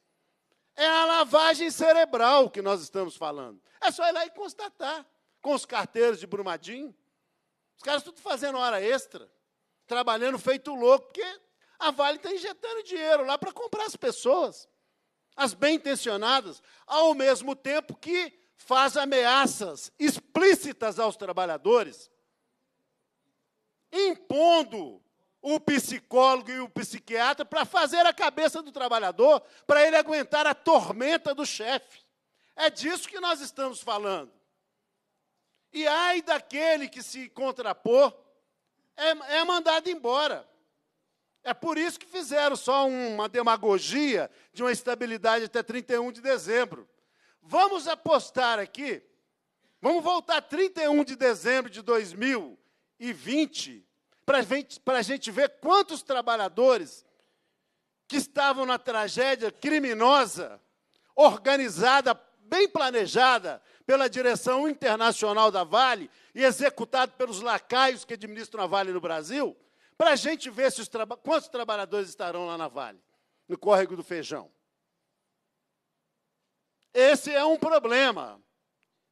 É a lavagem cerebral que nós estamos falando. É só ir lá e constatar com os carteiros de Brumadinho. Os caras tudo fazendo hora extra, trabalhando feito louco, porque a Vale está injetando dinheiro lá para comprar as pessoas, as bem-intencionadas, ao mesmo tempo que faz ameaças explícitas aos trabalhadores, impondo o psicólogo e o psiquiatra para fazer a cabeça do trabalhador, para ele aguentar a tormenta do chefe. É disso que nós estamos falando. E ai daquele que se contrapor, é, é mandado embora. É por isso que fizeram só uma demagogia de uma estabilidade até 31 de dezembro. Vamos apostar aqui, vamos voltar 31 de dezembro de 2020, para a gente ver quantos trabalhadores que estavam na tragédia criminosa, organizada, bem planejada, pela direção internacional da Vale e executado pelos lacaios que administram a Vale no Brasil, para a gente ver se os traba quantos trabalhadores estarão lá na Vale, no córrego do feijão. Esse é um problema.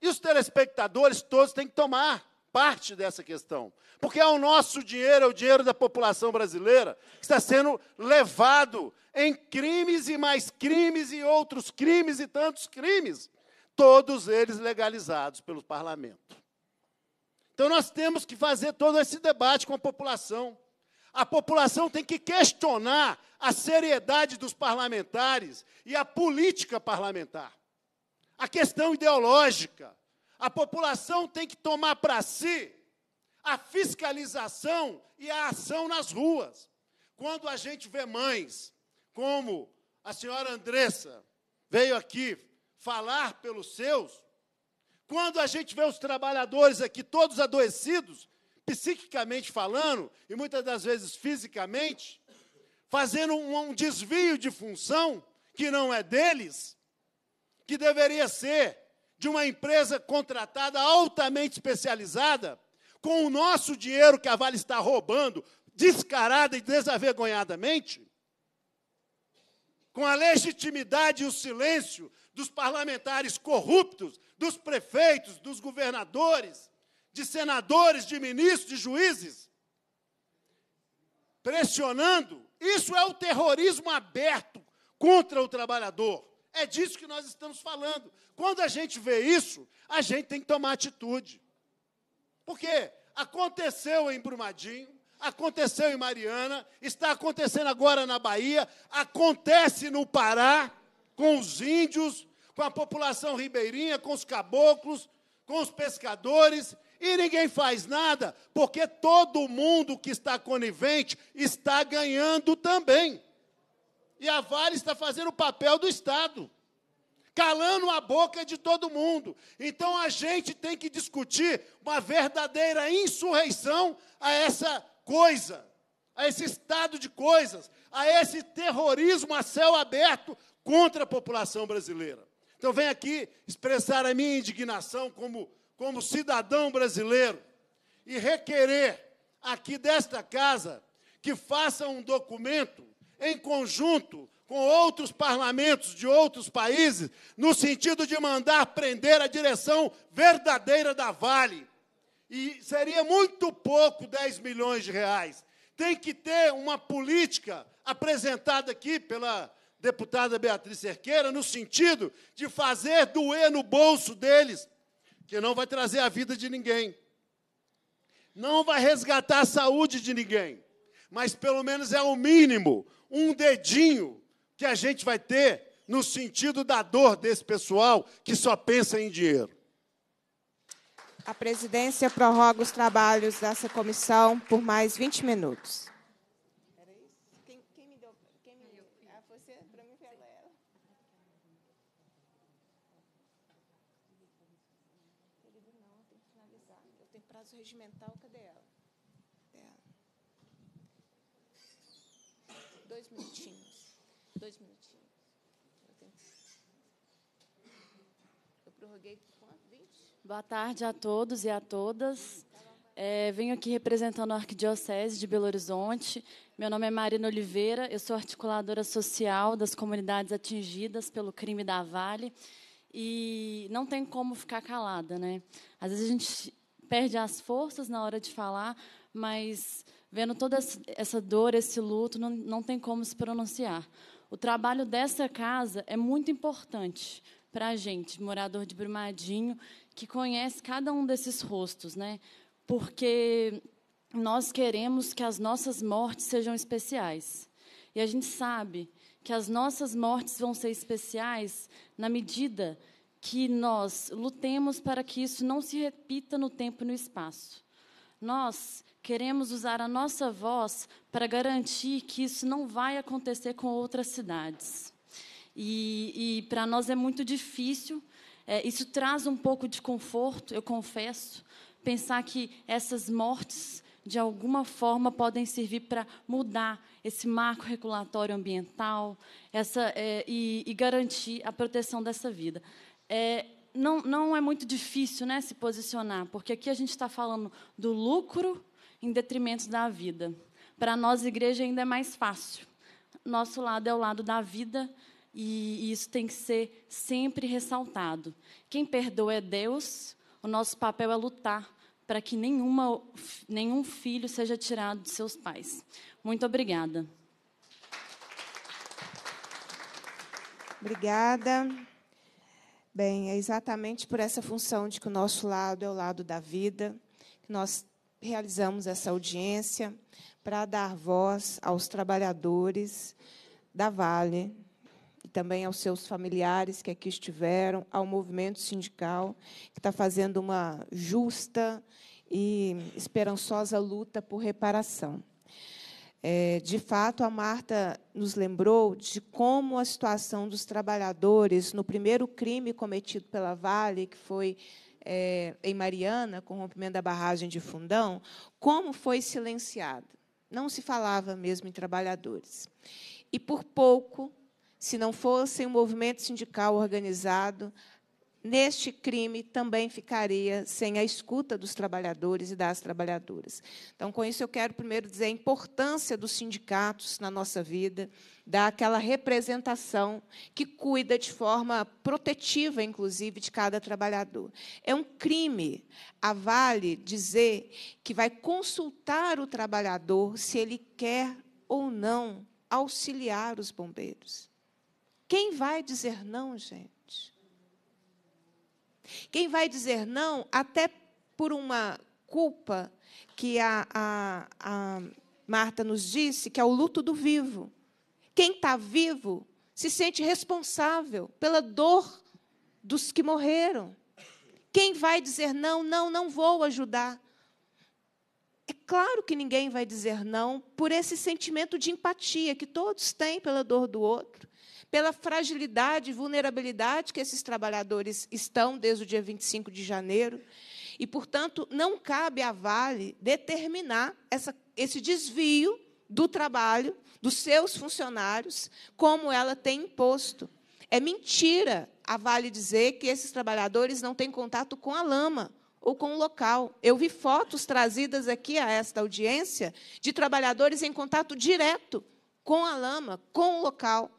E os telespectadores todos têm que tomar parte dessa questão. Porque é o nosso dinheiro, é o dinheiro da população brasileira, que está sendo levado em crimes e mais crimes e outros crimes e tantos crimes todos eles legalizados pelo parlamento. Então nós temos que fazer todo esse debate com a população. A população tem que questionar a seriedade dos parlamentares e a política parlamentar. A questão ideológica. A população tem que tomar para si a fiscalização e a ação nas ruas. Quando a gente vê mães, como a senhora Andressa veio aqui falar pelos seus, quando a gente vê os trabalhadores aqui todos adoecidos, psiquicamente falando, e muitas das vezes fisicamente, fazendo um, um desvio de função que não é deles, que deveria ser de uma empresa contratada altamente especializada, com o nosso dinheiro que a Vale está roubando, descarada e desavergonhadamente, com a legitimidade e o silêncio dos parlamentares corruptos, dos prefeitos, dos governadores, de senadores, de ministros, de juízes, pressionando. Isso é o terrorismo aberto contra o trabalhador. É disso que nós estamos falando. Quando a gente vê isso, a gente tem que tomar atitude. Porque aconteceu em Brumadinho, aconteceu em Mariana, está acontecendo agora na Bahia, acontece no Pará com os índios, com a população ribeirinha, com os caboclos, com os pescadores, e ninguém faz nada, porque todo mundo que está conivente está ganhando também. E a Vale está fazendo o papel do Estado calando a boca de todo mundo. Então a gente tem que discutir uma verdadeira insurreição a essa coisa, a esse estado de coisas, a esse terrorismo a céu aberto contra a população brasileira. Então, venho aqui expressar a minha indignação como, como cidadão brasileiro e requerer aqui desta casa que faça um documento em conjunto com outros parlamentos de outros países, no sentido de mandar prender a direção verdadeira da Vale. E seria muito pouco 10 milhões de reais. Tem que ter uma política apresentada aqui pela deputada Beatriz Cerqueira, no sentido de fazer doer no bolso deles, que não vai trazer a vida de ninguém, não vai resgatar a saúde de ninguém, mas pelo menos é o mínimo, um dedinho que a gente vai ter no sentido da dor desse pessoal que só pensa em dinheiro. A presidência prorroga os trabalhos dessa comissão por mais 20 minutos. Boa tarde a todos e a todas. É, venho aqui representando a Arquidiocese de Belo Horizonte. Meu nome é Marina Oliveira, eu sou articuladora social das comunidades atingidas pelo crime da Vale. E não tem como ficar calada, né? Às vezes a gente perde as forças na hora de falar, mas vendo toda essa dor, esse luto, não, não tem como se pronunciar. O trabalho dessa casa é muito importante, para a gente, morador de Brumadinho, que conhece cada um desses rostos, né? Porque nós queremos que as nossas mortes sejam especiais. E a gente sabe que as nossas mortes vão ser especiais na medida que nós lutemos para que isso não se repita no tempo e no espaço. Nós queremos usar a nossa voz para garantir que isso não vai acontecer com outras cidades. E, e para nós é muito difícil. É, isso traz um pouco de conforto, eu confesso, pensar que essas mortes de alguma forma podem servir para mudar esse marco regulatório ambiental essa, é, e, e, garantir a proteção dessa vida. É, não, não é muito difícil né, se posicionar, porque aqui a gente está falando do lucro em detrimento da vida. Para nós, igreja, ainda é mais fácil. Nosso lado é o lado da vida e isso tem que ser sempre ressaltado. Quem perdoa é Deus, o nosso papel é lutar para que nenhuma, nenhum filho seja tirado de seus pais. Muito obrigada. Obrigada. Bem, é exatamente por essa função de que o nosso lado é o lado da vida, que nós realizamos essa audiência para dar voz aos trabalhadores da Vale, também aos seus familiares que aqui estiveram, ao movimento sindical, que está fazendo uma justa e esperançosa luta por reparação. É, de fato, a Marta nos lembrou de como a situação dos trabalhadores no primeiro crime cometido pela Vale, que foi é, em Mariana, com o rompimento da barragem de Fundão, como foi silenciada. Não se falava mesmo em trabalhadores. E por pouco se não fosse um movimento sindical organizado, neste crime também ficaria sem a escuta dos trabalhadores e das trabalhadoras. Então, com isso, eu quero primeiro dizer a importância dos sindicatos na nossa vida, daquela representação que cuida de forma protetiva, inclusive, de cada trabalhador. É um crime a Vale dizer que vai consultar o trabalhador se ele quer ou não auxiliar os bombeiros. Quem vai dizer não, gente? Quem vai dizer não, até por uma culpa que a, a, a Marta nos disse, que é o luto do vivo. Quem está vivo se sente responsável pela dor dos que morreram. Quem vai dizer não, não, não vou ajudar? É claro que ninguém vai dizer não por esse sentimento de empatia que todos têm pela dor do outro pela fragilidade e vulnerabilidade que esses trabalhadores estão desde o dia 25 de janeiro. E, portanto, não cabe à Vale determinar essa, esse desvio do trabalho dos seus funcionários, como ela tem imposto. É mentira a Vale dizer que esses trabalhadores não têm contato com a lama ou com o local. Eu vi fotos trazidas aqui a esta audiência de trabalhadores em contato direto com a lama, com o local.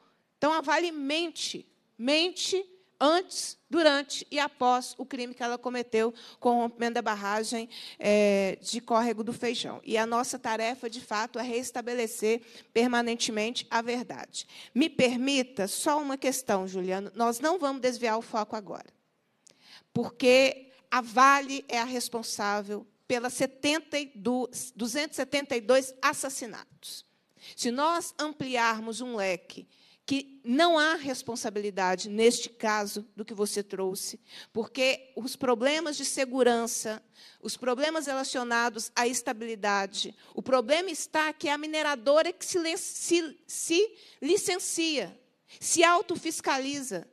Então, Vale mente, mente antes, durante e após o crime que ela cometeu com o rompimento da barragem é, de córrego do feijão. E a nossa tarefa, de fato, é restabelecer permanentemente a verdade. Me permita só uma questão, Juliano. Nós não vamos desviar o foco agora, porque a Vale é a responsável pelas 272 assassinatos. Se nós ampliarmos um leque que não há responsabilidade, neste caso, do que você trouxe, porque os problemas de segurança, os problemas relacionados à estabilidade, o problema está que a mineradora é que se, se, se licencia, se autofiscaliza,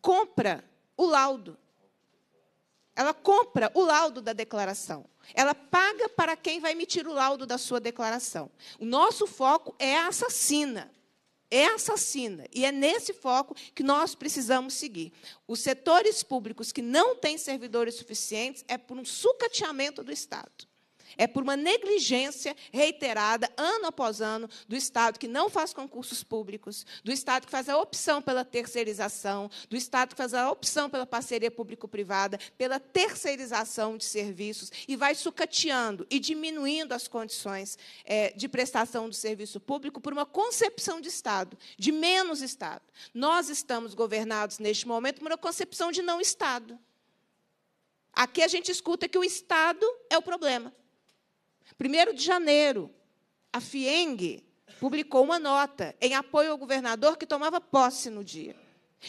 compra o laudo. Ela compra o laudo da declaração. Ela paga para quem vai emitir o laudo da sua declaração. O nosso foco é a assassina é assassina. E é nesse foco que nós precisamos seguir. Os setores públicos que não têm servidores suficientes é por um sucateamento do Estado é por uma negligência reiterada, ano após ano, do Estado que não faz concursos públicos, do Estado que faz a opção pela terceirização, do Estado que faz a opção pela parceria público-privada, pela terceirização de serviços, e vai sucateando e diminuindo as condições é, de prestação do serviço público por uma concepção de Estado, de menos Estado. Nós estamos governados, neste momento, por uma concepção de não Estado. Aqui a gente escuta que o Estado é o problema. 1 de janeiro, a FIENG publicou uma nota em apoio ao governador que tomava posse no dia.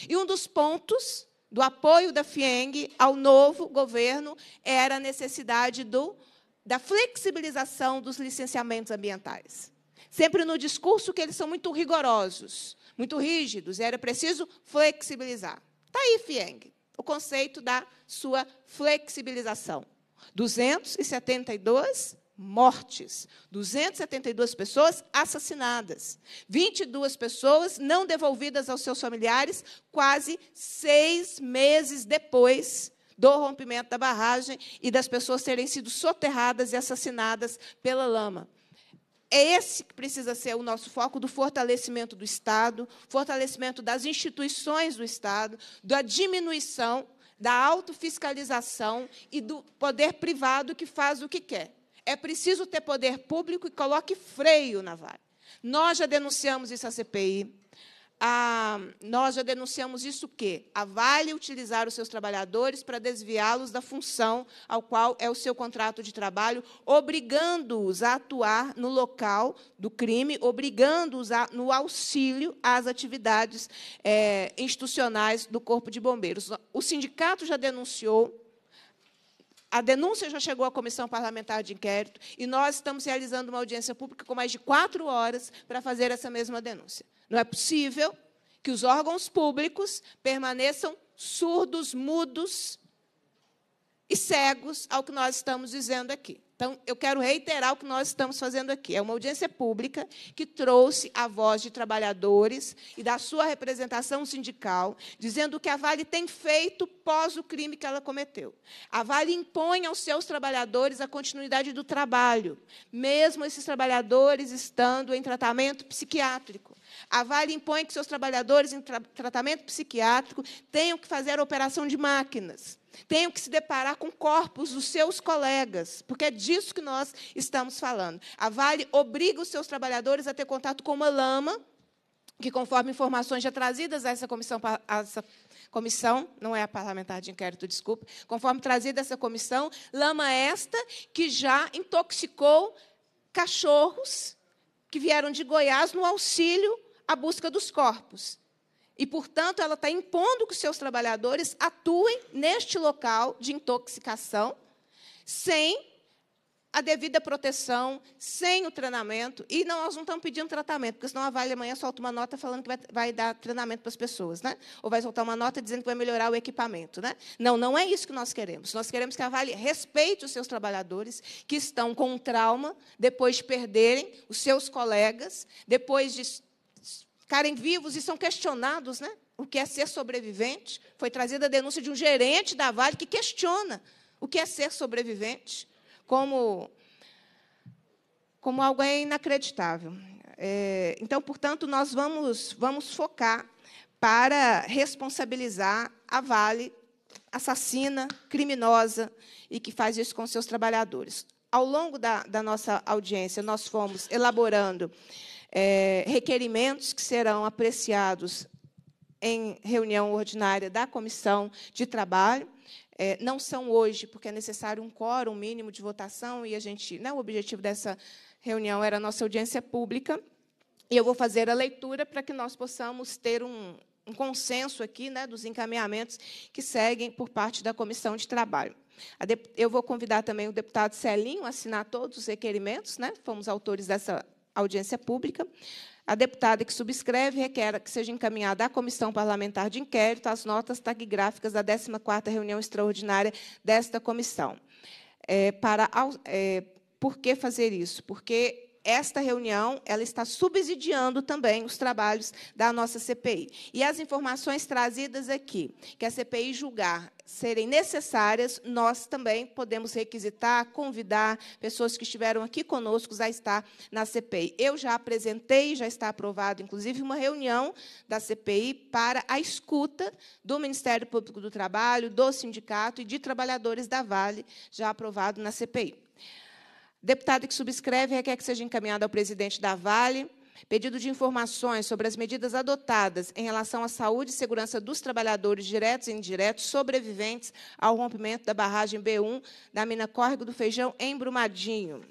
E um dos pontos do apoio da FIENG ao novo governo era a necessidade do, da flexibilização dos licenciamentos ambientais. Sempre no discurso que eles são muito rigorosos, muito rígidos, era preciso flexibilizar. Está aí, FIENG, o conceito da sua flexibilização. 272 mortes, 272 pessoas assassinadas, 22 pessoas não devolvidas aos seus familiares quase seis meses depois do rompimento da barragem e das pessoas terem sido soterradas e assassinadas pela lama. É esse que precisa ser o nosso foco do fortalecimento do Estado, fortalecimento das instituições do Estado, da diminuição da autofiscalização e do poder privado que faz o que quer. É preciso ter poder público e coloque freio na Vale. Nós já denunciamos isso à CPI. Ah, nós já denunciamos isso que a ah, Vale utilizar os seus trabalhadores para desviá-los da função ao qual é o seu contrato de trabalho, obrigando-os a atuar no local do crime, obrigando-os no auxílio às atividades é, institucionais do Corpo de Bombeiros. O sindicato já denunciou a denúncia já chegou à Comissão Parlamentar de Inquérito e nós estamos realizando uma audiência pública com mais de quatro horas para fazer essa mesma denúncia. Não é possível que os órgãos públicos permaneçam surdos, mudos e cegos ao que nós estamos dizendo aqui. Então, eu quero reiterar o que nós estamos fazendo aqui. É uma audiência pública que trouxe a voz de trabalhadores e da sua representação sindical, dizendo o que a Vale tem feito pós o crime que ela cometeu. A Vale impõe aos seus trabalhadores a continuidade do trabalho, mesmo esses trabalhadores estando em tratamento psiquiátrico. A Vale impõe que seus trabalhadores em tra tratamento psiquiátrico tenham que fazer operação de máquinas, tenham que se deparar com corpos dos seus colegas, porque é disso que nós estamos falando. A Vale obriga os seus trabalhadores a ter contato com uma lama, que, conforme informações já trazidas a essa comissão, a essa comissão não é a parlamentar de inquérito, desculpe, conforme trazida essa comissão, lama esta que já intoxicou cachorros que vieram de Goiás no auxílio a busca dos corpos. E, portanto, ela está impondo que os seus trabalhadores atuem neste local de intoxicação sem a devida proteção, sem o treinamento. E não, nós não estamos pedindo tratamento, porque senão a Vale amanhã solta uma nota falando que vai, vai, dar treinamento para as pessoas, né? Ou vai soltar uma nota dizendo que vai melhorar o equipamento, né? Não, não é isso que nós queremos. Nós queremos que a Vale respeite os seus trabalhadores que estão com trauma depois de perderem os seus colegas, depois de ficarem vivos e são questionados, né? O que é ser sobrevivente? Foi trazida a denúncia de um gerente da Vale que questiona o que é ser sobrevivente, como como algo é inacreditável. É, então, portanto, nós vamos vamos focar para responsabilizar a Vale assassina, criminosa e que faz isso com seus trabalhadores. Ao longo da, da nossa audiência, nós fomos elaborando é, requerimentos que serão apreciados em reunião ordinária da Comissão de Trabalho. É, não são hoje, porque é necessário um quórum mínimo de votação, e a gente, né, o objetivo dessa reunião era a nossa audiência pública. E eu vou fazer a leitura para que nós possamos ter um, um consenso aqui né, dos encaminhamentos que seguem por parte da Comissão de Trabalho. Eu vou convidar também o deputado Celinho a assinar todos os requerimentos, né? fomos autores dessa audiência pública. A deputada que subscreve requer que seja encaminhada à Comissão Parlamentar de Inquérito as notas taquigráficas da 14ª reunião extraordinária desta comissão. É, para, é, por que fazer isso? Porque esta reunião ela está subsidiando também os trabalhos da nossa CPI. E as informações trazidas aqui, que a CPI julgar serem necessárias, nós também podemos requisitar, convidar pessoas que estiveram aqui conosco a estar na CPI. Eu já apresentei, já está aprovado, inclusive, uma reunião da CPI para a escuta do Ministério Público do Trabalho, do sindicato e de trabalhadores da Vale, já aprovado na CPI. Deputado que subscreve requer que seja encaminhado ao presidente da Vale pedido de informações sobre as medidas adotadas em relação à saúde e segurança dos trabalhadores diretos e indiretos sobreviventes ao rompimento da barragem B1 da mina Córrego do Feijão, em Brumadinho.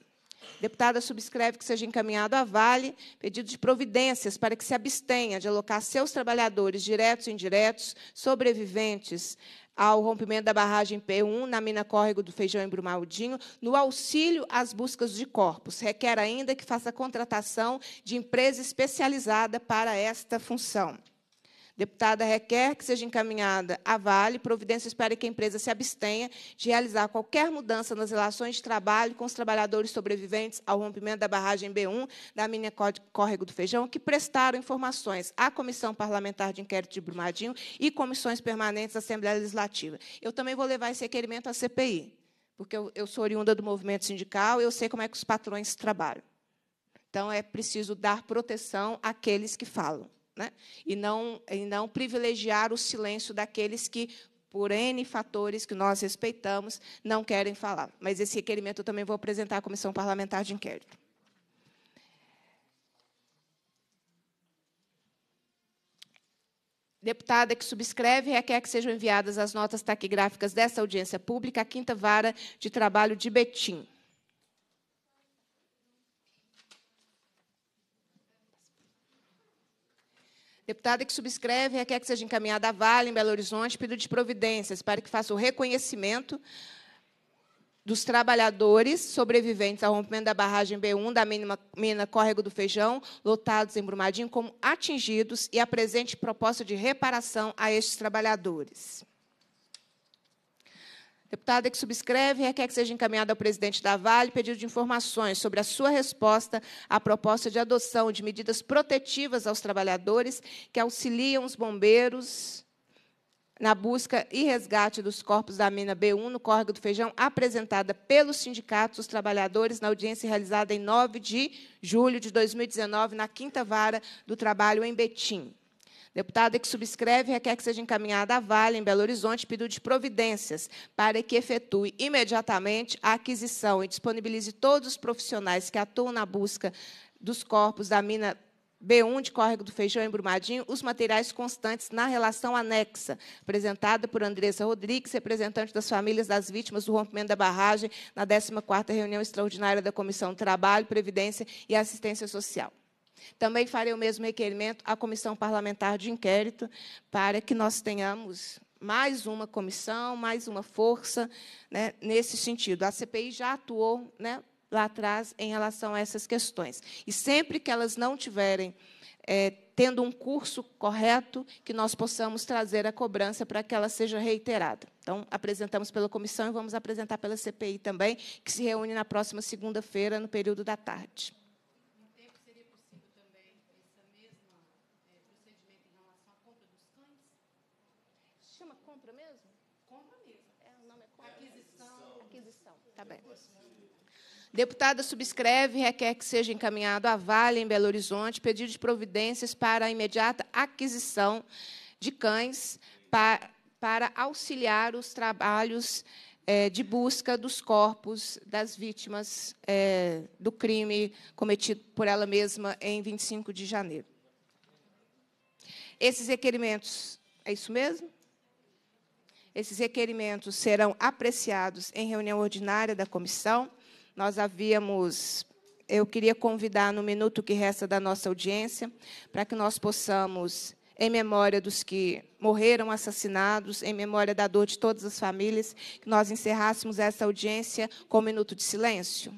Deputada subscreve que seja encaminhado à Vale pedido de providências para que se abstenha de alocar seus trabalhadores diretos e indiretos sobreviventes ao rompimento da barragem P1 na mina Córrego do Feijão em Brumaldinho, no auxílio às buscas de corpos. Requer ainda que faça contratação de empresa especializada para esta função. Deputada requer que seja encaminhada à Vale Providência espera que a empresa se abstenha de realizar qualquer mudança nas relações de trabalho com os trabalhadores sobreviventes ao rompimento da barragem B1 da mina Córrego do Feijão, que prestaram informações à Comissão Parlamentar de Inquérito de Brumadinho e comissões permanentes da Assembleia Legislativa. Eu também vou levar esse requerimento à CPI, porque eu, eu sou oriunda do movimento sindical e eu sei como é que os patrões trabalham. Então, é preciso dar proteção àqueles que falam. Né? E, não, e não privilegiar o silêncio daqueles que, por N fatores que nós respeitamos, não querem falar. Mas esse requerimento eu também vou apresentar à Comissão Parlamentar de Inquérito. deputada que subscreve requer que sejam enviadas as notas taquigráficas dessa audiência pública à Quinta Vara de Trabalho de Betim. Deputada que subscreve requer que seja encaminhada à Vale, em Belo Horizonte, pedido de providências para que faça o reconhecimento dos trabalhadores sobreviventes ao rompimento da barragem B1 da mínima, mina Córrego do Feijão, lotados em Brumadinho, como atingidos e apresente proposta de reparação a estes trabalhadores. Deputada que subscreve requer que seja encaminhada ao presidente da Vale pedido de informações sobre a sua resposta à proposta de adoção de medidas protetivas aos trabalhadores que auxiliam os bombeiros na busca e resgate dos corpos da mina B1 no Córrego do Feijão, apresentada pelos sindicatos dos trabalhadores na audiência realizada em 9 de julho de 2019 na Quinta Vara do Trabalho em Betim. Deputada é que subscreve requer que seja encaminhada à Vale, em Belo Horizonte, pedido de providências para que efetue imediatamente a aquisição e disponibilize todos os profissionais que atuam na busca dos corpos da mina B1 de Córrego do Feijão em Brumadinho, os materiais constantes na relação anexa, apresentada por Andressa Rodrigues, representante das famílias das vítimas do rompimento da barragem, na 14ª reunião extraordinária da Comissão Trabalho, Previdência e Assistência Social. Também farei o mesmo requerimento à Comissão Parlamentar de Inquérito, para que nós tenhamos mais uma comissão, mais uma força né, nesse sentido. A CPI já atuou né, lá atrás em relação a essas questões. E sempre que elas não tiverem é, tendo um curso correto, que nós possamos trazer a cobrança para que ela seja reiterada. Então, apresentamos pela comissão e vamos apresentar pela CPI também, que se reúne na próxima segunda-feira, no período da tarde. Deputada subscreve requer que seja encaminhado à Vale em Belo Horizonte pedido de providências para a imediata aquisição de cães para, para auxiliar os trabalhos é, de busca dos corpos das vítimas é, do crime cometido por ela mesma em 25 de janeiro. Esses requerimentos, é isso mesmo? Esses requerimentos serão apreciados em reunião ordinária da comissão nós havíamos. Eu queria convidar no minuto que resta da nossa audiência para que nós possamos em memória dos que morreram assassinados, em memória da dor de todas as famílias, que nós encerrássemos essa audiência com um minuto de silêncio.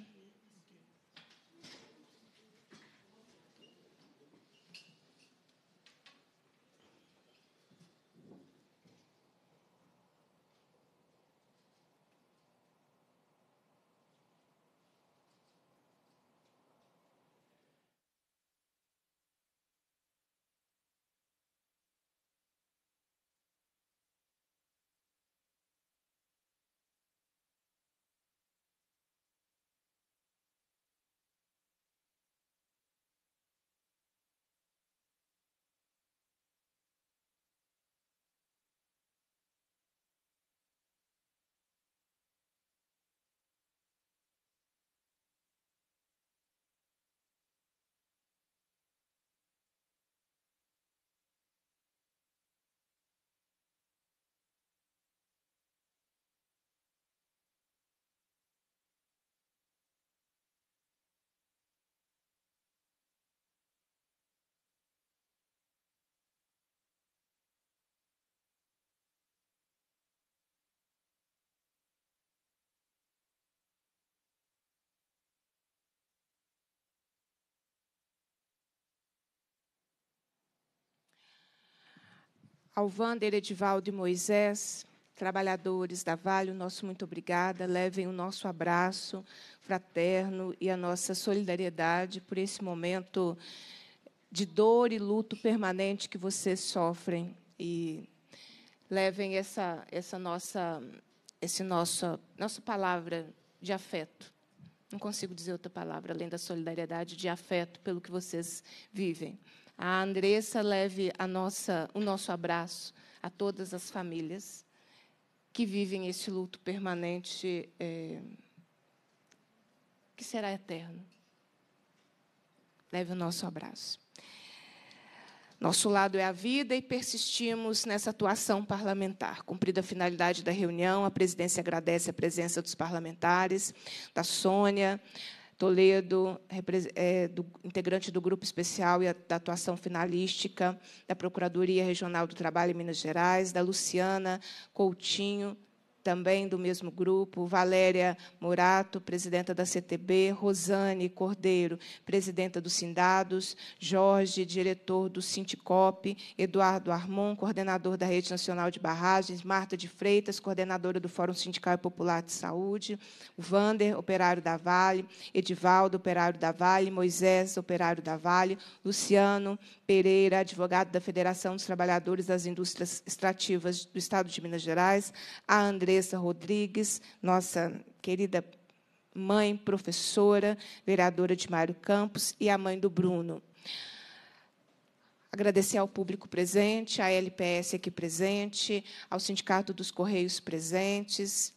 Ao Wander, Edivaldo e Moisés, trabalhadores da Vale, o nosso muito obrigada. Levem o nosso abraço fraterno e a nossa solidariedade por esse momento de dor e luto permanente que vocês sofrem. E levem essa, essa nossa, esse nosso nossa palavra de afeto. Não consigo dizer outra palavra além da solidariedade de afeto pelo que vocês vivem. A Andressa leve a nossa, o nosso abraço a todas as famílias que vivem esse luto permanente, é, que será eterno. Leve o nosso abraço. Nosso lado é a vida e persistimos nessa atuação parlamentar. Cumprida a finalidade da reunião, a presidência agradece a presença dos parlamentares, da Sônia, Toledo, é, do, integrante do Grupo Especial e da Atuação Finalística da Procuradoria Regional do Trabalho em Minas Gerais, da Luciana Coutinho, também do mesmo grupo, Valéria Morato, presidenta da CTB, Rosane Cordeiro, presidenta do Sindados, Jorge, diretor do Sinticop, Eduardo Armon, coordenador da Rede Nacional de Barragens, Marta de Freitas, coordenadora do Fórum Sindical e Popular de Saúde, Vander, operário da Vale, Edivaldo, operário da Vale, Moisés, operário da Vale, Luciano Pereira, advogado da Federação dos Trabalhadores das Indústrias Extrativas do Estado de Minas Gerais, a André Vanessa Rodrigues, nossa querida mãe, professora, vereadora de Mário Campos e a mãe do Bruno. Agradecer ao público presente, à LPS aqui presente, ao Sindicato dos Correios presentes,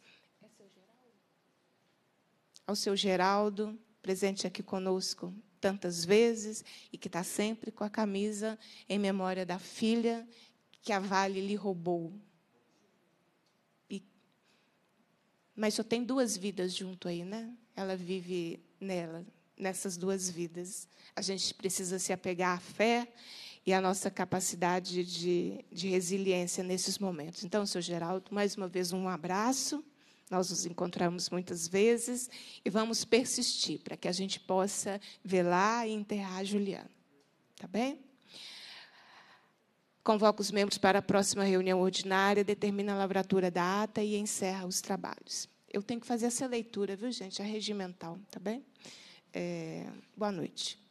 ao seu Geraldo, presente aqui conosco tantas vezes e que está sempre com a camisa em memória da filha que a Vale lhe roubou. Mas só tem duas vidas junto aí, né? Ela vive nela, nessas duas vidas. A gente precisa se apegar à fé e à nossa capacidade de, de resiliência nesses momentos. Então, seu Geraldo, mais uma vez um abraço. Nós nos encontramos muitas vezes e vamos persistir para que a gente possa velar e enterrar a Juliana. Tá bem? convoca os membros para a próxima reunião ordinária, determina a lavratura da ata e encerra os trabalhos. Eu tenho que fazer essa leitura, viu, gente? A é regimental, tá bem? É, boa noite.